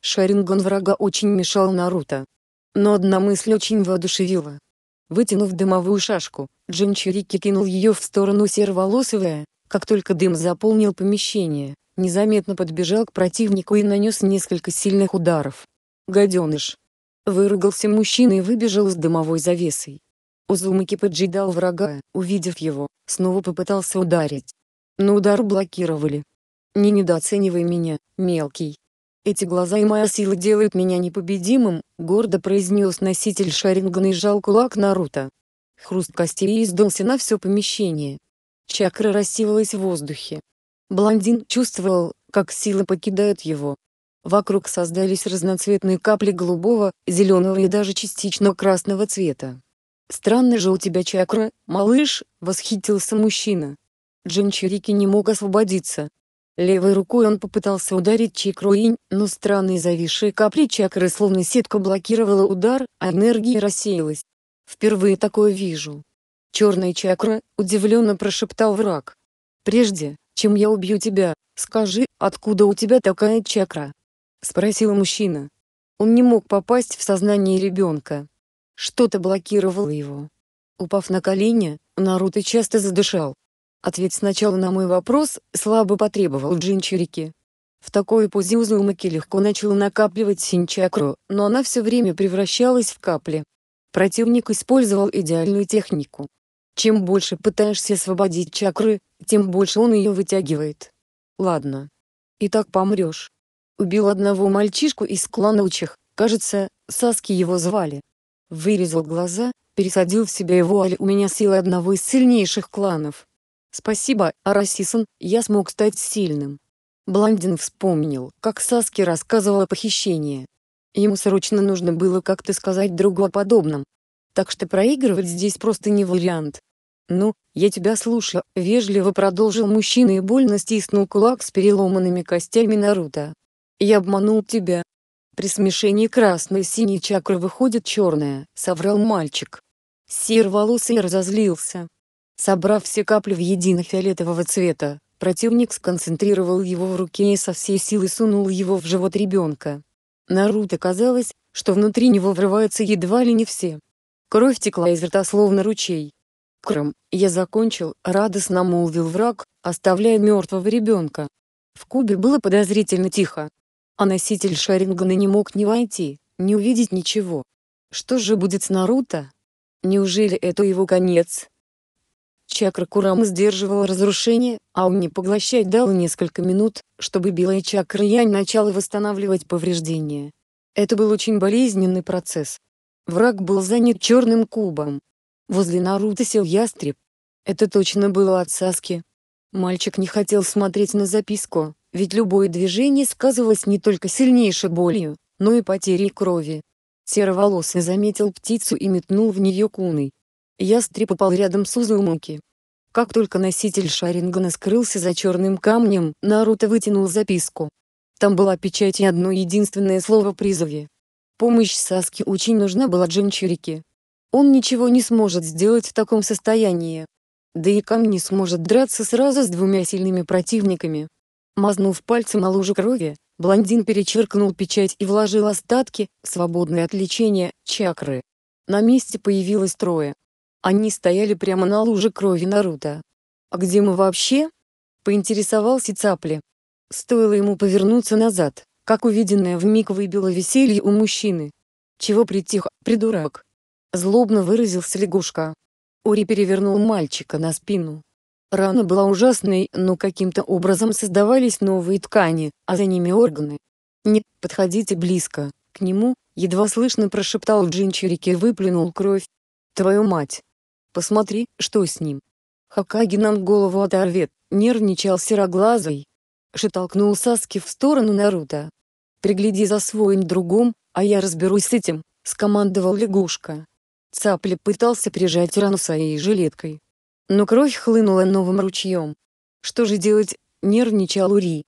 Шаринган врага очень мешал Наруто. Но одна мысль очень воодушевила. Вытянув дымовую шашку, Джинчирики кинул ее в сторону сероволосовая, как только дым заполнил помещение, незаметно подбежал к противнику и нанес несколько сильных ударов. «Гаденыш!» Выругался мужчина и выбежал с дымовой завесой. Узумаки поджидал врага, увидев его, снова попытался ударить. Но удар блокировали. «Не недооценивай меня, мелкий. Эти глаза и моя сила делают меня непобедимым», — гордо произнес носитель Шарингана и жал кулак Наруто. Хруст костей издался на все помещение. Чакра рассеивалась в воздухе. Блондин чувствовал, как силы покидают его. Вокруг создались разноцветные капли голубого, зеленого и даже частично красного цвета. «Странный же у тебя чакра, малыш», — восхитился мужчина. Джинчирики не мог освободиться. Левой рукой он попытался ударить чакру но странные зависшие капли чакры словно сетка блокировала удар, а энергия рассеялась. «Впервые такое вижу». «Черная чакра», — удивленно прошептал враг. «Прежде, чем я убью тебя, скажи, откуда у тебя такая чакра?» — спросил мужчина. Он не мог попасть в сознание ребенка. Что-то блокировало его. Упав на колени, Наруто часто задышал. Ответ сначала на мой вопрос», — слабо потребовал Джинчурики. В такой позе Узумаки легко начал накапливать синчакру, но она все время превращалась в капли. Противник использовал идеальную технику. Чем больше пытаешься освободить чакры, тем больше он ее вытягивает. Ладно. И так помрешь. Убил одного мальчишку из клана Учих, кажется, Саски его звали. Вырезал глаза, пересадил в себя его аль у меня сила одного из сильнейших кланов. Спасибо, Арасисон, я смог стать сильным. Блондин вспомнил, как Саски рассказывала о похищении. Ему срочно нужно было как-то сказать другу о подобном. Так что проигрывать здесь просто не вариант. «Ну, я тебя слушаю», — вежливо продолжил мужчина и больно стиснул кулак с переломанными костями Наруто. «Я обманул тебя, при смешении красной и синей чакры выходит черная, соврал мальчик. Серволосый разозлился. Собрав все капли в едино фиолетового цвета, противник сконцентрировал его в руке и со всей силы сунул его в живот ребенка. Наруто казалось, что внутри него врываются едва ли не все. Кровь текла из рта словно ручей. «Крым, я закончил», — радостно молвил враг, оставляя мертвого ребенка. В кубе было подозрительно тихо а носитель Шарингана не мог ни войти, ни увидеть ничего. Что же будет с Наруто? Неужели это его конец? Чакра Курама сдерживала разрушение, а он не поглощать дал несколько минут, чтобы белая чакра Янь начала восстанавливать повреждения. Это был очень болезненный процесс. Враг был занят черным кубом. Возле Наруто сел ястреб. Это точно было от Саски. Мальчик не хотел смотреть на записку, ведь любое движение сказывалось не только сильнейшей болью, но и потерей крови. Сероволосый заметил птицу и метнул в нее куной. Ястреб попал рядом с Узумаки. Как только носитель Шарингана скрылся за черным камнем, Наруто вытянул записку. Там была печать и одно единственное слово призове. Помощь Саске очень нужна была Джинчурике. Он ничего не сможет сделать в таком состоянии. Да и камни сможет драться сразу с двумя сильными противниками. Мазнув пальцем на лужу крови, блондин перечеркнул печать и вложил остатки, свободные от лечения, чакры. На месте появилось трое. Они стояли прямо на луже крови Наруто. «А где мы вообще?» — поинтересовался Цапли. Стоило ему повернуться назад, как увиденное вмиг выбило веселье у мужчины. «Чего притих, придурок? злобно выразился лягушка. Ури перевернул мальчика на спину. Рана была ужасной, но каким-то образом создавались новые ткани, а за ними органы. «Не подходите близко, к нему», — едва слышно прошептал Джин и выплюнул кровь. «Твою мать! Посмотри, что с ним!» Хакаги нам голову оторвет, нервничал сероглазый. Ши толкнул Саски в сторону Наруто. «Пригляди за своим другом, а я разберусь с этим», — скомандовал лягушка. Цапля пытался прижать рану своей жилеткой. Но кровь хлынула новым ручьем. Что же делать, нервничал Ури.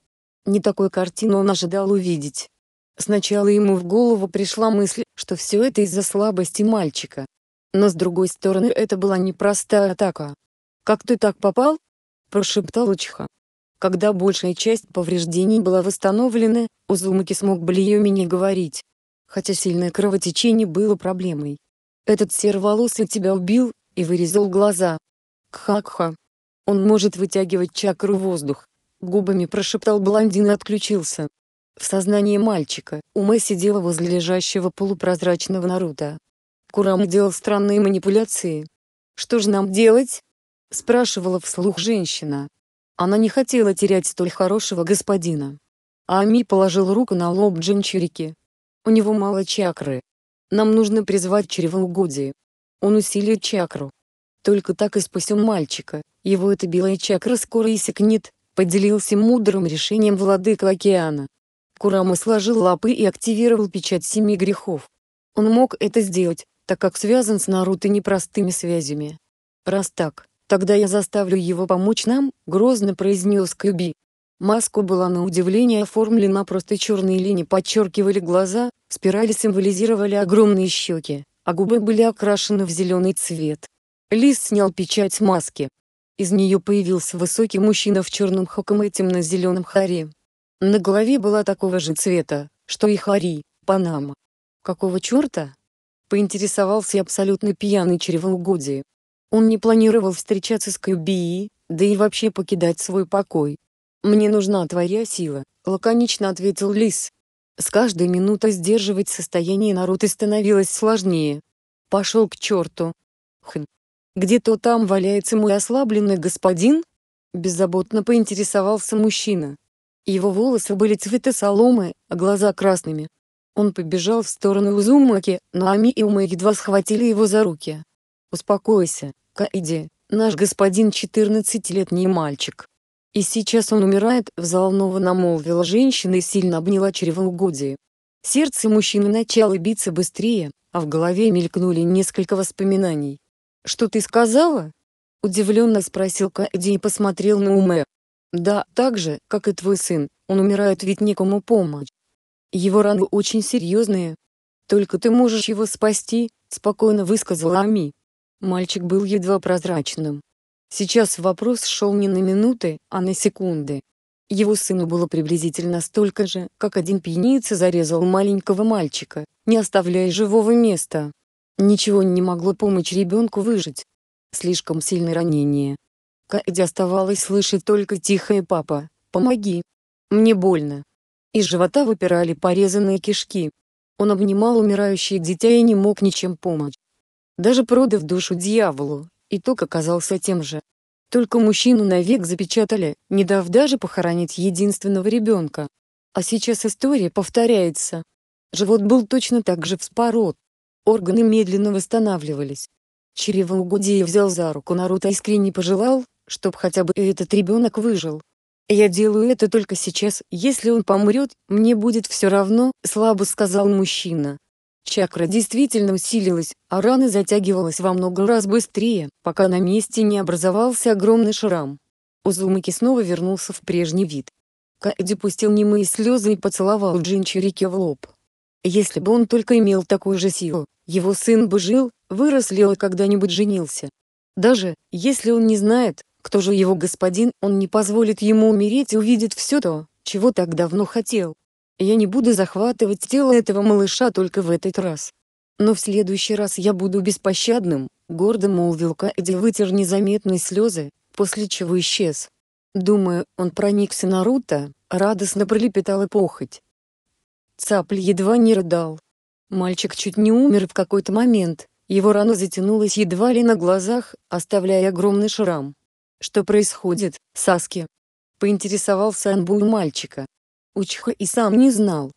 Не такой картину он ожидал увидеть. Сначала ему в голову пришла мысль, что все это из-за слабости мальчика. Но с другой стороны это была непростая атака. «Как ты так попал?» – прошептал Учиха. Когда большая часть повреждений была восстановлена, Узумаки смог Блиоми не говорить. Хотя сильное кровотечение было проблемой. «Этот серволосый тебя убил, и вырезал глаза», Кхакха. Он может вытягивать чакру воздух. Губами прошептал блондин и отключился. В сознании мальчика Уме сидела возле лежащего полупрозрачного Наруто. Курама делал странные манипуляции. «Что же нам делать?» — спрашивала вслух женщина. Она не хотела терять столь хорошего господина. А ами положил руку на лоб Джинчирики. «У него мало чакры. Нам нужно призвать чревоугодие. Он усилит чакру. Только так и спасем мальчика, его эта белая чакра скоро иссякнет», — поделился мудрым решением владыка океана. Курама сложил лапы и активировал печать семи грехов. Он мог это сделать, так как связан с Наруто непростыми связями. «Раз так, тогда я заставлю его помочь нам», — грозно произнес Кюби. Маска была на удивление оформлена просто черные линии подчеркивали глаза, спирали символизировали огромные щеки, а губы были окрашены в зеленый цвет. Лис снял печать с маски. Из нее появился высокий мужчина в черном хоком и темно-зеленом харе. На голове была такого же цвета, что и хари, панама. Какого черта? Поинтересовался абсолютно пьяный чревоугодие. Он не планировал встречаться с Кьюбии, да и вообще покидать свой покой. «Мне нужна твоя сила», — лаконично ответил Лис. С каждой минутой сдерживать состояние Наруто становилось сложнее. «Пошел к черту!» «Хм, «Где-то там валяется мой ослабленный господин?» — беззаботно поинтересовался мужчина. Его волосы были цвета соломы, а глаза красными. Он побежал в сторону Узумаки, но Ами и Ума едва схватили его за руки. «Успокойся, Каиди, наш господин 14-летний мальчик. И сейчас он умирает», — взволнованно молвила женщина и сильно обняла чревоугодие. Сердце мужчины начало биться быстрее, а в голове мелькнули несколько воспоминаний. «Что ты сказала?» — удивленно спросил Кади и посмотрел на Уме. «Да, так же, как и твой сын, он умирает ведь некому помочь. Его раны очень серьезные. Только ты можешь его спасти», — спокойно высказал Ами. Мальчик был едва прозрачным. Сейчас вопрос шел не на минуты, а на секунды. Его сыну было приблизительно столько же, как один пьяница зарезал маленького мальчика, не оставляя живого места. Ничего не могло помочь ребенку выжить. Слишком сильное ранение. Кэдди оставалось слышать только тихое «папа, помоги! Мне больно!» Из живота выпирали порезанные кишки. Он обнимал умирающие дитя и не мог ничем помочь. Даже продав душу дьяволу, итог оказался тем же. Только мужчину навек запечатали, не дав даже похоронить единственного ребенка. А сейчас история повторяется. Живот был точно так же вспорот, Органы медленно восстанавливались. Чревоугодие взял за руку Наруто искренне пожелал, чтобы хотя бы этот ребенок выжил. «Я делаю это только сейчас, если он помрет, мне будет все равно», — слабо сказал мужчина. Чакра действительно усилилась, а рана затягивалась во много раз быстрее, пока на месте не образовался огромный шрам. Узумаки снова вернулся в прежний вид. Каэди пустил немые слезы и поцеловал Джинчирике в лоб. Если бы он только имел такую же силу, его сын бы жил, вырос Лео и когда-нибудь женился. Даже, если он не знает, кто же его господин, он не позволит ему умереть и увидит все то, чего так давно хотел. Я не буду захватывать тело этого малыша только в этот раз. Но в следующий раз я буду беспощадным, гордо молвил Кэдди вытер незаметные слезы, после чего исчез. Думаю, он проникся Наруто, радостно пролепетал и похоть. Цапль едва не рыдал. Мальчик чуть не умер в какой-то момент, его рана затянулась едва ли на глазах, оставляя огромный шрам. «Что происходит, Саски?» — поинтересовался Анбу у мальчика. Учха и сам не знал.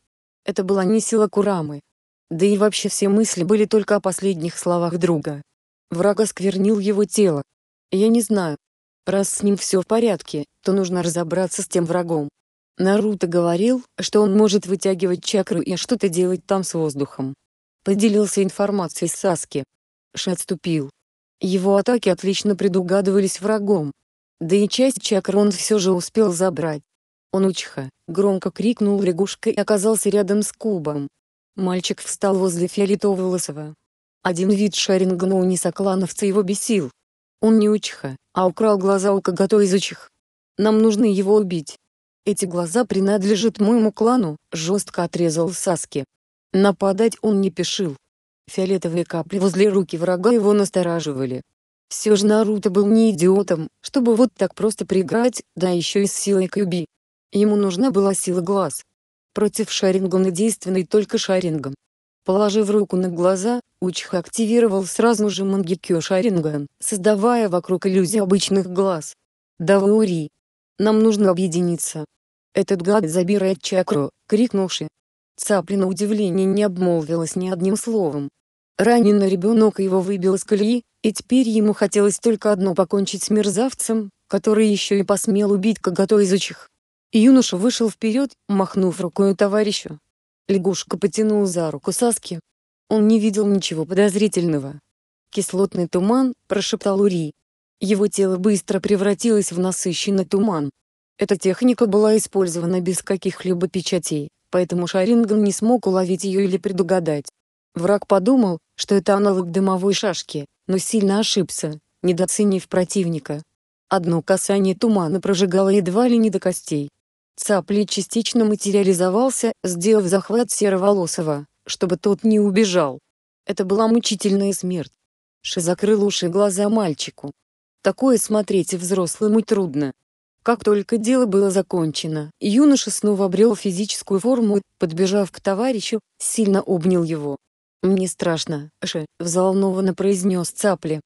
Это была не сила Курамы. Да и вообще все мысли были только о последних словах друга. Враг осквернил его тело. Я не знаю. Раз с ним все в порядке, то нужно разобраться с тем врагом. Наруто говорил, что он может вытягивать чакру и что-то делать там с воздухом. Поделился информацией с Саски. Ш отступил. Его атаки отлично предугадывались врагом. Да и часть чакры он все же успел забрать. Он учха, громко крикнул лягушка и оказался рядом с кубом. Мальчик встал возле фиолетового лысого. Один вид Шарингана у несоклановца его бесил. Он не учха, а украл глаза у когото из учих. Нам нужно его убить. Эти глаза принадлежат моему клану, жестко отрезал Саски. Нападать он не пешил. Фиолетовые капли возле руки врага его настораживали. Все же Наруто был не идиотом, чтобы вот так просто проиграть, да еще и с силой Кьюби. Ему нужна была сила глаз. Против Шарингана действенный только Шарингом. Положив руку на глаза, Учиха активировал сразу же Мангикё Шаринган, создавая вокруг иллюзию обычных глаз. Даори, нам нужно объединиться. Этот гад забирает чакру, крикнувши. Цаплина удивление не обмолвилась ни одним словом. Раненый ребенок его выбил из колеи, и теперь ему хотелось только одно покончить с мерзавцем, который еще и посмел убить когото из учих. Юноша вышел вперед, махнув рукой товарищу. Лягушка потянул за руку Саски. Он не видел ничего подозрительного. «Кислотный туман», — прошептал Ури. Его тело быстро превратилось в насыщенный туман. Эта техника была использована без каких-либо печатей, поэтому Шаринган не смог уловить ее или предугадать. Враг подумал, что это аналог дымовой шашки, но сильно ошибся, недооценив противника. Одно касание тумана прожигало едва ли не до костей. Цапли частично материализовался, сделав захват Сероволосова, чтобы тот не убежал. Это была мучительная смерть. Ши закрыл уши и глаза мальчику. Такое смотреть и взрослому трудно. Как только дело было закончено, юноша снова обрел физическую форму и, подбежав к товарищу, сильно обнял его. «Мне страшно, Ше», — взволнованно произнес Цапли.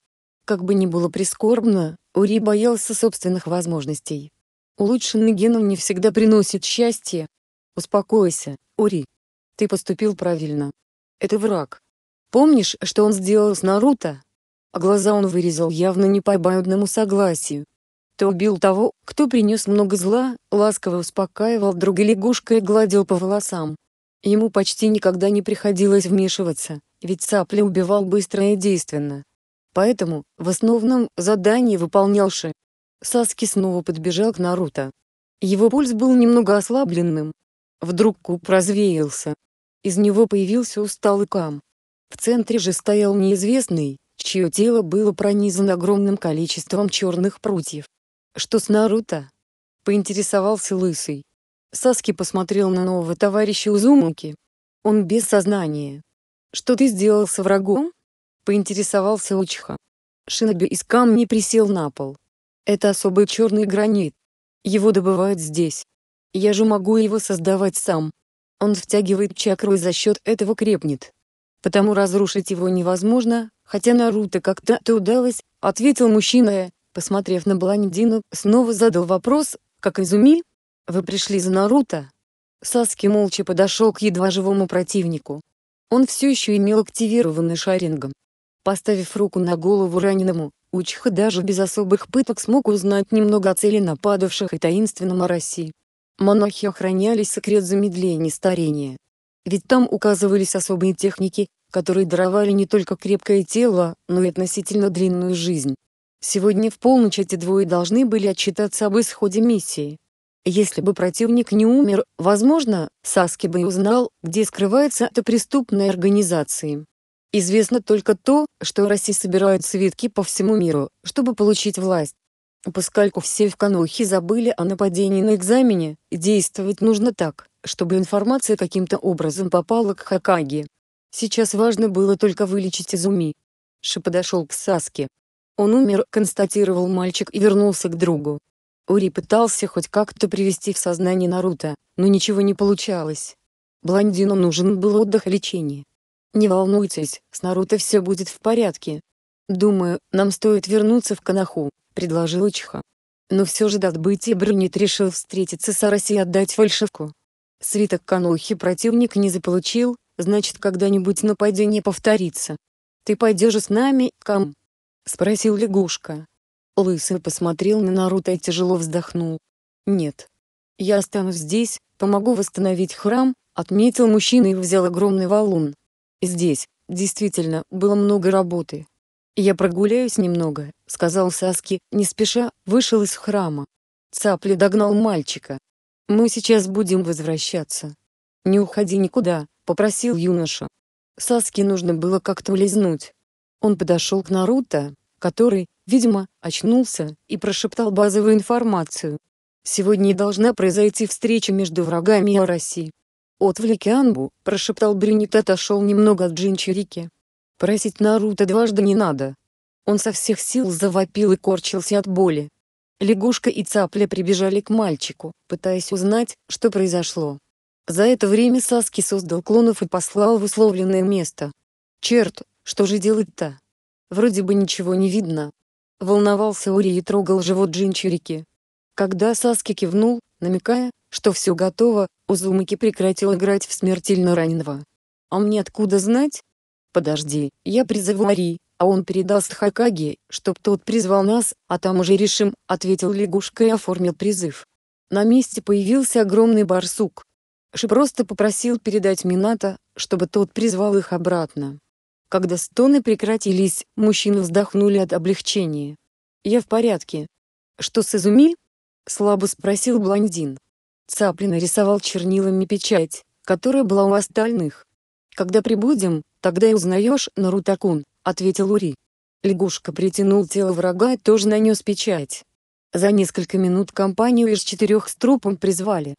Как бы ни было прискорбно, Ури боялся собственных возможностей. Улучшенный геном не всегда приносит счастье. Успокойся, Ури. Ты поступил правильно. Это враг. Помнишь, что он сделал с Наруто? а глаза он вырезал явно не по обоюдному согласию. То убил того, кто принес много зла, ласково успокаивал друга лягушкой и гладил по волосам. Ему почти никогда не приходилось вмешиваться, ведь Сапли убивал быстро и действенно. Поэтому, в основном, задание выполнял Ши. Саски снова подбежал к Наруто. Его пульс был немного ослабленным. Вдруг куб развеялся. Из него появился усталый кам. В центре же стоял неизвестный, чье тело было пронизано огромным количеством черных прутьев. «Что с Наруто?» — поинтересовался Лысый. Саски посмотрел на нового товарища Узумаки. «Он без сознания. Что ты сделал со врагом?» — поинтересовался Учха. Шиноби из камней присел на пол. «Это особый черный гранит. Его добывают здесь. Я же могу его создавать сам. Он втягивает чакру и за счет этого крепнет потому разрушить его невозможно, хотя Наруто как-то это удалось, ответил мужчина, посмотрев на блондину, снова задал вопрос, как Изуми? Вы пришли за Наруто? Саски молча подошел к едва живому противнику. Он все еще имел активированный шарингом. Поставив руку на голову раненому, Учха даже без особых пыток смог узнать немного о цели нападавших и таинственном Араси. Монахи охраняли секрет замедления старения. Ведь там указывались особые техники, которые даровали не только крепкое тело, но и относительно длинную жизнь. Сегодня в полночь эти двое должны были отчитаться об исходе миссии. Если бы противник не умер, возможно, Саски бы и узнал, где скрывается эта преступная организация. Известно только то, что Россия собирает свитки по всему миру, чтобы получить власть. Поскольку все в Канохе забыли о нападении на экзамене, действовать нужно так чтобы информация каким-то образом попала к Хакаге. Сейчас важно было только вылечить Изуми. Ши подошел к Саске. Он умер, констатировал мальчик и вернулся к другу. Ури пытался хоть как-то привести в сознание Наруто, но ничего не получалось. Блондину нужен был отдых и лечение. «Не волнуйтесь, с Наруто все будет в порядке. Думаю, нам стоит вернуться в Канаху», — предложил Ичиха. Но все же до отбытия Брюнет решил встретиться с Араси и отдать фальшивку, Свиток Канохи противник не заполучил, значит когда-нибудь нападение повторится. Ты пойдешь с нами, Кам? Спросил лягушка. Лысый посмотрел на Наруто и тяжело вздохнул. Нет. Я останусь здесь, помогу восстановить храм, отметил мужчина и взял огромный валун. Здесь, действительно, было много работы. «Я прогуляюсь немного», — сказал Саски, не спеша, вышел из храма. Цапли догнал мальчика. «Мы сейчас будем возвращаться. Не уходи никуда», — попросил юноша. Саске нужно было как-то улизнуть. Он подошел к Наруто, который, видимо, очнулся, и прошептал базовую информацию. «Сегодня должна произойти встреча между врагами и Араси». «Отвлеки Анбу», — прошептал Брюнет отошел немного от Джинчирики. «Просить Наруто дважды не надо». Он со всех сил завопил и корчился от боли. Лягушка и цапля прибежали к мальчику, пытаясь узнать, что произошло. За это время Саски создал клонов и послал в условленное место. Черт, что же делать-то? Вроде бы ничего не видно. Волновался Ори и трогал живот Джинчурики. Когда Саски кивнул, намекая, что все готово, Узумаки прекратил играть в смертельно раненого. «А мне откуда знать?» «Подожди, я призову Ари, а он передаст Хакаги, чтоб тот призвал нас, а там уже решим», — ответил лягушка и оформил призыв. На месте появился огромный барсук. Ши просто попросил передать Мината, чтобы тот призвал их обратно. Когда стоны прекратились, мужчины вздохнули от облегчения. «Я в порядке». «Что с Изуми?» — слабо спросил блондин. Цапли нарисовал чернилами печать, которая была у остальных. «Когда прибудем, тогда и узнаешь, Нарутакун», ответил Ури. Лягушка притянул тело врага и тоже нанес печать. За несколько минут компанию из четырех с трупом призвали.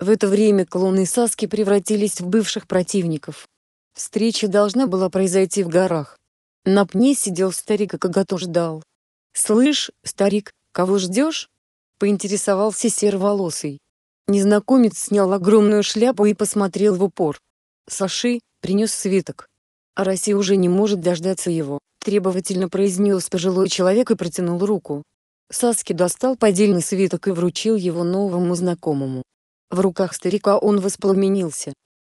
В это время клоны Саски превратились в бывших противников. Встреча должна была произойти в горах. На пне сидел старик и когото ждал. «Слышь, старик, кого ждешь?» — поинтересовался серволосый. Незнакомец снял огромную шляпу и посмотрел в упор. Саши принес свиток. А «Россия уже не может дождаться его», — требовательно произнес пожилой человек и протянул руку. Саски достал поддельный свиток и вручил его новому знакомому. В руках старика он воспламенился.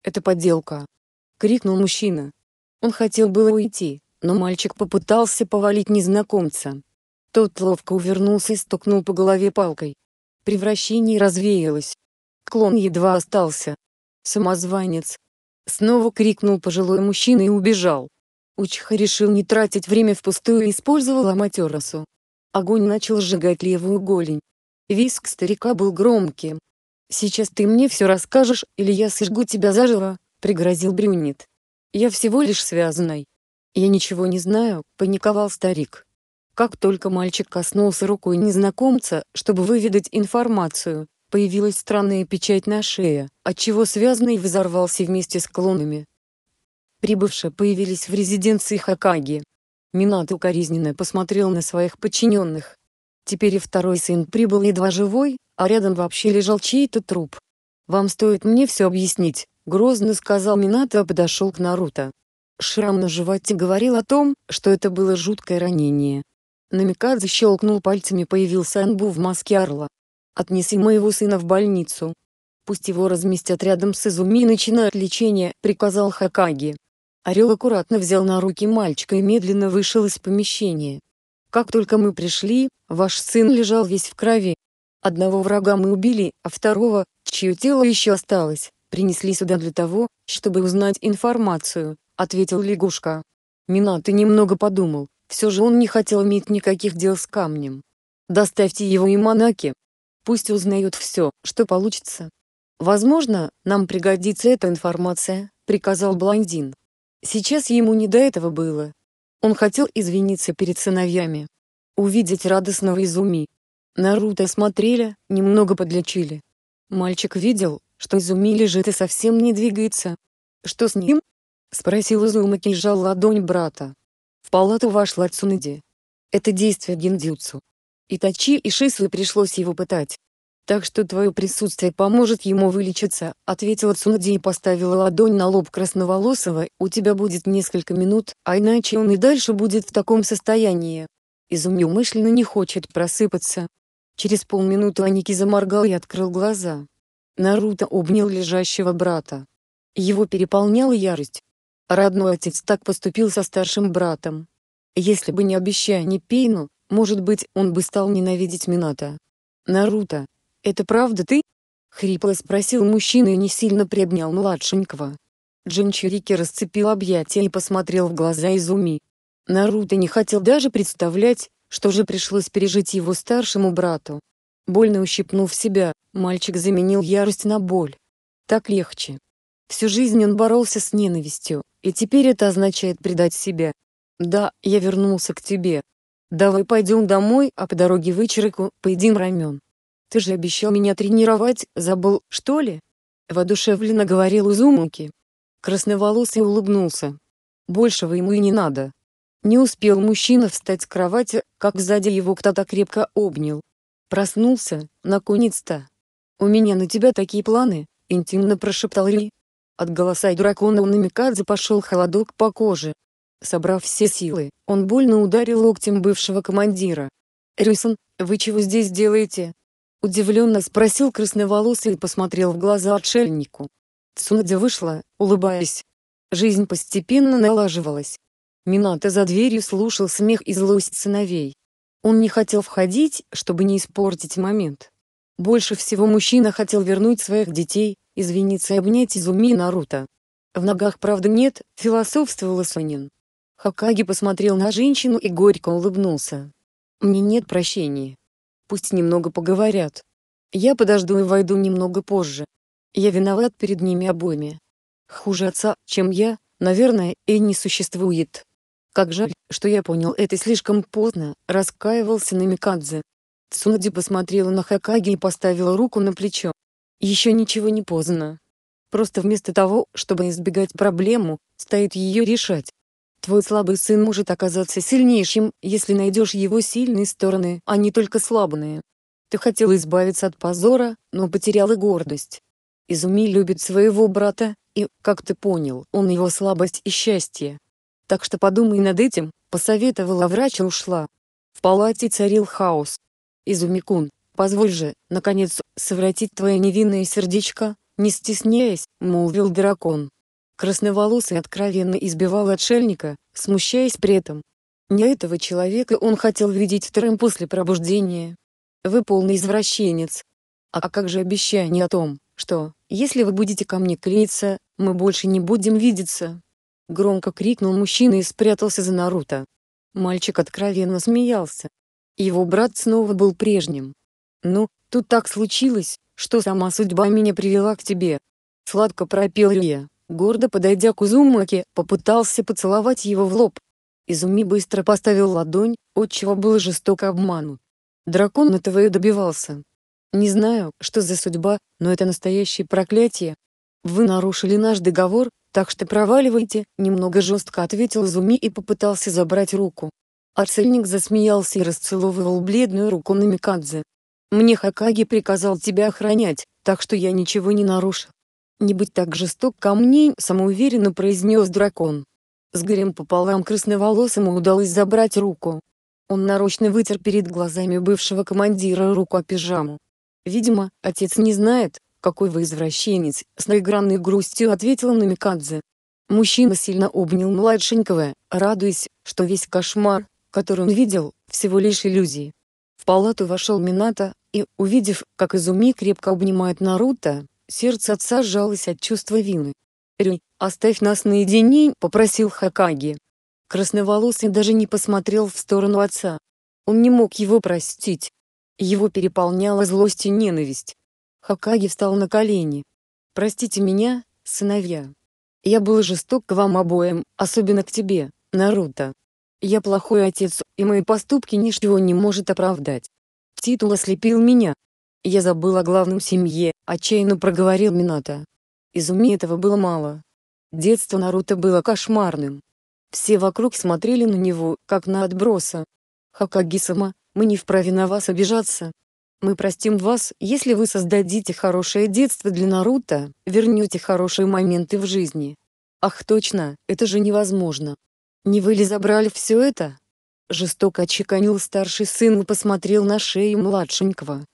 «Это подделка!» — крикнул мужчина. Он хотел было уйти, но мальчик попытался повалить незнакомца. Тот ловко увернулся и стукнул по голове палкой. Превращение развеялось. Клон едва остался. Самозванец, Снова крикнул пожилой мужчина и убежал. Учха решил не тратить время впустую и использовал Аматерасу. Огонь начал сжигать левую голень. Виск старика был громким. «Сейчас ты мне все расскажешь, или я сожгу тебя заживо», — пригрозил Брюнет. «Я всего лишь связанной. «Я ничего не знаю», — паниковал старик. Как только мальчик коснулся рукой незнакомца, чтобы выведать информацию, Появилась странная печать на шее, отчего связанный взорвался вместе с клонами. Прибывшие появились в резиденции Хакаги. Минат укоризненно посмотрел на своих подчиненных. Теперь и второй сын прибыл едва живой, а рядом вообще лежал чей-то труп. «Вам стоит мне все объяснить», — грозно сказал Минато, а подошел к Наруто. Шрам на животе говорил о том, что это было жуткое ранение. Намикадзе щелкнул пальцами появился Анбу в маске орла. Отнеси моего сына в больницу. Пусть его разместят рядом с Изуми и начинают лечение, приказал Хакаги. Орел аккуратно взял на руки мальчика и медленно вышел из помещения. Как только мы пришли, ваш сын лежал весь в крови. Одного врага мы убили, а второго, чье тело еще осталось, принесли сюда для того, чтобы узнать информацию, ответил лягушка. Мина, ты немного подумал, все же он не хотел иметь никаких дел с камнем. Доставьте его и Монаки, Пусть узнают все, что получится. Возможно, нам пригодится эта информация, приказал блондин. Сейчас ему не до этого было. Он хотел извиниться перед сыновьями. Увидеть радостного Изуми. Наруто смотрели, немного подлечили. Мальчик видел, что Изуми лежит и совсем не двигается. «Что с ним?» — спросил Изумаки и сжал ладонь брата. В палату вошла Цунади. Это действие гиндзюцу. И Итачи и Шису пришлось его пытать. «Так что твое присутствие поможет ему вылечиться», — ответила Цунади и поставила ладонь на лоб красноволосого, «у тебя будет несколько минут, а иначе он и дальше будет в таком состоянии». Изумни мышленно не хочет просыпаться. Через полминуты Аники заморгал и открыл глаза. Наруто обнял лежащего брата. Его переполняла ярость. Родной отец так поступил со старшим братом. Если бы не обещание Пейну, может быть, он бы стал ненавидеть Минато. «Наруто, это правда ты?» — хрипло спросил мужчина и не сильно приобнял младшенького. Джинчурики расцепил объятия и посмотрел в глаза Изуми. Наруто не хотел даже представлять, что же пришлось пережить его старшему брату. Больно ущипнув себя, мальчик заменил ярость на боль. Так легче. Всю жизнь он боролся с ненавистью, и теперь это означает предать себя. «Да, я вернулся к тебе, Давай пойдем домой, а по дороге в Ичрику поедим рамен. Ты же обещал меня тренировать, забыл, что ли? Воодушевленно говорил Узумаки. Красноволосый улыбнулся. Большего ему и не надо. Не успел мужчина встать с кровати, как сзади его кто-то крепко обнял. Проснулся, наконец-то. «У меня на тебя такие планы», — интимно прошептал Ри. От голоса дракона у Намикадзе пошел холодок по коже, Собрав все силы, он больно ударил локтем бывшего командира. «Рюсон, вы чего здесь делаете?» Удивленно спросил красноволосый и посмотрел в глаза отшельнику. Цунадзе вышла, улыбаясь. Жизнь постепенно налаживалась. Минато за дверью слушал смех и злость сыновей. Он не хотел входить, чтобы не испортить момент. Больше всего мужчина хотел вернуть своих детей, извиниться и обнять Изуми и Наруто. В ногах правда нет, философствовал Сонин. Хакаги посмотрел на женщину и горько улыбнулся. «Мне нет прощения. Пусть немного поговорят. Я подожду и войду немного позже. Я виноват перед ними обоими. Хуже отца, чем я, наверное, и не существует. Как жаль, что я понял это слишком поздно», — раскаивался Намикадзе. Цунади посмотрела на Хакаги и поставила руку на плечо. «Еще ничего не поздно. Просто вместо того, чтобы избегать проблему, стоит ее решать. Твой слабый сын может оказаться сильнейшим, если найдешь его сильные стороны, а не только слабые. Ты хотел избавиться от позора, но потерял и гордость. Изуми любит своего брата, и, как ты понял, он его слабость и счастье. Так что подумай над этим, посоветовала врач и ушла. В палате царил хаос. Изумикун, позволь же, наконец, совратить твое невинное сердечко, не стесняясь, молвил дракон. Красноволосый откровенно избивал отшельника, смущаясь при этом. Не этого человека он хотел видеть вторым после пробуждения. Вы полный извращенец. А как же обещание о том, что, если вы будете ко мне клеиться, мы больше не будем видеться? Громко крикнул мужчина и спрятался за Наруто. Мальчик откровенно смеялся. Его брат снова был прежним. «Ну, тут так случилось, что сама судьба меня привела к тебе», — сладко пропел Рия. Гордо подойдя к Узумаке, попытался поцеловать его в лоб. Изуми быстро поставил ладонь, отчего был жестоко обманут. Дракон этого и добивался. Не знаю, что за судьба, но это настоящее проклятие. Вы нарушили наш договор, так что проваливайте, немного жестко ответил Изуми и попытался забрать руку. Арсельник засмеялся и расцеловывал бледную руку Намикадзе. «Мне Хакаги приказал тебя охранять, так что я ничего не нарушил. «Не быть так жесток ко мне», — самоуверенно произнес дракон. С горем пополам красноволосому удалось забрать руку. Он нарочно вытер перед глазами бывшего командира руку о пижаму. «Видимо, отец не знает, какой вы извращенец», — с наигранной грустью ответила Намикадзе. Мужчина сильно обнял младшенького, радуясь, что весь кошмар, который он видел, всего лишь иллюзии. В палату вошел Минато, и, увидев, как Изуми крепко обнимает Наруто, Сердце отца сжалось от чувства вины. «Рюй, оставь нас наедине», — попросил Хакаги. Красноволосый даже не посмотрел в сторону отца. Он не мог его простить. Его переполняла злость и ненависть. Хакаги встал на колени. «Простите меня, сыновья. Я был жесток к вам обоим, особенно к тебе, Наруто. Я плохой отец, и мои поступки ничего не может оправдать. Титул ослепил меня. Я забыл о главном семье, отчаянно проговорил Минато. Изуми этого было мало. Детство Наруто было кошмарным. Все вокруг смотрели на него, как на отброса. Хакагисама, мы не вправе на вас обижаться. Мы простим вас, если вы создадите хорошее детство для Наруто, вернете хорошие моменты в жизни. Ах точно, это же невозможно. Не вы ли забрали все это? Жестоко очеканил старший сын и посмотрел на шею младшенького.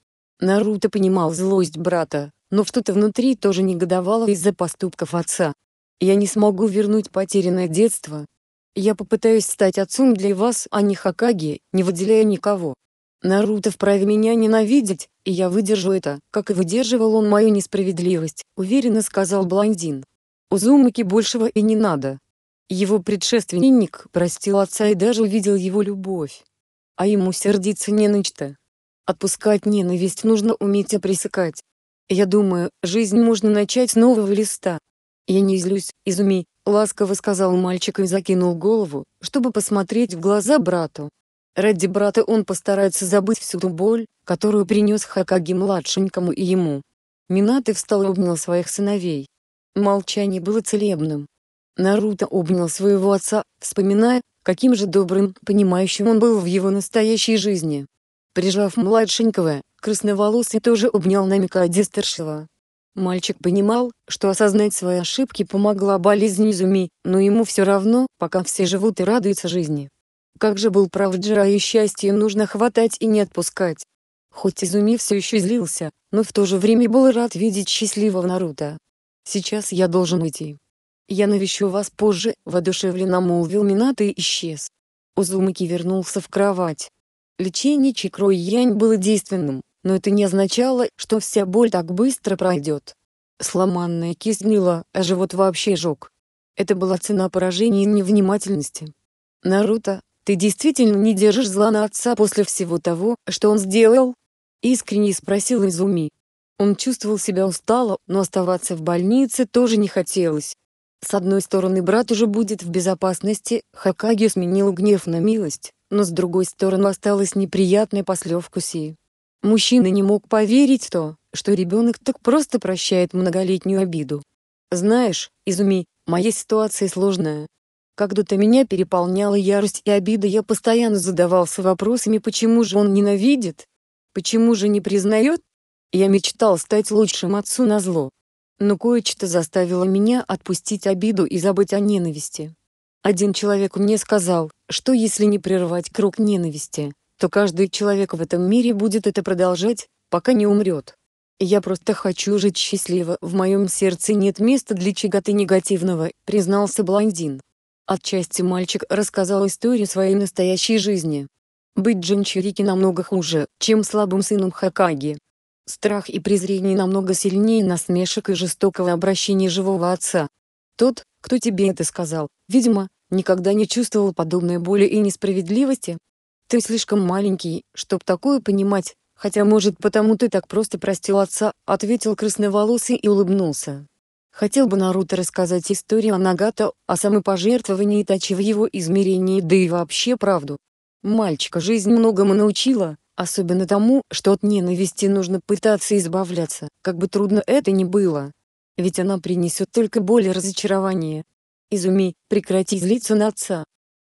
Наруто понимал злость брата, но что-то внутри тоже негодовало из-за поступков отца. «Я не смогу вернуть потерянное детство. Я попытаюсь стать отцом для вас, а не Хакаги, не выделяя никого. Наруто вправе меня ненавидеть, и я выдержу это, как и выдерживал он мою несправедливость», — уверенно сказал блондин. «Узумаки большего и не надо». Его предшественник простил отца и даже увидел его любовь. А ему сердиться не на что. Отпускать ненависть нужно уметь опресекать. Я думаю, жизнь можно начать с нового листа. Я не злюсь, изуми, ласково сказал мальчик и закинул голову, чтобы посмотреть в глаза брату. Ради брата он постарается забыть всю ту боль, которую принес Хакаги младшенькому и ему. Минаты встал и обнял своих сыновей. Молчание было целебным. Наруто обнял своего отца, вспоминая, каким же добрым, понимающим он был в его настоящей жизни. Прижав младшенького, красноволосый тоже обнял Намикади старшего. Мальчик понимал, что осознать свои ошибки помогла болезнь Изуми, но ему все равно, пока все живут и радуются жизни. Как же был прав Джира и счастье нужно хватать и не отпускать. Хоть Изуми все еще злился, но в то же время был рад видеть счастливого Наруто. «Сейчас я должен уйти. Я навещу вас позже», — воодушевленно молвил Минато и исчез. Узумаки вернулся в кровать, Лечение янь было действенным, но это не означало, что вся боль так быстро пройдет. Сломанная кисть гнила, а живот вообще жег. Это была цена поражения и невнимательности. «Наруто, ты действительно не держишь зла на отца после всего того, что он сделал?» Искренне спросил Изуми. Он чувствовал себя устало, но оставаться в больнице тоже не хотелось. С одной стороны брат уже будет в безопасности, Хакаги сменил гнев на милость но с другой стороны осталось неприятное послевкусие. Мужчина не мог поверить в то, что ребенок так просто прощает многолетнюю обиду. «Знаешь, Изуми, моя ситуация сложная. Когда-то меня переполняла ярость и обида, я постоянно задавался вопросами, почему же он ненавидит? Почему же не признает? Я мечтал стать лучшим отцу на зло. Но кое-что заставило меня отпустить обиду и забыть о ненависти. Один человек мне сказал, что если не прервать круг ненависти, то каждый человек в этом мире будет это продолжать, пока не умрет. Я просто хочу жить счастливо, в моем сердце нет места для чего-то негативного, признался блондин. Отчасти мальчик рассказал историю своей настоящей жизни. Быть Джинчирики намного хуже, чем слабым сыном Хакаги. Страх и презрение намного сильнее насмешек и жестокого обращения живого отца. Тот, кто тебе это сказал, Видимо, никогда не чувствовал подобной боли и несправедливости. Ты слишком маленький, чтоб такое понимать, хотя, может, потому ты так просто простил отца, ответил красноволосый и улыбнулся. Хотел бы Наруто рассказать историю о Нагато, о самопожертвовании Тачи в его измерении, да и вообще правду. Мальчика жизнь многому научила, особенно тому, что от ненависти нужно пытаться избавляться, как бы трудно это ни было. Ведь она принесет только боль и разочарование, Изуми, прекрати злиться на отца.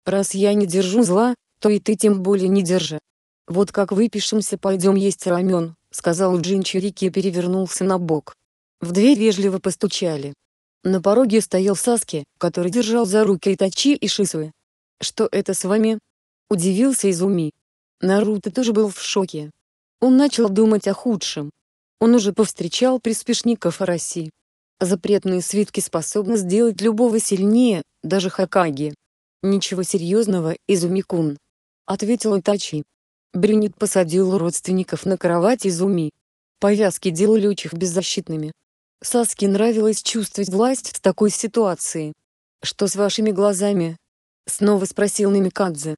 Раз я не держу зла, то и ты тем более не держи. Вот как выпишемся пойдем есть рамен, сказал Джин Чирики и перевернулся на бок. В дверь вежливо постучали. На пороге стоял Саски, который держал за руки Итачи и Шисуэ. «Что это с вами?» – удивился Изуми. Наруто тоже был в шоке. Он начал думать о худшем. Он уже повстречал приспешников России. Запретные свитки способны сделать любого сильнее, даже Хакаги. «Ничего серьезного, Изумикун», — ответил Итачи. Брюнет посадил родственников на кровать Изуми. Повязки делали учих беззащитными. Саске нравилось чувствовать власть в такой ситуации. «Что с вашими глазами?» — снова спросил Намикадзе.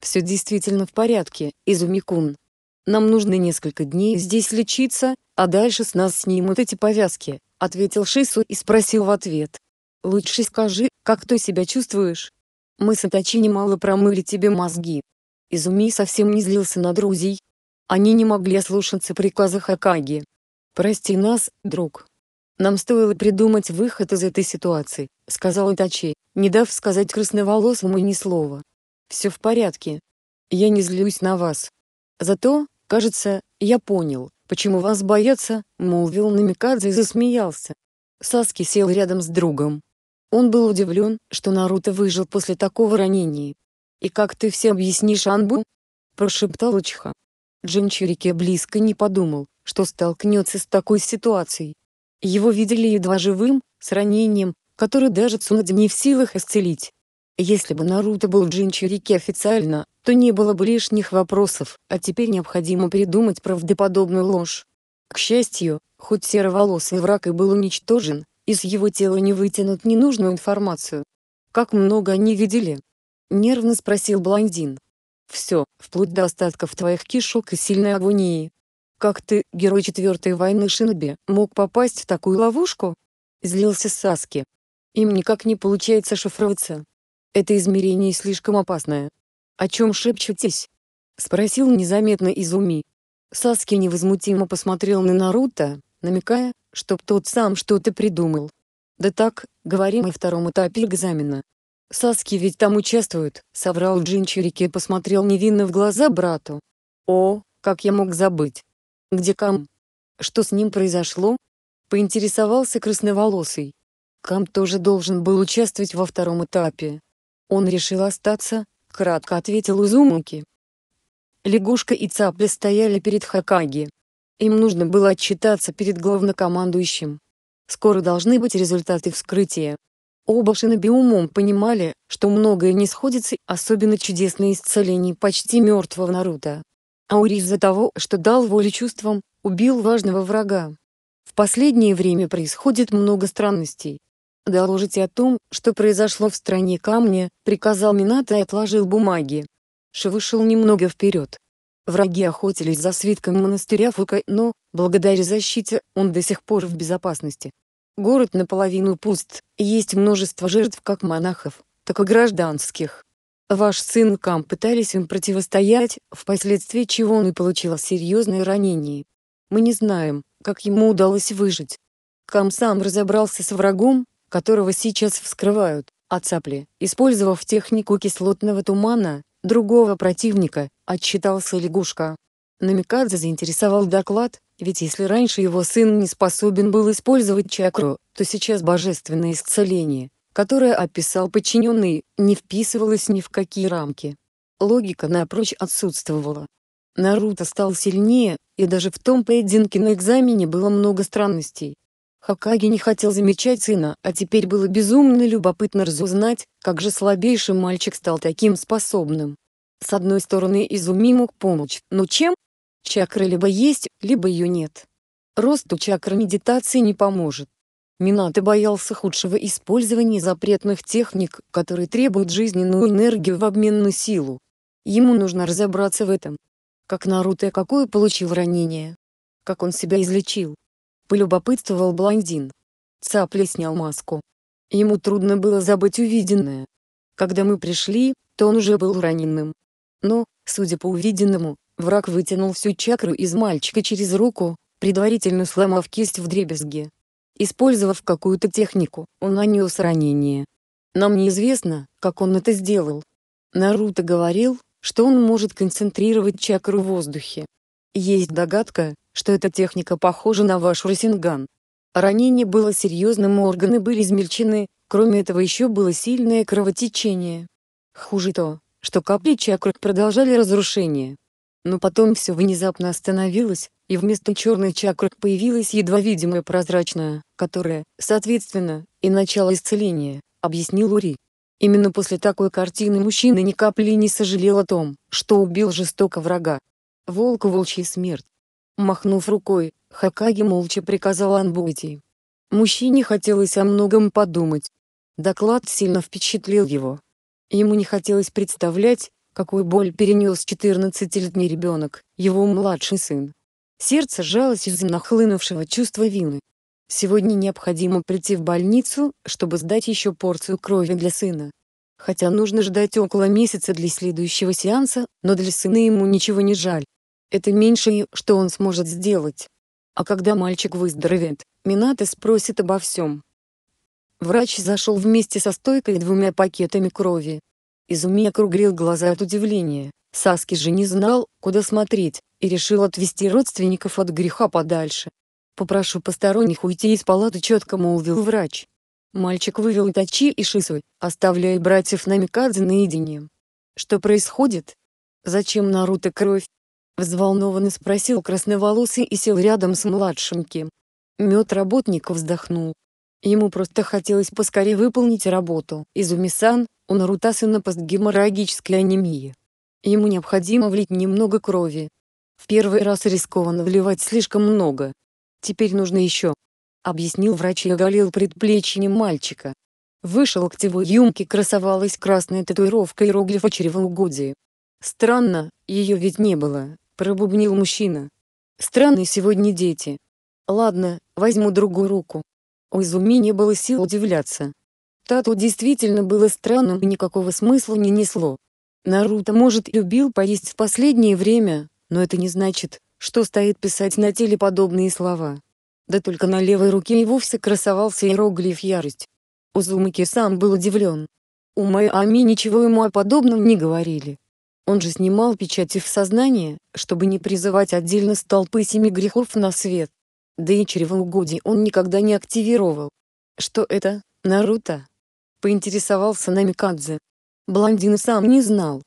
«Все действительно в порядке, Изумикун», нам нужно несколько дней здесь лечиться, а дальше с нас снимут эти повязки», — ответил Шису и спросил в ответ. «Лучше скажи, как ты себя чувствуешь? Мы с Атачи немало промыли тебе мозги». Изуми совсем не злился на друзей. Они не могли слушаться приказа Хакаги. «Прости нас, друг. Нам стоило придумать выход из этой ситуации», — сказал Итачи, не дав сказать красноволосому ни слова. «Все в порядке. Я не злюсь на вас. Зато, «Кажется, я понял, почему вас боятся», — молвил Намикадзе и засмеялся. Саски сел рядом с другом. Он был удивлен, что Наруто выжил после такого ранения. «И как ты все объяснишь Анбу?» — прошептал Учиха. Джинчурике близко не подумал, что столкнется с такой ситуацией. Его видели едва живым, с ранением, которое даже Цунади не в силах исцелить. Если бы Наруто был Джинчурики официально, то не было бы лишних вопросов, а теперь необходимо придумать правдоподобную ложь. К счастью, хоть сероволосый враг и был уничтожен, из его тела не вытянут ненужную информацию. «Как много они видели?» — нервно спросил блондин. «Все, вплоть до остатков твоих кишок и сильной агонии. Как ты, герой четвертой войны Шиноби, мог попасть в такую ловушку?» — злился Саски. «Им никак не получается шифроваться, это измерение слишком опасное. О чем шепчетесь? Спросил незаметно Изуми. Саски невозмутимо посмотрел на Наруто, намекая, чтоб тот сам что-то придумал. Да так, говорим о втором этапе экзамена. Саски ведь там участвуют, соврал Джинчирики и посмотрел невинно в глаза брату. О, как я мог забыть. Где Кам? Что с ним произошло? Поинтересовался красноволосый. Кам тоже должен был участвовать во втором этапе, «Он решил остаться», — кратко ответил Узумаки. Лягушка и Цапля стояли перед Хакаги. Им нужно было отчитаться перед главнокомандующим. Скоро должны быть результаты вскрытия. Оба шинобиумом понимали, что многое не сходится, особенно чудесное исцеление почти мертвого Наруто. Аурис из-за того, что дал волю чувствам, убил важного врага. В последнее время происходит много странностей. «Доложите о том, что произошло в стране камня», — приказал Минато и отложил бумаги. Ши вышел немного вперед. Враги охотились за свитком монастыря Фука, но, благодаря защите, он до сих пор в безопасности. Город наполовину пуст, есть множество жертв как монахов, так и гражданских. Ваш сын Кам пытались им противостоять, впоследствии чего он и получил серьезные ранения. Мы не знаем, как ему удалось выжить. Кам сам разобрался с врагом, которого сейчас вскрывают, а цапли, использовав технику кислотного тумана, другого противника, отчитался лягушка. Намикадзе заинтересовал доклад, ведь если раньше его сын не способен был использовать чакру, то сейчас божественное исцеление, которое описал подчиненный, не вписывалось ни в какие рамки. Логика напрочь отсутствовала. Наруто стал сильнее, и даже в том поединке на экзамене было много странностей, Хакаги не хотел замечать сына, а теперь было безумно любопытно разузнать, как же слабейший мальчик стал таким способным. С одной стороны Изуми мог помочь, но чем? Чакры либо есть, либо ее нет. Росту чакры медитации не поможет. Минато боялся худшего использования запретных техник, которые требуют жизненную энергию в обмен на силу. Ему нужно разобраться в этом. Как Наруто какое получил ранение. Как он себя излечил полюбопытствовал блондин. Цапля снял маску. Ему трудно было забыть увиденное. Когда мы пришли, то он уже был раненым. Но, судя по увиденному, враг вытянул всю чакру из мальчика через руку, предварительно сломав кисть в дребезге. Использовав какую-то технику, он нанес ранение. Нам неизвестно, как он это сделал. Наруто говорил, что он может концентрировать чакру в воздухе. Есть догадка, что эта техника похожа на ваш Росинган. Ранение было серьезным, органы были измельчены, кроме этого еще было сильное кровотечение. Хуже то, что капли чакр продолжали разрушение. Но потом все внезапно остановилось, и вместо черной чакры появилась едва видимая прозрачная, которая, соответственно, и начало исцеления, объяснил Ури. Именно после такой картины мужчина ни капли не сожалел о том, что убил жестоко врага. Волк волчья смерть. Махнув рукой, Хакаги молча приказал Анбу Мужчине хотелось о многом подумать. Доклад сильно впечатлил его. Ему не хотелось представлять, какую боль перенес 14-летний ребенок, его младший сын. Сердце жалось из-за нахлынувшего чувства вины. Сегодня необходимо прийти в больницу, чтобы сдать еще порцию крови для сына. Хотя нужно ждать около месяца для следующего сеанса, но для сына ему ничего не жаль. Это меньшее, что он сможет сделать. А когда мальчик выздоровеет, Минато спросит обо всем. Врач зашел вместе со стойкой и двумя пакетами крови. Изуми округлил глаза от удивления. Саски же не знал, куда смотреть, и решил отвести родственников от греха подальше. «Попрошу посторонних уйти из палаты», — четко молвил врач. Мальчик вывел Итачи и Шису, оставляя братьев на Намикадзе наедине. «Что происходит? Зачем Наруто кровь?» Взволнованно спросил красноволосый и сел рядом с младшим Ким. Медработник вздохнул. Ему просто хотелось поскорее выполнить работу. Изумисан, у Нарутасы на постгеморрагической анемии. Ему необходимо влить немного крови. В первый раз рискованно вливать слишком много. Теперь нужно еще. Объяснил врач и оголил предплечье мальчика. Вышел к локтевой юмке красовалась красная татуировка иероглифа чревоугодия. Странно, ее ведь не было, пробубнил мужчина. Странные сегодня дети. Ладно, возьму другую руку. У Изуми не было сил удивляться. Тату действительно было странным и никакого смысла не несло. Наруто может любил поесть в последнее время, но это не значит, что стоит писать на теле подобные слова. Да только на левой руке и вовсе красовался иероглиф «Ярость». Узумаки сам был удивлен. У Майами ничего ему о подобном не говорили. Он же снимал печати в сознании, чтобы не призывать отдельно столпы семи грехов на свет. Да и чревоугодий он никогда не активировал. «Что это, Наруто?» — поинтересовался Намикадзе. Блондин сам не знал.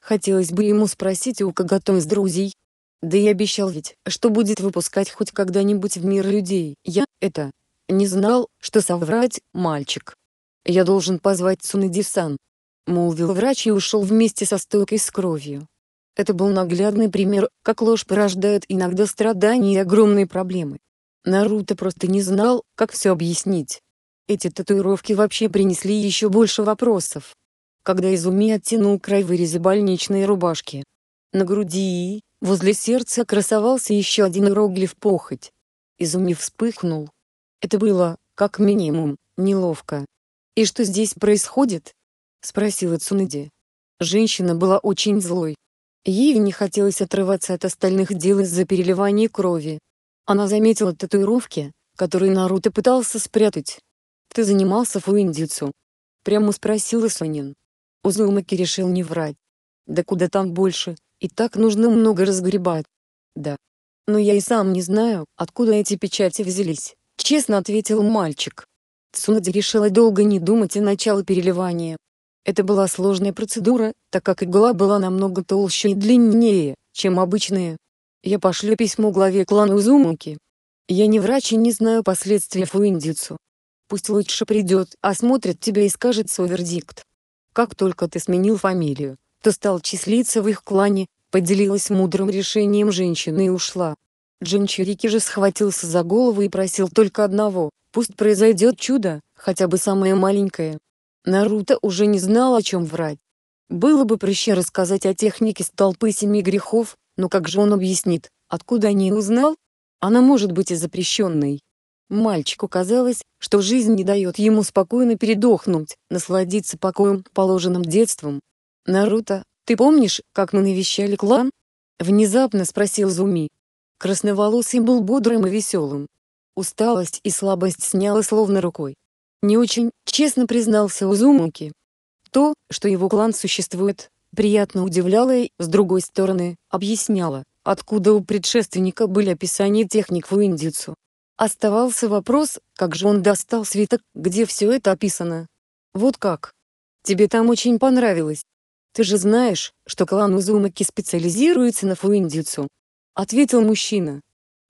Хотелось бы ему спросить у кого-то из друзей. Да и обещал ведь, что будет выпускать хоть когда-нибудь в мир людей. Я, это, не знал, что соврать, мальчик. Я должен позвать цунэди молвил врач и ушел вместе со стойкой с кровью. Это был наглядный пример, как ложь порождает иногда страдания и огромные проблемы. Наруто просто не знал, как все объяснить. Эти татуировки вообще принесли еще больше вопросов. Когда Изуми оттянул край выреза больничной рубашки. На груди, возле сердца красовался еще один иероглиф «похоть». Изуми вспыхнул. Это было, как минимум, неловко. И что здесь происходит? — спросила Цунэди. Женщина была очень злой. Ей не хотелось отрываться от остальных дел из-за переливания крови. Она заметила татуировки, которые Наруто пытался спрятать. «Ты занимался фуиндицу?» — прямо спросила Сонин. Узумаки решил не врать. «Да куда там больше, и так нужно много разгребать». «Да. Но я и сам не знаю, откуда эти печати взялись», — честно ответил мальчик. Цунади решила долго не думать о начале переливания. Это была сложная процедура, так как игла была намного толще и длиннее, чем обычные. Я пошлю письмо главе клана Узумуки. Я не врач и не знаю последствий фуиндицу. Пусть лучше придет, осмотрит тебя и скажет свой вердикт. Как только ты сменил фамилию, то стал числиться в их клане, поделилась мудрым решением женщины и ушла. Джинчирики же схватился за голову и просил только одного, пусть произойдет чудо, хотя бы самое маленькое. Наруто уже не знал, о чем врать. Было бы проще рассказать о технике столпы семи грехов, но как же он объяснит, откуда они узнал? Она может быть и запрещенной. Мальчику казалось, что жизнь не дает ему спокойно передохнуть, насладиться покоем, положенным детством. «Наруто, ты помнишь, как мы навещали клан?» Внезапно спросил Зуми. Красноволосый был бодрым и веселым. Усталость и слабость сняла словно рукой. Не очень, честно признался Узумаки. То, что его клан существует, приятно удивляло и, с другой стороны, объясняло, откуда у предшественника были описания техник в Оставался вопрос, как же он достал свиток, где все это описано. Вот как. Тебе там очень понравилось. Ты же знаешь, что клан Узумаки специализируется на фуиндицу. Ответил мужчина.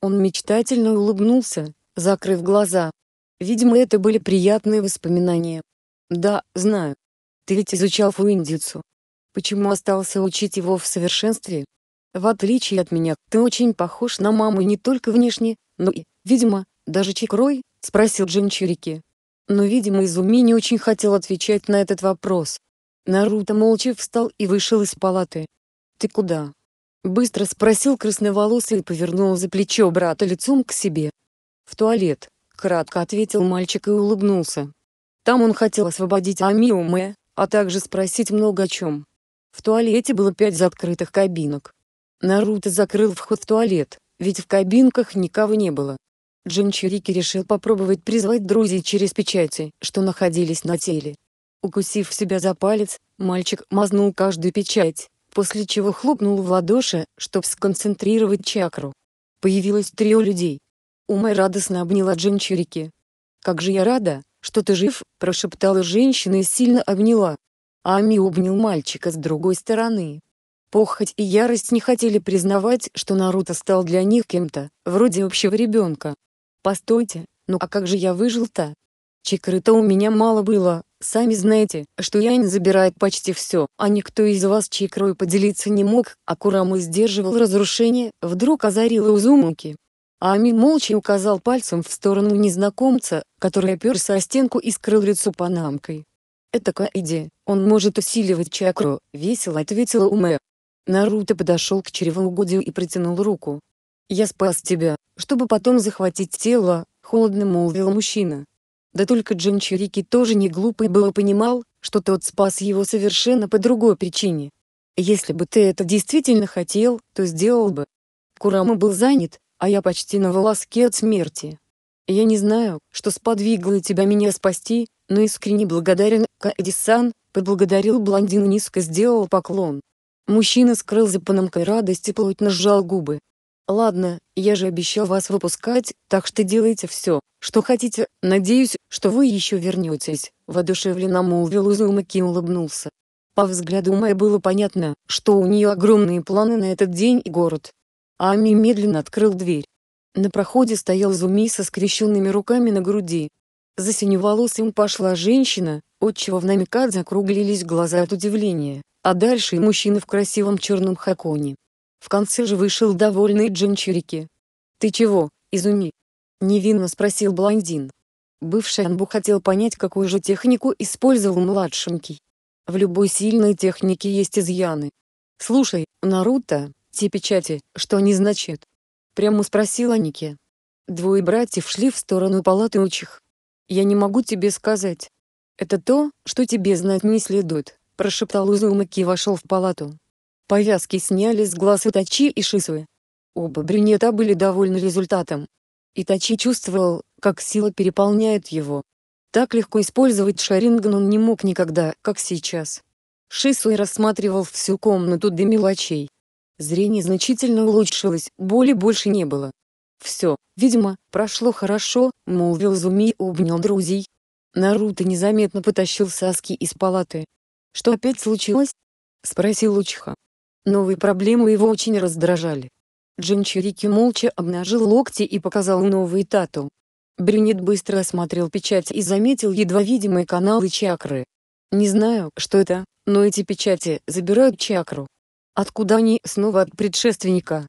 Он мечтательно улыбнулся, закрыв глаза. Видимо, это были приятные воспоминания. Да, знаю. Ты ведь изучал фуиндицу. Почему остался учить его в совершенстве? В отличие от меня, ты очень похож на маму не только внешне, но и, видимо, даже чекрой, спросил Джин Чурики. Но, видимо, Изуми не очень хотел отвечать на этот вопрос. Наруто молча встал и вышел из палаты. «Ты куда?» Быстро спросил красноволосый и повернул за плечо брата лицом к себе. «В туалет», кратко ответил мальчик и улыбнулся. Там он хотел освободить Амиуме, а также спросить много о чем. В туалете было пять закрытых кабинок. Наруто закрыл вход в туалет, ведь в кабинках никого не было. Джинчурики решил попробовать призвать друзей через печати, что находились на теле. Укусив себя за палец, мальчик мазнул каждую печать, после чего хлопнул в ладоши, чтобы сконцентрировать чакру. Появилось трио людей. Умай радостно обняла Джен «Как же я рада, что ты жив!» – прошептала женщина и сильно обняла. А ами обнял мальчика с другой стороны. Похоть и ярость не хотели признавать, что Наруто стал для них кем-то, вроде общего ребенка. «Постойте, ну а как же я выжил-то?» то у меня мало было, сами знаете, что Янь забирает почти все, а никто из вас чикрой поделиться не мог, а Кураму сдерживал разрушение», вдруг озарила Узумуки. А ами молча указал пальцем в сторону незнакомца, который оперся о стенку и скрыл лицо панамкой. «Это Каиди, он может усиливать чакру», — весело ответила Уме. Наруто подошел к чревоугодию и протянул руку. «Я спас тебя, чтобы потом захватить тело», — холодно молвил мужчина. Да только Джин Чирики тоже не глупый был и понимал, что тот спас его совершенно по другой причине. Если бы ты это действительно хотел, то сделал бы. Курама был занят, а я почти на волоске от смерти. Я не знаю, что сподвигло тебя меня спасти, но искренне благодарен, Каэдисан, поблагодарил блондин и низко сделал поклон. Мужчина скрыл за радость и плотно сжал губы. «Ладно, я же обещал вас выпускать, так что делайте все, что хотите, надеюсь, что вы еще вернетесь», — воодушевленно молвил Узумаки и улыбнулся. По взгляду Мэй было понятно, что у нее огромные планы на этот день и город, Ами медленно открыл дверь. На проходе стоял Зумей со скрещенными руками на груди. За синеволосым пошла женщина, отчего в Намикадзе округлились глаза от удивления, а дальше и мужчина в красивом черном хаконе. В конце же вышел довольный Джим Чирики. «Ты чего, Изуми?» — невинно спросил блондин. Бывший Анбу хотел понять, какую же технику использовал младшенький. В любой сильной технике есть изъяны. «Слушай, Наруто, те печати, что они значат?» Прямо спросила Ники. Двое братьев шли в сторону палаты учих. «Я не могу тебе сказать. Это то, что тебе знать не следует», — прошептал Узумаки и вошел в палату. Повязки сняли с глаз Итачи и Шисуэ. Оба брюнета были довольны результатом. Итачи чувствовал, как сила переполняет его. Так легко использовать шаринган он не мог никогда, как сейчас. Шисуэ рассматривал всю комнату до мелочей. Зрение значительно улучшилось, боли больше не было. «Все, видимо, прошло хорошо», — молвил Зуми и обнял друзей. Наруто незаметно потащил Саски из палаты. «Что опять случилось?» — спросил Учиха. Новые проблемы его очень раздражали. Джинчирики молча обнажил локти и показал новые тату. Брюнет быстро осмотрел печать и заметил едва видимые каналы чакры. «Не знаю, что это, но эти печати забирают чакру», Откуда они снова от предшественника?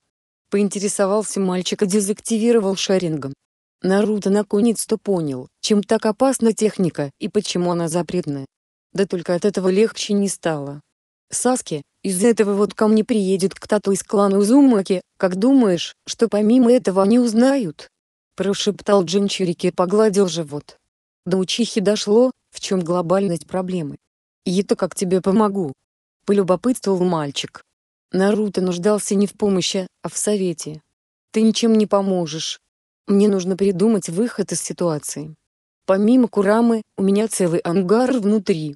Поинтересовался мальчик и дезактивировал шарингом. Наруто наконец-то понял, чем так опасна техника и почему она запретна. Да только от этого легче не стало. Саски, из этого вот ко мне приедет кто-то из клана Узумаки, как думаешь, что помимо этого они узнают? Прошептал Джинчурики и погладил живот. До учихи дошло, в чем глобальность проблемы. «Я-то как тебе помогу?» — полюбопытствовал мальчик. Наруто нуждался не в помощи, а в совете. Ты ничем не поможешь. Мне нужно придумать выход из ситуации. Помимо Курамы, у меня целый ангар внутри.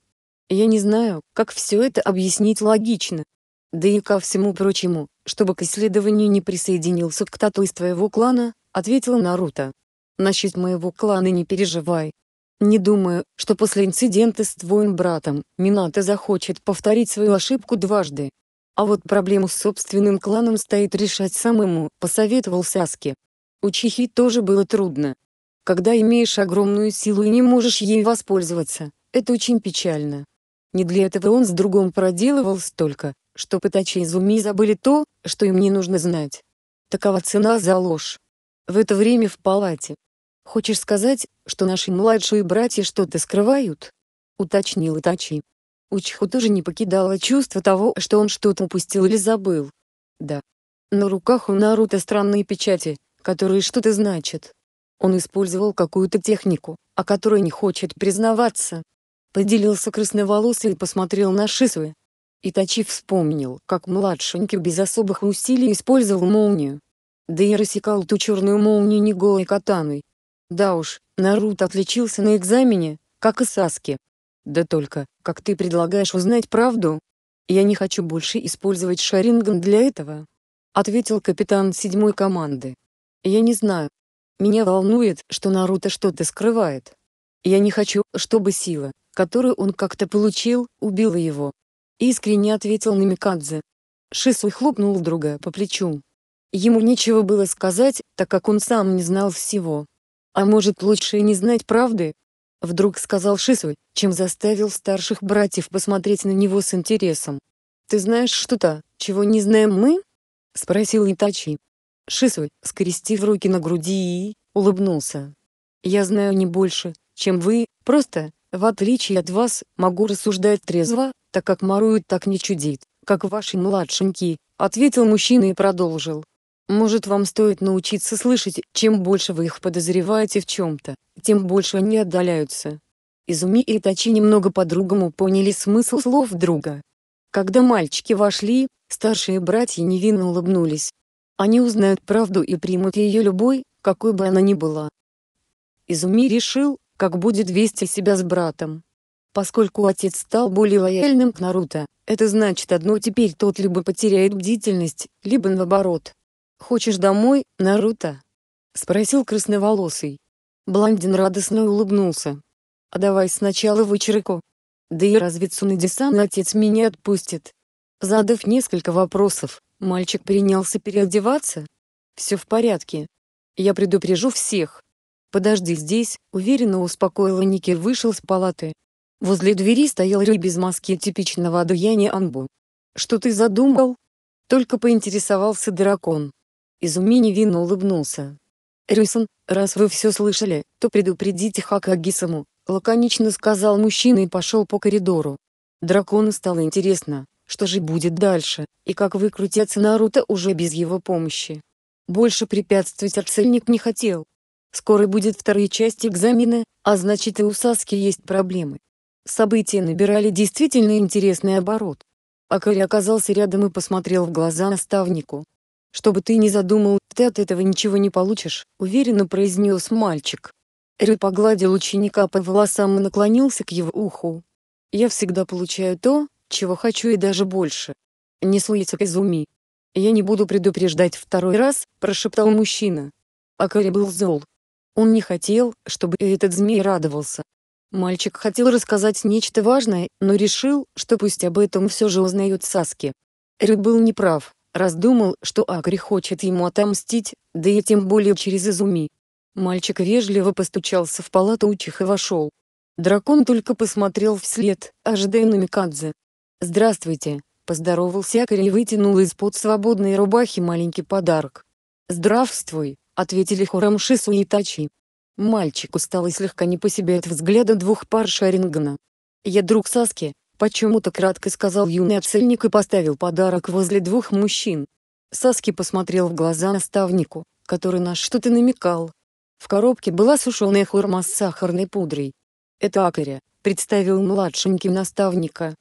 Я не знаю, как все это объяснить логично. Да и ко всему прочему, чтобы к исследованию не присоединился кто-то из твоего клана, ответила Наруто. Насчет моего клана не переживай. Не думаю, что после инцидента с твоим братом Минато захочет повторить свою ошибку дважды. А вот проблему с собственным кланом стоит решать самому, посоветовал Саски. У Чихи тоже было трудно. Когда имеешь огромную силу и не можешь ей воспользоваться, это очень печально. Не для этого он с другом проделывал столько, что Патачи и Зуми забыли то, что им не нужно знать. Такова цена за ложь. В это время в палате. «Хочешь сказать, что наши младшие братья что-то скрывают?» — уточнил Итачи. Учху тоже не покидало чувство того, что он что-то упустил или забыл. Да. На руках у Наруто странные печати, которые что-то значат. Он использовал какую-то технику, о которой не хочет признаваться. Поделился красноволосый и посмотрел на Шисуэ. Итачи вспомнил, как младшенький без особых усилий использовал молнию. Да и рассекал ту черную молнию не голой катаной. Да уж, Наруто отличился на экзамене, как и Саски. Да только, как ты предлагаешь узнать правду? Я не хочу больше использовать Шаринган для этого. Ответил капитан седьмой команды. Я не знаю. Меня волнует, что Наруто что-то скрывает. Я не хочу, чтобы сила, которую он как-то получил, убила его. Искренне ответил Намикадзе. Микадзе. Шису хлопнул друга по плечу. Ему нечего было сказать, так как он сам не знал всего. А может лучше и не знать правды? Вдруг сказал Шисуй, чем заставил старших братьев посмотреть на него с интересом. «Ты знаешь что-то, чего не знаем мы?» — спросил Итачи. Шисуй, скрестив руки на груди и улыбнулся. «Я знаю не больше, чем вы, просто, в отличие от вас, могу рассуждать трезво, так как Марует так не чудит, как ваши младшенькие», — ответил мужчина и продолжил. Может, вам стоит научиться слышать, чем больше вы их подозреваете в чем-то, тем больше они отдаляются. Изуми и Тачи немного по-другому поняли смысл слов друга. Когда мальчики вошли, старшие братья невинно улыбнулись. Они узнают правду и примут ее любой, какой бы она ни была. Изуми решил, как будет вести себя с братом. Поскольку отец стал более лояльным к Наруто, это значит одно теперь тот либо потеряет бдительность, либо наоборот, «Хочешь домой, Наруто?» — спросил красноволосый. Блондин радостно улыбнулся. «А давай сначала вычерку. Да и разве Цунэдисан отец меня отпустит?» Задав несколько вопросов, мальчик принялся переодеваться. «Все в порядке. Я предупрежу всех. Подожди здесь», — уверенно успокоила Никер вышел с палаты. Возле двери стоял Рэй без маски типичного одеяния Анбу. «Что ты задумал?» Только поинтересовался дракон. Изуми невинно улыбнулся. «Рюсон, раз вы все слышали, то предупредите Хакагисаму», — лаконично сказал мужчина и пошел по коридору. Дракону стало интересно, что же будет дальше, и как выкрутятся Наруто уже без его помощи. Больше препятствовать отцельник не хотел. Скоро будет вторая часть экзамена, а значит и у Саски есть проблемы. События набирали действительно интересный оборот. Акари оказался рядом и посмотрел в глаза наставнику. Что бы ты ни задумал, ты от этого ничего не получишь», — уверенно произнес мальчик. Рю погладил ученика по волосам и наклонился к его уху. «Я всегда получаю то, чего хочу и даже больше. Не суется Казуми. Я не буду предупреждать второй раз», — прошептал мужчина. Акари был зол. Он не хотел, чтобы этот змей радовался. Мальчик хотел рассказать нечто важное, но решил, что пусть об этом все же узнают Саски. Рю был неправ раздумал, что Акри хочет ему отомстить, да и тем более через Изуми. Мальчик вежливо постучался в палату учих и вошел. Дракон только посмотрел вслед, ожидая намикадзе. «Здравствуйте», — поздоровался Акри и вытянул из-под свободной рубахи маленький подарок. «Здравствуй», — ответили хором Шису и Тачи. Мальчик устал и слегка не по себе от взгляда двух пар Шарингана. «Я друг Саски», Почему-то кратко сказал юный отцельник и поставил подарок возле двух мужчин. Саски посмотрел в глаза наставнику, который на что-то намекал. В коробке была сушеная хурма с сахарной пудрой. «Это акаря», — представил младшеньким наставника.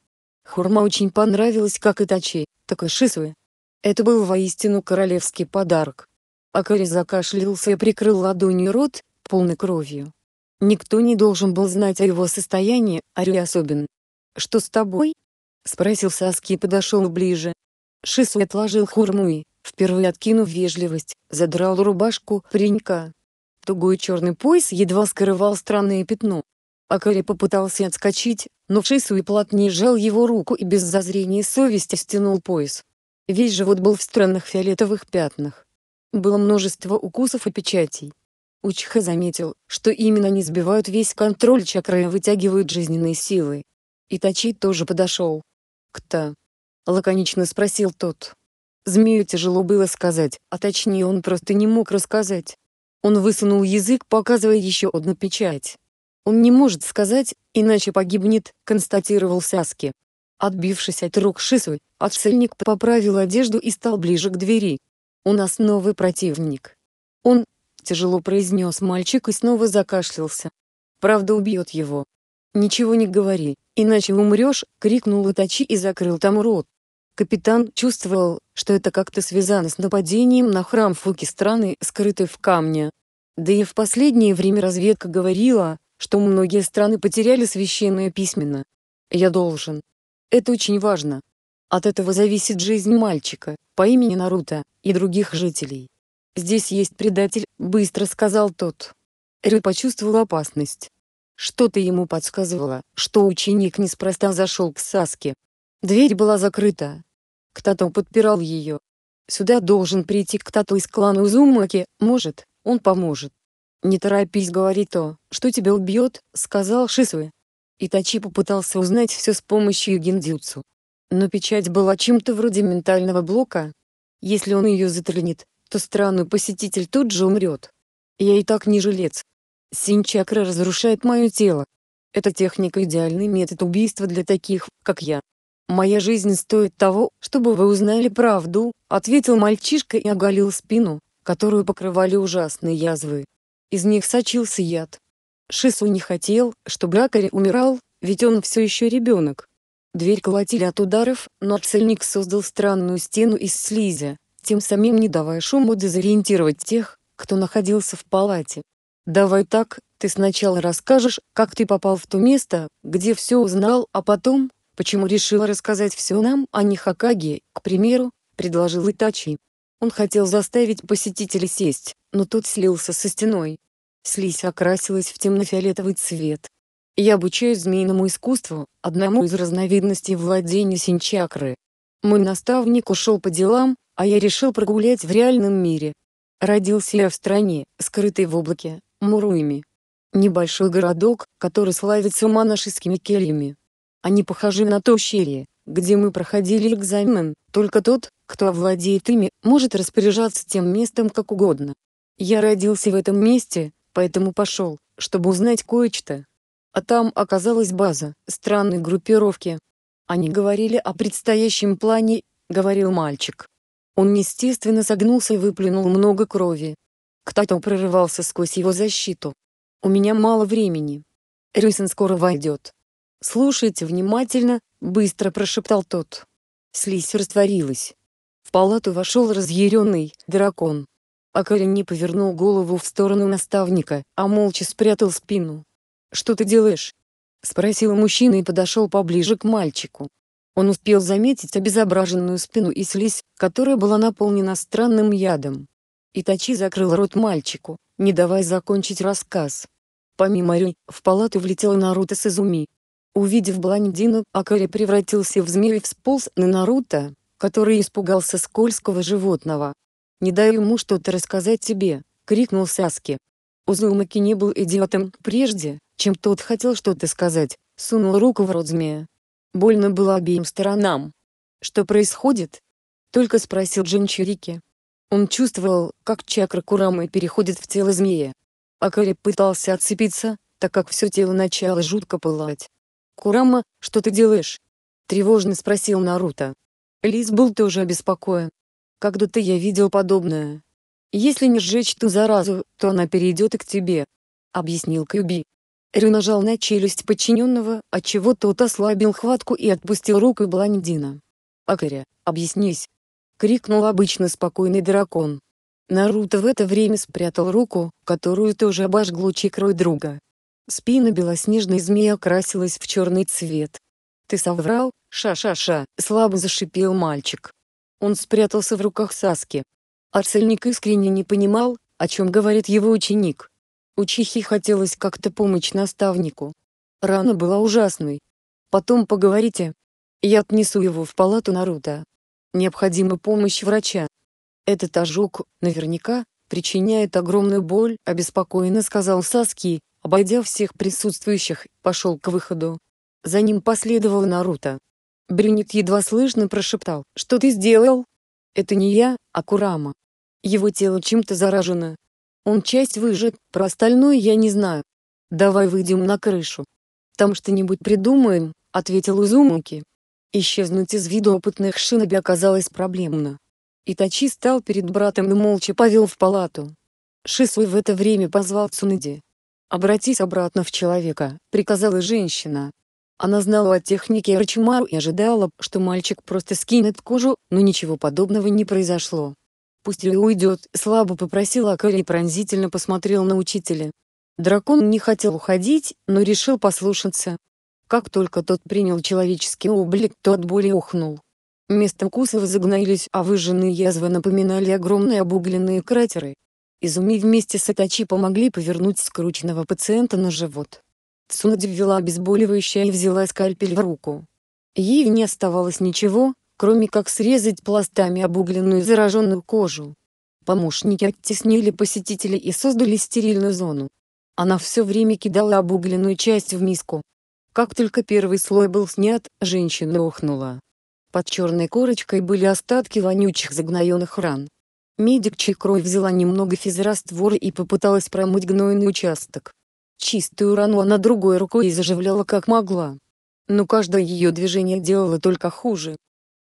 Хурма очень понравилась как и Тачи, так и Шисвы. Это был воистину королевский подарок. Акари закашлялся и прикрыл ладонью рот, полный кровью. Никто не должен был знать о его состоянии, Ари особенно. «Что с тобой?» — спросил Саски и подошел ближе. Шису отложил хурму и, впервые откинув вежливость, задрал рубашку паренька. Тугой черный пояс едва скрывал странное пятно. Акари попытался отскочить, но Шисуи плотнее сжал его руку и без зазрения совести стянул пояс. Весь живот был в странных фиолетовых пятнах. Было множество укусов и печатей. Учха заметил, что именно они сбивают весь контроль чакры и вытягивают жизненные силы. Итачи тоже подошел. «Кто?» — лаконично спросил тот. Змею тяжело было сказать, а точнее он просто не мог рассказать. Он высунул язык, показывая еще одну печать. «Он не может сказать, иначе погибнет», — констатировал Саски. Отбившись от рук Шисы, отцельник поправил одежду и стал ближе к двери. «У нас новый противник». «Он...» — тяжело произнес мальчик и снова закашлялся. «Правда убьет его». «Ничего не говори», «Иначе умрешь!» — крикнул Итачи и закрыл там рот. Капитан чувствовал, что это как-то связано с нападением на храм Фуки страны, скрытый в камне. Да и в последнее время разведка говорила, что многие страны потеряли священное письменно. «Я должен. Это очень важно. От этого зависит жизнь мальчика, по имени Наруто, и других жителей. «Здесь есть предатель», — быстро сказал тот. Рю почувствовал опасность. Что-то ему подсказывало, что ученик неспроста зашел к Саске. Дверь была закрыта. Кто-то подпирал ее. Сюда должен прийти кто-то из клана Узумаки, может, он поможет. «Не торопись говорит, то, что тебя убьет», — сказал Шисуэ. Итачи попытался узнать все с помощью гиндзюцу. Но печать была чем-то вроде ментального блока. Если он ее затренит, то странный посетитель тут же умрет. Я и так не жилец, Синчакра разрушает мое тело. Эта техника – идеальный метод убийства для таких, как я. «Моя жизнь стоит того, чтобы вы узнали правду», – ответил мальчишка и оголил спину, которую покрывали ужасные язвы. Из них сочился яд. Шису не хотел, чтобы Акари умирал, ведь он все еще ребенок. Дверь колотили от ударов, но отцельник создал странную стену из слизи, тем самим не давая шуму дезориентировать тех, кто находился в палате. «Давай так, ты сначала расскажешь, как ты попал в то место, где все узнал, а потом, почему решил рассказать все нам, а не хакаге, к примеру», — предложил Итачи. Он хотел заставить посетителей сесть, но тот слился со стеной. Слизь окрасилась в темно-фиолетовый цвет. «Я обучаю змеиному искусству, одному из разновидностей владения синчакры. Мой наставник ушел по делам, а я решил прогулять в реальном мире. Родился я в стране, скрытой в облаке, Муруями. Небольшой городок, который славится монашескими кельями. Они похожи на то ущелье, где мы проходили экзамен, только тот, кто овладеет ими, может распоряжаться тем местом как угодно. Я родился в этом месте, поэтому пошел, чтобы узнать кое-что. А там оказалась база странной группировки. Они говорили о предстоящем плане, говорил мальчик. Он естественно согнулся и выплюнул много крови, кто-то прорывался сквозь его защиту. «У меня мало времени. Рюсин скоро войдет». «Слушайте внимательно», — быстро прошептал тот. Слизь растворилась. В палату вошел разъяренный дракон. Акалин не повернул голову в сторону наставника, а молча спрятал спину. «Что ты делаешь?» — спросил мужчина и подошел поближе к мальчику. Он успел заметить обезображенную спину и слизь, которая была наполнена странным ядом. Итачи закрыл рот мальчику, не давая закончить рассказ. Помимо Рю, в палату влетела Наруто с Изуми. Увидев блондину, Акари превратился в змею и всполз на Наруто, который испугался скользкого животного. «Не дай ему что-то рассказать тебе», — крикнул Саски. Узумаки не был идиотом, прежде, чем тот хотел что-то сказать, сунул руку в рот змея. Больно было обеим сторонам. «Что происходит?» — только спросил Джинчирики. Он чувствовал, как чакра Курамы переходит в тело змея. Акари пытался отцепиться, так как все тело начало жутко пылать. «Курама, что ты делаешь?» — тревожно спросил Наруто. Лис был тоже обеспокоен. «Когда-то я видел подобное. Если не сжечь ту заразу, то она перейдет и к тебе», — объяснил Кюби. Рю нажал на челюсть подчиненного, отчего тот ослабил хватку и отпустил руку блондина. «Акаря, объяснись, крикнул обычно спокойный дракон. Наруто в это время спрятал руку, которую тоже обожгло чекрой друга. Спина белоснежной змеи окрасилась в черный цвет. «Ты соврал, ша-ша-ша», — слабо зашипел мальчик. Он спрятался в руках Саски. Арсельник искренне не понимал, о чем говорит его ученик. Учихе хотелось как-то помочь наставнику. Рана была ужасной. «Потом поговорите. Я отнесу его в палату Наруто», необходима помощь врача. Этот ожог, наверняка, причиняет огромную боль, обеспокоенно сказал Саски, обойдя всех присутствующих, пошел к выходу. За ним последовал Наруто. Брюнет едва слышно прошептал, что ты сделал? Это не я, а Курама. Его тело чем-то заражено. Он часть выжат, про остальное я не знаю. Давай выйдем на крышу. Там что-нибудь придумаем, ответил Узумаки. Исчезнуть из виду опытных шиноби оказалось проблемно. Итачи стал перед братом и молча повел в палату. Шисуй в это время позвал Цунади. «Обратись обратно в человека», — приказала женщина. Она знала о технике Рачимару и ожидала, что мальчик просто скинет кожу, но ничего подобного не произошло. «Пусть Рю уйдет», — слабо попросила Акари и пронзительно посмотрел на учителя. Дракон не хотел уходить, но решил послушаться, как только тот принял человеческий облик, то от боли ухнул. Место укусов загноились, а выжженные язвы напоминали огромные обугленные кратеры. Изуми вместе с Атачи помогли повернуть скрученного пациента на живот. Цунади ввела обезболивающее и взяла скальпель в руку. Ей не оставалось ничего, кроме как срезать пластами обугленную зараженную кожу. Помощники оттеснили посетителей и создали стерильную зону. Она все время кидала обугленную часть в миску, как только первый слой был снят, женщина охнула. Под черной корочкой были остатки вонючих загноенных ран. Медик Чикрой взяла немного физраствора и попыталась промыть гнойный участок. Чистую рану она другой рукой заживляла как могла. Но каждое ее движение делало только хуже.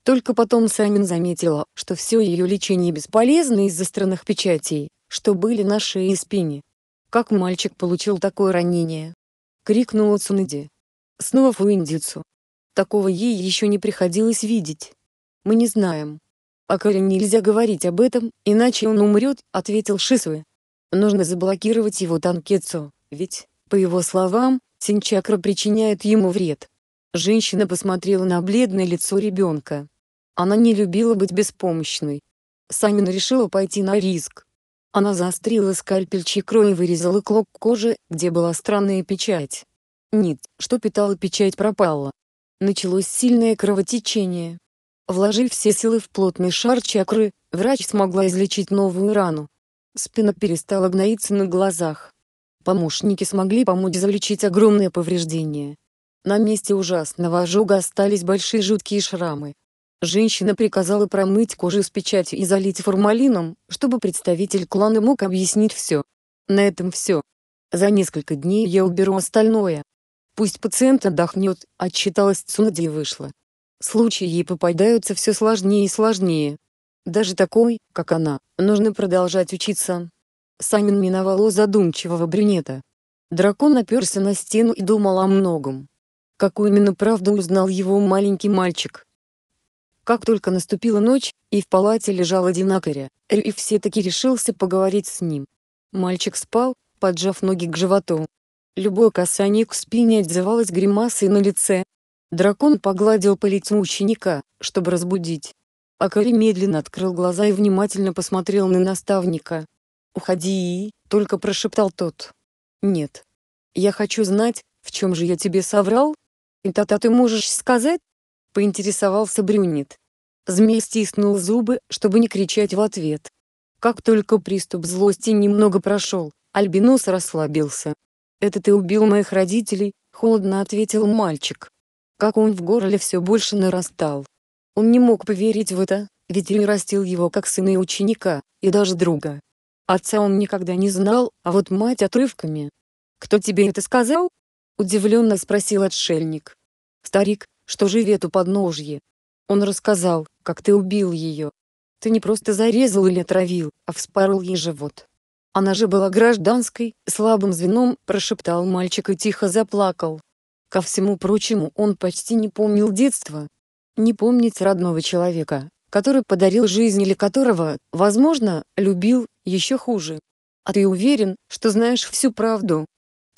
Только потом Самин заметила, что все ее лечение бесполезно из-за странных печатей, что были на шее и спине. «Как мальчик получил такое ранение?» — крикнула Цунади. Снова фуиндицу. Такого ей еще не приходилось видеть. Мы не знаем. А Кэре нельзя говорить об этом, иначе он умрет, ответил Шисуэ. Нужно заблокировать его танкетсу, ведь, по его словам, Синчакра причиняет ему вред. Женщина посмотрела на бледное лицо ребенка. Она не любила быть беспомощной. Санина решила пойти на риск. Она заострила скальпель чекро и вырезала клок кожи, где была странная печать. Нить, что питала печать, пропала. Началось сильное кровотечение. Вложив все силы в плотный шар чакры, врач смогла излечить новую рану. Спина перестала гноиться на глазах. Помощники смогли помочь залечить огромное повреждение. На месте ужасного ожога остались большие жуткие шрамы. Женщина приказала промыть кожу с печатью и залить формалином, чтобы представитель клана мог объяснить все. На этом все. За несколько дней я уберу остальное. Пусть пациент отдохнет, а отчиталась Цунади и вышла. Случаи ей попадаются все сложнее и сложнее. Даже такой, как она, нужно продолжать учиться. Санин миновало задумчивого брюнета. Дракон оперся на стену и думал о многом. Какую именно правду узнал его маленький мальчик? Как только наступила ночь, и в палате лежал одинакоря, акаря, Рюи все-таки решился поговорить с ним. Мальчик спал, поджав ноги к животу, Любое касание к спине отзывалось гримасой на лице. Дракон погладил по лицу ученика, чтобы разбудить. Акари медленно открыл глаза и внимательно посмотрел на наставника. «Уходи!» — только прошептал тот. «Нет. Я хочу знать, в чем же я тебе соврал?» «И та-та ты можешь сказать?» — поинтересовался Брюнет. Змей стиснул зубы, чтобы не кричать в ответ. Как только приступ злости немного прошел, Альбинос расслабился, «Это ты убил моих родителей», — холодно ответил мальчик. Как он в горле все больше нарастал. Он не мог поверить в это, ведь Юрий растил его как сына и ученика, и даже друга. Отца он никогда не знал, а вот мать отрывками. «Кто тебе это сказал?» — удивленно спросил отшельник. «Старик, что живет у подножья. Он рассказал, как ты убил ее. Ты не просто зарезал или отравил, а вспорол ей живот. Она же была гражданской, слабым звеном, прошептал мальчик и тихо заплакал. Ко всему прочему, он почти не помнил детства. Не помнить родного человека, который подарил жизнь или которого, возможно, любил, еще хуже. А ты уверен, что знаешь всю правду?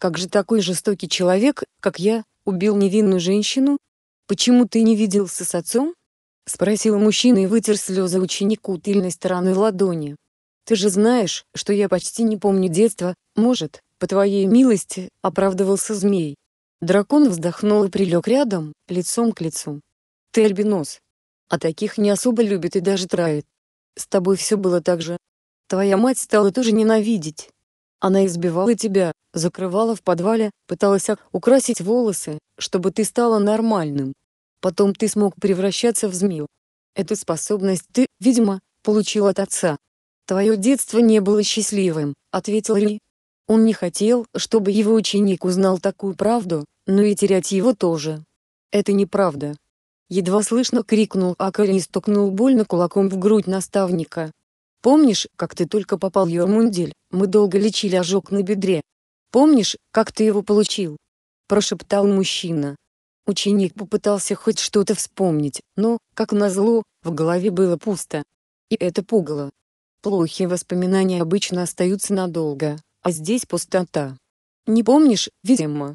Как же такой жестокий человек, как я, убил невинную женщину? Почему ты не виделся с отцом? Спросил мужчина и вытер слезы ученику тыльной стороной ладони. Ты же знаешь, что я почти не помню детства, может, по твоей милости, оправдывался змей. Дракон вздохнул и прилег рядом, лицом к лицу. Ты альбинос. А таких не особо любит и даже травит. С тобой все было так же. Твоя мать стала тоже ненавидеть. Она избивала тебя, закрывала в подвале, пыталась украсить волосы, чтобы ты стала нормальным. Потом ты смог превращаться в змею. Эту способность ты, видимо, получил от отца, «Твое детство не было счастливым», — ответил Ри. Он не хотел, чтобы его ученик узнал такую правду, но и терять его тоже. «Это неправда». Едва слышно крикнул Акари и стукнул больно кулаком в грудь наставника. «Помнишь, как ты только попал в Йормундель, мы долго лечили ожог на бедре? Помнишь, как ты его получил?» Прошептал мужчина. Ученик попытался хоть что-то вспомнить, но, как назло, в голове было пусто. И это пугало. Плохие воспоминания обычно остаются надолго, а здесь пустота. Не помнишь, видимо?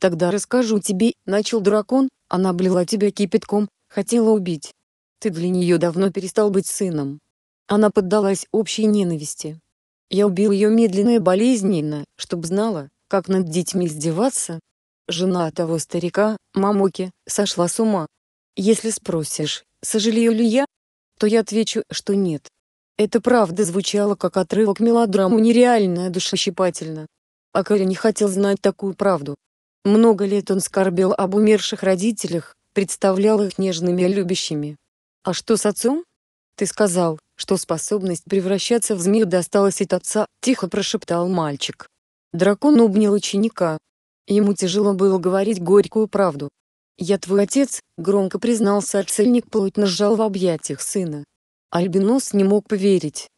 Тогда расскажу тебе, начал дракон, она блила тебя кипятком, хотела убить. Ты для нее давно перестал быть сыном. Она поддалась общей ненависти. Я убил ее медленно и болезненно, чтоб знала, как над детьми издеваться. Жена того старика, мамуки, сошла с ума. Если спросишь, сожалею ли я, то я отвечу, что нет, это правда звучало как отрывок мелодрамы нереальная, душещипательно. А Кэрри не хотел знать такую правду. Много лет он скорбел об умерших родителях, представлял их нежными и любящими. «А что с отцом?» «Ты сказал, что способность превращаться в змею досталась от отца», — тихо прошептал мальчик. Дракон обнял ученика. Ему тяжело было говорить горькую правду. «Я твой отец», — громко признался отцельник плотно сжал в объятиях сына. Альбинос не мог поверить.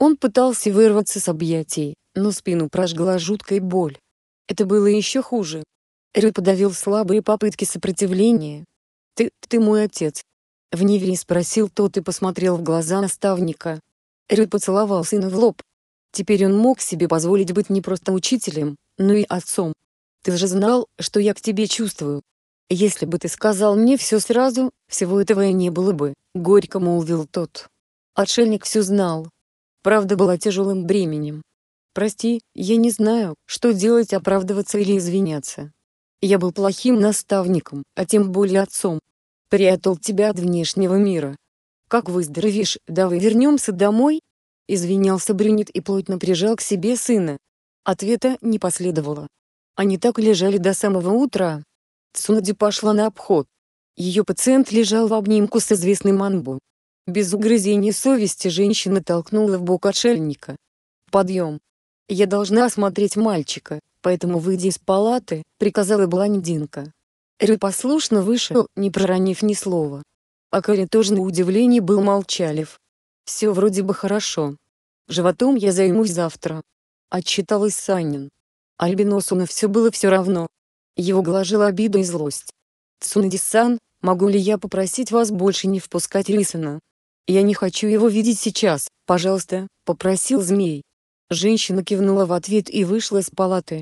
Он пытался вырваться с объятий, но спину прожгла жуткая боль. Это было еще хуже. Рю подавил слабые попытки сопротивления. «Ты, ты мой отец?» В неверии спросил тот и посмотрел в глаза наставника. Рю поцеловал сына в лоб. Теперь он мог себе позволить быть не просто учителем, но и отцом. «Ты же знал, что я к тебе чувствую. Если бы ты сказал мне все сразу, всего этого и не было бы», — горько молвил тот. Отшельник все знал. Правда была тяжелым бременем. «Прости, я не знаю, что делать, оправдываться или извиняться. Я был плохим наставником, а тем более отцом. Прятал тебя от внешнего мира. Как выздоровеешь, давай вернемся домой?» Извинялся Брюнет и плотно прижал к себе сына. Ответа не последовало. Они так лежали до самого утра. Цунади пошла на обход. Ее пациент лежал в обнимку с известным Манбу. Без угрызений совести женщина толкнула в бок отшельника. «Подъем! Я должна осмотреть мальчика, поэтому выйди из палаты», — приказала блондинка. Рю послушно вышел, не проронив ни слова. А Кэрри тоже на удивление был молчалив. «Все вроде бы хорошо. Животом я займусь завтра», — отчиталась Санин. Альбиносу на все было все равно. Его глажила обида и злость. Цунадисан, могу ли я попросить вас больше не впускать Рисана? «Я не хочу его видеть сейчас, пожалуйста», — попросил змей. Женщина кивнула в ответ и вышла из палаты.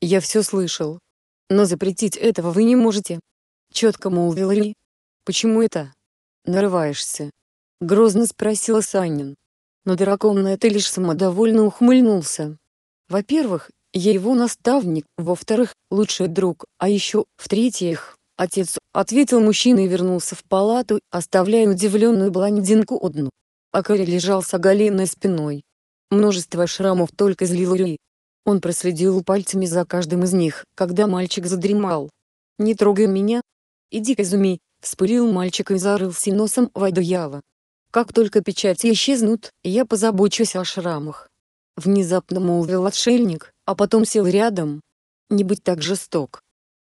«Я все слышал. Но запретить этого вы не можете», — четко молвил Ри. «Почему это?» «Нарываешься?» — грозно спросила Санин. Но дракон на это лишь самодовольно ухмыльнулся. Во-первых, я его наставник, во-вторых, лучший друг, а еще, в-третьих, Отец ответил мужчина и вернулся в палату, оставляя удивленную блондинку одну. А Кэрри лежал с оголенной спиной. Множество шрамов только злило Ри. Он проследил пальцами за каждым из них, когда мальчик задремал. «Не трогай меня! Иди, Казуми!» — вспылил мальчик и зарылся носом в одеяло. «Как только печати исчезнут, я позабочусь о шрамах!» Внезапно молвил отшельник, а потом сел рядом. «Не быть так жесток!»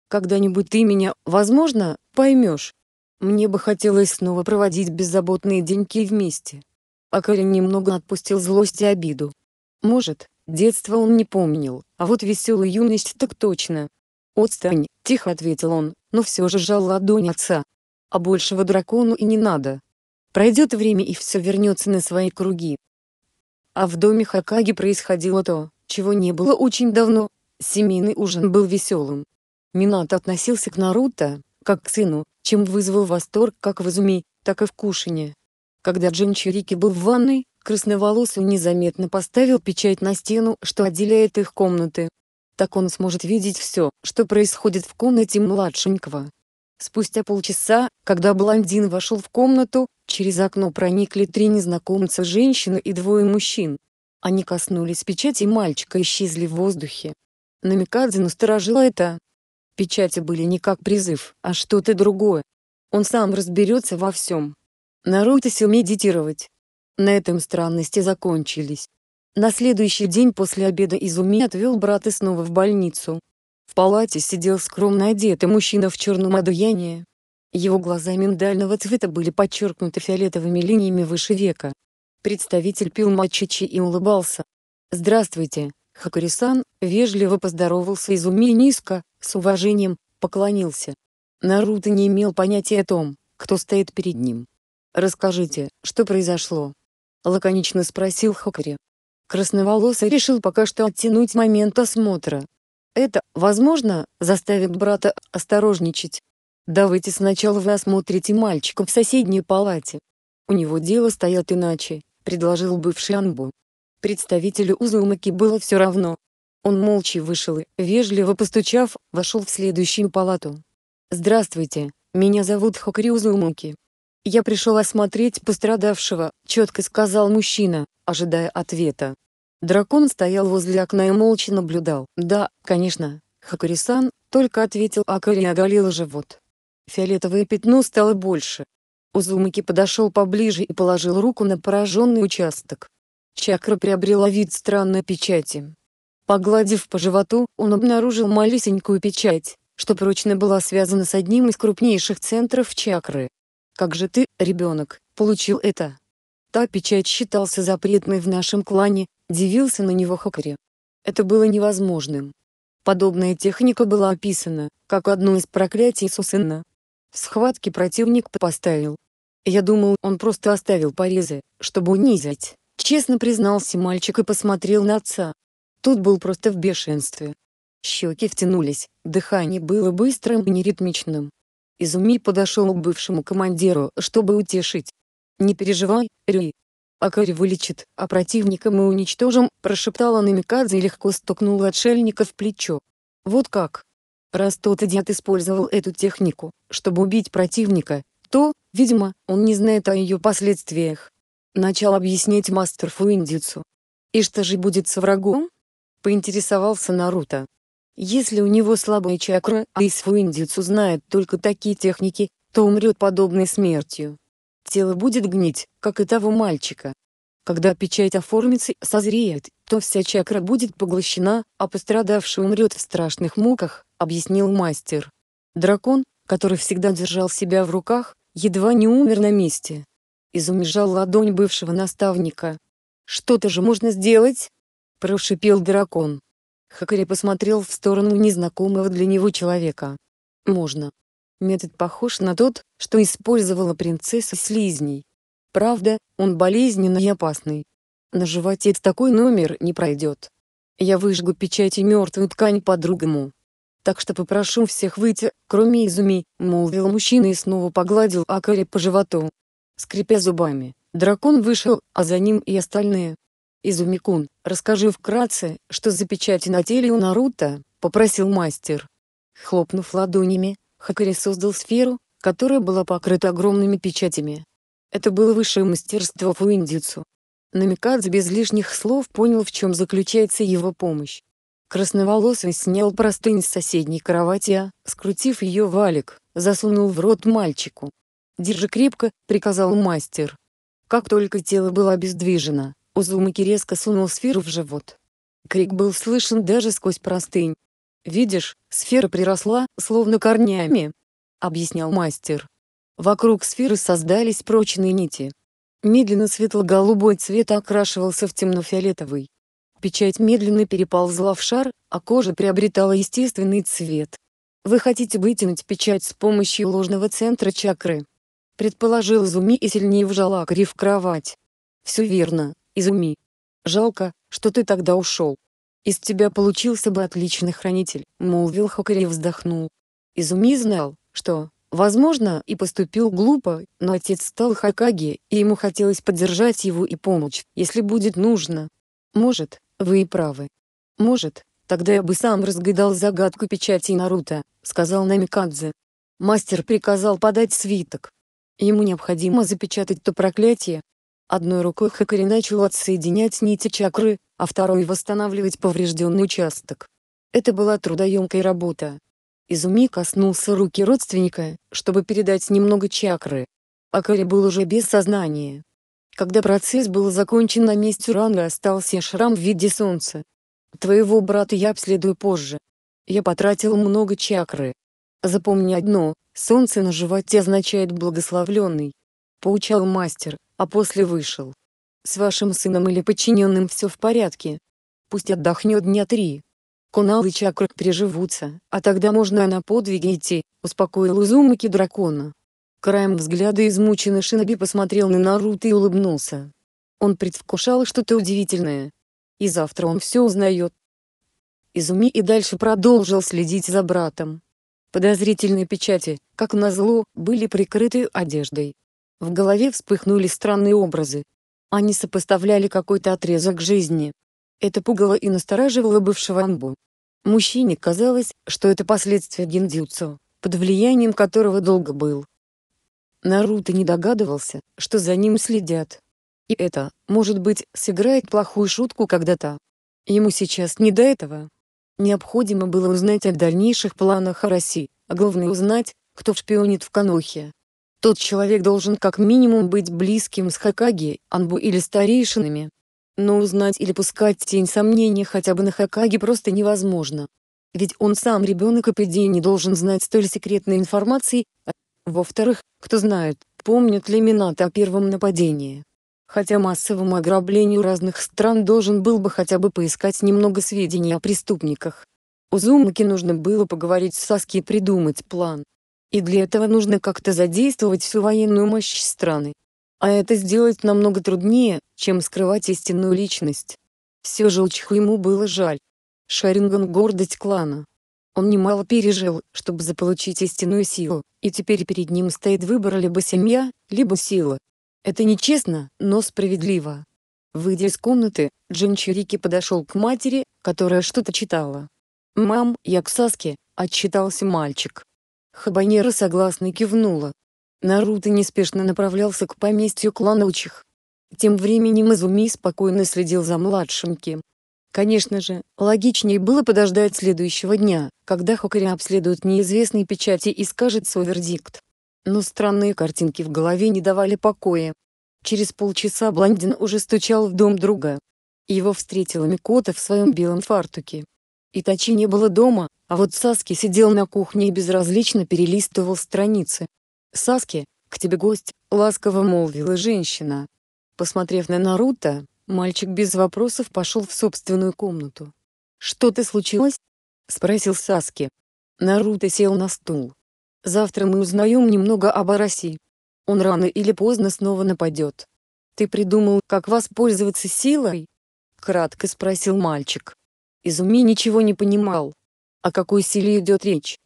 Когда-нибудь ты меня, возможно, поймешь. Мне бы хотелось снова проводить беззаботные деньки вместе. А Карин немного отпустил злость и обиду. Может, детство он не помнил, а вот веселую юность так точно. «Отстань», — тихо ответил он, но все же жал ладонь отца. «А большего дракону и не надо. Пройдет время и все вернется на свои круги». А в доме Хакаги происходило то, чего не было очень давно. Семейный ужин был веселым, Минато относился к Наруто, как к сыну, чем вызвал восторг как в изуми, так и в кушине. Когда Джин Чирики был в ванной, красноволосый незаметно поставил печать на стену, что отделяет их комнаты. Так он сможет видеть все, что происходит в комнате младшенького. Спустя полчаса, когда блондин вошел в комнату, через окно проникли три незнакомца женщины и двое мужчин. Они коснулись печати мальчика и исчезли в воздухе. Намикадзе насторожила это, Печати были не как призыв, а что-то другое. Он сам разберется во всем. Наруто сел медитировать. На этом странности закончились. На следующий день после обеда Изуми отвел брата снова в больницу. В палате сидел скромно одетый мужчина в черном одеянии. Его глаза миндального цвета были подчеркнуты фиолетовыми линиями выше века. Представитель пил мачичи и улыбался. «Здравствуйте», Хакарисан вежливо поздоровался Изуми и низко, с уважением, поклонился. Наруто не имел понятия о том, кто стоит перед ним. «Расскажите, что произошло?» — лаконично спросил Хакари. Красноволосый решил пока что оттянуть момент осмотра. Это, возможно, заставит брата осторожничать. Давайте сначала вы осмотрите мальчика в соседней палате. У него дело стоят иначе, предложил бывший Анбу. Представителю Узумаки было все равно. Он молча вышел и, вежливо постучав, вошел в следующую палату. «Здравствуйте, меня зовут Хокари Узумаки. Я пришел осмотреть пострадавшего», — четко сказал мужчина, ожидая ответа. Дракон стоял возле окна и молча наблюдал. «Да, конечно, Хакарисан», — только ответил Акари и оголила живот. Фиолетовое пятно стало больше. Узумаки подошел поближе и положил руку на пораженный участок. Чакра приобрела вид странной печати. Погладив по животу, он обнаружил малюсенькую печать, что прочно была связана с одним из крупнейших центров чакры. «Как же ты, ребенок, получил это?» Та печать считался запретной в нашем клане, дивился на него Хакари. Это было невозможным. Подобная техника была описана, как одно из проклятий Сусына. В схватке противник поставил. Я думал, он просто оставил порезы, чтобы унизить. Честно признался мальчик и посмотрел на отца. Тот был просто в бешенстве. Щеки втянулись, дыхание было быстрым и неритмичным. Изуми подошел к бывшему командиру, чтобы утешить. «Не переживай, Рюи. Акари вылечит, а противника мы уничтожим», прошептала Намикадзе и легко стукнула отшельника в плечо. «Вот как?» Раз тот идиот использовал эту технику, чтобы убить противника, то, видимо, он не знает о ее последствиях. Начал объяснять мастер Фуиндицу. «И что же будет с врагом?» — поинтересовался Наруто. «Если у него слабая чакра, а из Фуиндицу знает только такие техники, то умрет подобной смертью. Тело будет гнить, как и того мальчика. Когда печать оформится, созреет, то вся чакра будет поглощена, а пострадавший умрет в страшных муках», — объяснил мастер. Дракон, который всегда держал себя в руках, едва не умер на месте. Изум сжал ладонь бывшего наставника. «Что-то же можно сделать?» — прошипел дракон. Хакари посмотрел в сторону незнакомого для него человека. «Можно. Метод похож на тот, что использовала принцесса Слизней. Правда, он болезненный и опасный. На животе такой номер не пройдет. Я выжгу печать и мертвую ткань по-другому. Так что попрошу всех выйти, кроме Изуми», — молвил мужчина и снова погладил Акари по животу. Скрипя зубами, дракон вышел, а за ним и остальные. «Изумикун, расскажи вкратце, что за печати на теле у Наруто?» — попросил мастер. Хлопнув ладонями, Хакари создал сферу, которая была покрыта огромными печатями. Это было высшее мастерство фуиндицу. Намикадзе без лишних слов понял, в чем заключается его помощь. Красноволосый снял простынь с соседней кровати, а, скрутив ее валик, засунул в рот мальчику. «Держи крепко», — приказал мастер. Как только тело было обездвижено, Узумаки резко сунул сферу в живот. Крик был слышен даже сквозь простынь. «Видишь, сфера приросла, словно корнями», — объяснял мастер. Вокруг сферы создались прочные нити. Медленно светло-голубой цвет окрашивался в темно-фиолетовый. Печать медленно переползла в шар, а кожа приобретала естественный цвет. Вы хотите вытянуть печать с помощью ложного центра чакры предположил Изуми и сильнее вжала Кри в кровать. «Все верно, Изуми. Жалко, что ты тогда ушел. Из тебя получился бы отличный хранитель», — молвил Хокари и вздохнул. Изуми знал, что, возможно, и поступил глупо, но отец стал Хакаги, и ему хотелось поддержать его и помочь, если будет нужно. «Может, вы и правы. Может, тогда я бы сам разгадал загадку печати Наруто», — сказал Намикадзе. Мастер приказал подать свиток. Ему необходимо запечатать то проклятие. Одной рукой Хакари начал отсоединять нити чакры, а второй восстанавливать поврежденный участок. Это была трудоемкая работа. Изуми коснулся руки родственника, чтобы передать немного чакры. Акари был уже без сознания. Когда процесс был закончен на месте ранга остался шрам в виде солнца. Твоего брата я обследую позже. Я потратил много чакры. Запомни одно, солнце на животе означает благословленный. Поучал мастер, а после вышел. С вашим сыном или подчиненным все в порядке. Пусть отдохнет дня три. Кунал и чакра приживутся, а тогда можно на подвиги идти, успокоил Узумаки дракона. Краем взгляда измученный Шиноби посмотрел на Наруто и улыбнулся. Он предвкушал что-то удивительное. И завтра он все узнает. Изуми и дальше продолжил следить за братом. Подозрительные печати, как назло, были прикрыты одеждой. В голове вспыхнули странные образы. Они сопоставляли какой-то отрезок жизни. Это пугало и настораживало бывшего Анбу. Мужчине казалось, что это последствия гиндзюцу, под влиянием которого долго был. Наруто не догадывался, что за ним следят. И это, может быть, сыграет плохую шутку когда-то. Ему сейчас не до этого. Необходимо было узнать о дальнейших планах России, а главное узнать, кто шпионит в Канохе. Тот человек должен как минимум быть близким с Хакаги, Анбу или старейшинами. Но узнать или пускать тень сомнений хотя бы на Хакаги просто невозможно. Ведь он сам ребенок и по идее не должен знать столь секретной информации. Во-вторых, кто знает, помнит ли Минато о первом нападении хотя массовому ограблению разных стран должен был бы хотя бы поискать немного сведений о преступниках. У Узумаки нужно было поговорить с Саски и придумать план. И для этого нужно как-то задействовать всю военную мощь страны. А это сделать намного труднее, чем скрывать истинную личность. Все же Учиху ему было жаль. Шаринган — гордость клана. Он немало пережил, чтобы заполучить истинную силу, и теперь перед ним стоит выбор либо семья, либо сила, это нечестно, но справедливо. Выйдя из комнаты, Джин Чирики подошел к матери, которая что-то читала. «Мам, я к Саске», — отчитался мальчик. Хабанера согласно кивнула. Наруто неспешно направлялся к поместью клана Учих. Тем временем Изуми спокойно следил за младшим Ким. Конечно же, логичнее было подождать следующего дня, когда Хокари обследует неизвестные печати и скажет свой вердикт. Но странные картинки в голове не давали покоя. Через полчаса блондин уже стучал в дом друга. Его встретила Микота в своем белом фартуке. Итачи не было дома, а вот Саски сидел на кухне и безразлично перелистывал страницы. «Саски, к тебе гость», — ласково молвила женщина. Посмотрев на Наруто, мальчик без вопросов пошел в собственную комнату. «Что-то случилось?» — спросил Саски. Наруто сел на стул. Завтра мы узнаем немного об Араси. Он рано или поздно снова нападет. Ты придумал, как воспользоваться силой? Кратко спросил мальчик. Изуми ничего не понимал. О какой силе идет речь?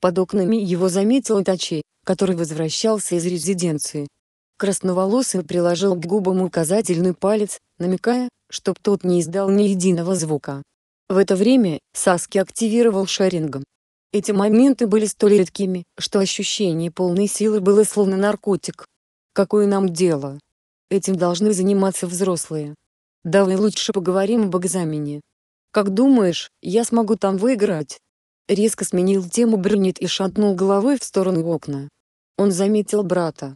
Под окнами его заметил Тачи, который возвращался из резиденции. Красноволосый приложил к губам указательный палец, намекая, чтоб тот не издал ни единого звука. В это время Саски активировал шарингом, эти моменты были столь редкими, что ощущение полной силы было словно наркотик. Какое нам дело? Этим должны заниматься взрослые. Давай лучше поговорим об экзамене. Как думаешь, я смогу там выиграть? Резко сменил тему Брюнет и шатнул головой в сторону окна. Он заметил брата.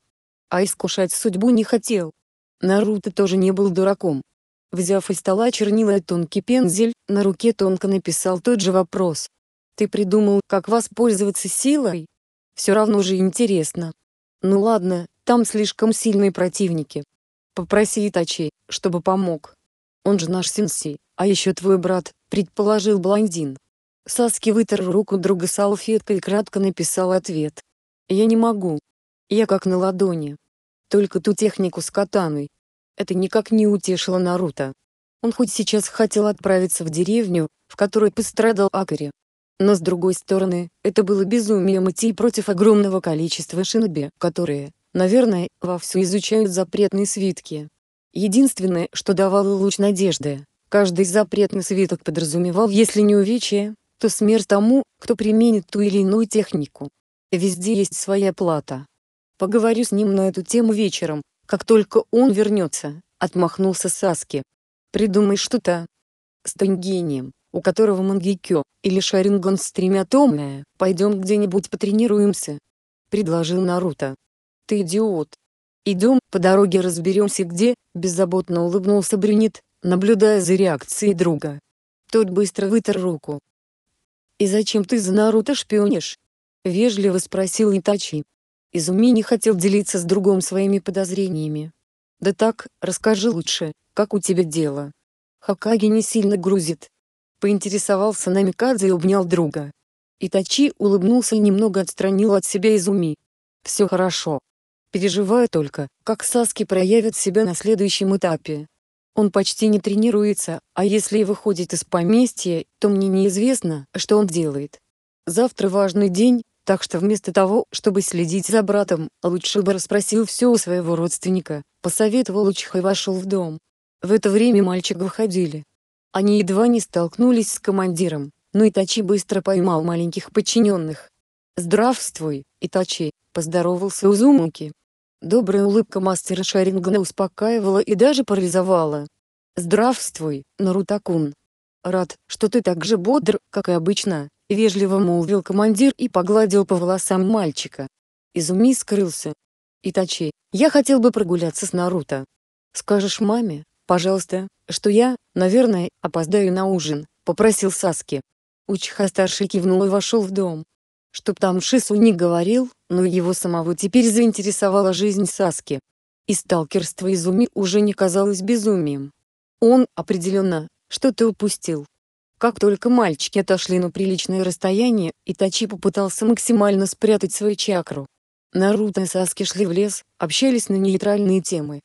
А искушать судьбу не хотел. Наруто тоже не был дураком. Взяв из стола чернила и тонкий пензель, на руке тонко написал тот же вопрос. Ты придумал, как воспользоваться силой? Все равно же интересно. Ну ладно, там слишком сильные противники. Попроси Итачи, чтобы помог. Он же наш Сенси, а еще твой брат, предположил блондин. Саски вытер руку друга салфеткой и кратко написал ответ. Я не могу. Я как на ладони. Только ту технику с катаной. Это никак не утешило Наруто. Он хоть сейчас хотел отправиться в деревню, в которой пострадал Акари, но с другой стороны, это было безумием идти против огромного количества шиноби, которые, наверное, вовсю изучают запретные свитки. Единственное, что давало луч надежды, каждый запретный свиток подразумевал, если не увечье, то смерть тому, кто применит ту или иную технику. Везде есть своя плата. Поговорю с ним на эту тему вечером, как только он вернется, отмахнулся Саски. Придумай что-то. Стань гением у которого мангикё или шаринган с тремя томная, пойдем где-нибудь потренируемся. Предложил Наруто. Ты идиот. Идем, по дороге разберемся где, беззаботно улыбнулся Брюнет, наблюдая за реакцией друга. Тот быстро вытер руку. «И зачем ты за Наруто шпионишь?» — вежливо спросил Итачи. Изуми не хотел делиться с другом своими подозрениями. «Да так, расскажи лучше, как у тебя дело?» Хакаги не сильно грузит, Поинтересовался Намикадзе и обнял друга. Итачи улыбнулся и немного отстранил от себя Изуми. «Все хорошо. Переживаю только, как Саски проявит себя на следующем этапе. Он почти не тренируется, а если и выходит из поместья, то мне неизвестно, что он делает. Завтра важный день, так что вместо того, чтобы следить за братом, лучше бы расспросил все у своего родственника, посоветовал Учиха и вошел в дом. В это время мальчик выходили. Они едва не столкнулись с командиром, но Итачи быстро поймал маленьких подчиненных. «Здравствуй, Итачи», — поздоровался Узумуки. Добрая улыбка мастера Шарингана успокаивала и даже парализовала. «Здравствуй, Нарутакун. Рад, что ты так же бодр, как и обычно», — вежливо молвил командир и погладил по волосам мальчика. Изуми скрылся. «Итачи, я хотел бы прогуляться с Наруто. Скажешь маме?» пожалуйста, что я, наверное, опоздаю на ужин», — попросил Саски. Учиха-старший кивнул и вошел в дом. Чтоб там Шису не говорил, но его самого теперь заинтересовала жизнь Саски. И сталкерство Изуми уже не казалось безумием. Он, определенно, что-то упустил. Как только мальчики отошли на приличное расстояние, Итачи попытался максимально спрятать свою чакру. Наруто и Саски шли в лес, общались на нейтральные темы.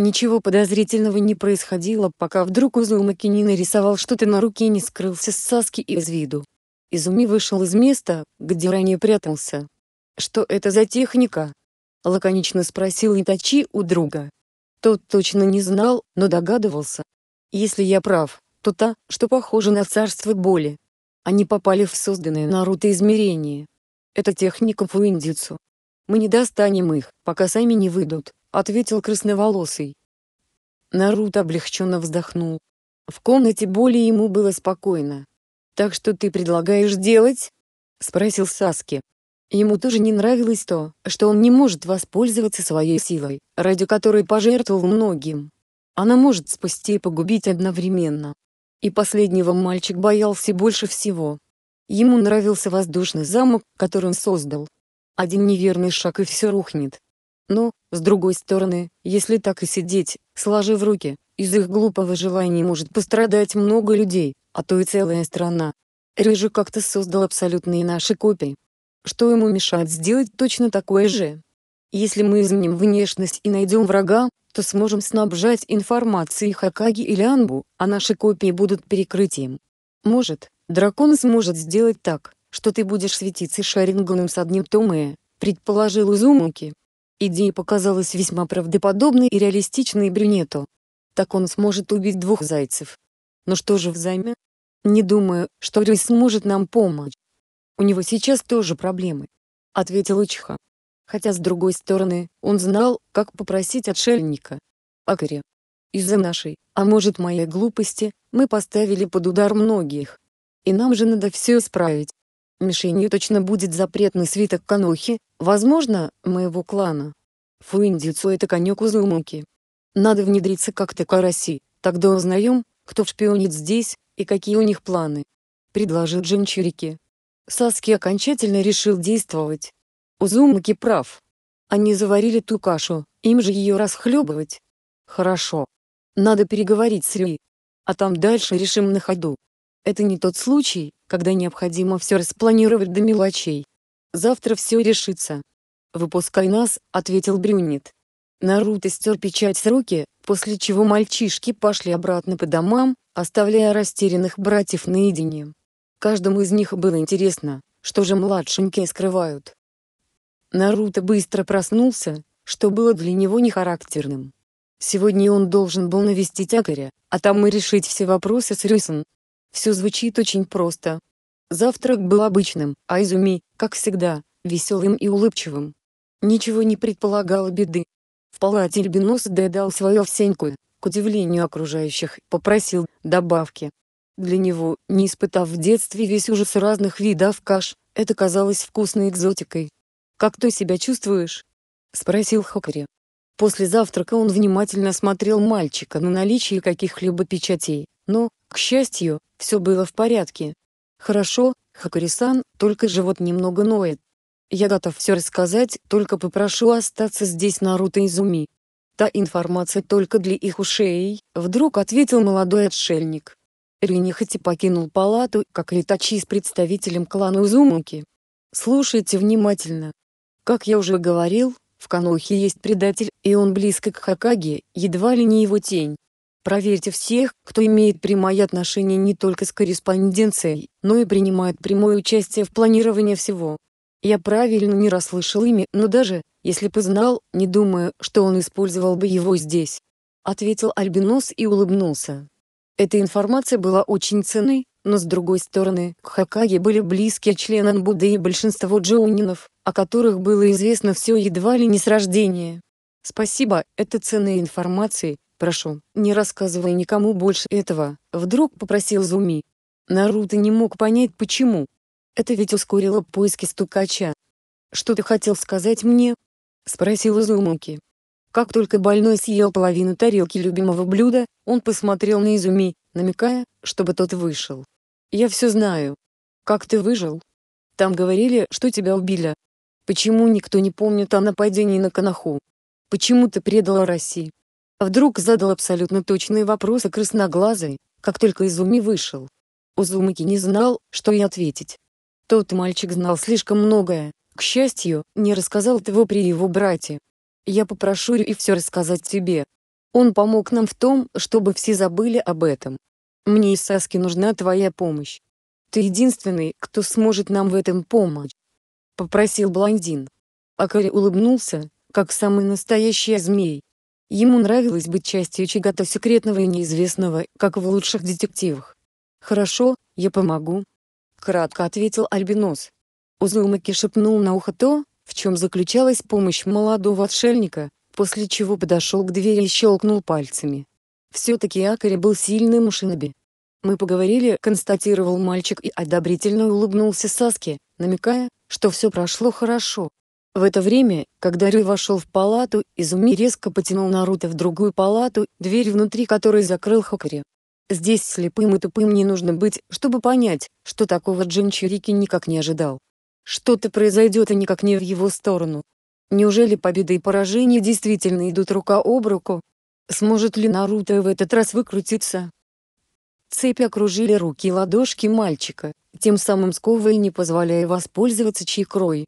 Ничего подозрительного не происходило, пока вдруг узел Макини нарисовал что-то на руке и не скрылся с Саски из виду. Изуми вышел из места, где ранее прятался. «Что это за техника?» — лаконично спросил Итачи у друга. Тот точно не знал, но догадывался. «Если я прав, то та, что похожа на царство боли. Они попали в созданное Наруто измерение. Это техника фуиндицу. Мы не достанем их, пока сами не выйдут. — ответил красноволосый. Нарут облегченно вздохнул. В комнате боли ему было спокойно. «Так что ты предлагаешь делать?» — спросил Саски. Ему тоже не нравилось то, что он не может воспользоваться своей силой, ради которой пожертвовал многим. Она может спасти и погубить одновременно. И последнего мальчик боялся больше всего. Ему нравился воздушный замок, который он создал. Один неверный шаг и все рухнет. Но, с другой стороны, если так и сидеть, сложив руки, из их глупого желания может пострадать много людей, а то и целая страна. Рыжий как-то создал абсолютные наши копии. Что ему мешает сделать точно такое же? Если мы изменим внешность и найдем врага, то сможем снабжать информацией Хакаги или Анбу, а наши копии будут перекрытием. Может, дракон сможет сделать так, что ты будешь светиться Шаринганом с одним Томе, предположил Изумуки, Идея показалась весьма правдоподобной и реалистичной брюнету. Так он сможет убить двух зайцев. Но что же взаймя? Не думаю, что Рюй сможет нам помочь. У него сейчас тоже проблемы. Ответил Учха. Хотя с другой стороны, он знал, как попросить отшельника. Акари. Из-за нашей, а может моей глупости, мы поставили под удар многих. И нам же надо все исправить. Мишенью точно будет запретный свиток Канохи, возможно, моего клана. Фуиндицу это конек Узумуки. Надо внедриться как-то к тогда узнаем, кто шпионит здесь, и какие у них планы. Предложил Джинчурики. Саски окончательно решил действовать. Узумаки прав. Они заварили ту кашу, им же ее расхлебывать. Хорошо. Надо переговорить с Рюи. А там дальше решим на ходу. Это не тот случай, когда необходимо все распланировать до мелочей. Завтра все решится. «Выпускай нас», — ответил Брюнет. Наруто стер печать с руки, после чего мальчишки пошли обратно по домам, оставляя растерянных братьев наедине. Каждому из них было интересно, что же младшенькие скрывают. Наруто быстро проснулся, что было для него нехарактерным. Сегодня он должен был навестить Акаря, а там и решить все вопросы с Рюсен, все звучит очень просто. Завтрак был обычным, а Изуми, как всегда, веселым и улыбчивым. Ничего не предполагало беды. В палате Эльбинос доедал свою овсеньку, к удивлению окружающих, попросил добавки. Для него, не испытав в детстве весь ужас разных видов каш, это казалось вкусной экзотикой. «Как ты себя чувствуешь?» — спросил Хокари. После завтрака он внимательно смотрел мальчика на наличие каких-либо печатей, но, к счастью, все было в порядке. Хорошо, Хакурисан, только живот немного ноет. Я готов все рассказать, только попрошу остаться здесь Наруто Изуми. Та информация только для их ушей, вдруг ответил молодой отшельник. Ринихати покинул палату, как Ритачи с представителем клана Узумаки. Слушайте внимательно. Как я уже говорил, в Канохе есть предатель, и он близко к Хакаге, едва ли не его тень. Проверьте всех, кто имеет прямое отношение не только с корреспонденцией, но и принимает прямое участие в планировании всего. Я правильно не расслышал имя, но даже, если бы знал, не думаю, что он использовал бы его здесь. Ответил Альбинос и улыбнулся. Эта информация была очень ценной, но с другой стороны, к Хакаги были близкие члены Нбуды и большинство джоунинов, о которых было известно все едва ли не с рождения. Спасибо, это ценная информация, «Прошу, не рассказывай никому больше этого», — вдруг попросил Зуми. Наруто не мог понять почему. Это ведь ускорило поиски стукача. «Что ты хотел сказать мне?» — спросил Изумуки. Как только больной съел половину тарелки любимого блюда, он посмотрел на Изуми, намекая, чтобы тот вышел. «Я все знаю. Как ты выжил? Там говорили, что тебя убили. Почему никто не помнит о нападении на Канаху? Почему ты предала России? Вдруг задал абсолютно точные вопросы красноглазый, как только Изуми вышел. Узумаки не знал, что и ответить. Тот мальчик знал слишком многое, к счастью, не рассказал того при его брате. Я попрошу и все рассказать тебе. Он помог нам в том, чтобы все забыли об этом. Мне и Саске нужна твоя помощь. Ты единственный, кто сможет нам в этом помочь. Попросил блондин. Акари улыбнулся, как самый настоящий змей. Ему нравилось быть частью чего-то секретного и неизвестного, как в лучших детективах. «Хорошо, я помогу», — кратко ответил Альбинос. Узумаки шепнул на ухо то, в чем заключалась помощь молодого отшельника, после чего подошел к двери и щелкнул пальцами. Все-таки Акари был сильным шиноби. «Мы поговорили», — констатировал мальчик и одобрительно улыбнулся Саске, намекая, что все прошло хорошо. В это время, когда Рю вошел в палату, Изуми резко потянул Наруто в другую палату, дверь внутри которой закрыл Хокари. Здесь слепым и тупым не нужно быть, чтобы понять, что такого Джинчурики никак не ожидал. Что-то произойдет и а никак не в его сторону. Неужели победы и поражения действительно идут рука об руку? Сможет ли Наруто в этот раз выкрутиться? Цепи окружили руки и ладошки мальчика, тем самым сковывая и не позволяя воспользоваться чайкрой,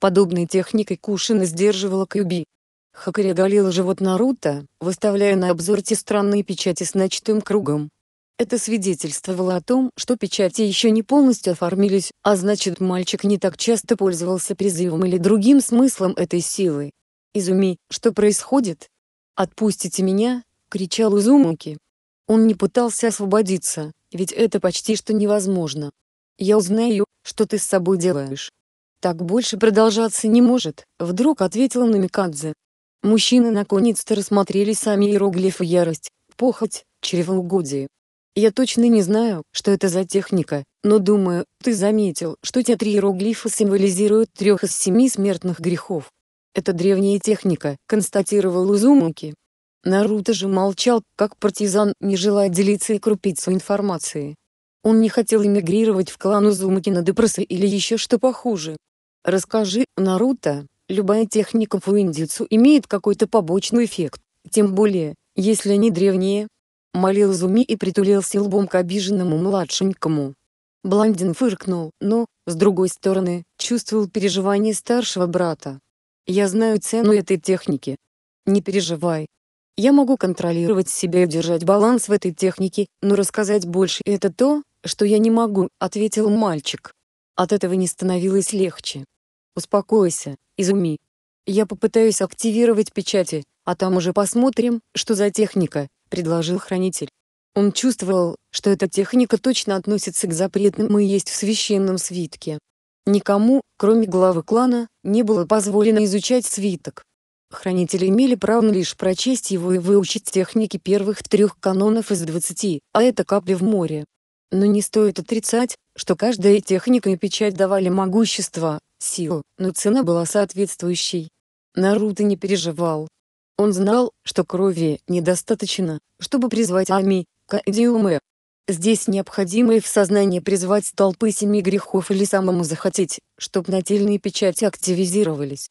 Подобной техникой Кушина сдерживала Кьюби. Хакари оголила живот Наруто, выставляя на обзор те странные печати с ночным кругом. Это свидетельствовало о том, что печати еще не полностью оформились, а значит мальчик не так часто пользовался призывом или другим смыслом этой силы. «Изуми, что происходит?» «Отпустите меня!» — кричал Изумуки. Он не пытался освободиться, ведь это почти что невозможно. «Я узнаю, что ты с собой делаешь», «Так больше продолжаться не может», — вдруг ответила Намикадзе. Мужчины наконец-то рассмотрели сами иероглифы «ярость», «похоть», «чревоугодие». Я точно не знаю, что это за техника, но думаю, ты заметил, что те три иероглифа символизируют трех из семи смертных грехов. Это древняя техника, констатировал Узумаки. Наруто же молчал, как партизан, не желая делиться и крупицу информации. Он не хотел эмигрировать в клан Узумаки на Допросы или еще что похуже. Расскажи, Наруто, любая техника фуиндицу имеет какой-то побочный эффект, тем более, если они древние. Молил Зуми и притулился лбом к обиженному младшенькому. Блондин фыркнул, но, с другой стороны, чувствовал переживание старшего брата. «Я знаю цену этой техники. Не переживай. Я могу контролировать себя и держать баланс в этой технике, но рассказать больше это то, что я не могу», — ответил мальчик. От этого не становилось легче. Успокойся, изуми. Я попытаюсь активировать печати, а там уже посмотрим, что за техника, предложил хранитель. Он чувствовал, что эта техника точно относится к запретным и есть в священном свитке. Никому, кроме главы клана, не было позволено изучать свиток. Хранители имели право лишь прочесть его и выучить техники первых трех канонов из двадцати, а это капли в море. Но не стоит отрицать, что каждая техника и печать давали могущество, сил, но цена была соответствующей. Наруто не переживал. Он знал, что крови недостаточно, чтобы призвать Ами, Каидиуме. Здесь необходимо и в сознание призвать толпы семи грехов или самому захотеть, чтобы нательные печати активизировались.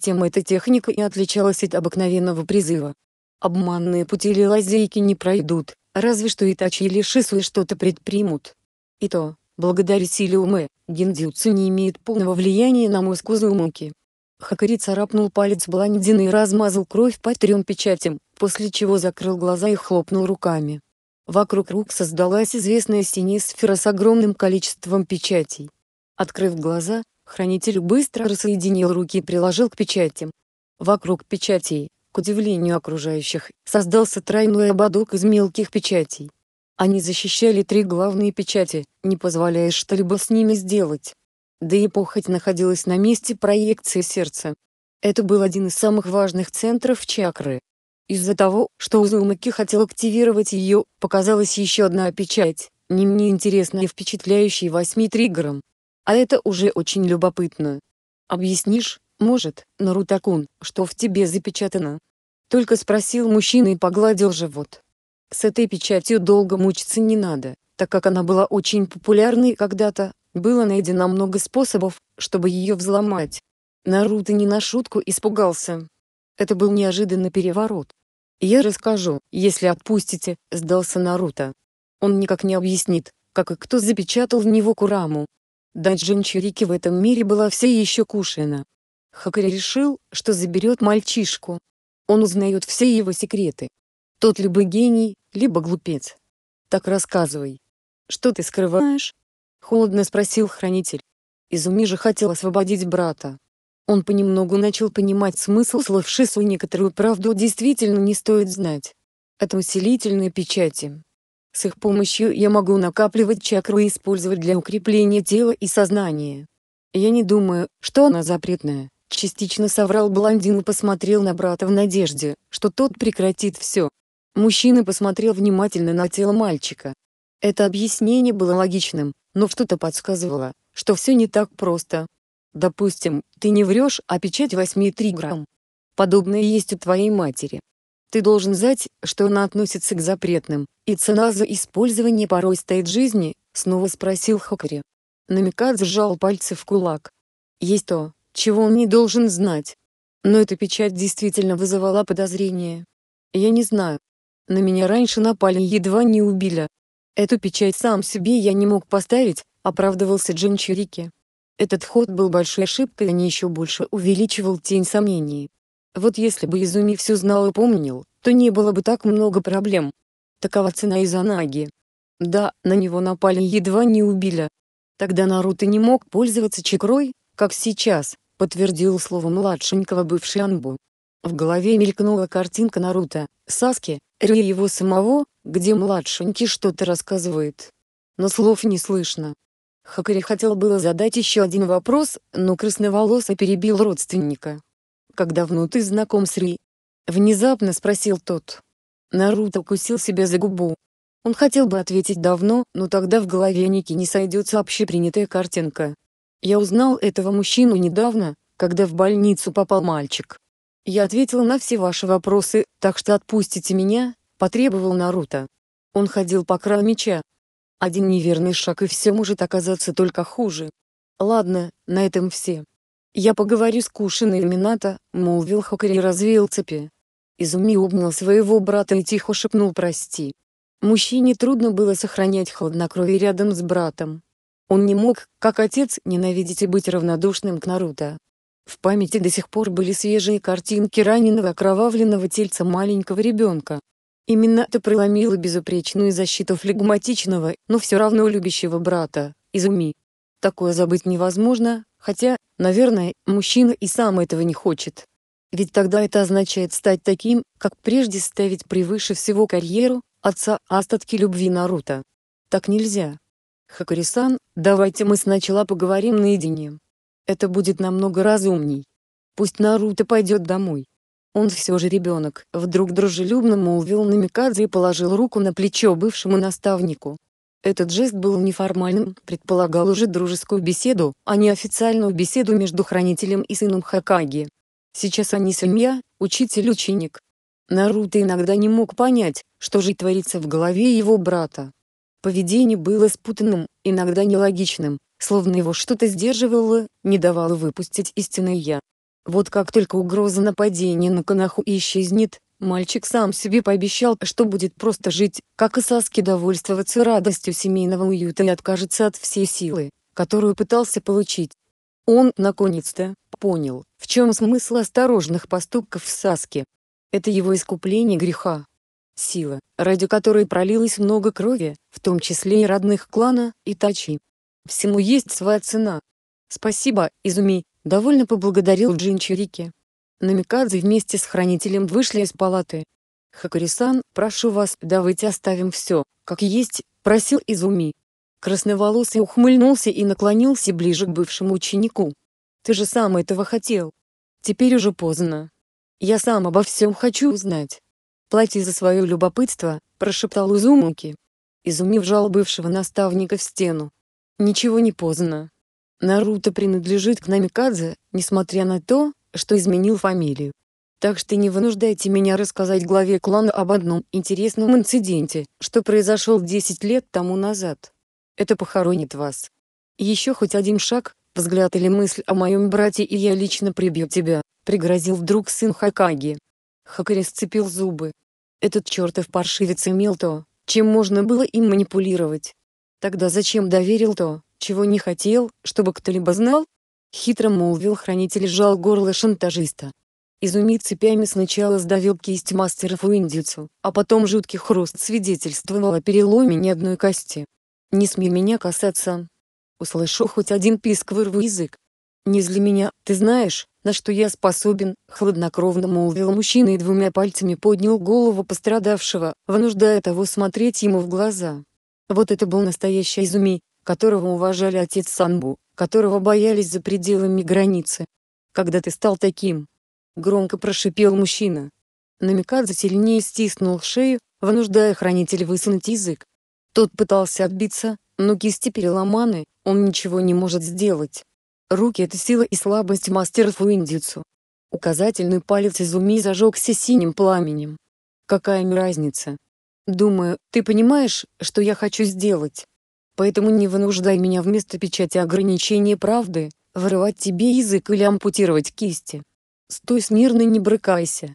Тем эта техника и отличалась от обыкновенного призыва. Обманные пути или лазейки не пройдут, разве что Итачи или Шисуи что-то предпримут. И то, Благодаря силе умы, гендзюцу не имеет полного влияния на мозг Узумаки. Хакари царапнул палец блондина и размазал кровь по трем печатям, после чего закрыл глаза и хлопнул руками. Вокруг рук создалась известная синяя сфера с огромным количеством печатей. Открыв глаза, хранитель быстро рассоединил руки и приложил к печатям. Вокруг печатей, к удивлению окружающих, создался тройной ободок из мелких печатей. Они защищали три главные печати, не позволяя что-либо с ними сделать. Да и похоть находилась на месте проекции сердца. Это был один из самых важных центров чакры. Из-за того, что Узумаки хотел активировать ее, показалась еще одна печать, не менее интересная и впечатляющая восьми триггером. А это уже очень любопытно. Объяснишь, может, Нарутакун, что в тебе запечатано? Только спросил мужчина и погладил живот. С этой печатью долго мучиться не надо, так как она была очень популярной когда-то, было найдено много способов, чтобы ее взломать. Наруто не на шутку испугался. Это был неожиданный переворот. «Я расскажу, если отпустите», — сдался Наруто. Он никак не объяснит, как и кто запечатал в него Кураму. Дайджин Чирики в этом мире была все еще кушена. Хакари решил, что заберет мальчишку. Он узнает все его секреты, тот либо гений, либо глупец. Так рассказывай. Что ты скрываешь? Холодно спросил хранитель. Изуми же хотел освободить брата. Он понемногу начал понимать смысл слов Шису и некоторую правду действительно не стоит знать. Это усилительные печати. С их помощью я могу накапливать чакру и использовать для укрепления тела и сознания. Я не думаю, что она запретная. Частично соврал блондин и посмотрел на брата в надежде, что тот прекратит все, Мужчина посмотрел внимательно на тело мальчика. Это объяснение было логичным, но что-то подсказывало, что все не так просто. Допустим, ты не врешь, а печать 8,3 грамм. Подобное есть у твоей матери. Ты должен знать, что она относится к запретным, и цена за использование порой стоит жизни, снова спросил Хокери. Намикад сжал пальцы в кулак. Есть то, чего он не должен знать. Но эта печать действительно вызывала подозрения. Я не знаю, на меня раньше напали и едва не убили. Эту печать сам себе я не мог поставить, оправдывался Джим Чирики. Этот ход был большой ошибкой, и не еще больше увеличивал тень сомнений. Вот если бы Изуми все знал и помнил, то не было бы так много проблем. Такова цена Изанаги. Да, на него напали и едва не убили. Тогда Наруто не мог пользоваться чакрой, как сейчас, подтвердил слово младшенького бывший Анбу. В голове мелькнула картинка Наруто, Саски, Ри его самого, где младшенький что-то рассказывает. Но слов не слышно. Хакари хотел было задать еще один вопрос, но красноволосый перебил родственника. Когда давно ты знаком с Ри?» Внезапно спросил тот. Наруто кусил себя за губу. Он хотел бы ответить давно, но тогда в голове Ники не сойдется общепринятая картинка. «Я узнал этого мужчину недавно, когда в больницу попал мальчик. «Я ответил на все ваши вопросы, так что отпустите меня», — потребовал Наруто. Он ходил по краю меча. Один неверный шаг и все может оказаться только хуже. «Ладно, на этом все. Я поговорю с Кушиной Минато», — молвил Хокари и развеял цепи. Изуми обнял своего брата и тихо шепнул «прости». Мужчине трудно было сохранять хладнокровие рядом с братом. Он не мог, как отец, ненавидеть и быть равнодушным к Наруто. В памяти до сих пор были свежие картинки раненого окровавленного тельца маленького ребенка. Именно это проломило безупречную защиту флегматичного, но все равно любящего брата, Изуми. Такое забыть невозможно, хотя, наверное, мужчина и сам этого не хочет. Ведь тогда это означает стать таким, как прежде ставить превыше всего карьеру, отца, остатки любви Наруто. Так нельзя. Хакарисан, давайте мы сначала поговорим наедине. Это будет намного разумней. Пусть Наруто пойдет домой. Он все же ребенок, вдруг дружелюбно молвил Намикадзе и положил руку на плечо бывшему наставнику. Этот жест был неформальным, предполагал уже дружескую беседу, а не официальную беседу между хранителем и сыном Хакаги. Сейчас они семья, учитель-ученик. Наруто иногда не мог понять, что же творится в голове его брата. Поведение было спутанным, иногда нелогичным, словно его что-то сдерживало, не давало выпустить истинное «я». Вот как только угроза нападения на Канаху исчезнет, мальчик сам себе пообещал, что будет просто жить, как и Саски довольствоваться радостью семейного уюта и откажется от всей силы, которую пытался получить. Он, наконец-то, понял, в чем смысл осторожных поступков в Саске. Это его искупление греха. Сила, ради которой пролилось много крови, в том числе и родных клана, и тачи. Всему есть своя цена. Спасибо, Изуми, довольно поблагодарил Джин Чирики. Намикадзе вместе с хранителем вышли из палаты. Хакарисан, прошу вас, давайте оставим все, как есть, просил Изуми. Красноволосый ухмыльнулся и наклонился ближе к бывшему ученику. Ты же сам этого хотел. Теперь уже поздно. Я сам обо всем хочу узнать. Плати за свое любопытство, прошептал Изумуки. Изуми вжал бывшего наставника в стену. Ничего не поздно. Наруто принадлежит к Намикадзе, несмотря на то, что изменил фамилию. Так что не вынуждайте меня рассказать главе клана об одном интересном инциденте, что произошел 10 лет тому назад. Это похоронит вас. Еще хоть один шаг, взгляд или мысль о моем брате и я лично прибью тебя», — пригрозил вдруг сын Хакаги. Хакари сцепил зубы. Этот чертов паршивец имел то, чем можно было им манипулировать. Тогда зачем доверил то, чего не хотел, чтобы кто-либо знал? Хитро молвил хранитель сжал горло шантажиста. Изумит цепями сначала сдавил кисть мастера фуиндицу, а потом жуткий хруст свидетельствовал о переломе ни одной кости. «Не смей меня касаться!» Услышу хоть один писк, вырву язык. «Не зли меня, ты знаешь, на что я способен», — хладнокровно молвил мужчина и двумя пальцами поднял голову пострадавшего, вынуждая того смотреть ему в глаза. Вот это был настоящий изуми, которого уважали отец Санбу, которого боялись за пределами границы. «Когда ты стал таким?» — громко прошипел мужчина. Намикадзе сильнее стиснул шею, вынуждая хранителя высунуть язык. Тот пытался отбиться, но кисти переломаны, он ничего не может сделать. Руки — это сила и слабость мастера уиндицу. Указательный палец Изуми зажегся синим пламенем. Какая им разница? Думаю, ты понимаешь, что я хочу сделать. Поэтому не вынуждай меня вместо печати ограничения правды, вырывать тебе язык или ампутировать кисти. Стой смирно не брыкайся.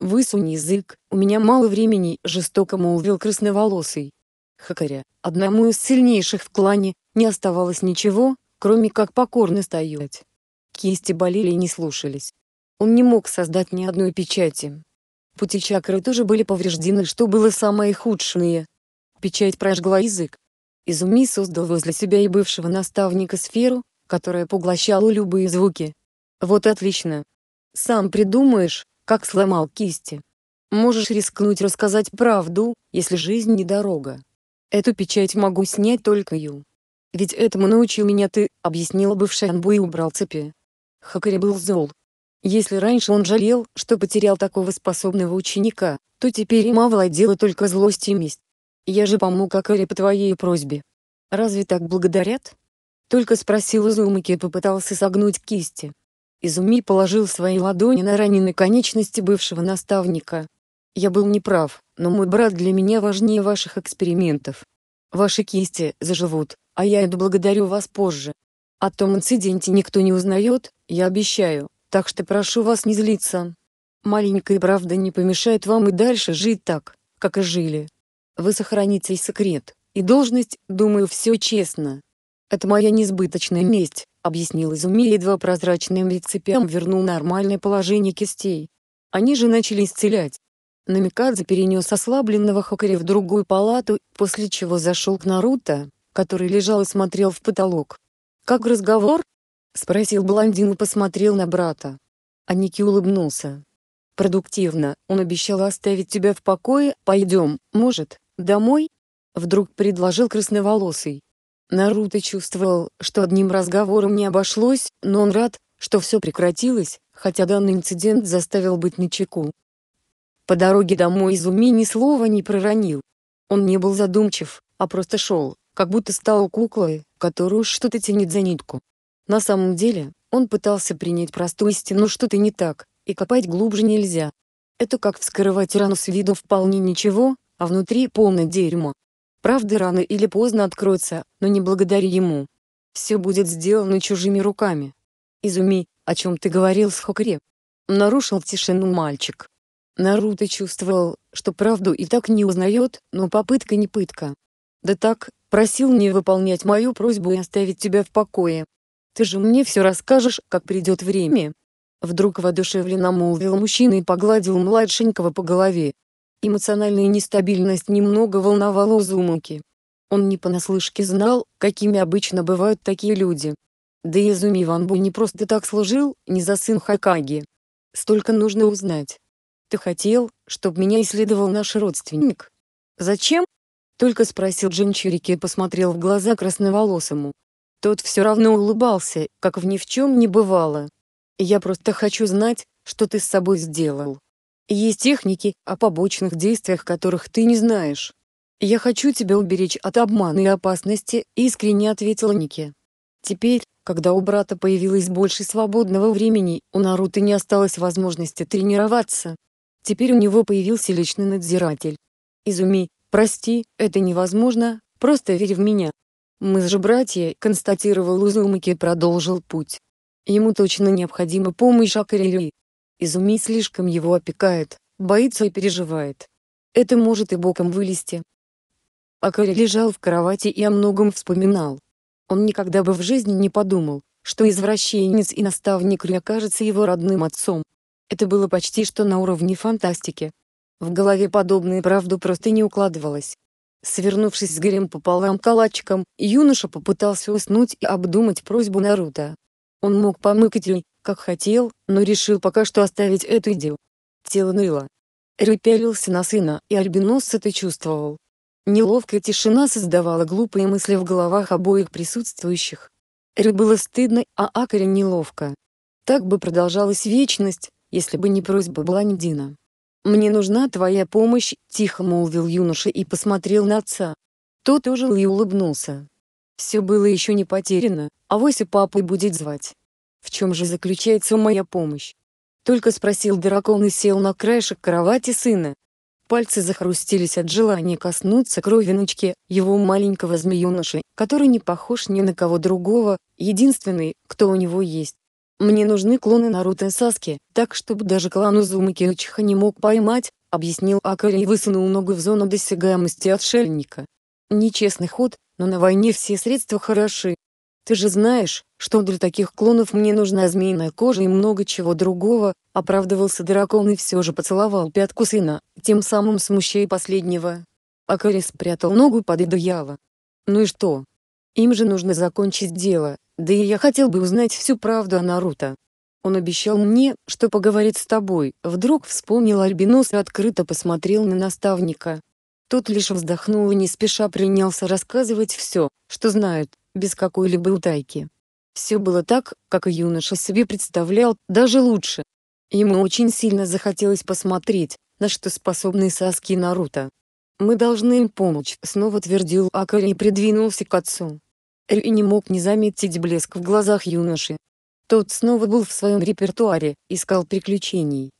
Высунь язык, у меня мало времени, жестоко молвил красноволосый. Хакаря, одному из сильнейших в клане, не оставалось ничего, кроме как покорно стоять. Кисти болели и не слушались. Он не мог создать ни одной печати, Пути чакры тоже были повреждены, что было самое худшее. Печать прожгла язык. Изуми создал возле себя и бывшего наставника сферу, которая поглощала любые звуки. Вот отлично. Сам придумаешь, как сломал кисти. Можешь рискнуть рассказать правду, если жизнь не дорога. Эту печать могу снять только Ю. Ведь этому научил меня ты, объяснил бывший Анбу и убрал цепи. Хакари был зол. Если раньше он жалел, что потерял такого способного ученика, то теперь им овладела только злость и месть. «Я же помог Акаре по твоей просьбе. Разве так благодарят?» Только спросил Изумаки и попытался согнуть кисти. Изуми положил свои ладони на раненые конечности бывшего наставника. «Я был неправ, но мой брат для меня важнее ваших экспериментов. Ваши кисти заживут, а я иду благодарю вас позже. О том инциденте никто не узнает, я обещаю, так что прошу вас не злиться. Маленькая правда не помешает вам и дальше жить так, как и жили. Вы сохраните и секрет, и должность, думаю, все честно. Это моя несбыточная месть, объяснил Изуми едва прозрачным рецепям вернул нормальное положение кистей. Они же начали исцелять. Намикадзе перенес ослабленного Хокари в другую палату, после чего зашел к Наруто, который лежал и смотрел в потолок. «Как разговор?» — спросил блондин и посмотрел на брата. Аники улыбнулся. «Продуктивно, он обещал оставить тебя в покое, пойдем, может, домой?» Вдруг предложил красноволосый. Наруто чувствовал, что одним разговором не обошлось, но он рад, что все прекратилось, хотя данный инцидент заставил быть начеку. По дороге домой Изуми ни слова не проронил. Он не был задумчив, а просто шел, как будто стал куклой, которую что-то тянет за нитку. На самом деле, он пытался принять простую истину, «Ну, что ты не так, и копать глубже нельзя. Это как вскрывать рану с виду вполне ничего, а внутри полное дерьмо. Правда рано или поздно откроется, но не благодаря ему. Все будет сделано чужими руками. Изуми, о чем ты говорил с Хокре. Нарушил тишину мальчик. Наруто чувствовал, что правду и так не узнает, но попытка не пытка. Да так, просил не выполнять мою просьбу и оставить тебя в покое. Ты же мне все расскажешь, как придет время. Вдруг воодушевленно молвил мужчина и погладил младшенького по голове. Эмоциональная нестабильность немного волновала Узумаки. Он не понаслышке знал, какими обычно бывают такие люди. Да и Изуми Ванбу не просто так служил, не за сын Хакаги. Столько нужно узнать. Ты хотел, чтобы меня исследовал наш родственник? Зачем? Только спросил Джинчурики и посмотрел в глаза красноволосому. Тот все равно улыбался, как в ни в чем не бывало. «Я просто хочу знать, что ты с собой сделал. Есть техники, о побочных действиях которых ты не знаешь. Я хочу тебя уберечь от обмана и опасности», — искренне ответила Ники. Теперь, когда у брата появилось больше свободного времени, у Наруто не осталось возможности тренироваться. Теперь у него появился личный надзиратель. «Изуми, прости, это невозможно, просто верь в меня», «Мы же братья», — констатировал Узумаки и продолжил путь. Ему точно необходима помощь Акарилюи. Изуми слишком его опекает, боится и переживает. Это может и боком вылезти. Акари лежал в кровати и о многом вспоминал. Он никогда бы в жизни не подумал, что извращенец и наставник Рю окажется его родным отцом. Это было почти что на уровне фантастики. В голове подобное правду просто не укладывалось. Свернувшись с горем пополам калачиком, юноша попытался уснуть и обдумать просьбу Наруто. Он мог помыкать ей, как хотел, но решил пока что оставить эту идею. Тело ныло. Рюй пялился на сына, и Альбинос это чувствовал. Неловкая тишина создавала глупые мысли в головах обоих присутствующих. Рю было стыдно, а Акаре неловко. Так бы продолжалась вечность, если бы не просьба блондина. «Мне нужна твоя помощь», — тихо молвил юноша и посмотрел на отца. Тот ожил и улыбнулся. Все было еще не потеряно, а Вася папой будет звать. В чем же заключается моя помощь? Только спросил дракон и сел на краешек кровати сына. Пальцы захрустились от желания коснуться кровиночки, его маленького змеюноши, который не похож ни на кого другого, единственный, кто у него есть. «Мне нужны клоны Наруто и Саски, так чтобы даже клан Узумаки Учиха не мог поймать», объяснил Акари и высунул ногу в зону досягаемости отшельника. «Нечестный ход, но на войне все средства хороши. Ты же знаешь, что для таких клонов мне нужна змеиная кожа и много чего другого», оправдывался дракон и все же поцеловал пятку сына, тем самым смущая последнего. Акари спрятал ногу под одеяло. «Ну и что? Им же нужно закончить дело, да и я хотел бы узнать всю правду о Наруто. Он обещал мне, что поговорит с тобой. Вдруг вспомнил Альбинос и открыто посмотрел на наставника. Тот лишь вздохнул и не спеша принялся рассказывать все, что знает, без какой-либо утайки. Все было так, как и юноша себе представлял, даже лучше. Ему очень сильно захотелось посмотреть, на что способны Саски и Наруто. «Мы должны им помочь», — снова твердил Акари и придвинулся к отцу. Рю не мог не заметить блеск в глазах юноши. Тот снова был в своем репертуаре, искал приключений.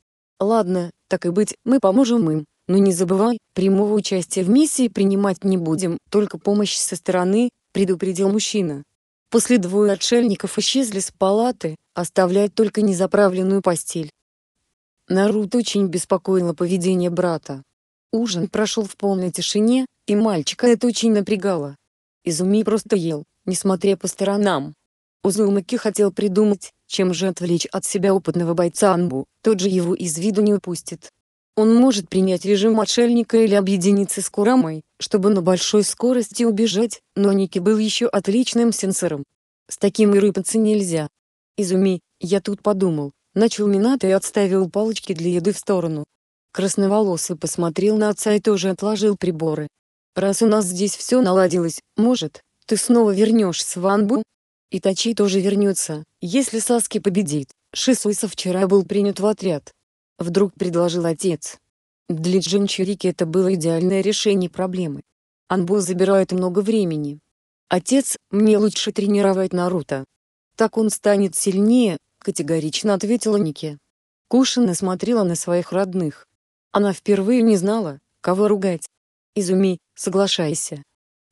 «Ладно, так и быть, мы поможем им, но не забывай, прямого участия в миссии принимать не будем, только помощь со стороны», — предупредил мужчина. После двое отшельников исчезли с палаты, оставляя только незаправленную постель. Нарут очень беспокоило поведение брата. Ужин прошел в полной тишине, и мальчика это очень напрягало. Изуми просто ел, не смотря по сторонам. Узумаки хотел придумать, чем же отвлечь от себя опытного бойца Анбу, тот же его из виду не упустит. Он может принять режим отшельника или объединиться с Курамой, чтобы на большой скорости убежать, но Ники был еще отличным сенсором. С таким и рыпаться нельзя. «Изуми, я тут подумал», — начал Минато и отставил палочки для еды в сторону. Красноволосый посмотрел на отца и тоже отложил приборы. «Раз у нас здесь все наладилось, может, ты снова вернешься в Анбу, и Тачи тоже вернется, если Саски победит. Шисуйса вчера был принят в отряд. Вдруг предложил отец. Для Джинчурики это было идеальное решение проблемы. Анбу забирает много времени. Отец, мне лучше тренировать Наруто. Так он станет сильнее, категорично ответила Ники. Кушина смотрела на своих родных. Она впервые не знала, кого ругать. Изуми, соглашайся.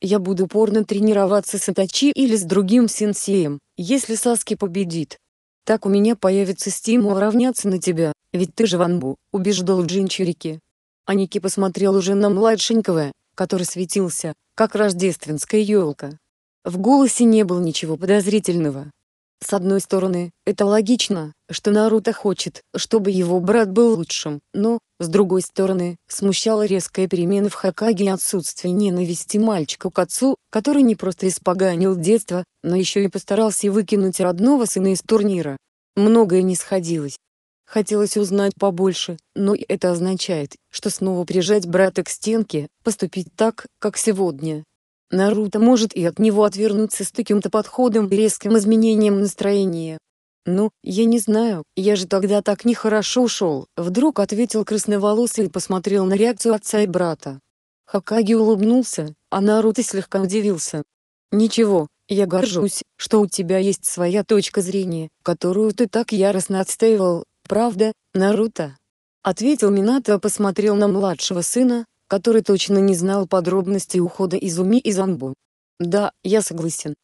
Я буду упорно тренироваться с Атачи или с другим сенсеем, если Саски победит. Так у меня появится стимул равняться на тебя, ведь ты же ванбу, убеждал Джинчурики. Аники посмотрел уже на младшенького, который светился, как рождественская елка. В голосе не было ничего подозрительного. С одной стороны, это логично, что Наруто хочет, чтобы его брат был лучшим, но, с другой стороны, смущала резкая перемена в Хакаге и отсутствие ненависти мальчика к отцу, который не просто испоганил детство, но еще и постарался выкинуть родного сына из турнира. Многое не сходилось. Хотелось узнать побольше, но это означает, что снова прижать брата к стенке, поступить так, как сегодня, Наруто может и от него отвернуться с таким-то подходом и резким изменением настроения. «Ну, я не знаю, я же тогда так нехорошо ушел. вдруг ответил красноволосый и посмотрел на реакцию отца и брата. Хакаги улыбнулся, а Наруто слегка удивился. «Ничего, я горжусь, что у тебя есть своя точка зрения, которую ты так яростно отстаивал, правда, Наруто?» Ответил Минато, и посмотрел на младшего сына, который точно не знал подробностей ухода Изуми из Анбу. «Да, я согласен.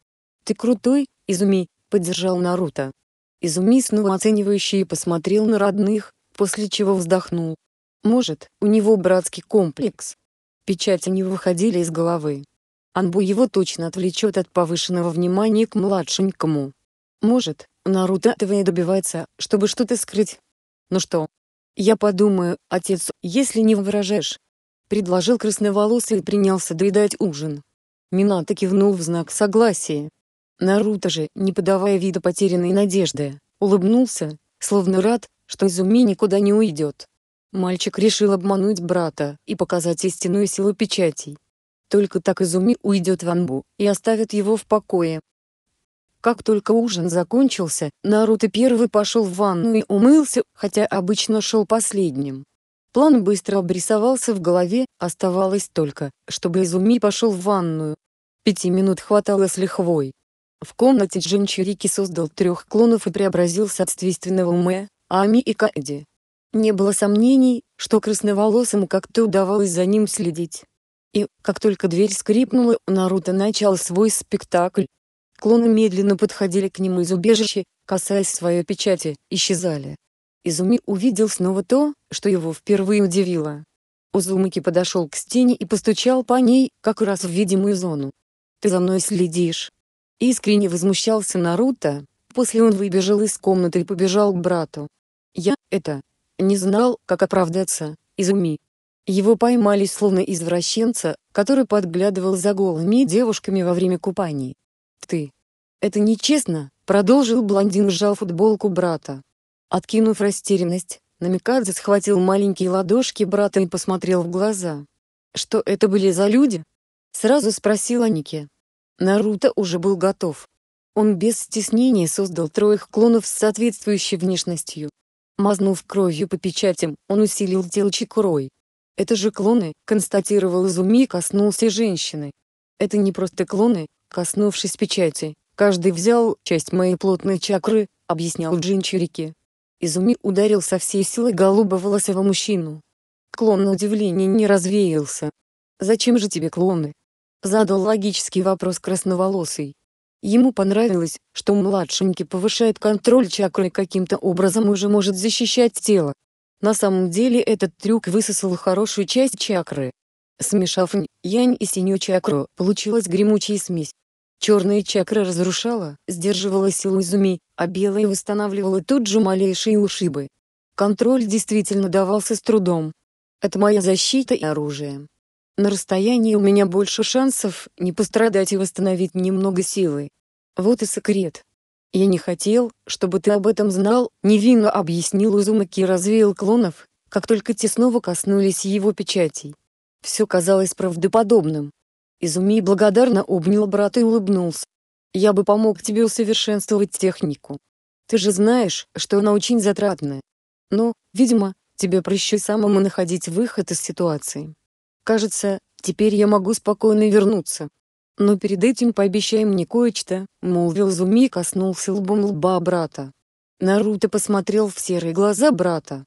Ты крутой, Изуми», — поддержал Наруто. Изуми снова оценивающий посмотрел на родных, после чего вздохнул. Может, у него братский комплекс. Печати не выходили из головы. Анбу его точно отвлечет от повышенного внимания к младшенькому. Может, Наруто этого и добивается, чтобы что-то скрыть. Ну что? Я подумаю, отец, если не выражаешь предложил красноволосый и принялся доедать ужин. Минато кивнул в знак согласия. Наруто же, не подавая вида потерянной надежды, улыбнулся, словно рад, что Изуми никуда не уйдет. Мальчик решил обмануть брата и показать истинную силу печатей. Только так Изуми уйдет в Анбу и оставит его в покое. Как только ужин закончился, Наруто первый пошел в ванну и умылся, хотя обычно шел последним. План быстро обрисовался в голове, оставалось только, чтобы Изуми пошел в ванную. Пяти минут хватало с лихвой. В комнате Джинчирики создал трех клонов и преобразил соответственного Мэ, Ами и Каэди. Не было сомнений, что красноволосым как-то удавалось за ним следить. И, как только дверь скрипнула, Наруто начал свой спектакль. Клоны медленно подходили к нему из убежища, касаясь своей печати, исчезали. Изуми увидел снова то, что его впервые удивило. Узумаки подошел к стене и постучал по ней, как раз в видимую зону. «Ты за мной следишь?» Искренне возмущался Наруто, после он выбежал из комнаты и побежал к брату. «Я, это, не знал, как оправдаться, Изуми». Его поймали словно извращенца, который подглядывал за голыми девушками во время купаний. «Ты! Это нечестно!» — продолжил блондин, сжал футболку брата. Откинув растерянность, Намикадзе схватил маленькие ладошки брата и посмотрел в глаза. «Что это были за люди?» — сразу спросил Аники. Наруто уже был готов. Он без стеснения создал троих клонов с соответствующей внешностью. Мазнув кровью по печатям, он усилил тело Чикурой. «Это же клоны», — констатировал Изуми и коснулся женщины. «Это не просто клоны», — коснувшись печати, «каждый взял часть моей плотной чакры», — объяснял Джинчирики. Изуми ударил со всей силы голубоволосого мужчину. Клон на удивление не развеялся. «Зачем же тебе клоны?» Задал логический вопрос красноволосый. Ему понравилось, что младшенький повышает контроль чакры и каким-то образом уже может защищать тело. На самом деле этот трюк высосал хорошую часть чакры. Смешав янь и синюю чакру, получилась гремучая смесь, Черная чакра разрушала, сдерживала силу изуми, а белая восстанавливала тут же малейшие ушибы. Контроль действительно давался с трудом. Это моя защита и оружие. На расстоянии у меня больше шансов не пострадать и восстановить немного силы. Вот и секрет. Я не хотел, чтобы ты об этом знал, невинно объяснил Узумаки и развеял клонов, как только те снова коснулись его печатей. Все казалось правдоподобным. Изуми благодарно обнял брата и улыбнулся. «Я бы помог тебе усовершенствовать технику. Ты же знаешь, что она очень затратная. Но, видимо, тебе проще самому находить выход из ситуации. Кажется, теперь я могу спокойно вернуться. Но перед этим пообещай мне кое-что», — молвил Зуми и коснулся лбом лба брата. Наруто посмотрел в серые глаза брата.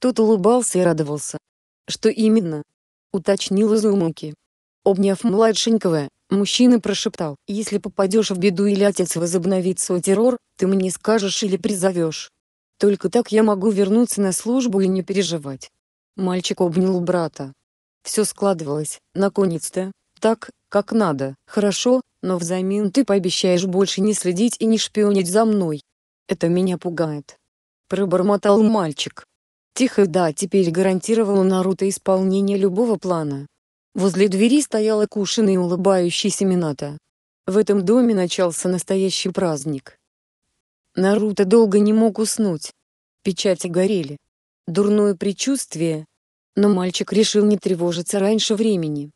Тот улыбался и радовался. «Что именно?» — уточнил Изумуки. Обняв младшенького, мужчина прошептал, «Если попадешь в беду или отец возобновит свой террор, ты мне скажешь или призовешь. Только так я могу вернуться на службу и не переживать». Мальчик обнял брата. Все складывалось, наконец-то, так, как надо, хорошо, но взамен ты пообещаешь больше не следить и не шпионить за мной. Это меня пугает. Пробормотал мальчик. Тихо да, теперь гарантировала Наруто исполнение любого плана, Возле двери стояла Кушина и улыбающийся Минато. В этом доме начался настоящий праздник. Наруто долго не мог уснуть. Печати горели. Дурное предчувствие. Но мальчик решил не тревожиться раньше времени.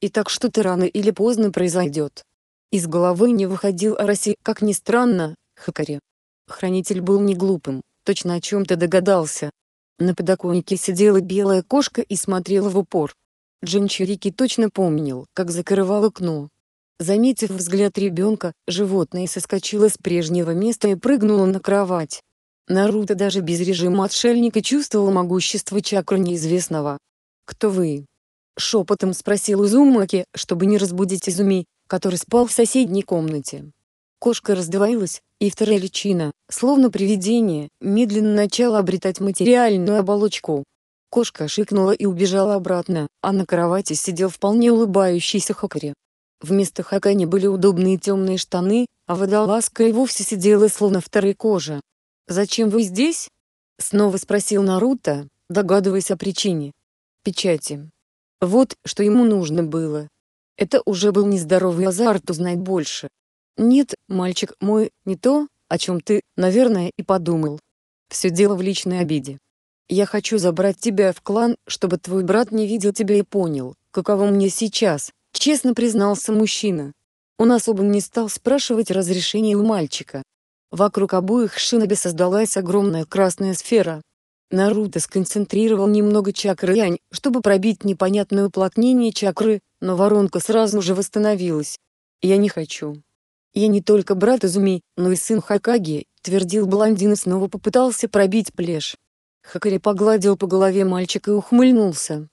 И так что-то рано или поздно произойдет. Из головы не выходил Араси, как ни странно, Хакари. Хранитель был не глупым, точно о чем-то догадался. На подоконнике сидела белая кошка и смотрела в упор. Джинчурики точно помнил, как закрывал окно. Заметив взгляд ребенка, животное соскочило с прежнего места и прыгнуло на кровать. Наруто даже без режима отшельника чувствовал могущество чакры неизвестного. «Кто вы?» Шепотом спросил Изумаки, чтобы не разбудить Изуми, который спал в соседней комнате. Кошка раздвоилась, и вторая личина, словно привидение, медленно начала обретать материальную оболочку. Кошка шикнула и убежала обратно, а на кровати сидел вполне улыбающийся Хакари. Вместо Хакани были удобные темные штаны, а водолазка и вовсе сидела словно второй кожа. «Зачем вы здесь?» — снова спросил Наруто, догадываясь о причине. «Печати». Вот, что ему нужно было. Это уже был нездоровый азарт узнать больше. «Нет, мальчик мой, не то, о чем ты, наверное, и подумал. Все дело в личной обиде. Я хочу забрать тебя в клан, чтобы твой брат не видел тебя и понял, каково мне сейчас», — честно признался мужчина. Он особо не стал спрашивать разрешения у мальчика. Вокруг обоих шиноби создалась огромная красная сфера. Наруто сконцентрировал немного чакры Янь, чтобы пробить непонятное уплотнение чакры, но воронка сразу же восстановилась. «Я не хочу. Я не только брат Изуми, но и сын Хакаги», — твердил блондин и снова попытался пробить плешь. Хакари погладил по голове мальчика и ухмыльнулся.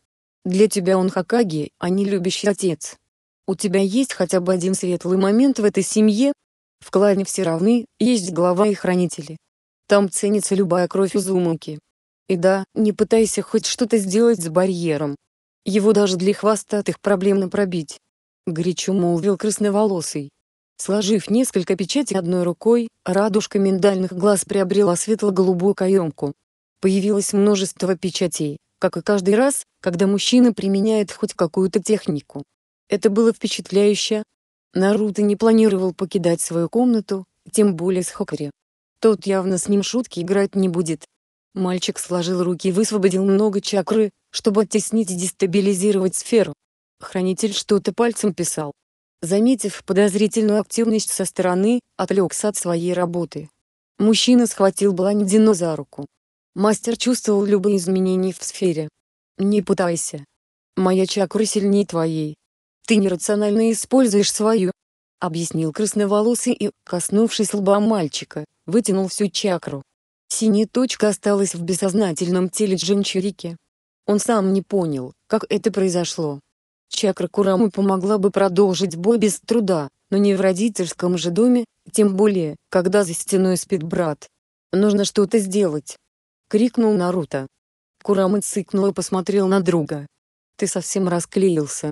«Для тебя он Хакаги, а не любящий отец. У тебя есть хотя бы один светлый момент в этой семье? В клане все равны, есть глава и хранители. Там ценится любая кровь Узумаки. И да, не пытайся хоть что-то сделать с барьером. Его даже для хвостатых проблемно пробить. Горячо молвил красноволосый. Сложив несколько печатей одной рукой, радужка миндальных глаз приобрела светло-голубую каемку. Появилось множество печатей, как и каждый раз, когда мужчина применяет хоть какую-то технику. Это было впечатляюще. Наруто не планировал покидать свою комнату, тем более с Хокари. Тот явно с ним шутки играть не будет. Мальчик сложил руки и высвободил много чакры, чтобы оттеснить и дестабилизировать сферу. Хранитель что-то пальцем писал. Заметив подозрительную активность со стороны, отвлекся от своей работы. Мужчина схватил Бландину за руку. Мастер чувствовал любые изменения в сфере. Не пытайся. Моя чакра сильнее твоей. Ты нерационально используешь свою. Объяснил красноволосый и, коснувшись лба мальчика, вытянул всю чакру. Синяя точка осталась в бессознательном теле Джинчурики. Он сам не понял, как это произошло. Чакра Кураму помогла бы продолжить бой без труда, но не в родительском же доме, тем более, когда за стеной спит брат. Нужно что-то сделать крикнул Наруто. Курама цыкнул и посмотрел на друга. Ты совсем расклеился.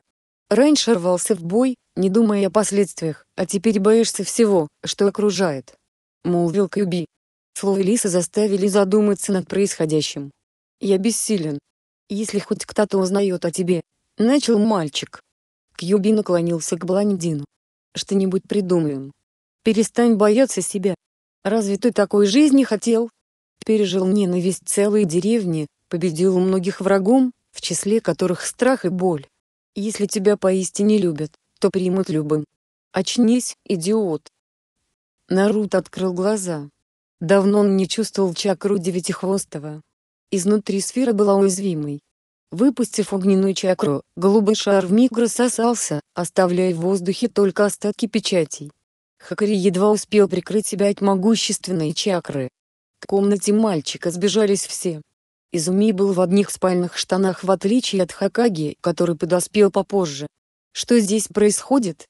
Раньше рвался в бой, не думая о последствиях, а теперь боишься всего, что окружает. Молвил Кьюби. Слово Лиса заставили задуматься над происходящим. Я бессилен. Если хоть кто-то узнает о тебе. Начал мальчик. Кьюби наклонился к блондину. Что-нибудь придумаем. Перестань бояться себя. Разве ты такой жизни хотел? пережил ненависть целой деревни, победил многих врагом, в числе которых страх и боль. Если тебя поистине любят, то примут любым. Очнись, идиот. Нарут открыл глаза. Давно он не чувствовал чакру девятихвостого. Изнутри сфера была уязвимой. Выпустив огненную чакру, голубой шар вмиг рассосался, оставляя в воздухе только остатки печатей. Хакари едва успел прикрыть себя от могущественной чакры, к комнате мальчика сбежались все. Изуми был в одних спальных штанах в отличие от Хакаги, который подоспел попозже. «Что здесь происходит?»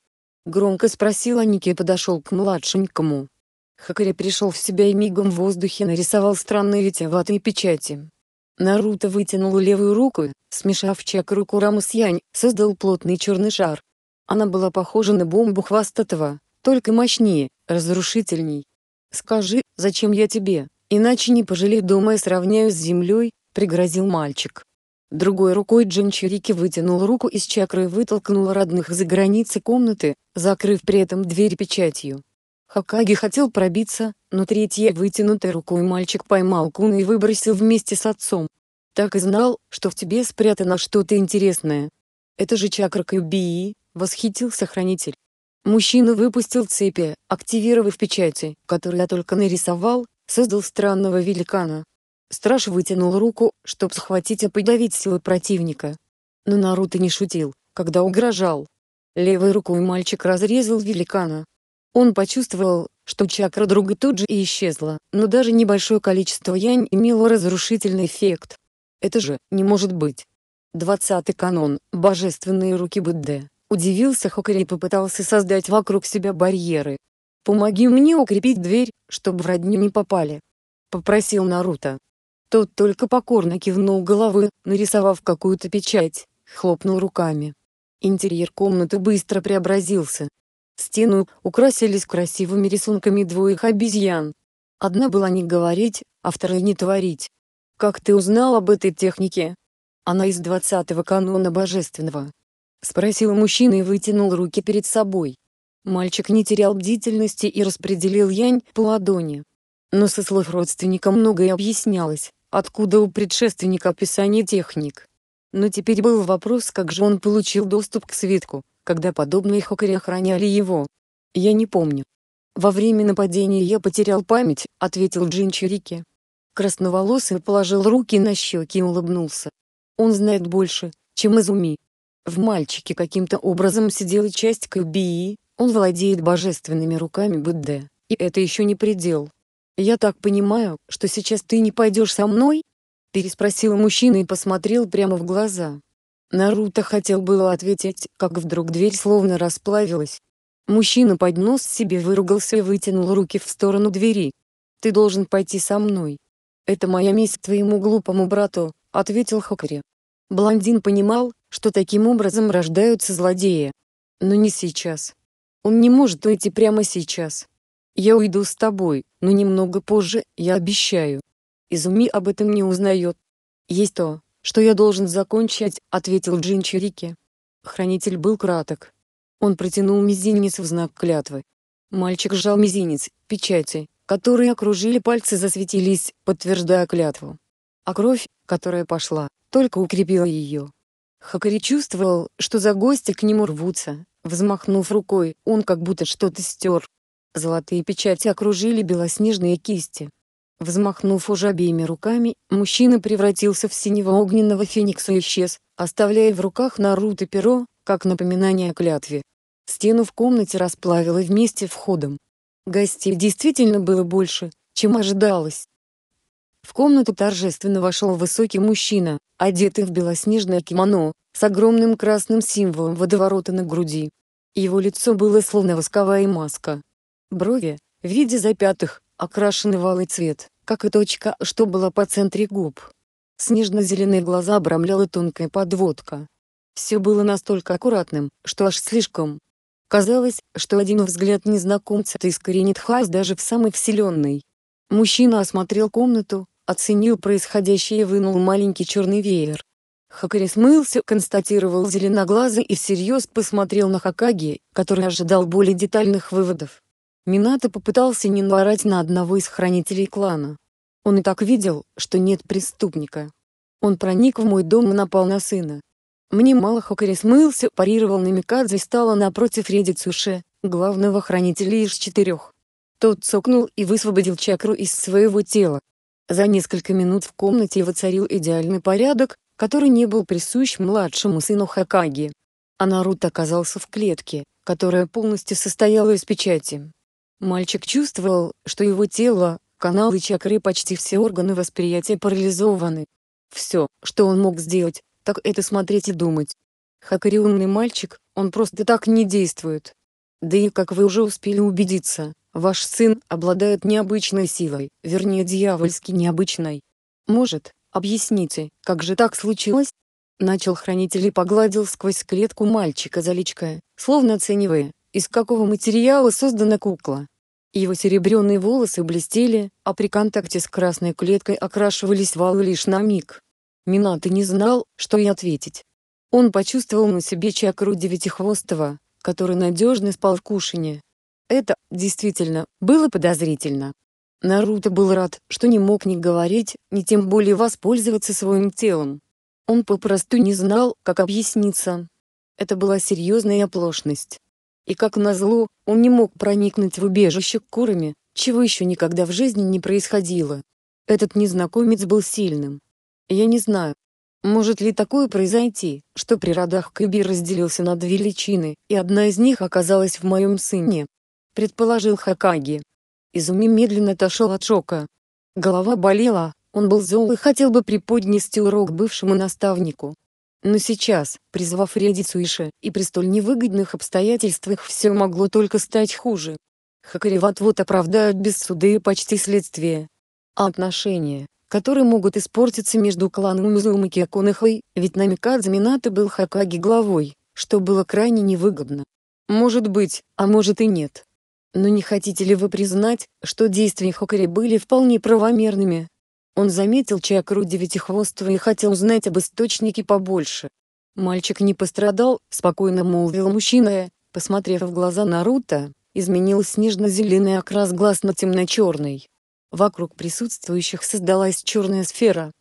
Громко спросила Ники и подошел к младшенькому. Хакари пришел в себя и мигом в воздухе нарисовал странные витиеватые печати. Наруто вытянул левую руку, смешав чакру Курамы с Янь, создал плотный черный шар. Она была похожа на бомбу хвостатого, только мощнее, разрушительней. «Скажи, зачем я тебе?» Иначе не пожалею, и сравняю с землей», — пригрозил мальчик. Другой рукой Джин Чирики вытянул руку из чакры и вытолкнул родных за границы комнаты, закрыв при этом дверь печатью. Хакаги хотел пробиться, но третьей вытянутой рукой мальчик поймал Куна и выбросил вместе с отцом. «Так и знал, что в тебе спрятано что-то интересное. Это же чакра Кьюбии», — восхитился хранитель. Мужчина выпустил цепи, активировав печати, которые я только нарисовал, создал странного великана. Страж вытянул руку, чтобы схватить и подавить силы противника. Но Наруто не шутил, когда угрожал. Левой рукой мальчик разрезал великана. Он почувствовал, что чакра друга тут же и исчезла, но даже небольшое количество янь имело разрушительный эффект. Это же не может быть. Двадцатый канон, божественные руки Будды, удивился Хокари и попытался создать вокруг себя барьеры, «Помоги мне укрепить дверь, чтобы в родню не попали», — попросил Наруто. Тот только покорно кивнул головы, нарисовав какую-то печать, хлопнул руками. Интерьер комнаты быстро преобразился. Стену украсились красивыми рисунками двоих обезьян. Одна была не говорить, а вторая не творить. «Как ты узнал об этой технике?» «Она из двадцатого канона божественного», — спросил мужчина и вытянул руки перед собой. Мальчик не терял бдительности и распределил янь по ладони. Но со слов родственника многое объяснялось, откуда у предшественника описание техник. Но теперь был вопрос, как же он получил доступ к свитку, когда подобные хокери охраняли его. Я не помню. Во время нападения я потерял память, ответил Джин Чирике. Красноволосый положил руки на щеки и улыбнулся. Он знает больше, чем Изуми. В мальчике каким-то образом сидела часть Кабии, он владеет божественными руками Будды, и это еще не предел. «Я так понимаю, что сейчас ты не пойдешь со мной?» — переспросил мужчина и посмотрел прямо в глаза. Наруто хотел было ответить, как вдруг дверь словно расплавилась. Мужчина поднес себе выругался и вытянул руки в сторону двери. «Ты должен пойти со мной. Это моя месть твоему глупому брату», — ответил Хокари. Блондин понимал, что таким образом рождаются злодеи. Но не сейчас. Он не может уйти прямо сейчас. Я уйду с тобой, но немного позже, я обещаю. Изуми об этом не узнает. Есть то, что я должен закончить, ответил Джин Чирике. Хранитель был краток. Он протянул мизинец в знак клятвы. Мальчик сжал мизинец, печати, которые окружили пальцы засветились, подтверждая клятву. А кровь, которая пошла, только укрепила ее. Хакари чувствовал, что за гости к нему рвутся, Взмахнув рукой, он как будто что-то стер. Золотые печати окружили белоснежные кисти. Взмахнув уже обеими руками, мужчина превратился в синего огненного феникса и исчез, оставляя в руках Наруто перо, как напоминание о клятве. Стену в комнате расплавило вместе входом. Гостей действительно было больше, чем ожидалось. В комнату торжественно вошел высокий мужчина, одетый в белоснежное кимоно, с огромным красным символом водоворота на груди. Его лицо было словно восковая маска. Брови, в виде запятых, окрашены в алый цвет, как и точка, что была по центре губ. Снежно-зеленые глаза обрамляла тонкая подводка. Все было настолько аккуратным, что аж слишком. Казалось, что один взгляд незнакомца-то искоренит хаос даже в самой вселенной. Мужчина осмотрел комнату, оценил происходящее и вынул маленький черный веер. Хакари смылся, констатировал зеленоглазый и всерьез посмотрел на Хакаги, который ожидал более детальных выводов. Минато попытался не наорать на одного из хранителей клана. Он и так видел, что нет преступника. Он проник в мой дом и напал на сына. Мне мало Хакари смылся, парировал на Микадзе и стала напротив Реди Цуше, главного хранителя из четырех. Тот цокнул и высвободил чакру из своего тела. За несколько минут в комнате воцарил идеальный порядок, который не был присущ младшему сыну Хакаги. А Наруто оказался в клетке, которая полностью состояла из печати. Мальчик чувствовал, что его тело, каналы чакры почти все органы восприятия парализованы. Все, что он мог сделать, так это смотреть и думать. Хакариумный мальчик, он просто так не действует. Да и как вы уже успели убедиться, Ваш сын обладает необычной силой, вернее дьявольски необычной. Может, объясните, как же так случилось? Начал хранитель и погладил сквозь клетку мальчика за личкое, словно оценивая, из какого материала создана кукла. Его серебряные волосы блестели, а при контакте с красной клеткой окрашивались валы лишь на миг. Минаты не знал, что и ответить. Он почувствовал на себе чакру девятихвостого, который надежно спал в кушине. Это действительно было подозрительно. Наруто был рад, что не мог ни говорить, ни тем более воспользоваться своим телом. Он попросту не знал, как объясниться. Это была серьезная оплошность. И как назло, он не мог проникнуть в убежище Курами, чего еще никогда в жизни не происходило. Этот незнакомец был сильным. Я не знаю, может ли такое произойти, что при родах Кэби разделился на две личины, и одна из них оказалась в моем сыне предположил Хакаги. Изуми медленно отошел от шока. Голова болела, он был зол и хотел бы преподнести урок бывшему наставнику. Но сейчас, призвав Реди Цуиши, и при столь невыгодных обстоятельствах все могло только стать хуже. Хакари вот-вот оправдают без суда и почти следствие. А отношения, которые могут испортиться между кланом Мизумы и Аконахой, ведь Намикадзе Минато был Хакаги главой, что было крайне невыгодно. Может быть, а может и нет. Но не хотите ли вы признать, что действия Хокари были вполне правомерными? Он заметил чакру девятихвостого и хотел узнать об источнике побольше. Мальчик не пострадал, спокойно молвил мужчина, посмотрев в глаза Наруто, изменил снежно-зеленый окрас глаз на темно-черный. Вокруг присутствующих создалась черная сфера.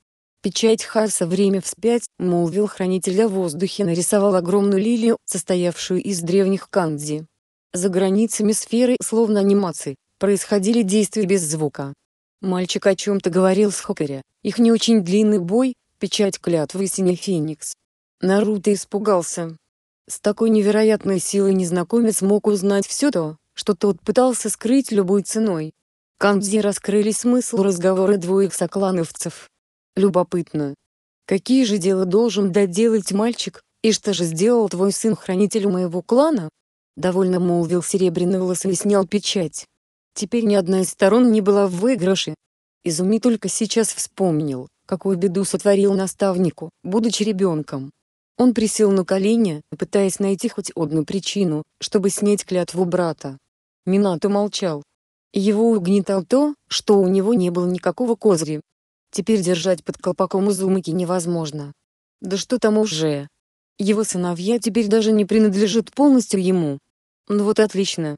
Печать Хаса время вспять, молвил хранителя а в воздухе нарисовал огромную лилию, состоявшую из древних кандзи. За границами сферы, словно анимации, происходили действия без звука. Мальчик о чем-то говорил с Хокаря, их не очень длинный бой, печать клятвы и синий феникс. Наруто испугался. С такой невероятной силой незнакомец мог узнать все то, что тот пытался скрыть любой ценой. Канзи раскрыли смысл разговора двоих соклановцев. Любопытно. Какие же дела должен доделать мальчик, и что же сделал твой сын хранителю моего клана? довольно молвил серебряный волос и снял печать. Теперь ни одна из сторон не была в выигрыше. Изуми только сейчас вспомнил, какую беду сотворил наставнику, будучи ребенком. Он присел на колени, пытаясь найти хоть одну причину, чтобы снять клятву брата. Минато молчал. Его угнетал то, что у него не было никакого козыря. Теперь держать под колпаком Изумики невозможно. Да что там уже? Его сыновья теперь даже не принадлежат полностью ему. Ну вот отлично.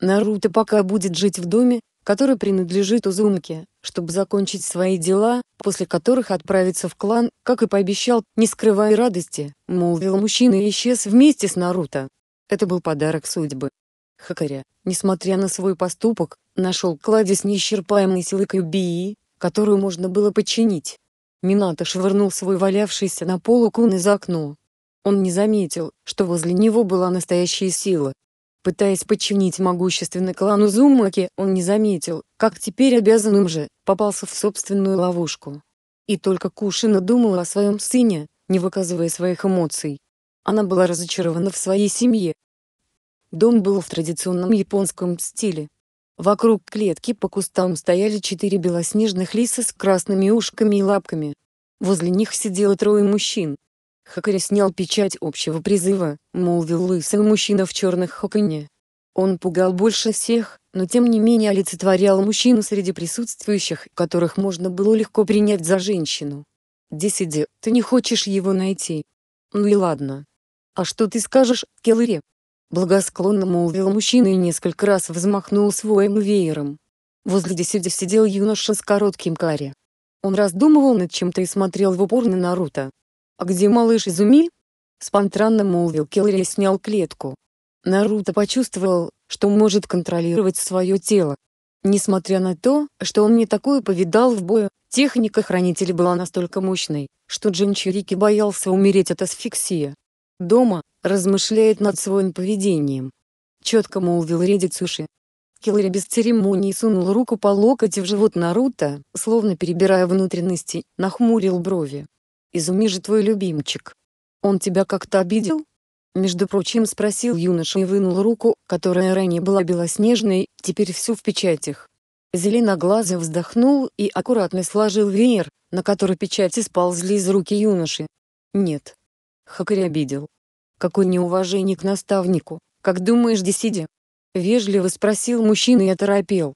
Наруто пока будет жить в доме, который принадлежит Узумке, чтобы закончить свои дела, после которых отправиться в клан, как и пообещал, не скрывая радости, молвил мужчина и исчез вместе с Наруто. Это был подарок судьбы. Хакаря, несмотря на свой поступок, нашел кладезь неисчерпаемой силы Кьюбии, которую можно было подчинить. Минато швырнул свой валявшийся на полу кун из окно. Он не заметил, что возле него была настоящая сила, Пытаясь подчинить могущественный клан Узумаки, он не заметил, как теперь обязан им же, попался в собственную ловушку. И только Кушина думала о своем сыне, не выказывая своих эмоций. Она была разочарована в своей семье. Дом был в традиционном японском стиле. Вокруг клетки по кустам стояли четыре белоснежных лиса с красными ушками и лапками. Возле них сидело трое мужчин, Хакари снял печать общего призыва, молвил лысый мужчина в черных хоконе. Он пугал больше всех, но тем не менее олицетворял мужчину среди присутствующих, которых можно было легко принять за женщину. «Десиди, ты не хочешь его найти?» «Ну и ладно». «А что ты скажешь, Келлери?» Благосклонно молвил мужчина и несколько раз взмахнул своим веером. Возле Десиди сидел юноша с коротким каре. Он раздумывал над чем-то и смотрел в упор на Наруто. А где малыш Изуми?» Спонтанно молвил Киллари и снял клетку. Наруто почувствовал, что может контролировать свое тело. Несмотря на то, что он не такое повидал в бою, техника хранителя была настолько мощной, что Джинчурики боялся умереть от асфиксии. Дома, размышляет над своим поведением. Четко молвил Реди Цуши. Киллари без церемоний сунул руку по локоть в живот Наруто, словно перебирая внутренности, нахмурил брови, «Изуми же твой любимчик. Он тебя как-то обидел?» Между прочим спросил юноша и вынул руку, которая ранее была белоснежной, теперь всю в печатях. Зеленоглазый вздохнул и аккуратно сложил веер, на который печати сползли из руки юноши. «Нет». Хакарь обидел. «Какое неуважение к наставнику, как думаешь, Десиди?» Вежливо спросил мужчина и оторопел.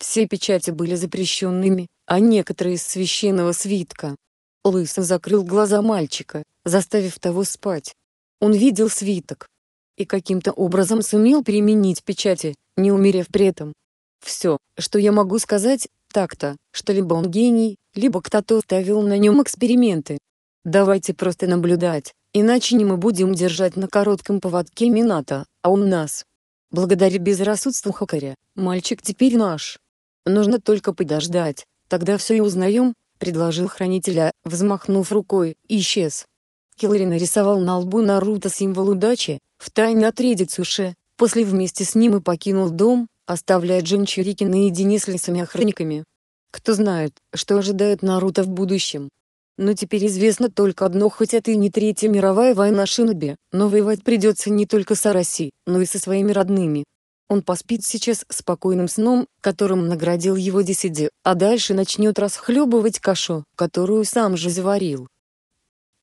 Все печати были запрещенными, а некоторые из священного свитка. Лысый закрыл глаза мальчика, заставив того спать. Он видел свиток и каким-то образом сумел применить печати, не умерев при этом. Все, что я могу сказать, так-то, что либо он гений, либо кто-то ставил на нем эксперименты. Давайте просто наблюдать, иначе не мы будем держать на коротком поводке Мината, а он нас. Благодаря безрассудству хакаря, мальчик теперь наш. Нужно только подождать, тогда все и узнаем, — предложил хранителя, взмахнув рукой, исчез. Киллари нарисовал на лбу Наруто символ удачи, втайне от Редицуши, после вместе с ним и покинул дом, оставляя Джинчурики наедине с лесами-охранниками. Кто знает, что ожидает Наруто в будущем. Но теперь известно только одно, хотя это и не Третья мировая война Шиноби, но воевать придется не только с Араси, но и со своими родными, он поспит сейчас спокойным сном, которым наградил его Десиди, а дальше начнет расхлебывать кашу, которую сам же заварил.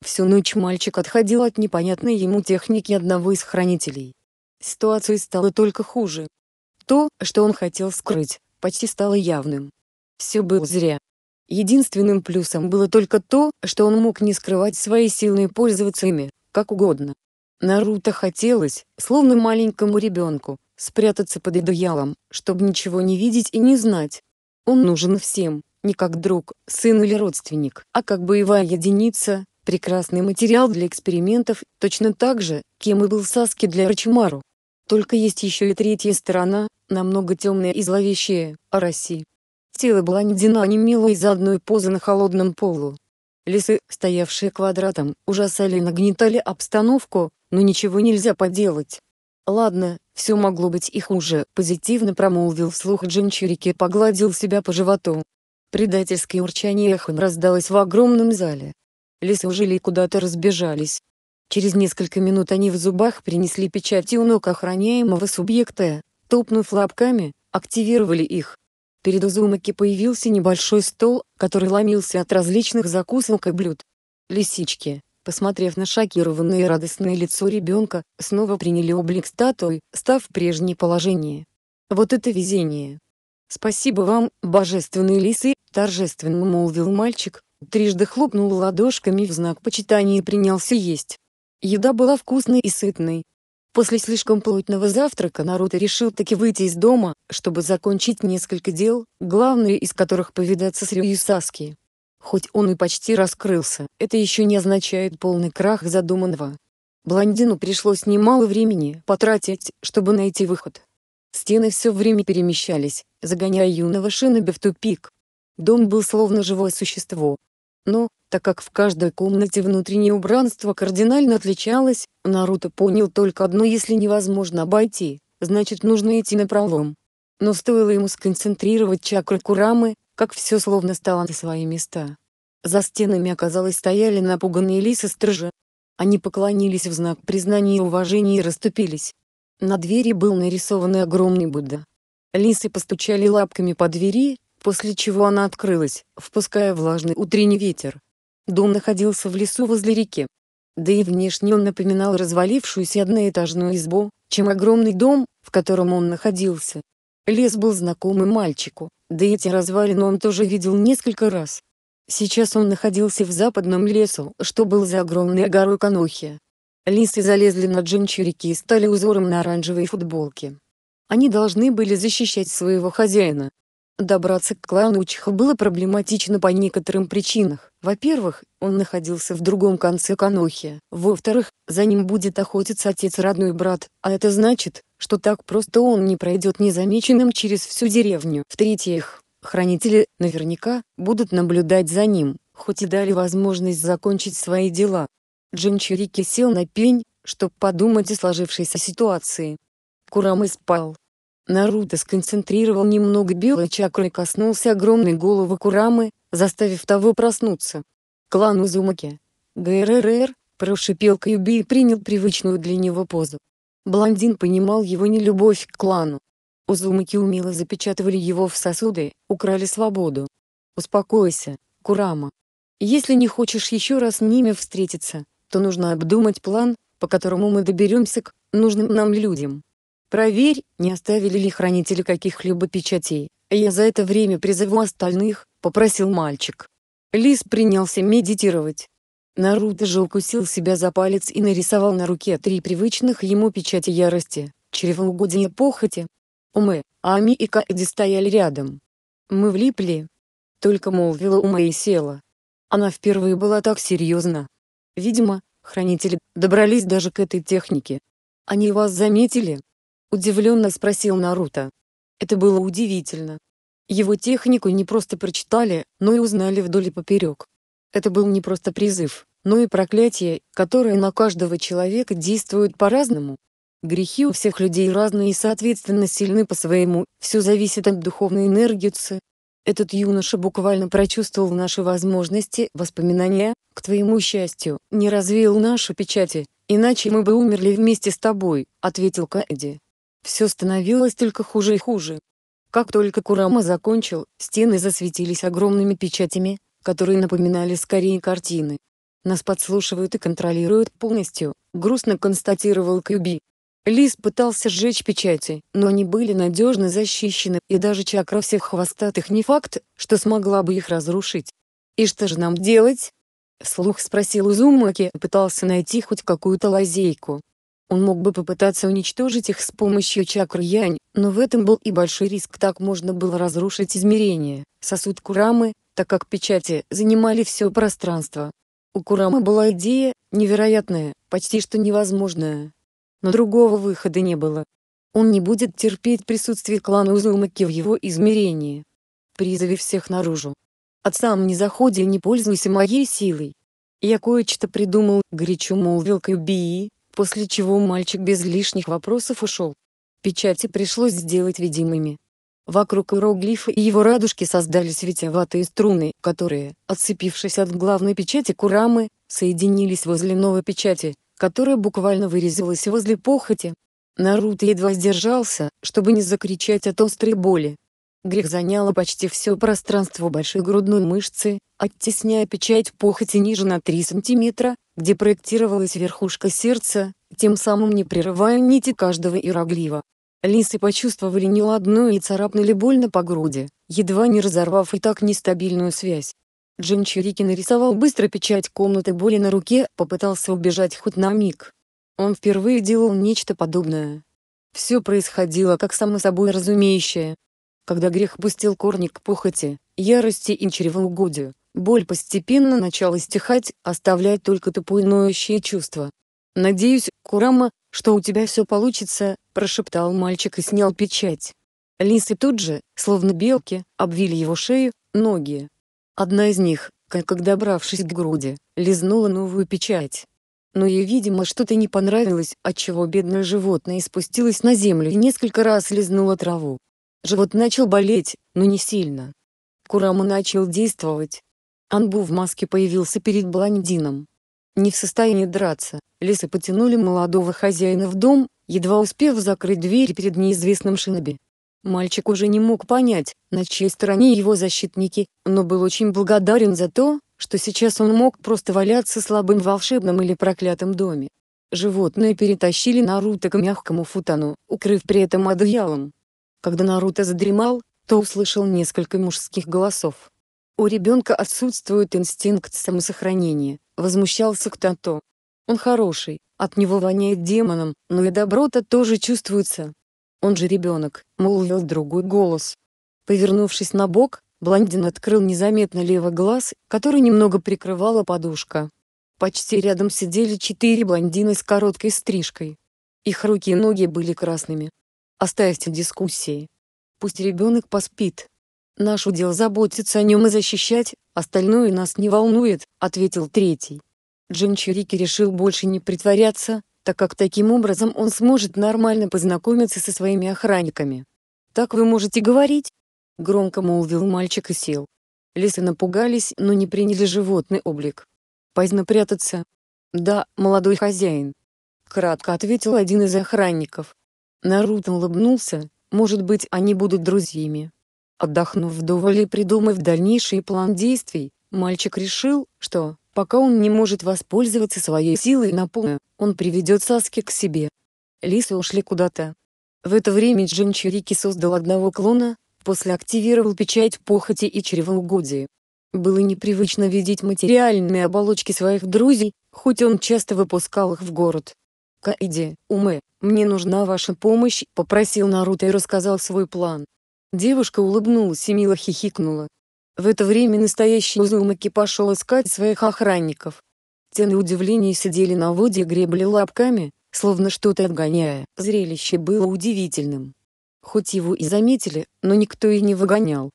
Всю ночь мальчик отходил от непонятной ему техники одного из хранителей. Ситуация стала только хуже. То, что он хотел скрыть, почти стало явным. Все было зря. Единственным плюсом было только то, что он мог не скрывать свои силы и пользоваться ими, как угодно. Наруто хотелось, словно маленькому ребенку, спрятаться под одеялом, чтобы ничего не видеть и не знать. Он нужен всем, не как друг, сын или родственник, а как боевая единица, прекрасный материал для экспериментов, точно так же, кем и был Саски для Рачимару. Только есть еще и третья сторона, намного темная и зловещая, России. Тело было блондина онемело из-за одной позы на холодном полу. Лесы, стоявшие квадратом, ужасали и нагнетали обстановку, но ничего нельзя поделать. «Ладно, все могло быть и хуже», — позитивно промолвил вслух Джин и погладил себя по животу. Предательское урчание эхом раздалось в огромном зале. Лисы ужили и куда-то разбежались. Через несколько минут они в зубах принесли печати у ног охраняемого субъекта, топнув лапками, активировали их. Перед Узумаки появился небольшой стол, который ломился от различных закусок и блюд. Лисички, посмотрев на шокированное и радостное лицо ребенка, снова приняли облик статуи, став в прежнее положение. «Вот это везение!» «Спасибо вам, божественные лисы!» – торжественно молвил мальчик, трижды хлопнул ладошками в знак почитания и принялся есть. Еда была вкусной и сытной. После слишком плотного завтрака Наруто решил таки выйти из дома, чтобы закончить несколько дел, главные из которых повидаться с Рю и Саски. Хоть он и почти раскрылся, это еще не означает полный крах задуманного. Блондину пришлось немало времени потратить, чтобы найти выход. Стены все время перемещались, загоняя юного Шиноби в тупик. Дом был словно живое существо. Но, так как в каждой комнате внутреннее убранство кардинально отличалось, Наруто понял только одно если невозможно обойти, значит нужно идти напролом. Но стоило ему сконцентрировать чакры Курамы, как все словно стало на свои места. За стенами оказалось стояли напуганные лисы стражи. Они поклонились в знак признания и уважения и расступились. На двери был нарисован огромный Будда. Лисы постучали лапками по двери, после чего она открылась, впуская влажный утренний ветер. Дом находился в лесу возле реки. Да и внешне он напоминал развалившуюся одноэтажную избу, чем огромный дом, в котором он находился. Лес был знаком и мальчику, да и эти развалины он тоже видел несколько раз. Сейчас он находился в западном лесу, что был за огромной горой Канохи. Лисы залезли на джинчи и стали узором на оранжевой футболке. Они должны были защищать своего хозяина. Добраться к клану Учиха было проблематично по некоторым причинам: Во-первых, он находился в другом конце Канохи. Во-вторых, за ним будет охотиться отец родной брат, а это значит, что так просто он не пройдет незамеченным через всю деревню. В-третьих, хранители, наверняка, будут наблюдать за ним, хоть и дали возможность закончить свои дела. Джин Чирики сел на пень, чтобы подумать о сложившейся ситуации. Курама спал. Наруто сконцентрировал немного белой чакры и коснулся огромной головы Курамы, заставив того проснуться. Клан Узумаки. ГРРР, прошипел Кьюби и принял привычную для него позу. Блондин понимал его нелюбовь к клану. Узумаки умело запечатывали его в сосуды, украли свободу. «Успокойся, Курама. Если не хочешь еще раз с ними встретиться, то нужно обдумать план, по которому мы доберемся к нужным нам людям. Проверь, не оставили ли хранители каких-либо печатей. А Я за это время призову остальных», — попросил мальчик. Лис принялся медитировать. Наруто же укусил себя за палец и нарисовал на руке три привычных ему печати ярости, чревоугодия похоти. уме, а Ами и Каэди стояли рядом. «Мы влипли», — только молвила Умэ и села. Она впервые была так серьезна. Видимо, хранители добрались даже к этой технике. «Они вас заметили?» — удивленно спросил Наруто. Это было удивительно. Его технику не просто прочитали, но и узнали вдоль и поперек. Это был не просто призыв, но и проклятие, которое на каждого человека действует по-разному. Грехи у всех людей разные и соответственно сильны по-своему, все зависит от духовной энергии. Этот юноша буквально прочувствовал наши возможности, воспоминания, к твоему счастью, не развеял наши печати, иначе мы бы умерли вместе с тобой», — ответил Каэди. Все становилось только хуже и хуже. Как только Курама закончил, стены засветились огромными печатями, которые напоминали скорее картины. Нас подслушивают и контролируют полностью, грустно констатировал Кьюби. Лис пытался сжечь печати, но они были надежно защищены, и даже чакра всех хвостатых не факт, что смогла бы их разрушить. «И что же нам делать?» — слух спросил Узумаки, пытался найти хоть какую-то лазейку. Он мог бы попытаться уничтожить их с помощью чакр Янь, но в этом был и большой риск. Так можно было разрушить измерение, сосуд Курамы, так как печати занимали все пространство. У Курамы была идея, невероятная, почти что невозможная. Но другого выхода не было. Он не будет терпеть присутствие клана Узумаки в его измерении. Призови всех наружу. От сам не заходи и не пользуйся моей силой. Я кое-что придумал, горячо молвил Кьюбии, после чего мальчик без лишних вопросов ушел. Печати пришлось сделать видимыми. Вокруг иероглифа и его радужки создались витиеватые струны, которые, отцепившись от главной печати Курамы, соединились возле новой печати, которая буквально вырезалась возле похоти. Наруто едва сдержался, чтобы не закричать от острой боли. Грех заняло почти все пространство большой грудной мышцы, оттесняя печать похоти ниже на 3 сантиметра, где проектировалась верхушка сердца, тем самым не прерывая нити каждого иероглифа. Лисы почувствовали неладную и царапнули больно по груди, едва не разорвав и так нестабильную связь. Джим Чирики нарисовал быстро печать комнаты боли на руке, попытался убежать хоть на миг. Он впервые делал нечто подобное. Все происходило как само собой разумеющее. Когда грех пустил корни к похоти, ярости и чревоугодию, боль постепенно начала стихать, оставляя только тупое ноющее чувство. «Надеюсь, Курама, что у тебя все получится», прошептал мальчик и снял печать. Лисы тут же, словно белки, обвили его шею, ноги. Одна из них, как добравшись к груди, лизнула новую печать. Но ей, видимо, что-то не понравилось, отчего бедное животное спустилось на землю и несколько раз лизнуло траву. Живот начал болеть, но не сильно. Курама начал действовать. Анбу в маске появился перед блондином. Не в состоянии драться, лисы потянули молодого хозяина в дом, едва успев закрыть дверь перед неизвестным шиноби. Мальчик уже не мог понять, на чьей стороне его защитники, но был очень благодарен за то, что сейчас он мог просто валяться слабым в волшебном или проклятом доме. Животное перетащили Наруто к мягкому футану, укрыв при этом одеялом. Когда Наруто задремал, то услышал несколько мужских голосов. «У ребенка отсутствует инстинкт самосохранения», — возмущался кто-то. Он хороший, от него воняет демоном, но и доброта тоже чувствуется. Он же ребенок», — молвил другой голос. Повернувшись на бок, блондин открыл незаметно левый глаз, который немного прикрывала подушка. Почти рядом сидели четыре блондины с короткой стрижкой. Их руки и ноги были красными. Оставьте дискуссии. Пусть ребенок поспит. Наш удел заботиться о нем и защищать, остальное нас не волнует, ответил третий. Джинчирики решил больше не притворяться, так как таким образом он сможет нормально познакомиться со своими охранниками. «Так вы можете говорить?» — громко молвил мальчик и сел. Лисы напугались, но не приняли животный облик. «Поздно прятаться?» «Да, молодой хозяин», — кратко ответил один из охранников. Наруто улыбнулся, может быть они будут друзьями. Отдохнув вдоволь и придумав дальнейший план действий, мальчик решил, что Пока он не может воспользоваться своей силой на полную, он приведет Саски к себе. Лисы ушли куда-то. В это время Джин Чирики создал одного клона, после активировал печать похоти и чревоугодия. Было непривычно видеть материальные оболочки своих друзей, хоть он часто выпускал их в город. «Каиди, Уме, мне нужна ваша помощь», — попросил Наруто и рассказал свой план. Девушка улыбнулась и мило хихикнула. В это время настоящий узлом экипаж шел искать своих охранников. Те на удивление сидели на воде и гребли лапками, словно что-то отгоняя. Зрелище было удивительным. Хоть его и заметили, но никто и не выгонял.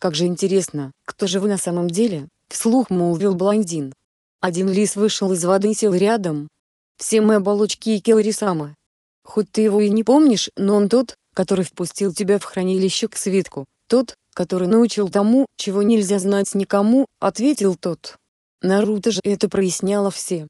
«Как же интересно, кто же вы на самом деле?» — вслух молвил блондин. Один лис вышел из воды и сел рядом. «Все мы оболочки и Келрисама. Хоть ты его и не помнишь, но он тот, который впустил тебя в хранилище к свитку, тот, который научил тому, чего нельзя знать никому, ответил тот. Наруто же это проясняло все.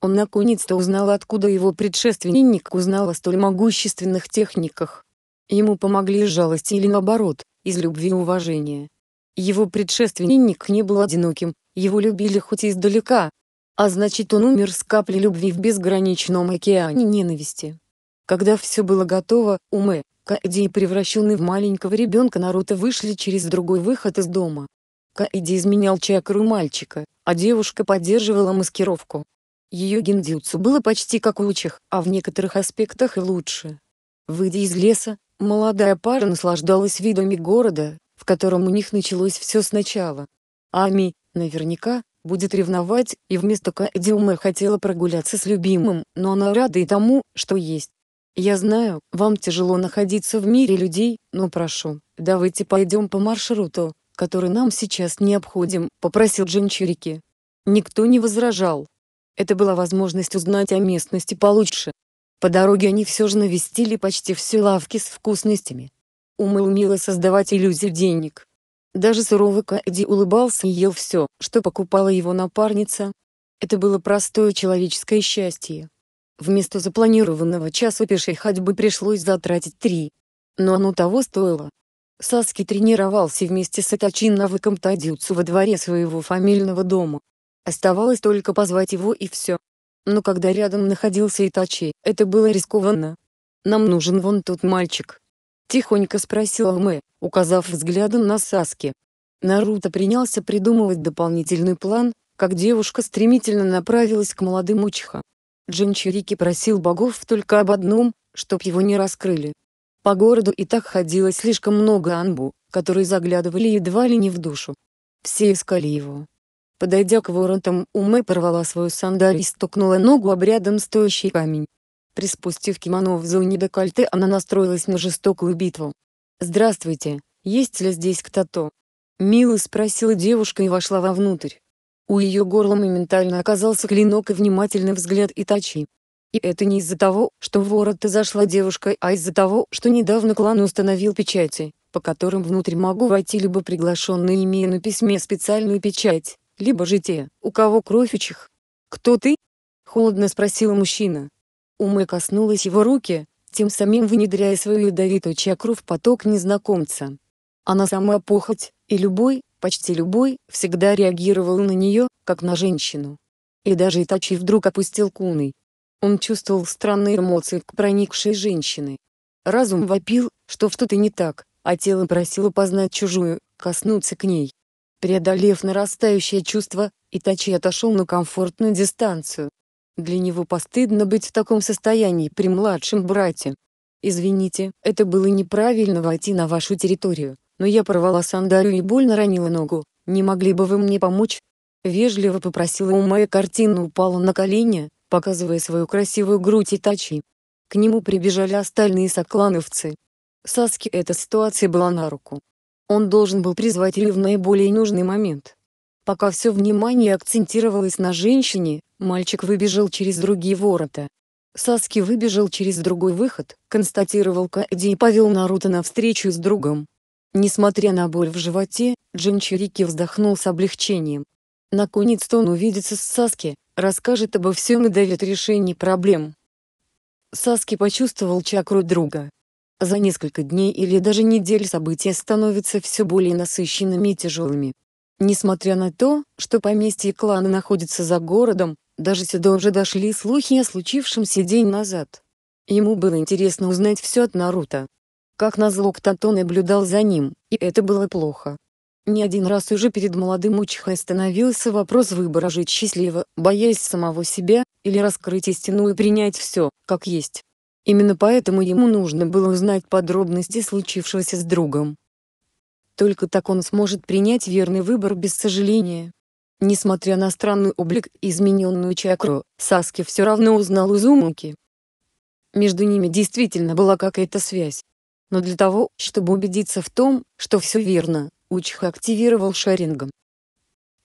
Он наконец-то узнал откуда его предшественник узнал о столь могущественных техниках. Ему помогли из жалости или наоборот, из любви и уважения. Его предшественник не был одиноким, его любили хоть и издалека. А значит он умер с каплей любви в безграничном океане ненависти. Когда все было готово, Уме, Каэди превращенный в маленького ребенка Наруто вышли через другой выход из дома. Каэди изменял чакру мальчика, а девушка поддерживала маскировку. Ее гендюцу было почти как у лучших, а в некоторых аспектах и лучше. Выйдя из леса, молодая пара наслаждалась видами города, в котором у них началось все сначала. Ами, наверняка, будет ревновать, и вместо Каэдиума хотела прогуляться с любимым, но она рада и тому, что есть. Я знаю, вам тяжело находиться в мире людей, но прошу, давайте пойдем по маршруту, который нам сейчас не обходим, попросил Джинчурики. Никто не возражал. Это была возможность узнать о местности получше. По дороге они все же навестили почти все лавки с вкусностями. Ума умела создавать иллюзию денег. Даже суровый Кэдди улыбался и ел все, что покупала его напарница. Это было простое человеческое счастье. Вместо запланированного часа пешей ходьбы пришлось затратить три. Но оно того стоило. Саски тренировался вместе с Атачин навыком Тадюцу во дворе своего фамильного дома. Оставалось только позвать его и все. Но когда рядом находился Итачи, это было рискованно. «Нам нужен вон тот мальчик», — тихонько спросила Мэ, указав взглядом на Саски. Наруто принялся придумывать дополнительный план, как девушка стремительно направилась к молодым учиха. Джинчирики просил богов только об одном, чтоб его не раскрыли. По городу и так ходило слишком много анбу, которые заглядывали едва ли не в душу. Все искали его. Подойдя к воротам, Уме порвала свою сандаль и стукнула ногу об рядом стоящий камень. Приспустив кимоно в зоне декольте, она настроилась на жестокую битву. «Здравствуйте, есть ли здесь кто-то?» Мила спросила девушка и вошла вовнутрь. У ее горла моментально оказался клинок и внимательный взгляд Итачи. И это не из-за того, что в ворота зашла девушка, а из-за того, что недавно клан установил печати, по которым внутрь могу войти либо приглашенный имея на письме специальную печать, либо же те, у кого кровь учих. «Кто ты?» — холодно спросил мужчина. Умы коснулась его руки, тем самим внедряя свою ядовитую чакру в поток незнакомца. Она сама похоть, и любой, Почти любой всегда реагировал на нее, как на женщину. И даже Итачи вдруг опустил куны. Он чувствовал странные эмоции к проникшей женщине. Разум вопил, что что-то не так, а тело просило познать чужую, коснуться к ней. Преодолев нарастающее чувство, Итачи отошел на комфортную дистанцию. Для него постыдно быть в таком состоянии при младшем брате. «Извините, это было неправильно войти на вашу территорию», но я порвала сандалию и больно ранила ногу, не могли бы вы мне помочь?» Вежливо попросила у Майя картина упала на колени, показывая свою красивую грудь и тачи. К нему прибежали остальные соклановцы. Саске эта ситуация была на руку. Он должен был призвать ее в наиболее нужный момент. Пока все внимание акцентировалось на женщине, мальчик выбежал через другие ворота. Саски выбежал через другой выход, констатировал Кади и повел Наруто навстречу с другом. Несмотря на боль в животе, Джинчирики вздохнул с облегчением. Наконец-то он увидится с Саски, расскажет обо всем и дает решение проблем. Саски почувствовал чакру друга. За несколько дней или даже недель события становятся все более насыщенными и тяжелыми. Несмотря на то, что поместье клана находится за городом, даже сюда уже дошли слухи о случившемся день назад. Ему было интересно узнать все от Наруто. Как назло Ктатон наблюдал за ним, и это было плохо. Не один раз уже перед молодым Учихой становился вопрос выбора жить счастливо, боясь самого себя, или раскрыть истину и принять все, как есть. Именно поэтому ему нужно было узнать подробности случившегося с другом. Только так он сможет принять верный выбор без сожаления. Несмотря на странный облик и измененную чакру, Саски все равно узнал Узумуки. Между ними действительно была какая-то связь, но для того, чтобы убедиться в том, что все верно, Учиха активировал шарингом.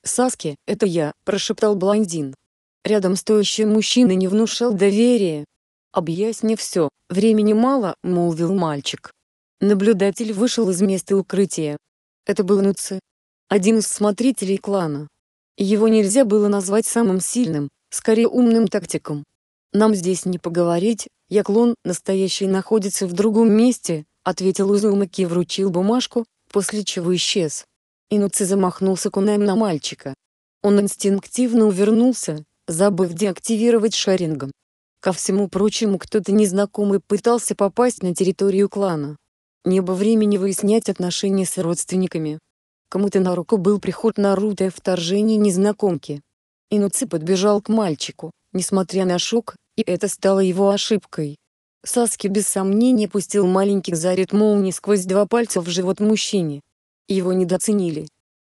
«Саски, это я», – прошептал блондин. Рядом стоящий мужчина не внушал доверия. «Объясни все, времени мало», – молвил мальчик. Наблюдатель вышел из места укрытия. Это был Нуци, один из смотрителей клана. Его нельзя было назвать самым сильным, скорее умным тактиком. Нам здесь не поговорить, я клон, настоящий находится в другом месте, — ответил Узумаки и вручил бумажку, после чего исчез. Инуци замахнулся кунаем на мальчика. Он инстинктивно увернулся, забыв деактивировать шарингом. Ко всему прочему кто-то незнакомый пытался попасть на территорию клана. Небо времени выяснять отношения с родственниками. Кому-то на руку был приход Наруто и вторжение незнакомки. Инуци подбежал к мальчику, несмотря на шок, и это стало его ошибкой. Саски без сомнения пустил маленький заряд молнии сквозь два пальца в живот мужчине. Его недооценили.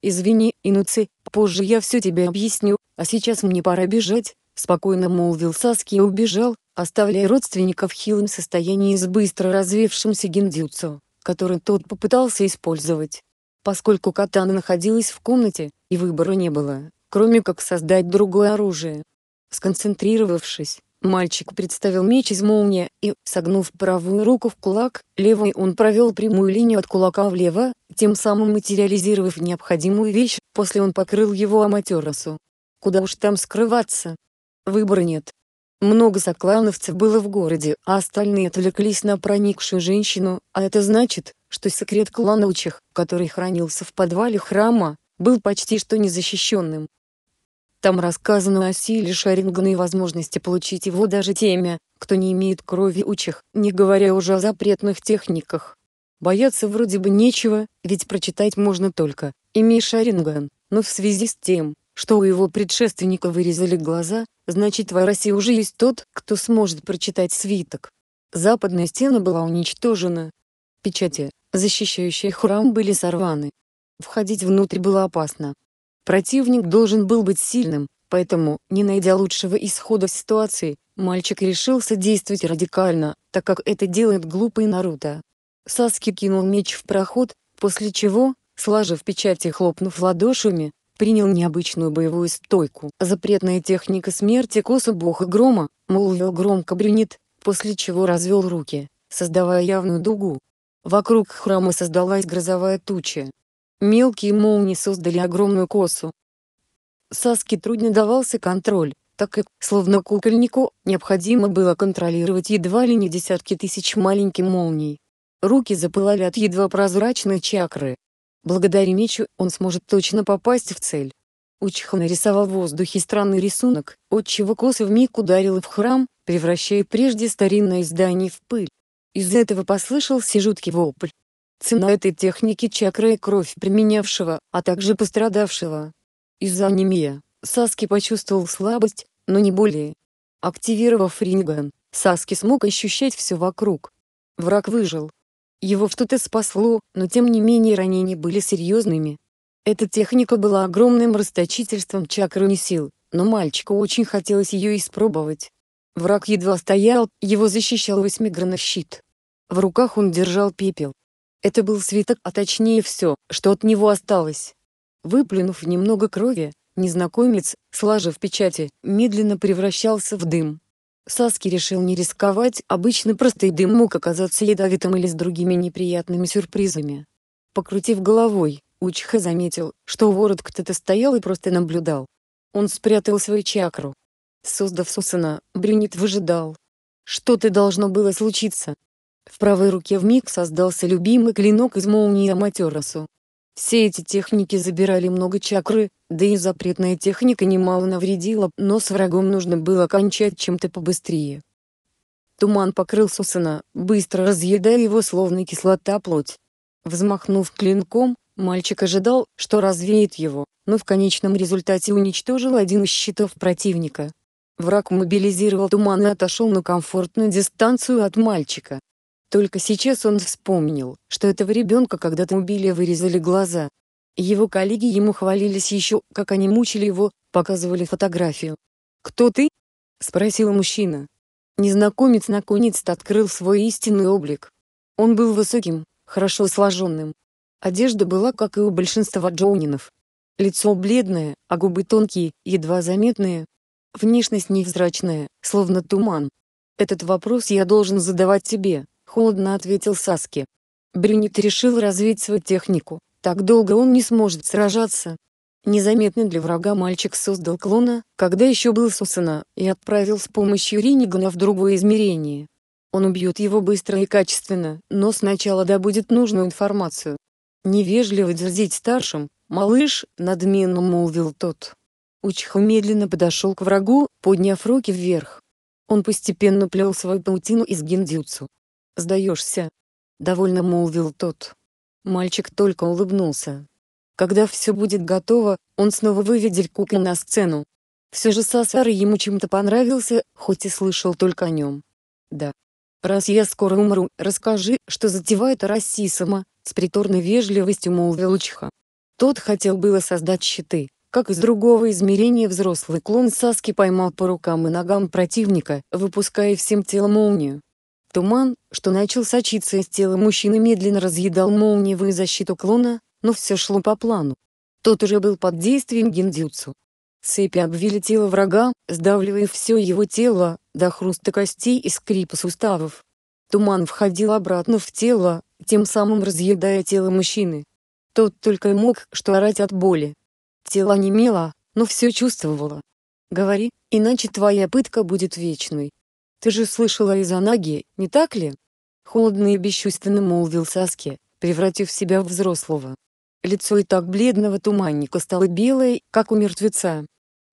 «Извини, Инуци, позже я все тебе объясню, а сейчас мне пора бежать», — спокойно молвил Саски и убежал, оставляя родственников в хилом состоянии с быстро развившимся гиндзюцу, который тот попытался использовать. Поскольку катана находилась в комнате, и выбора не было, кроме как создать другое оружие. Сконцентрировавшись, Мальчик представил меч из молнии и, согнув правую руку в кулак, левой он провел прямую линию от кулака влево, тем самым материализировав необходимую вещь, после он покрыл его аматеросу. Куда уж там скрываться? Выбора нет. Много соклановцев было в городе, а остальные отвлеклись на проникшую женщину, а это значит, что секрет клана Учих, который хранился в подвале храма, был почти что незащищенным. Там рассказано о силе шарингана ну и возможности получить его даже теми, кто не имеет крови учих, не говоря уже о запретных техниках. Бояться вроде бы нечего, ведь прочитать можно только «Имей шаринган», но в связи с тем, что у его предшественника вырезали глаза, значит в России уже есть тот, кто сможет прочитать свиток. Западная стена была уничтожена. Печати, защищающие храм, были сорваны. Входить внутрь было опасно, Противник должен был быть сильным, поэтому, не найдя лучшего исхода ситуации, мальчик решился действовать радикально, так как это делает глупый Наруто. Саски кинул меч в проход, после чего, сложив печать и хлопнув ладошами, принял необычную боевую стойку. Запретная техника смерти коса бога грома, молвил громко брюнет, после чего развел руки, создавая явную дугу. Вокруг храма создалась грозовая туча, Мелкие молнии создали огромную косу. Саске трудно давался контроль, так как, словно кукольнику, необходимо было контролировать едва ли не десятки тысяч маленьких молний. Руки запылали от едва прозрачной чакры. Благодаря мечу он сможет точно попасть в цель. Учиха нарисовал в воздухе странный рисунок, отчего коса вмиг ударила в храм, превращая прежде старинное здание в пыль. Из этого послышался жуткий вопль, Цена этой техники чакры и кровь применявшего, а также пострадавшего. Из-за анемии, Саски почувствовал слабость, но не более. Активировав Ринган, Саски смог ощущать все вокруг. Враг выжил. Его что-то спасло, но тем не менее ранения были серьезными. Эта техника была огромным расточительством чакры и сил, но мальчику очень хотелось ее испробовать. Враг едва стоял, его защищал восьмигранный щит. В руках он держал пепел, это был свиток, а точнее все, что от него осталось. Выплюнув немного крови, незнакомец, сложив печати, медленно превращался в дым. Саски решил не рисковать, обычно простой дым мог оказаться ядовитым или с другими неприятными сюрпризами. Покрутив головой, Учха заметил, что ворот кто-то стоял и просто наблюдал. Он спрятал свою чакру. Создав Сусана, Брюнет выжидал. Что-то должно было случиться, в правой руке вмиг создался любимый клинок из молнии Аматерасу. Все эти техники забирали много чакры, да и запретная техника немало навредила, но с врагом нужно было кончать чем-то побыстрее. Туман покрыл Сусана, быстро разъедая его словно кислота плоть. Взмахнув клинком, мальчик ожидал, что развеет его, но в конечном результате уничтожил один из щитов противника. Враг мобилизировал туман и отошел на комфортную дистанцию от мальчика, только сейчас он вспомнил, что этого ребенка когда-то убили и вырезали глаза. Его коллеги ему хвалились еще, как они мучили его, показывали фотографию. «Кто ты?» — спросил мужчина. Незнакомец наконец-то открыл свой истинный облик. Он был высоким, хорошо сложенным. Одежда была, как и у большинства джоунинов. Лицо бледное, а губы тонкие, едва заметные. Внешность невзрачная, словно туман. Этот вопрос я должен задавать тебе, холодно ответил Саски. Брюнет решил развить свою технику, так долго он не сможет сражаться. Незаметно для врага мальчик создал клона, когда еще был Сусана, и отправил с помощью Ринигана в другое измерение. Он убьет его быстро и качественно, но сначала добудет нужную информацию. Невежливо дерзить старшим, малыш, надменно молвил тот. Учху медленно подошел к врагу, подняв руки вверх. Он постепенно плел свою паутину из гендюцу сдаешься?» — довольно молвил тот. Мальчик только улыбнулся. Когда все будет готово, он снова выведет Кука на сцену. Все же Сасара ему чем-то понравился, хоть и слышал только о нем. «Да. Раз я скоро умру, расскажи, что затевает Рассисама», — с приторной вежливостью молвил Чха. Тот хотел было создать щиты, как из другого измерения взрослый клон Саски поймал по рукам и ногам противника, выпуская всем телом молнию. Туман, что начал сочиться из тела мужчины, медленно разъедал молниевую защиту клона, но все шло по плану. Тот уже был под действием гендюцу. Цепи обвили тело врага, сдавливая все его тело, до хруста костей и скрипа суставов. Туман входил обратно в тело, тем самым разъедая тело мужчины. Тот только и мог что орать от боли. Тело немело, но все чувствовало. «Говори, иначе твоя пытка будет вечной», «Ты же слышала из Анаги, не так ли?» Холодно и бесчувственно молвил Саски, превратив себя в взрослого. Лицо и так бледного туманника стало белое, как у мертвеца.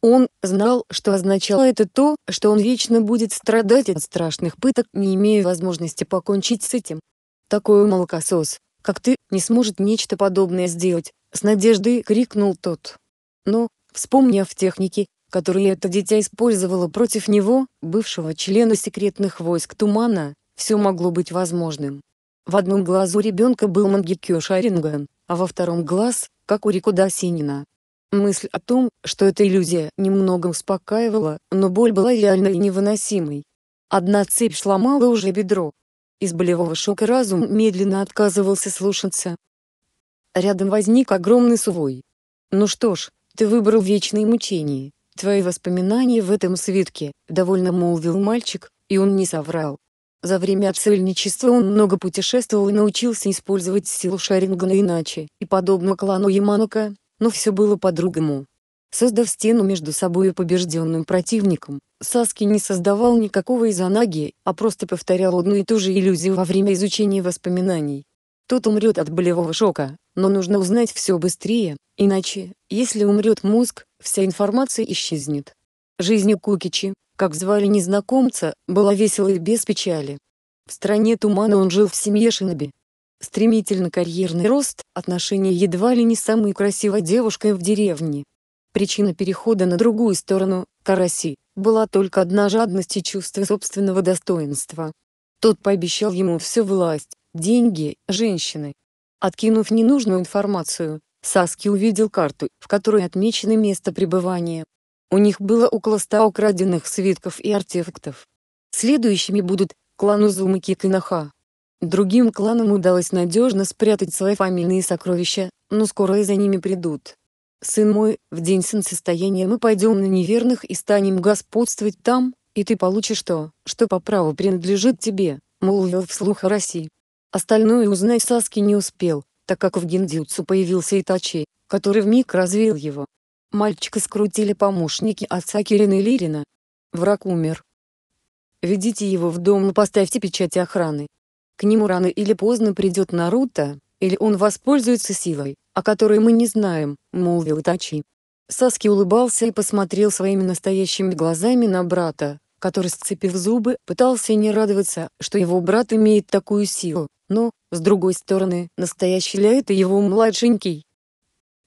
Он знал, что означало это то, что он вечно будет страдать от страшных пыток, не имея возможности покончить с этим. «Такой молокосос, как ты, не сможет нечто подобное сделать», — с надеждой крикнул тот. Но, вспомнив техники, которые это дитя использовало против него, бывшего члена секретных войск Тумана, все могло быть возможным. В одном глазу ребенка был Мангикё Шаринган, а во втором глаз, как у Рикуда Синина. Мысль о том, что эта иллюзия немного успокаивала, но боль была реальной и невыносимой. Одна цепь сломала уже бедро. Из болевого шока разум медленно отказывался слушаться. Рядом возник огромный сувой. Ну что ж, ты выбрал вечные мучения. Твои воспоминания в этом свитке, довольно молвил мальчик, и он не соврал. За время отцельничества он много путешествовал и научился использовать силу Шарингана иначе, и подобно клану Яманока, но все было по-другому. Создав стену между собой и побежденным противником, Саски не создавал никакого изанаги, а просто повторял одну и ту же иллюзию во время изучения воспоминаний. Тот умрет от болевого шока, но нужно узнать все быстрее, иначе, если умрет мозг, вся информация исчезнет. Жизнь Кукичи, как звали незнакомца, была веселой и без печали. В стране тумана он жил в семье Шиноби. Стремительно карьерный рост, отношения едва ли не самой красивой девушкой в деревне. Причина перехода на другую сторону, Караси, была только одна жадность и чувство собственного достоинства. Тот пообещал ему всю власть, деньги, женщины, Откинув ненужную информацию, Саски увидел карту, в которой отмечено место пребывания. У них было около ста украденных свитков и артефактов. Следующими будут клан Узумаки Кинаха. Другим кланам удалось надежно спрятать свои фамильные сокровища, но скоро и за ними придут. «Сын мой, в день солнцестояния мы пойдем на неверных и станем господствовать там, и ты получишь то, что по праву принадлежит тебе», — молвил вслух России. Остальное узнать Саски не успел, так как в Гендзюцу появился Итачи, который вмиг развил его. Мальчика скрутили помощники отца Кирина и Лирина. Враг умер. Ведите его в дом и поставьте печать охраны. К нему рано или поздно придет Наруто, или он воспользуется силой, о которой мы не знаем, молвил Итачи. Саски улыбался и посмотрел своими настоящими глазами на брата, который, сцепив зубы, пытался не радоваться, что его брат имеет такую силу, но, с другой стороны, настоящий ли это его младшенький?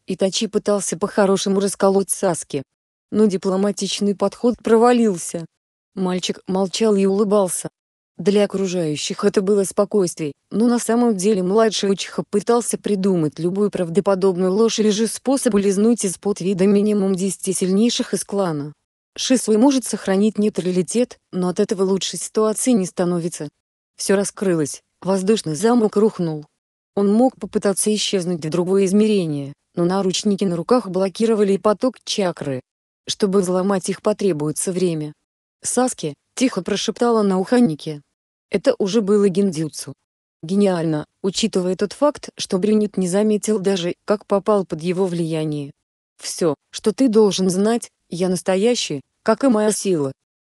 Итачи пытался по-хорошему расколоть Саски. Но дипломатичный подход провалился. Мальчик молчал и улыбался. Для окружающих это было спокойствие, но на самом деле младший Учиха пытался придумать любую правдоподобную ложь или же способ улизнуть из-под вида минимум десяти сильнейших из клана. Шисуй может сохранить нейтралитет, но от этого лучше ситуации не становится. Все раскрылось. Воздушный замок рухнул. Он мог попытаться исчезнуть в другое измерение, но наручники на руках блокировали поток чакры. Чтобы взломать их потребуется время. Саски тихо прошептала на уханнике. Это уже было гиндзюцу. Гениально, учитывая тот факт, что Брюнет не заметил даже, как попал под его влияние. Все, что ты должен знать, я настоящий, как и моя сила.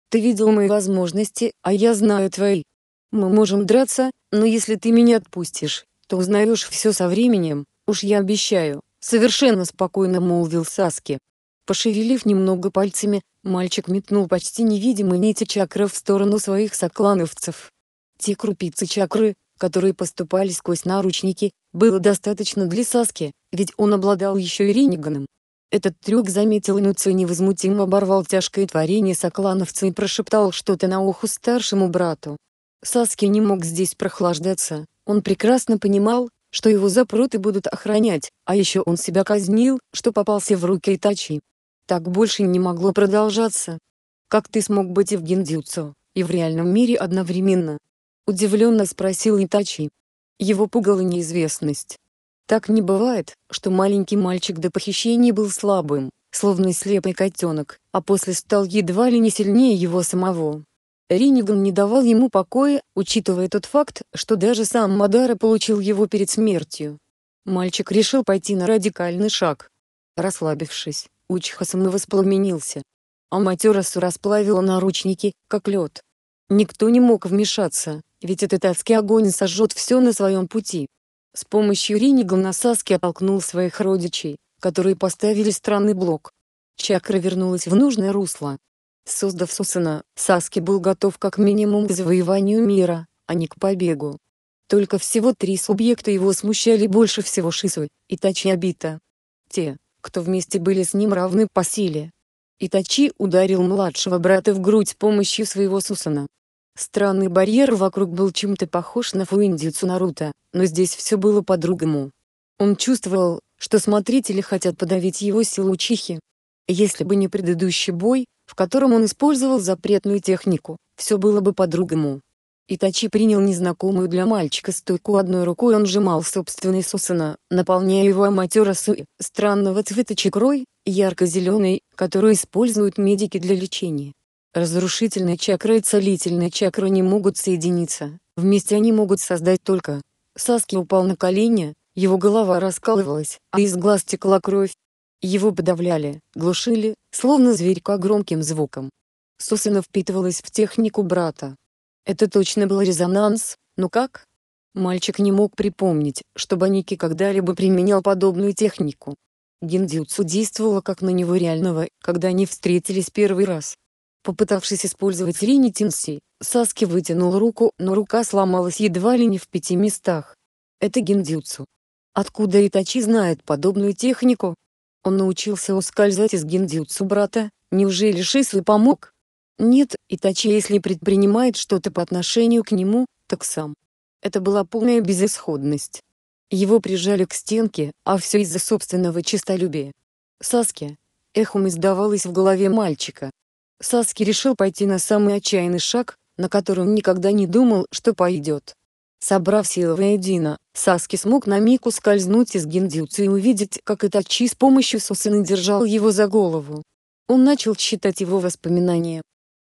Ты видел мои возможности, а я знаю твои. Мы можем драться, но если ты меня отпустишь, то узнаешь все со временем, уж я обещаю», — совершенно спокойно молвил Саски. Пошевелив немного пальцами, мальчик метнул почти невидимые нити чакры в сторону своих соклановцев. Те крупицы чакры, которые поступали сквозь наручники, было достаточно для Саски, ведь он обладал еще и Риниганом. Этот трюк заметил Нуцу и невозмутимо оборвал тяжкое творение соклановца и прошептал что-то на уху старшему брату. Саски не мог здесь прохлаждаться, он прекрасно понимал, что его запрут будут охранять, а еще он себя казнил, что попался в руки Итачи. Так больше не могло продолжаться. «Как ты смог быть и в гиндзюцу, и в реальном мире одновременно?» Удивленно спросил Итачи. Его пугала неизвестность. Так не бывает, что маленький мальчик до похищения был слабым, словно слепый котенок, а после стал едва ли не сильнее его самого. Риниган не давал ему покоя, учитывая тот факт, что даже сам Мадара получил его перед смертью. Мальчик решил пойти на радикальный шаг. Расслабившись, Учиха самовоспламенился. А Матерасу расплавила наручники, как лед. Никто не мог вмешаться, ведь этот адский огонь сожжет все на своем пути. С помощью Ринигана Саски оттолкнул своих родичей, которые поставили странный блок. Чакра вернулась в нужное русло, Создав Сусана, Саски был готов как минимум к завоеванию мира, а не к побегу. Только всего три субъекта его смущали больше всего Шису, Итачи и Абита. Те, кто вместе были с ним равны по силе. Итачи ударил младшего брата в грудь помощью своего Сусана. Странный барьер вокруг был чем-то похож на фуиндицу Наруто, но здесь все было по-другому. Он чувствовал, что смотрители хотят подавить его силу Чихи. Если бы не предыдущий бой, в котором он использовал запретную технику, все было бы по-другому. Итачи принял незнакомую для мальчика стойку одной рукой он сжимал собственный сусана, наполняя его аматера суи, странного цвета чакрой, ярко-зеленой, которую используют медики для лечения. Разрушительная чакра и целительная чакра не могут соединиться, вместе они могут создать только. Саски упал на колени, его голова раскалывалась, а из глаз текла кровь, его подавляли, глушили, словно зверька громким звуком. Сусана впитывалась в технику брата. Это точно был резонанс, но как? Мальчик не мог припомнить, чтобы Ники когда-либо применял подобную технику. Гиндзюцу действовала как на него реального, когда они встретились первый раз. Попытавшись использовать Рини Тинси, Саски вытянул руку, но рука сломалась едва ли не в пяти местах. Это гиндзюцу. Откуда Итачи знает подобную технику? Он научился ускользать из гиндзюцу брата, неужели Шису помог? Нет, Итачи если предпринимает что-то по отношению к нему, так сам. Это была полная безысходность. Его прижали к стенке, а все из-за собственного честолюбия. Саски. Эхом издавалось в голове мальчика. Саски решил пойти на самый отчаянный шаг, на котором никогда не думал, что пойдет. Собрав силы воедино, Саски смог на миг ускользнуть из гиндзюцу и увидеть, как Итачи с помощью Сусаны держал его за голову. Он начал считать его воспоминания.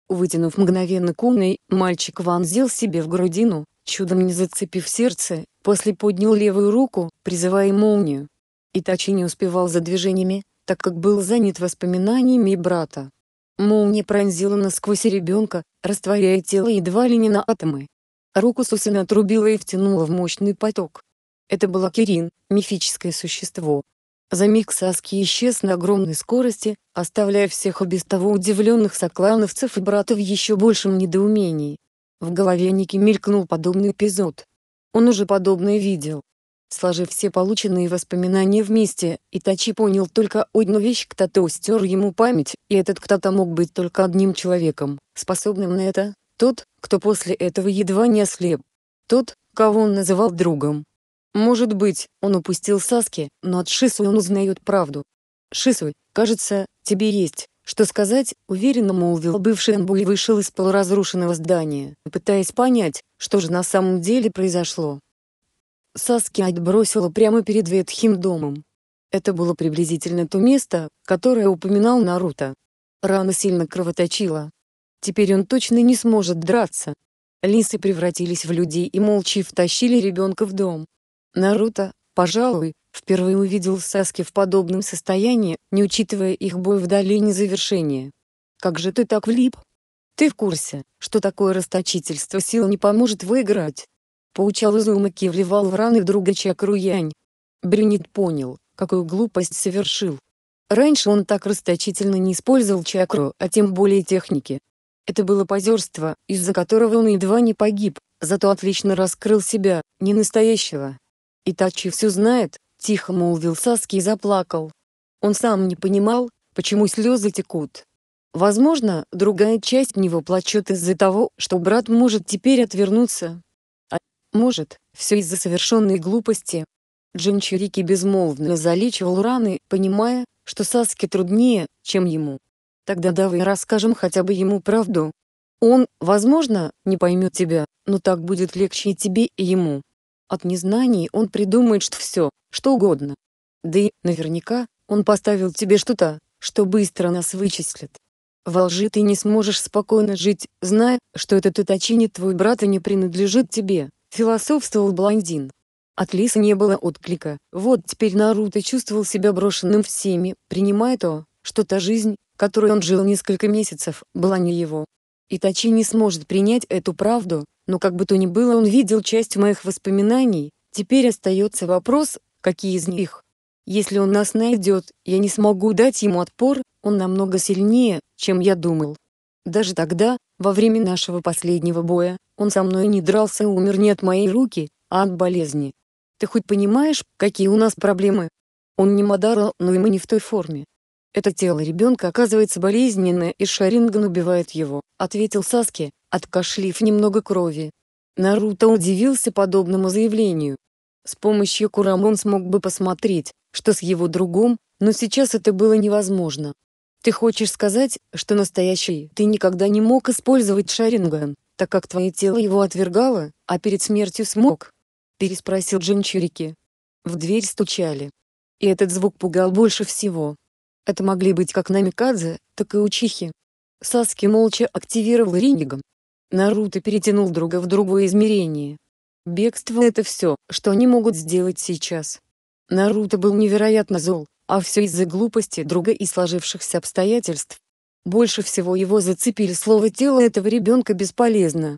Вытянув мгновенно кумный, мальчик вонзил себе в грудину, чудом не зацепив сердце, после поднял левую руку, призывая молнию. Итачи не успевал за движениями, так как был занят воспоминаниями брата. Молния пронзила насквозь ребенка, растворяя тело едва ли не на атомы. Руку Сусана отрубила и втянула в мощный поток. Это была Кирин, мифическое существо. За миг Саски исчез на огромной скорости, оставляя всех и без того удивленных соклановцев и брата в еще большем недоумении. В голове Ники мелькнул подобный эпизод. Он уже подобное видел. Сложив все полученные воспоминания вместе, Итачи понял только одну вещь, кто-то стер ему память, и этот кто-то мог быть только одним человеком, способным на это, тот, кто после этого едва не ослеп. Тот, кого он называл другом. Может быть, он упустил Саски, но от Шисуи он узнает правду. Шисуи, кажется, тебе есть, что сказать», — уверенно молвил бывший Энбу и вышел из полуразрушенного здания, пытаясь понять, что же на самом деле произошло. Саски отбросила прямо перед ветхим домом. Это было приблизительно то место, которое упоминал Наруто. Рана сильно кровоточила, Теперь он точно не сможет драться. Лисы превратились в людей и молча втащили ребенка в дом. Наруто, пожалуй, впервые увидел Саски в подобном состоянии, не учитывая их бой в долине завершения. «Как же ты так влип? Ты в курсе, что такое расточительство сил не поможет выиграть?» Поучал Изумаки вливал в раны друга чакру Янь. Брюнет понял, какую глупость совершил. Раньше он так расточительно не использовал чакру, а тем более техники. Это было позерство, из-за которого он едва не погиб, зато отлично раскрыл себя, не настоящего. «Итачи все знает», — тихо молвил Саски и заплакал. Он сам не понимал, почему слезы текут. Возможно, другая часть него плачет из-за того, что брат может теперь отвернуться. А может, все из-за совершенной глупости. Джинчурики безмолвно залечивал раны, понимая, что Саске труднее, чем ему. Тогда давай расскажем хотя бы ему правду. Он, возможно, не поймет тебя, но так будет легче и тебе, и ему. От незнаний он придумает что все, что угодно. Да и, наверняка, он поставил тебе что-то, что быстро нас вычислит. Во лжи ты не сможешь спокойно жить, зная, что этот Итачини твой брат и не принадлежит тебе», — философствовал блондин. От Лисы не было отклика, вот теперь Наруто чувствовал себя брошенным всеми, принимая то, что та жизнь, которой он жил несколько месяцев, была не его. Итачи не сможет принять эту правду, но как бы то ни было он видел часть моих воспоминаний, теперь остается вопрос, какие из них. Если он нас найдет, я не смогу дать ему отпор, он намного сильнее, чем я думал. Даже тогда, во время нашего последнего боя, он со мной не дрался и умер не от моей руки, а от болезни. Ты хоть понимаешь, какие у нас проблемы? Он не мадаро, но и мы не в той форме. Это тело ребенка оказывается болезненное и Шаринган убивает его», — ответил Саски, откашлив немного крови. Наруто удивился подобному заявлению. С помощью курам он смог бы посмотреть, что с его другом, но сейчас это было невозможно. «Ты хочешь сказать, что настоящий ты никогда не мог использовать Шаринган, так как твое тело его отвергало, а перед смертью смог?» — переспросил Джинчурики. В дверь стучали. И этот звук пугал больше всего. Это могли быть как намикадзе, так и учихи. Саски молча активировал Риниган. Наруто перетянул друга в другое измерение. Бегство — это все, что они могут сделать сейчас. Наруто был невероятно зол, а все из-за глупости друга и сложившихся обстоятельств. Больше всего его зацепили слово «тело» этого ребенка бесполезно.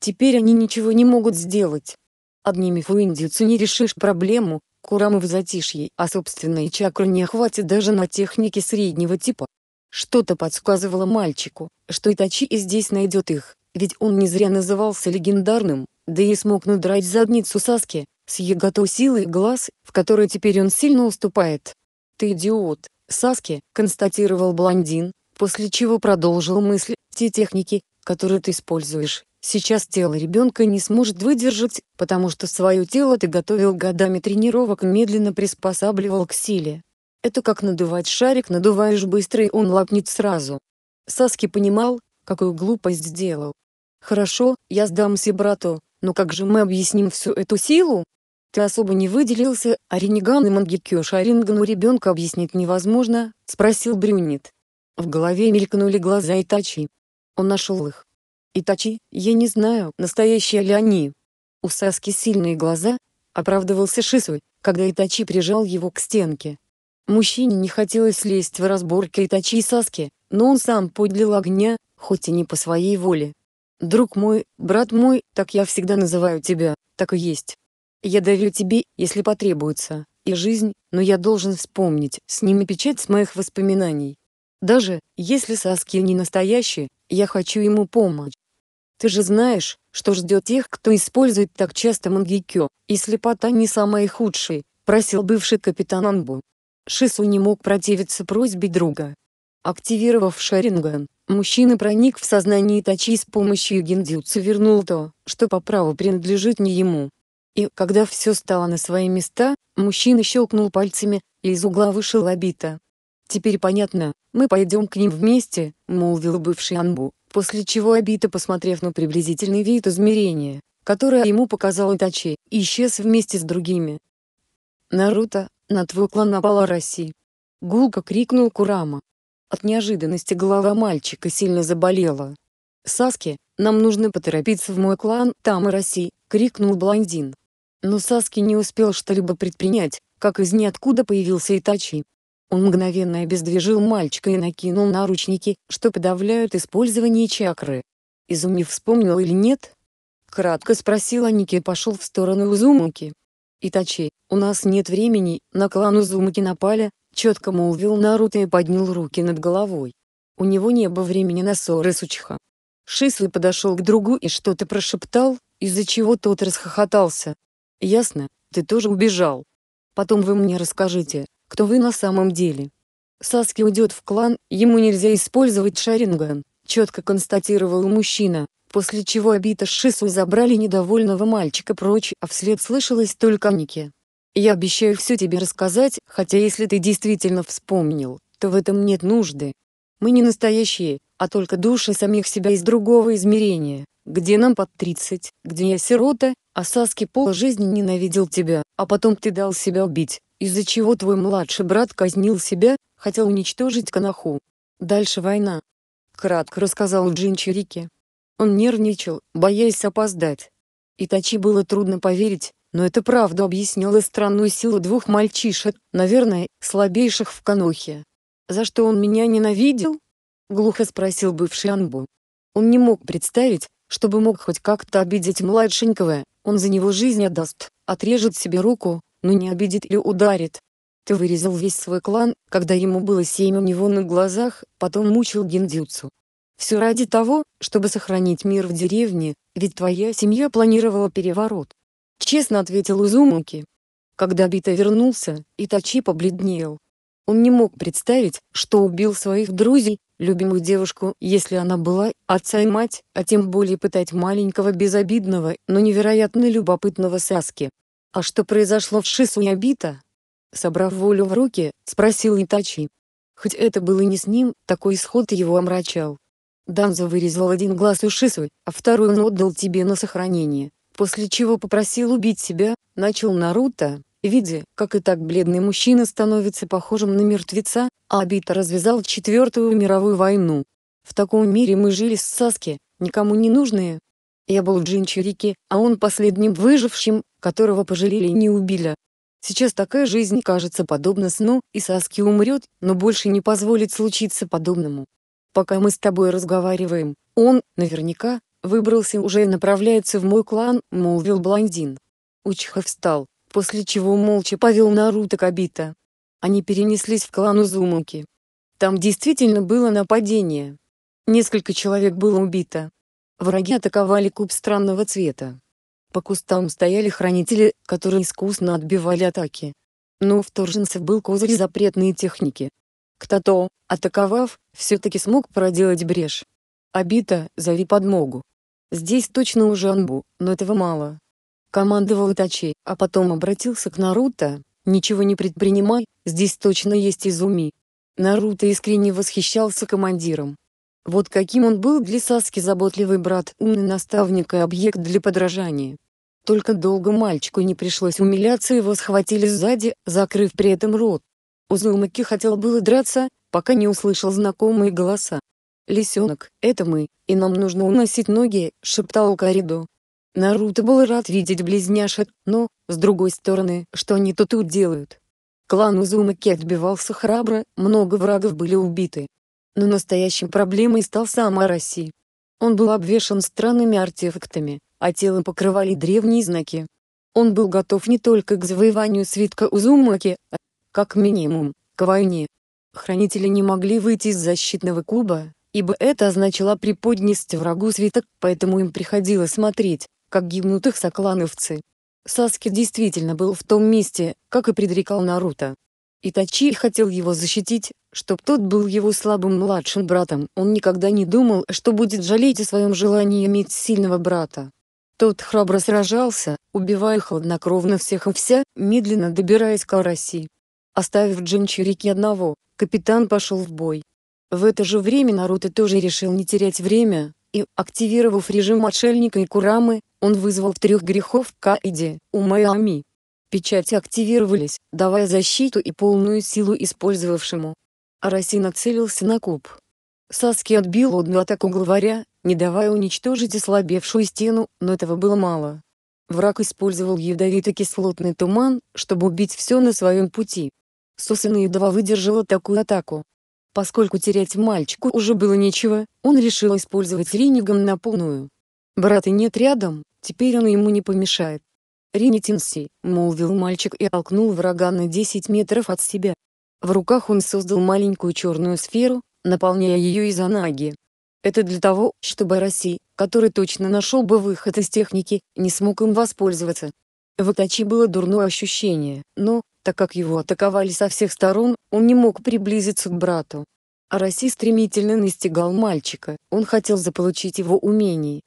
Теперь они ничего не могут сделать. Одними фуиндицу не решишь проблему, Курамы в затишье, а собственные чакры не хватит даже на технике среднего типа. Что-то подсказывало мальчику, что Итачи и здесь найдет их, ведь он не зря назывался легендарным, да и смог надрать задницу Саске с Ягото силой глаз, в которой теперь он сильно уступает. «Ты идиот, Саске, констатировал блондин, после чего продолжил мысль, «те техники, которые ты используешь, Сейчас тело ребенка не сможет выдержать, потому что свое тело ты готовил годами тренировок медленно приспосабливал к силе. Это как надувать шарик, надуваешь быстро и он лопнет сразу. Саски понимал, какую глупость сделал. Хорошо, я сдамся брату, но как же мы объясним всю эту силу? Ты особо не выделился, а Ренеган и Мангекё Шарингану ребенка объяснить невозможно, спросил Брюнет. В голове мелькнули глаза Итачи. Он нашел их. Итачи, я не знаю, настоящие ли они. У Саски сильные глаза, оправдывался Шисуй, когда Итачи прижал его к стенке. Мужчине не хотелось лезть в разборки Итачи и Саски, но он сам подлил огня, хоть и не по своей воле. «Друг мой, брат мой, так я всегда называю тебя, так и есть. Я дарю тебе, если потребуется, и жизнь, но я должен вспомнить, с ними печать с моих воспоминаний. Даже, если Саски не настоящий, я хочу ему помочь. Ты же знаешь, что ждет тех, кто использует так часто мангикё, и слепота не самая худшая, просил бывший капитан Анбу. Шису не мог противиться просьбе друга. Активировав Шаринган, мужчина проник в сознание Тачи с помощью гендюцу вернул то, что по праву принадлежит не ему. И когда все стало на свои места, мужчина щелкнул пальцами, и из угла вышел Абита. «Теперь понятно, мы пойдем к ним вместе», — молвил бывший Анбу, после чего Абита, посмотрев на приблизительный вид измерения, которое ему показал Итачи, исчез вместе с другими. «Наруто, на твой клан напала Россия!» — гулко крикнул Курама. От неожиданности голова мальчика сильно заболела. «Саски, нам нужно поторопиться в мой клан, там и Россия!» — крикнул блондин. Но Саски не успел что-либо предпринять, как из ниоткуда появился Итачи. Он мгновенно обездвижил мальчика и накинул наручники, что подавляют использование чакры. Изуми вспомнил или нет? Кратко спросил Аники и пошел в сторону Узумаки. «Итачи, у нас нет времени, на клан Узумаки напали», четко молвил Наруто и поднял руки над головой. У него не было времени на ссоры с Учха. Шисуй подошел к другу и что-то прошептал, из-за чего тот расхохотался. «Ясно, ты тоже убежал. Потом вы мне расскажите, кто вы на самом деле. Саски уйдет в клан, ему нельзя использовать Шаринган, четко констатировал мужчина, после чего Абита Шису забрали недовольного мальчика прочь, а вслед слышалось только Ники. «Я обещаю все тебе рассказать, хотя если ты действительно вспомнил, то в этом нет нужды. Мы не настоящие, а только души самих себя из другого измерения, где нам под 30, где я сирота, а Саски пол жизни ненавидел тебя, а потом ты дал себя убить, из-за чего твой младший брат казнил себя, хотел уничтожить Канаху. Дальше война. Кратко рассказал Джин Чирике. Он нервничал, боясь опоздать. Итачи было трудно поверить, но это правда объясняло странную силу двух мальчишек, наверное, слабейших в Канохе. За что он меня ненавидел? — глухо спросил бывший Анбу. Он не мог представить, чтобы мог хоть как-то обидеть младшенького, он за него жизнь отдаст, отрежет себе руку, но не обидит или ударит. Ты вырезал весь свой клан, когда ему было семь у него на глазах, потом мучил гендюцу. Все ради того, чтобы сохранить мир в деревне, ведь твоя семья планировала переворот. Честно ответил Узумуки. Когда Бита вернулся, Итачи побледнел. Он не мог представить, что убил своих друзей, любимую девушку, если она была, отца и мать, а тем более пытать маленького безобидного, но невероятно любопытного Саски. «А что произошло в Шисуябита?» Собрав волю в руки, спросил Итачи. Хоть это было не с ним, такой исход его омрачал. Данзо вырезал один глаз у Шисуи, а второй он отдал тебе на сохранение, после чего попросил убить себя, начал Наруто, видя, как и так бледный мужчина становится похожим на мертвеца, Абита развязал Четвертую мировую войну. В таком мире мы жили с Саски, никому не нужные. Я был Джин а он последним выжившим, которого пожалели и не убили. Сейчас такая жизнь кажется подобна сну, и Саски умрет, но больше не позволит случиться подобному. Пока мы с тобой разговариваем, он, наверняка, выбрался уже и направляется в мой клан, молвил блондин. Учиха встал, после чего молча повел Наруто Кабита. Они перенеслись в клан Узумаки. Там действительно было нападение. Несколько человек было убито. Враги атаковали куб странного цвета. По кустам стояли хранители, которые искусно отбивали атаки. Но у вторженцев был козырь запретные техники. Кто-то, атаковав, все-таки смог проделать брешь. Обита, зови подмогу. Здесь точно уже анбу, но этого мало командовал Итачи, а потом обратился к Наруто, «Ничего не предпринимай, здесь точно есть Изуми». Наруто искренне восхищался командиром. Вот каким он был для Саски заботливый брат, умный наставник и объект для подражания. Только долго мальчику не пришлось умиляться, его схватили сзади, закрыв при этом рот. Узумаки хотел было драться, пока не услышал знакомые голоса. «Лисенок, это мы, и нам нужно уносить ноги», — шептал Каридо. Наруто был рад видеть близняшек, но, с другой стороны, что они-то тут делают? Клан Узумаки отбивался храбро, много врагов были убиты. Но настоящей проблемой стал сам Араси. Он был обвешан странными артефактами, а тело покрывали древние знаки. Он был готов не только к завоеванию свитка Узумаки, а, как минимум, к войне. Хранители не могли выйти из защитного куба, ибо это означало преподнести врагу свиток, поэтому им приходилось смотреть, как гибнутых соклановцы. Саски действительно был в том месте, как и предрекал Наруто. Итачи хотел его защитить, чтоб тот был его слабым младшим братом. Он никогда не думал, что будет жалеть о своем желании иметь сильного брата. Тот храбро сражался, убивая хладнокровно всех и вся, медленно добираясь к Араси. Оставив Джинчурики одного, капитан пошел в бой. В это же время Наруто тоже решил не терять время, и, активировав режим отшельника и Курамы, он вызвал трех грехов Каиди, Ума и Ами. Печати активировались, давая защиту и полную силу использовавшему. Араси нацелился на куб. Саски отбил одну атаку главаря, не давая уничтожить ослабевшую стену, но этого было мало. Враг использовал ядовито-кислотный туман, чтобы убить все на своем пути. Сусана едва выдержала такую атаку. Поскольку терять мальчику уже было нечего, он решил использовать ринигом на полную. Брата нет рядом, Теперь он ему не помешает. «Ринитинси», — молвил мальчик и толкнул врага на 10 метров от себя. В руках он создал маленькую черную сферу, наполняя ее из анаги. Это для того, чтобы Россий, который точно нашел бы выход из техники, не смог им воспользоваться. В Атачи было дурное ощущение, но, так как его атаковали со всех сторон, он не мог приблизиться к брату. Араси стремительно настигал мальчика, он хотел заполучить его умение,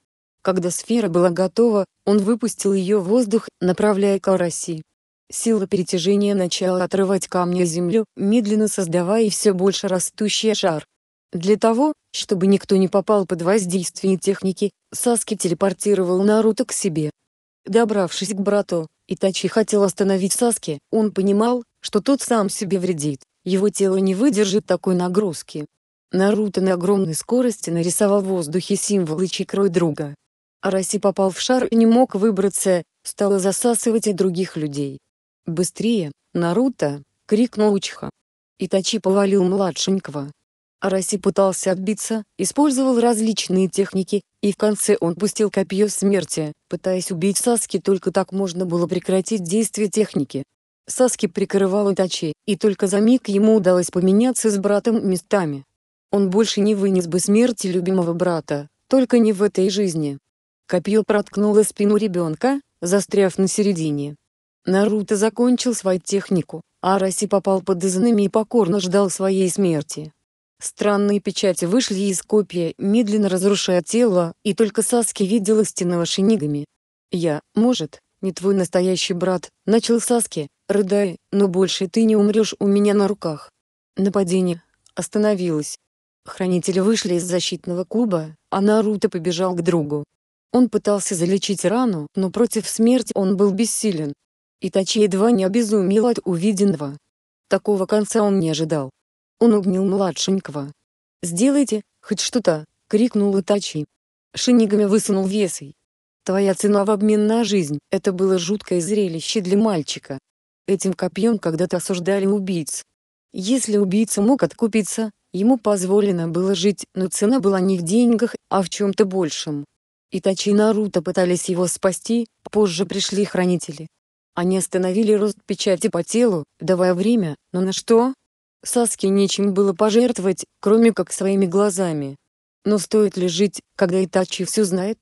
когда сфера была готова, он выпустил ее в воздух, направляя к Араси. Сила притяжения начала отрывать камни и землю, медленно создавая все больше растущий шар. Для того, чтобы никто не попал под воздействие техники, Саски телепортировал Наруто к себе. Добравшись к брату, Итачи хотел остановить Саски, он понимал, что тот сам себе вредит, его тело не выдержит такой нагрузки. Наруто на огромной скорости нарисовал в воздухе символы чакрой друга, а Раси попал в шар и не мог выбраться, стало засасывать и других людей. «Быстрее, Наруто!» — крикнул Учха. Итачи повалил младшенького. Араси пытался отбиться, использовал различные техники, и в конце он пустил копье смерти, пытаясь убить Саски только так можно было прекратить действие техники. Саски прикрывал Итачи, и только за миг ему удалось поменяться с братом местами. Он больше не вынес бы смерти любимого брата, только не в этой жизни. Копье проткнуло спину ребенка, застряв на середине. Наруто закончил свою технику, а Араси попал под изанами и покорно ждал своей смерти. Странные печати вышли из копья, медленно разрушая тело, и только Саски видел истинного шинигами. «Я, может, не твой настоящий брат», — начал Саски, рыдая, «но больше ты не умрешь у меня на руках». Нападение остановилось. Хранители вышли из защитного куба, а Наруто побежал к другу. Он пытался залечить рану, но против смерти он был бессилен. Итачи едва не обезумел от увиденного. Такого конца он не ожидал. Он обнял младшенького. «Сделайте, хоть что-то!» — крикнул Итачи. Шинигами высунул весой. «Твоя цена в обмен на жизнь!» Это было жуткое зрелище для мальчика. Этим копьем когда-то осуждали убийц. Если убийца мог откупиться, ему позволено было жить, но цена была не в деньгах, а в чем-то большем. Итачи и Наруто пытались его спасти, позже пришли хранители. Они остановили рост печати по телу, давая время, но на что? Саске нечем было пожертвовать, кроме как своими глазами. Но стоит ли жить, когда Итачи все знает?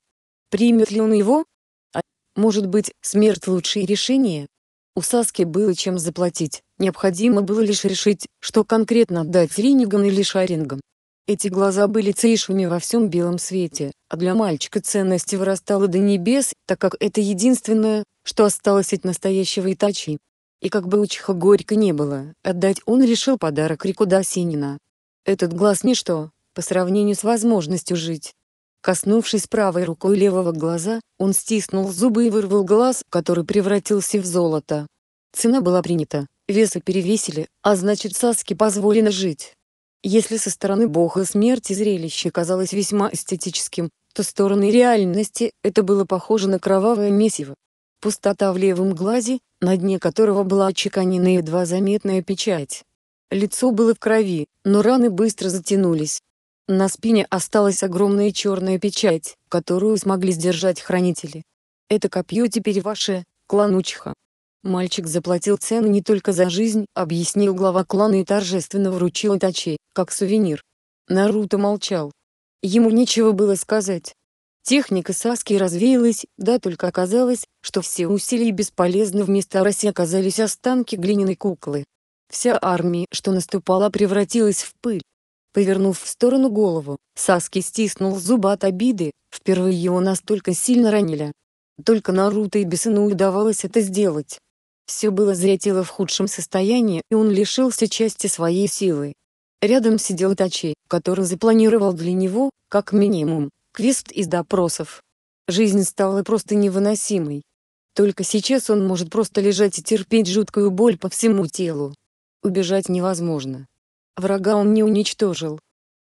Примет ли он его? А, может быть, смерть лучшее решение? У Саски было чем заплатить, необходимо было лишь решить, что конкретно отдать Ринингам или Шарингам. Эти глаза были цейшими во всем белом свете, а для мальчика ценности вырастала до небес, так как это единственное, что осталось от настоящего Итачи. И как бы учиха горько не было, отдать он решил подарок Рикуда Синина. Этот глаз ничто, по сравнению с возможностью жить. Коснувшись правой рукой левого глаза, он стиснул зубы и вырвал глаз, который превратился в золото. Цена была принята, весы перевесили, а значит Саске позволено жить. Если со стороны бога смерти зрелище казалось весьма эстетическим, то стороны реальности это было похоже на кровавое месиво. Пустота в левом глазе, на дне которого была очеканена едва заметная печать. Лицо было в крови, но раны быстро затянулись. На спине осталась огромная черная печать, которую смогли сдержать хранители. Это копье теперь ваше, клан Учиха. Мальчик заплатил цену не только за жизнь, объяснил глава клана и торжественно вручил Итачи, как сувенир. Наруто молчал. Ему нечего было сказать. Техника Саски развеялась, да только оказалось, что все усилия бесполезны вместо Араси оказались останки глиняной куклы. Вся армия, что наступала, превратилась в пыль. Повернув в сторону голову, Саски стиснул зубы от обиды, впервые его настолько сильно ранили. Только Наруто и Бесыну удавалось это сделать. Все было зря в худшем состоянии, и он лишился части своей силы. Рядом сидел Тачи, который запланировал для него, как минимум, квест из допросов. Жизнь стала просто невыносимой. Только сейчас он может просто лежать и терпеть жуткую боль по всему телу. Убежать невозможно. Врага он не уничтожил.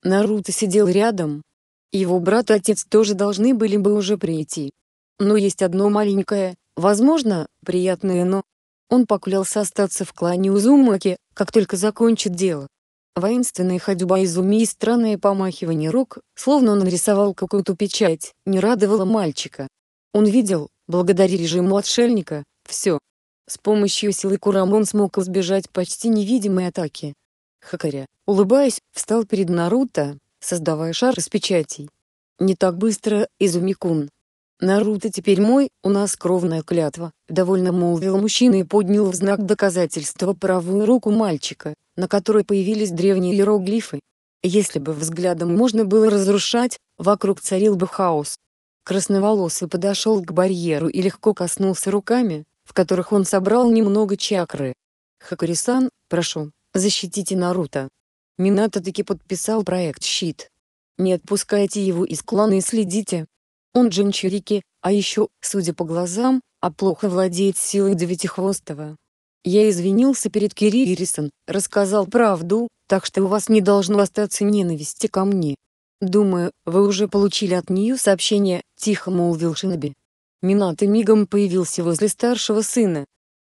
Наруто сидел рядом. Его брат и отец тоже должны были бы уже прийти. Но есть одно маленькое, возможно, приятное но, он поклялся остаться в клане Узумаки, как только закончит дело. Воинственная ходьба Изуми и странное помахивание рук, словно он нарисовал какую-то печать, не радовало мальчика. Он видел, благодаря режиму отшельника, все. С помощью силы Курам он смог избежать почти невидимой атаки. Хакаря, улыбаясь, встал перед Наруто, создавая шар из печатей. «Не так быстро, Изумикун», «Наруто теперь мой, у нас кровная клятва», — довольно молвил мужчина и поднял в знак доказательства правую руку мальчика, на которой появились древние иероглифы. Если бы взглядом можно было разрушать, вокруг царил бы хаос. Красноволосый подошел к барьеру и легко коснулся руками, в которых он собрал немного чакры. Хакурисан, прошу, защитите Наруто». Минато таки подписал проект «Щит». Не отпускайте его из клана и следите, он джинчурики, а еще, судя по глазам, а плохо владеет силой девятихвостого. Я извинился перед Кири Ирисон, рассказал правду, так что у вас не должно остаться ненависти ко мне. Думаю, вы уже получили от нее сообщение, тихо молвил Шиноби. Минато мигом появился возле старшего сына.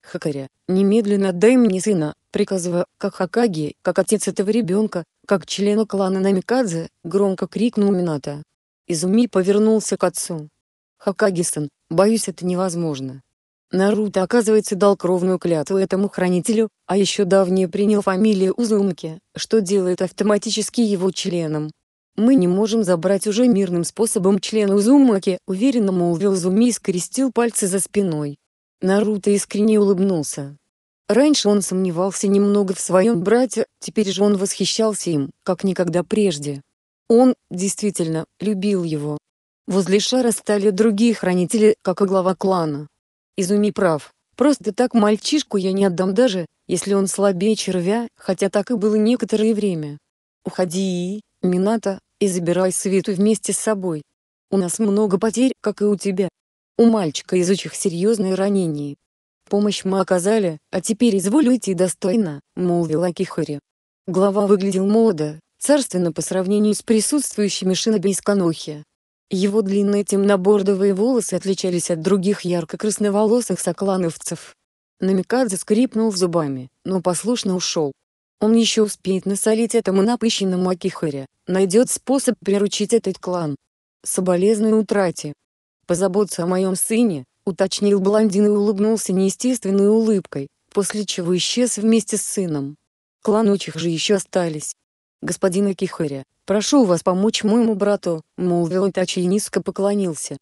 Хакаря, немедленно отдай мне сына, приказывая, как Хакаги, как отец этого ребенка, как члена клана Намикадзе, громко крикнул Минато. Изуми повернулся к отцу. «Хакагистон, боюсь, это невозможно». Наруто, оказывается, дал кровную клятву этому хранителю, а еще давнее принял фамилию Узумки, что делает автоматически его членом. «Мы не можем забрать уже мирным способом члена Узумаки», уверенно молвил Изуми и скрестил пальцы за спиной. Наруто искренне улыбнулся. Раньше он сомневался немного в своем брате, теперь же он восхищался им, как никогда прежде. Он действительно любил его. Возле шара стали другие хранители, как и глава клана. Изуми прав. Просто так мальчишку я не отдам даже, если он слабее червя, хотя так и было некоторое время. Уходи, Мината, и забирай Свету вместе с собой. У нас много потерь, как и у тебя. У мальчика из очень серьезные ранения. Помощь мы оказали, а теперь изволю идти достойно, молвила Кихари. Глава выглядел молодо, царственно по сравнению с присутствующими шиноби из Канохи. Его длинные темнобордовые волосы отличались от других ярко-красноволосых соклановцев. Намикадзе скрипнул зубами, но послушно ушел. Он еще успеет насолить этому напыщенному Акихаре, найдет способ приручить этот клан. Соболезную утрате. Позаботься о моем сыне, уточнил блондин и улыбнулся неестественной улыбкой, после чего исчез вместе с сыном. Клан Учих же еще остались, «Господин Акихаря, прошу вас помочь моему брату», — молвил Итачи и низко поклонился.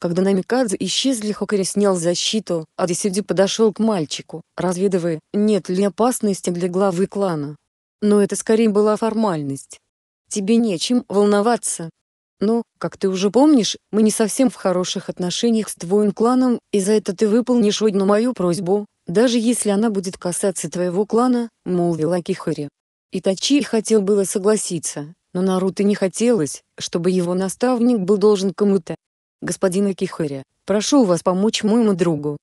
Когда намикадзе исчезли, Хокари снял защиту, а Десиди подошел к мальчику, разведывая, нет ли опасности для главы клана. Но это скорее была формальность. «Тебе нечем волноваться», но, как ты уже помнишь, мы не совсем в хороших отношениях с твоим кланом, и за это ты выполнишь одну мою просьбу, даже если она будет касаться твоего клана», — молвила Кихари. Итачи хотел было согласиться, но Наруто не хотелось, чтобы его наставник был должен кому-то. «Господин Акихаря, прошу вас помочь моему другу.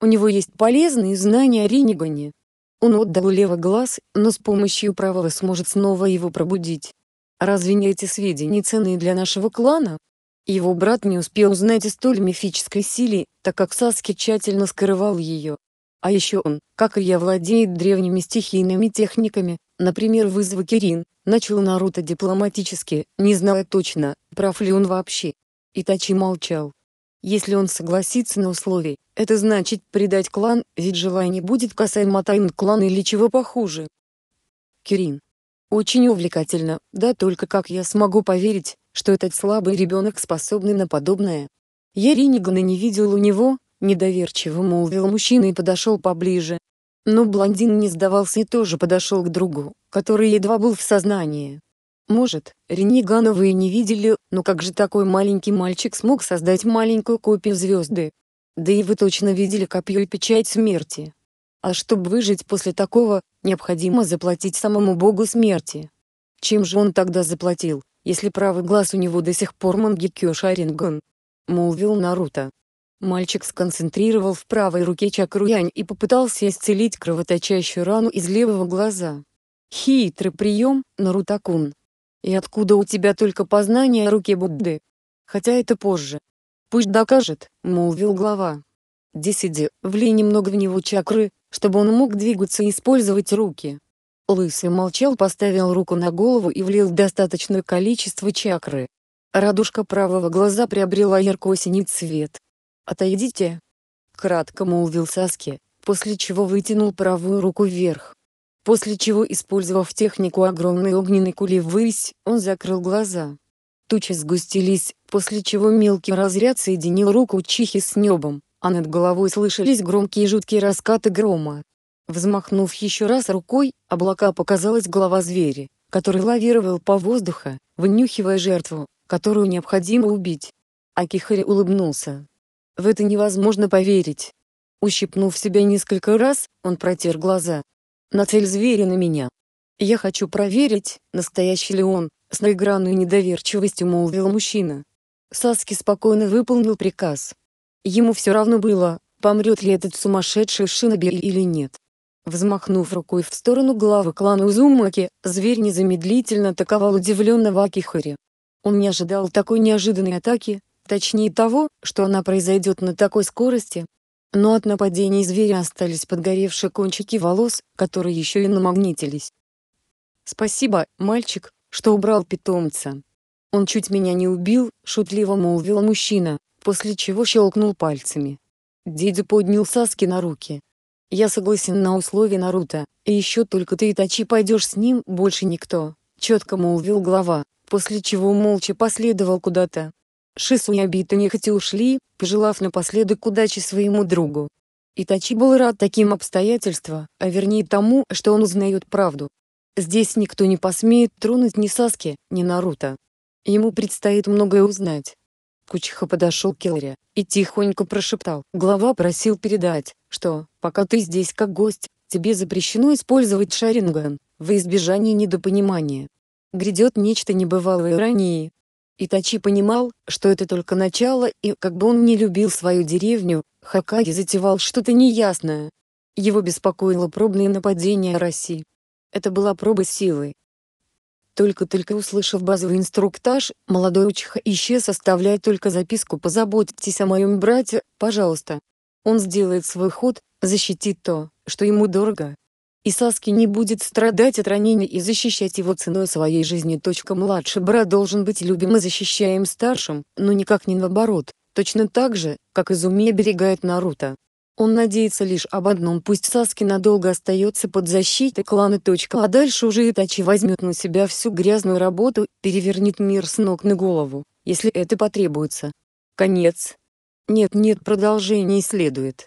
У него есть полезные знания о Ринигане. Он отдал левый глаз, но с помощью правого сможет снова его пробудить. Разве не эти сведения ценные для нашего клана?» Его брат не успел узнать о столь мифической силе, так как Саски тщательно скрывал ее. А еще он, как и я, владеет древними стихийными техниками, Например, вызовы Кирин, начал Наруто дипломатически, не зная точно, прав ли он вообще. Итачи молчал. Если он согласится на условия, это значит предать клан, ведь желание будет касаемо тайн клана или чего похуже. Кирин. Очень увлекательно, да только как я смогу поверить, что этот слабый ребенок способный на подобное? Я Ринигана не видел у него, недоверчиво молвил мужчина и подошел поближе, но блондин не сдавался и тоже подошел к другу, который едва был в сознании. Может, Ренеганова и не видели, но как же такой маленький мальчик смог создать маленькую копию звезды? Да и вы точно видели копье и печать смерти. А чтобы выжить после такого, необходимо заплатить самому богу смерти. Чем же он тогда заплатил, если правый глаз у него до сих пор Мангекё Шаринган? Молвил Наруто, Мальчик сконцентрировал в правой руке чакруянь и попытался исцелить кровоточащую рану из левого глаза. Хитрый прием, Нарутакун. И откуда у тебя только познание о руке Будды? Хотя это позже. Пусть докажет, молвил глава. Десиди, влей немного в него чакры, чтобы он мог двигаться и использовать руки. Лысый молчал, поставил руку на голову и влил достаточное количество чакры. Радужка правого глаза приобрела ярко-синий цвет. «Отойдите!» — кратко молвил Саски, после чего вытянул правую руку вверх. После чего, использовав технику огромной огненной кули ввысь, он закрыл глаза. Тучи сгустились, после чего мелкий разряд соединил руку Чихи с небом, а над головой слышались громкие жуткие раскаты грома. Взмахнув еще раз рукой, облака показалась голова звери, который лавировал по воздуху, вынюхивая жертву, которую необходимо убить. Акихари улыбнулся. В это невозможно поверить. Ущипнув себя несколько раз, он протер глаза. Нацель зверя на меня. Я хочу проверить, настоящий ли он, с наигранной недоверчивостью молвил мужчина. Саски спокойно выполнил приказ. Ему все равно было, помрет ли этот сумасшедший Шиноби или нет. Взмахнув рукой в сторону главы клана Узумаки, зверь незамедлительно атаковал удивленного Акихари. Он не ожидал такой неожиданной атаки, Точнее того, что она произойдет на такой скорости. Но от нападений зверя остались подгоревшие кончики волос, которые еще и намагнитились. «Спасибо, мальчик, что убрал питомца. Он чуть меня не убил», — шутливо молвил мужчина, после чего щелкнул пальцами. Дедя поднял Саски на руки. «Я согласен на условия Наруто, и еще только ты и Тачи пойдешь с ним, больше никто», — четко молвил глава, после чего молча последовал куда-то, Шису и Абита нехотя ушли, пожелав напоследок удачи своему другу. Итачи был рад таким обстоятельствам, а вернее тому, что он узнает правду. Здесь никто не посмеет тронуть ни Саски, ни Наруто. Ему предстоит многое узнать. Кучиха подошел к Келлере и тихонько прошептал. Глава просил передать, что, пока ты здесь как гость, тебе запрещено использовать шаринган, во избежание недопонимания. Грядет нечто небывалое ранее, Итачи понимал, что это только начало и, как бы он не любил свою деревню, Хакаги затевал что-то неясное. Его беспокоило пробное нападение России. Это была проба силы. Только-только услышав базовый инструктаж, молодой Учиха исчез оставляя только записку «Позаботьтесь о моем брате, пожалуйста». Он сделает свой ход, защитит то, что ему дорого и Саски не будет страдать от ранений и защищать его ценой своей жизни. Точка младший брат должен быть любим и защищаем старшим, но никак не наоборот, точно так же, как Изуми оберегает Наруто. Он надеется лишь об одном, пусть Саски надолго остается под защитой клана. А дальше уже Итачи возьмет на себя всю грязную работу, перевернет мир с ног на голову, если это потребуется. Конец. Нет-нет, продолжение следует.